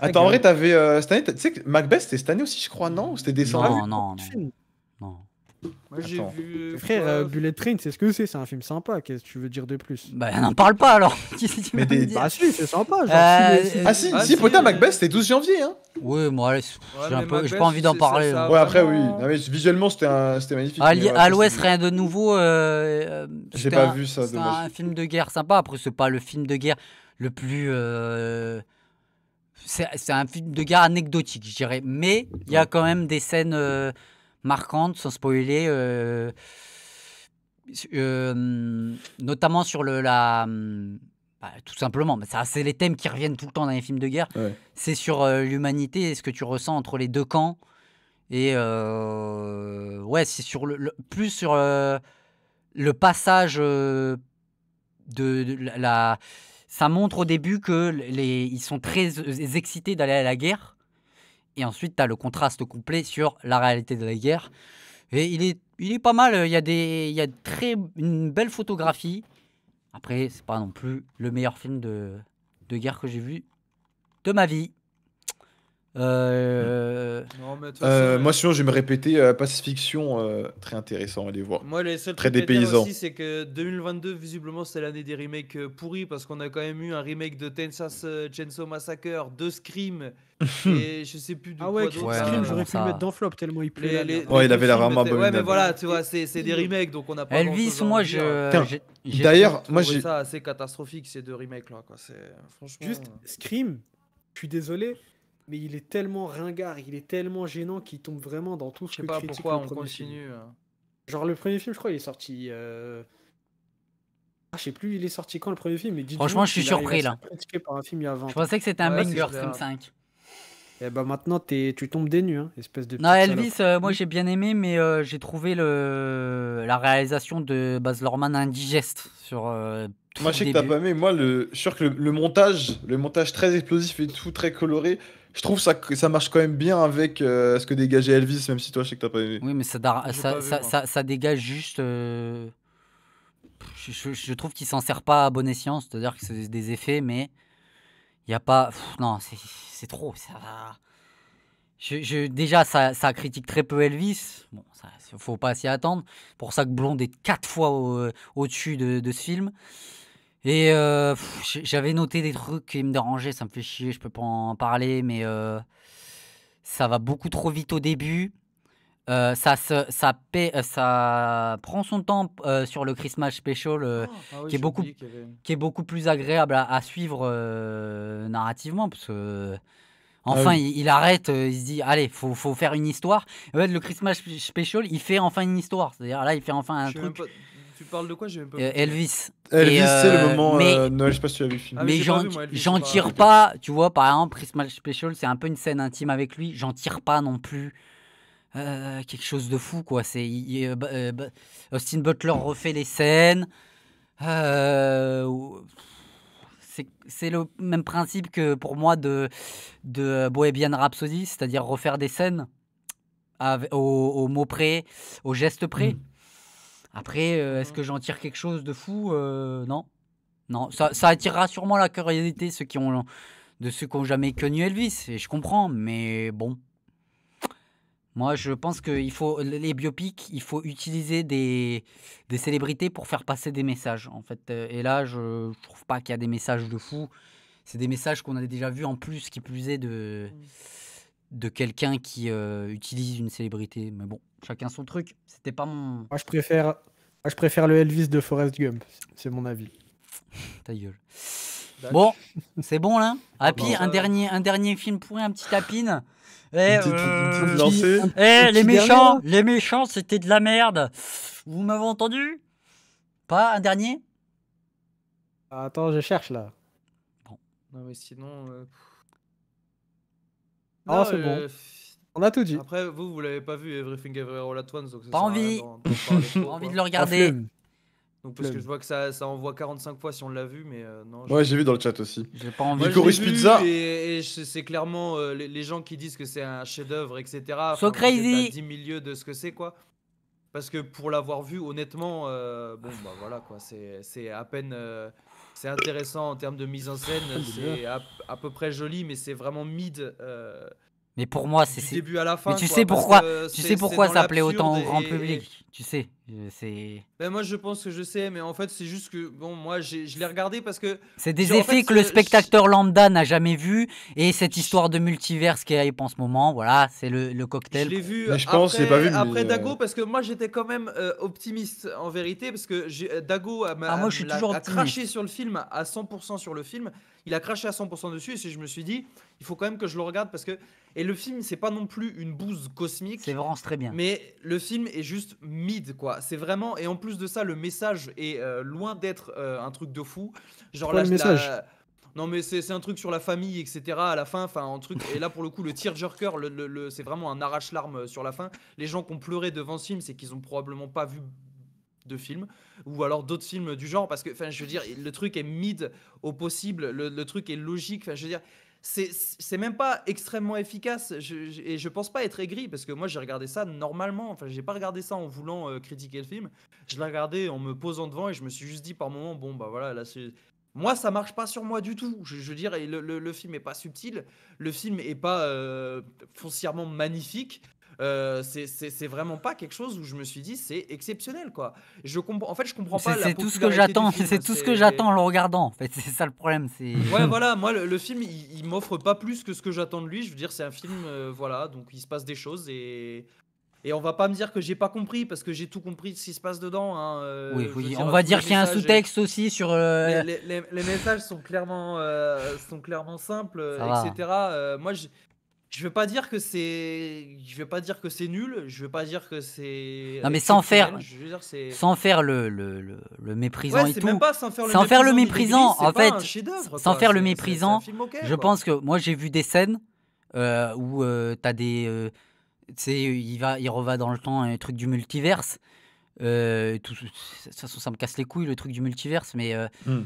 Ah, Attends, en vrai, t'avais. Euh, cette tu sais que Macbeth, c'était cette année aussi, je crois, non Ou c'était décembre Non, non, non. Euh, Frère, euh, Bullet Train, c'est ce que c'est, c'est un film sympa. Qu'est-ce que tu veux dire de plus Bah, n'en parle pas alors. <laughs> Mais des... Bah, c'est sympa. Euh, ah, ah, si, si, Macbeth, c'était 12 janvier. Hein. moi, j'ai pas envie d'en parler. ouais, après, oui. mais visuellement, c'était un... magnifique. À, l'ouest, rien de nouveau. J'ai pas vu ça. C'est un film de guerre sympa. Après, c'est pas le film de guerre le plus c'est un film de guerre anecdotique, je dirais. Mais il y a quand même des scènes marquantes, sans spoiler, euh, euh, notamment sur le, la. Bah, tout simplement, mais ça, c'est les thèmes qui reviennent tout le temps dans les films de guerre. C'est sur euh, l'humanité et ce que tu ressens entre les deux camps. Et ouais, c'est sur le, plus sur le passage de, de, la. Ça montre au début que les, ils sont très excités d'aller à la guerre et ensuite, tu as le contraste complet sur la réalité de la guerre. Et il est, il est pas mal. Il y a, des, il y a très, une belle photographie. Après, c'est pas non plus le meilleur film de, de guerre que j'ai vu de ma vie. Euh... Non, mais euh, moi, euh, sinon, je vais me répéter euh, Pacifiction, euh, très intéressant, allez voir. Moi, les seuls très dépaysant. aussi, c'est que 2022, visiblement, c'est l'année des remakes pourris parce qu'on a quand même eu un remake de Tensas Chainsaw Massacre, de Scream, <laughs> et je sais plus de ah quoi ouais, Scream, j'aurais pu le mettre dans flop tellement il plaît. ouais, il avait la peu abominable. Ouais, mais voilà, tu vois, c'est des remakes, donc on a pas. Elvis, moi, je. D'ailleurs, moi, j'ai. ça assez catastrophique, ces deux remakes-là. Franchement. Juste Scream, je suis désolé mais il est tellement ringard, il est tellement gênant qu'il tombe vraiment dans tout ce que Je sais pas pourquoi on continue. Hein. Genre le premier film, je crois, il est sorti. Euh... Ah, je sais plus, il est sorti quand le premier film. Franchement, je suis surpris là. je pensais que c'était un ouais, banger Scream 5. Et bah maintenant, tu tombes des nues, hein, espèce de. Non, Elvis, euh, moi j'ai bien aimé, mais euh, j'ai trouvé le... la réalisation de Baz Luhrmann indigeste sur. Euh, tout moi, je sais que t'as pas aimé. Moi, le, je suis sûr que le, montage, le montage très explosif et tout, très coloré, je trouve ça ça marche quand même bien avec euh, ce que dégageait Elvis, même si toi je sais que t'as pas aimé. Oui, mais ça, dégage juste. Euh, je, trouve qu'il s'en sert pas à bon escient, c'est-à-dire que c'est des effets, mais il n'y a pas. non, c'est trop. Ça... Je, déjà, ça, critique très peu Elvis. Bon, ne faut pas s'y attendre. Pour ça que Blonde est quatre fois euh, au-dessus de, de ce film. Et euh, j'avais noté des trucs qui me dérangeaient, ça me fait chier, je peux pas en parler, mais euh, ça va beaucoup trop vite au début. Euh, ça, ça, ça prend son temps sur le Christmas Special, ah, ah qui, est beaucoup, qui est beaucoup plus agréable à, suivre narrativement, parce ah enfin il, arrête, il se dit allez, faut, faut faire une histoire. le Christmas Special, il fait enfin une histoire, c'est-à-dire là, il fait enfin un truc. Tu parles de quoi euh, Elvis. Elvis, c'est le euh, moment. Mais... Euh, je sais pas si tu as vu le mais j'en tire pas, tu vois, par exemple, Prismal Special, c'est un peu une scène intime avec lui. J'en tire pas non plus. quelque chose de fou, quoi. C'est bah, bah, Austin Butler refait les scènes. c'est le même principe que pour moi de, de Bohemian Rhapsody, c'est-à-dire refaire des scènes au, mot près, au geste près. Hmm. Après, euh, est-ce mmh. que j'en tire quelque chose de fou euh, Non. Non, ça, attirera sûrement la curiosité ceux qui ont, de ceux qui n'ont jamais connu Elvis, et je comprends, mais bon. Moi, je pense que il faut, les biopics, il faut utiliser des, célébrités pour faire passer des messages, en fait. Euh, et là, je ne trouve pas qu'il y a des messages de fou. C'est des messages qu'on a déjà vus en plus, qui plus est de, mmh. de quelqu'un qui utilise une célébrité. Mais bon, chacun son truc. C'était pas mon. Moi, je préfère ah, je préfère le Elvis de Forrest Gump, c'est mon avis. Ta gueule. Bah, bon, c'est bon là Happy, ah ah, bah, un, dernier, un dernier film pour un petit tapine. Eh, euh, eh les méchants, les méchants, c'était de la merde. Vous m'avez entendu Pas un dernier Attends, je cherche là. Bon. Non, mais sinon. Euh, ah c'est bon. Euh, on a tout dit. Après, vous, vous l'avez pas vu, Everything Everywhere All At Once. pas envie. Pas <laughs> envie de le regarder. parce que je vois que ça, ça envoie 45 fois si on l'a vu, mais euh, non. Ouais, j'ai vu dans le chat aussi. J'ai pas envie. Pizza. Et, c'est clairement euh, les, gens qui disent que c'est un chef-d'œuvre, etc. So crazy. 10 milieux de ce que c'est, quoi. Parce que pour l'avoir vu, honnêtement, euh, bon, bah voilà, quoi. C'est à peine. c'est intéressant en termes de mise en scène. <laughs> C'est à, peu près joli, mais c'est vraiment mid. Mais pour moi, c'est. début à la fin. Mais tu sais pourquoi, tu sais pourquoi ça plaît autant au grand public. Tu sais. Euh, c'est... Ben moi, je pense que je sais, mais en fait, c'est juste que. Bon, moi, je l'ai regardé parce que. C'est des effets que le spectateur lambda n'a jamais vu. Et cette histoire de multiverse qui est en ce moment, voilà, c'est le, le, cocktail. Je l'ai vu. Mais je après, pas vu. Après euh, Dago, parce que moi, j'étais quand même euh, optimiste en vérité, parce que Dago a, ah, moi, je suis toujours a craché sur le film, à 100% sur le film. Il a craché à 100% dessus, et je me suis dit, il faut quand même que je le regarde parce que et le film, c'est pas non plus une bouse cosmique. C'est vraiment très bien. Mais le film est juste mid, quoi. C'est vraiment. Et en plus de ça, le message est euh, loin d'être euh, un truc de fou. Genre là, le message. Non, mais c'est un truc sur la famille, etc. À la fin, enfin, un truc. Et là, pour le coup, le tearjerker, le, le, le c'est vraiment un arrache-larme euh, sur la fin. Les gens qui ont pleuré devant ce film, c'est qu'ils ont probablement pas vu de films ou alors d'autres films du genre parce que enfin je veux dire le truc est mid au possible le, le truc est logique enfin je veux dire c'est même pas extrêmement efficace je, et je pense pas être aigri parce que moi j'ai regardé ça normalement enfin j'ai pas regardé ça en voulant euh, critiquer le film je l'ai regardé en me posant devant et je me suis juste dit par moment bon bah voilà là c'est moi ça marche pas sur moi du tout je, veux dire le, film est pas subtil le film est pas euh, foncièrement magnifique euh, c'est vraiment pas quelque chose où je me suis dit c'est exceptionnel quoi. Je comprends. En fait, je comprends pas. C'est tout ce que j'attends. C'est tout ce que j'attends en le regardant. En fait, <laughs> c'est ça le problème. C'est. Ouais, <laughs> voilà. Moi, le, film, il, m'offre pas plus que ce que j'attends de lui. Je veux dire, c'est un film, euh, voilà. Donc, il se passe des choses et. Et on va pas me dire que j'ai pas compris parce que j'ai tout compris de ce qui se passe dedans. Hein, euh, oui, on va dire qu'il y a un sous-texte aussi sur. Les, messages sont clairement, sont clairement simples, etc. moi moi, je veux pas dire que c'est, je veux pas dire que c'est nul, je veux pas dire que c'est. Euh, non mais sans faire, sans faire le le, le, méprisant et tout. Même pas sans faire le sans méprisant, faire le méprisant en fait, sans faire le méprisant. je pense que moi j'ai vu des scènes euh, où euh, tu as des, euh, il va, il reva dans le temps un truc du multiverse. tout, de toute façon ça me casse les couilles le truc du multiverse, mais. Mm.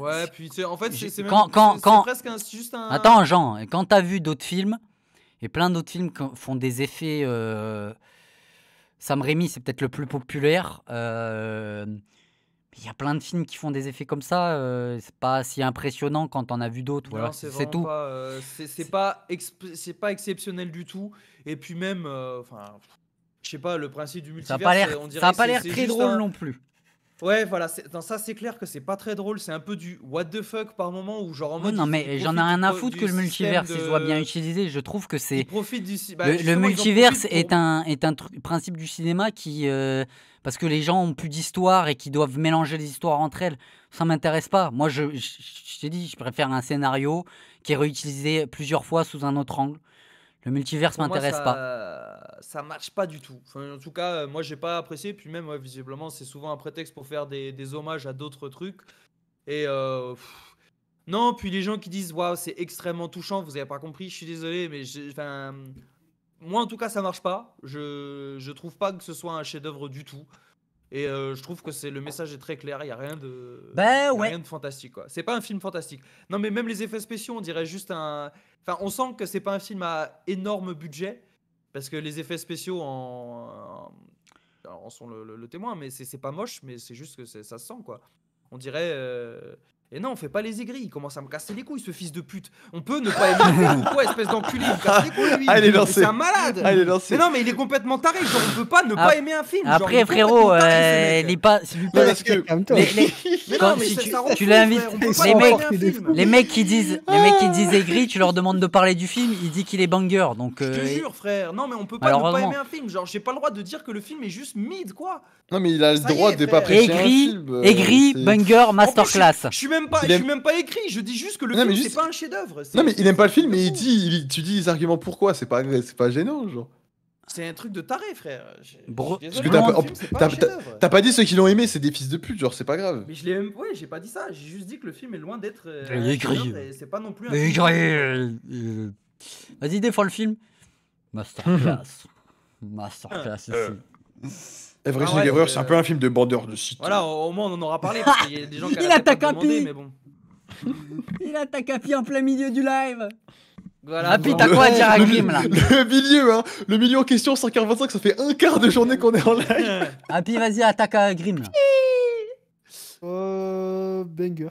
ouais, puis en fait, c'est, quand, quand, quand, presque juste un. Attends, Jean, quand t'as vu d'autres films, et plein d'autres films font des effets. Euh, Sam Raimi, c'est peut-être le plus populaire. Euh, il y a plein de films qui font des effets comme ça. Euh, c'est pas si impressionnant quand on a vu d'autres. Voilà. C'est tout. Euh, c'est pas, exceptionnel du tout. Et puis même, enfin, je sais pas, le principe du multivers. Ça n'a pas l'air très drôle non plus. Ouais, voilà, dans ça c'est clair que c'est pas très drôle, c'est un peu du what the fuck par moment où genre en mode. non, mais j'en ai rien à foutre que le multiverse soit bien utilisé, je trouve que c'est. Bah, le, multiverse est un, est un principe du cinéma qui. Euh, parce que les gens ont plus d'histoire et qui doivent mélanger les histoires entre elles, ça m'intéresse pas. Moi, je t'ai dit, je préfère un scénario qui est réutilisé plusieurs fois sous un autre angle. Le multiverse m'intéresse pas. Ça marche pas du tout. en tout cas, euh, moi, j'ai pas apprécié. Puis même, visiblement, c'est souvent un prétexte pour faire des, hommages à d'autres trucs. Et euh, non, puis les gens qui disent waouh, c'est extrêmement touchant. Vous avez pas compris. Je suis désolé, mais moi, en tout cas, ça marche pas. Je je trouve pas que ce soit un chef-d'œuvre du tout. Et euh, je trouve que c'est le message est très clair. Il y a bah, rien de, fantastique. Quoi. C'est pas un film fantastique. Non, mais même les effets spéciaux, on dirait juste un. Enfin, on sent que c'est pas un film à énorme budget parce que les effets spéciaux en, sont le, témoin. Mais c'est, pas moche, mais c'est juste que ça se sent quoi. On dirait. Euh, et non, on fait pas les aigris. Il commence à me casser les couilles, ce fils de pute. On peut ne pas aimer film quoi, espèce d'enculé. Il me casse les couilles, ah, C'est un malade. Ah, mais non, mais il est complètement taré. Genre, on peut pas ne pas aimer un film. Après, frérot, il est euh, pas. Parce que. tu, l'invites. Les mecs, qui disent, les disent aigris, tu leur demandes de parler du film, il dit qu'il est banger. Donc. Je te euh, jure, frère. Non, mais on peut pas ne pas aimer un film. Genre, j'ai pas le droit de dire que le film est juste mid, quoi. Non, mais il a le droit de pas apprécier un film. Euh, aigri, banger, masterclass. Je suis même pas, je suis même pas écrit. Je dis juste que le film, c'est pas un chef-d'œuvre. Non, mais il aime pas le film, mais il dit, tu dis les arguments pourquoi. C'est pas, c'est pas gênant, genre. C'est un truc de taré, frère. t'as pas, dit ceux qui l'ont aimé, c'est des fils de pute, genre c'est pas grave. Mais je l'ai même, ouais, j'ai pas dit ça. J'ai juste dit que le film est loin d'être. Euh, c'est pas non plus. Un euh, euh. Vas-y, défends le film. <laughs> Masterclass. Masterclass euh. Everything ah enfin, Guerreur, c'est un peu un euh, film de bandeur de site. Voilà, au moins on en aura parlé. Parce y a des gens qui <laughs> Il attaque un mais bon. <laughs> Il attaque un pied en plein milieu du live. Voilà, ah, t'as euh, quoi à dire à Grim <laughs> là Le milieu, hein Le milieu en question, 5 ça fait un quart de journée qu'on est en live. Happy, ah, vas-y, attaque à Grim euh, Banger.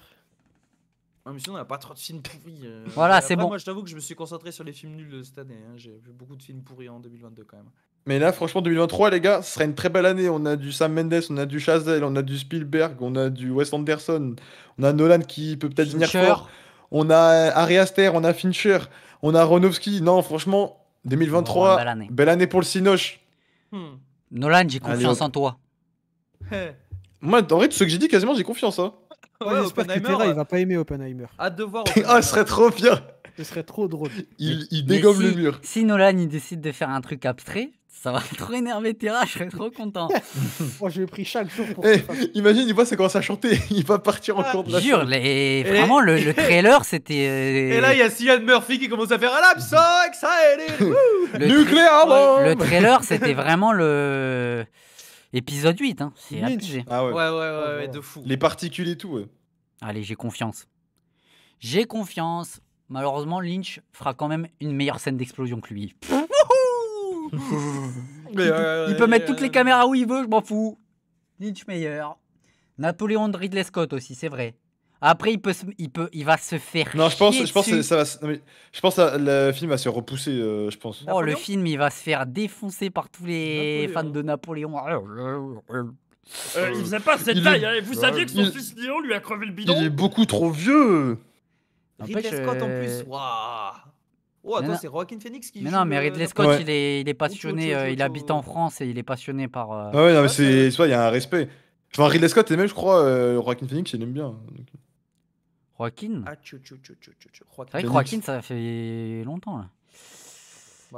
mais sinon, on n'a pas trop de films pourris. Voilà, c'est bon. Moi, je t'avoue que je me suis concentré sur les films nuls cette année. Hein. J'ai vu beaucoup de films pourris en 2022 quand même. Mais là, franchement, 2023, les gars, ce sera une très belle année. On a du Sam Mendes, on a du Chazelle, on a du Spielberg, on a du Wes Anderson, on a Nolan qui peut peut-être venir fort. On a Ari Aster, on a Fincher, on a Ronowski. Non, franchement, 2023, belle, année. pour le Cinoche. Hmm. Nolan, j'ai confiance en toi. Moi, en vrai, tout ce que j'ai dit, quasiment, j'ai confiance. Hein. Ouais, il euh, va pas aimer Oppenheimer. <laughs> Hâte de voir. <laughs> ah, ce serait trop bien. Ce serait trop drôle. Il, dégomme le mur. Si Nolan il décide de faire un truc abstrait, ça va trop énerver Terra, ah, je serais trop content. <laughs> Moi, je l'ai pris chaque jour pour. Eh, ça. imagine, il voit, ça commence à chanter. <laughs> Il va partir en ah, cours de la Jure, les... vraiment, le, <laughs> trailer, c'était. Euh, et là, il y a Sian Murphy qui commence à faire I'm so excited! le Nucléaire Le trailer, c'était vraiment le. Épisode 8, hein. c'est Ah ouais. Ouais, ouais, de fou. Les particules et tout. Ouais. Allez, j'ai confiance. J'ai confiance. Malheureusement, Lynch fera quand même une meilleure scène d'explosion que lui. <laughs> il, peut, mettre toutes les euh, caméras où il veut, je m'en fous. Lynch meilleur Napoléon de Ridley Scott aussi, c'est vrai. Après, il peut, il peut, il va se faire. Non, je pense, je pense, que ça va. je pense que le film va se repousser. Euh, je pense. Oh, le film, il va se faire défoncer par tous les fans de Napoléon. Euh, il faisait pas cette taille. Hein. Vous saviez que son fils Léon lui a crevé le bidon. Il est beaucoup trop vieux. Ridley Scott en plus. Waouh. Oh, attends, c'est Joaquin Phoenix qui. Mais non, mais Ridley euh, Scott, il, est, il est passionné, euh, il habite en France et il est passionné par. Euh, ah ouais, non, mais c'est. Soit il y a un respect. Enfin, Ridley Scott, et même, je crois, Joaquin Phoenix, il aime bien. Joaquin ah, tchou, tchou, tchou, tchou. C'est vrai que Joaquin, ça fait longtemps, là.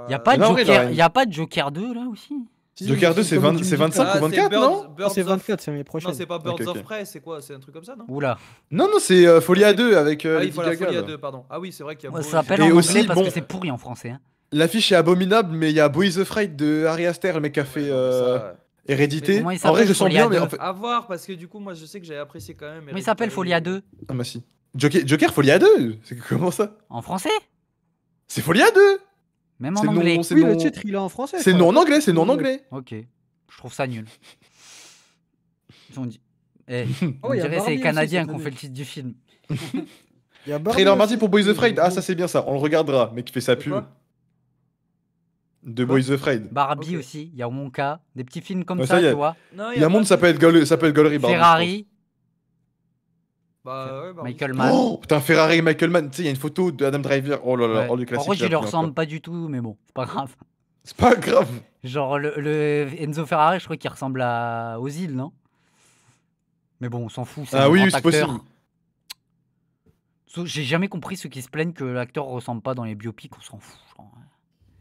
Il a, a pas de Joker 2, là aussi Joker 2, c'est 25 ou 24, ah, non, non C'est 24, c'est mes prochaine. Non, c'est pas Birds of Prey, c'est quoi C'est un truc comme ça, non Oula. Non, non, c'est euh, Folia 2 avec. Euh, ah oui, 2, pardon. Ah oui, c'est vrai qu'il y a. Ouais, ça s'appelle en aussi, anglais parce bon, que c'est pourri en français. Hein. L'affiche est abominable, mais il y a Boys of Fright de Harry Aster, le mec qui a fait. Euh, Hérédité. Bon, en vrai, je sens bien, mais en fait. À voir, parce que du coup, moi, je sais que j'avais apprécié quand même. Mais il s'appelle Folia 2. Ah, bah si. Joker, Folia 2 C'est comment ça En français C'est Folia 2 même en anglais. oui, le titre, il est en français. C'est non en anglais, c'est non en anglais. Ok. Je trouve ça nul. Ils ont dit. Eh, <laughs> oh, on dirait c'est les Canadiens qui ont fait le titre du film. <laughs> y a Trailer mardi pour Boys Afraid. Ah, ça, c'est bien ça. On le regardera. Mais qui fait sa pub. De Boys Afraid. Barbie aussi. Il y a Monka. Des petits films comme ça, tu vois. Il y a, un Monde, ça peut être, Barbie. Ferrari. Bah, bah Michael Mann. Oh Putain, Ferrari et Michael Mann. Tu sais, il y a une photo d'Adam Driver. Oh là là, oh, le classique. En vrai, il ne ressemble pas du tout, mais bon, c'est pas grave. C'est pas grave. Genre, le, Enzo Ferrari, je crois qu'il ressemble à Ozil, non Mais bon, on s'en fout. Ah oui, c'est possible. J'ai jamais compris ceux qui se plaignent que l'acteur ressemble pas dans les biopics, on s'en fout.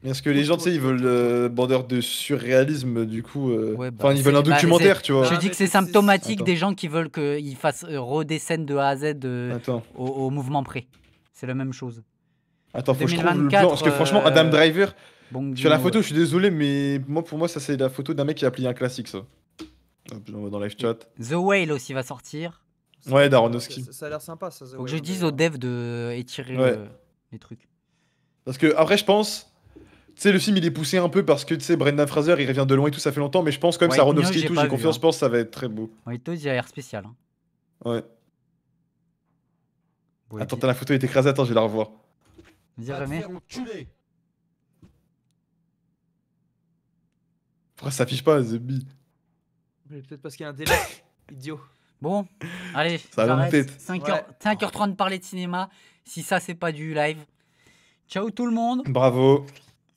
Parce que les gens, tu sais, ils veulent le euh, bandeur de surréalisme, du coup. Euh, bah, enfin, ils veulent un documentaire, tu vois. Je dis que c'est ah, symptomatique des gens qui veulent qu'ils fassent euh, des scènes de A à Z au, mouvement près. C'est la même chose. attends, faut que je trouve le Parce que franchement, Adam Driver, sur la photo, je suis désolé, mais moi, pour moi, ça, c'est la photo d'un mec qui a plié un classique, ça. je dans le live chat. The Whale aussi va sortir. Ouais, Daronofsky. Ça, a l'air sympa, ça. The Faut que je dise aux devs de les trucs. Parce que, après, je pense, tu sais, le film il est poussé un peu parce que tu sais, Brendan Fraser il revient de loin et tout, ça fait longtemps, mais je pense quand même que ouais, et tout, j'ai confiance, hein. je pense que ça va être très beau. Ouais, tout, il a l'air spécial. Hein. Ouais. attends, t'as la photo, est écrasée, attends, je vais la revoir. Vas-y remets. Pourquoi ça s'affiche pas, The Peut-être parce qu'il y a un délai, <coughs> idiot. Bon, allez, ça va 5h, 5h30 de parler de cinéma. Si ça, c'est pas du live. Ciao tout le monde. Bravo.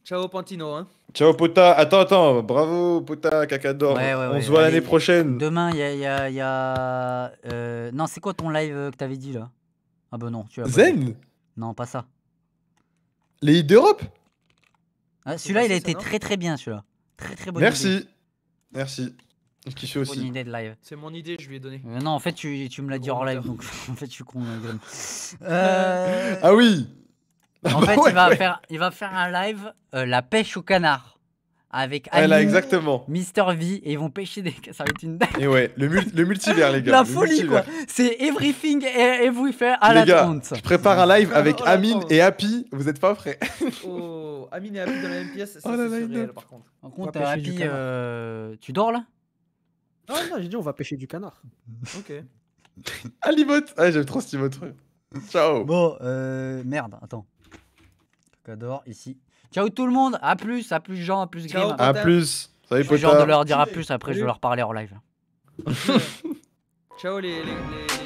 Ciao Pantino. Hein. Ciao Pota. Attends, attends. Bravo Pota, caca d'or. on se voit l'année prochaine. Demain, il y a. y a euh, Non, c'est quoi ton live euh, que t'avais dit là Ah bah ben non. Tu as Zen Non, pas ça. Les hits d'Europe ah, Celui-là, il a été très très bien, celui-là. Très très bon. Merci. Merci. C'est une aussi. idée de live. C'est mon idée, je lui ai donné. Euh, non, en fait, tu, me l'as dit en live, donc <laughs> en fait, je suis con. <laughs> Ah oui en fait, <laughs> il, va faire, un live euh, La pêche au canard avec Amin, voilà, exactement. Mister V et ils vont pêcher des ça va être une Et ouais, le, multivers les gars. La folie quoi. C'est everything et everywhere à les gars, Je prépare un live avec oh, Amin Amine et Happy, vous êtes pas prêts Oh, Amine et Happy dans la même pièce, oh, c'est oh là par contre. Par contre, euh, Happy euh, tu dors là Non, ah, non, j'ai dit on va pêcher du canard. <laughs> OK. Alimote, ah, j'aime trop ce petit Ciao. Bon, euh, merde, attends. Cador, ici. Ciao tout le monde, à plus, à plus Jean, à plus Ciao, À plus. Salut, je suis de leur dire à plus, après je vais leur parler en live. <laughs> Ciao les...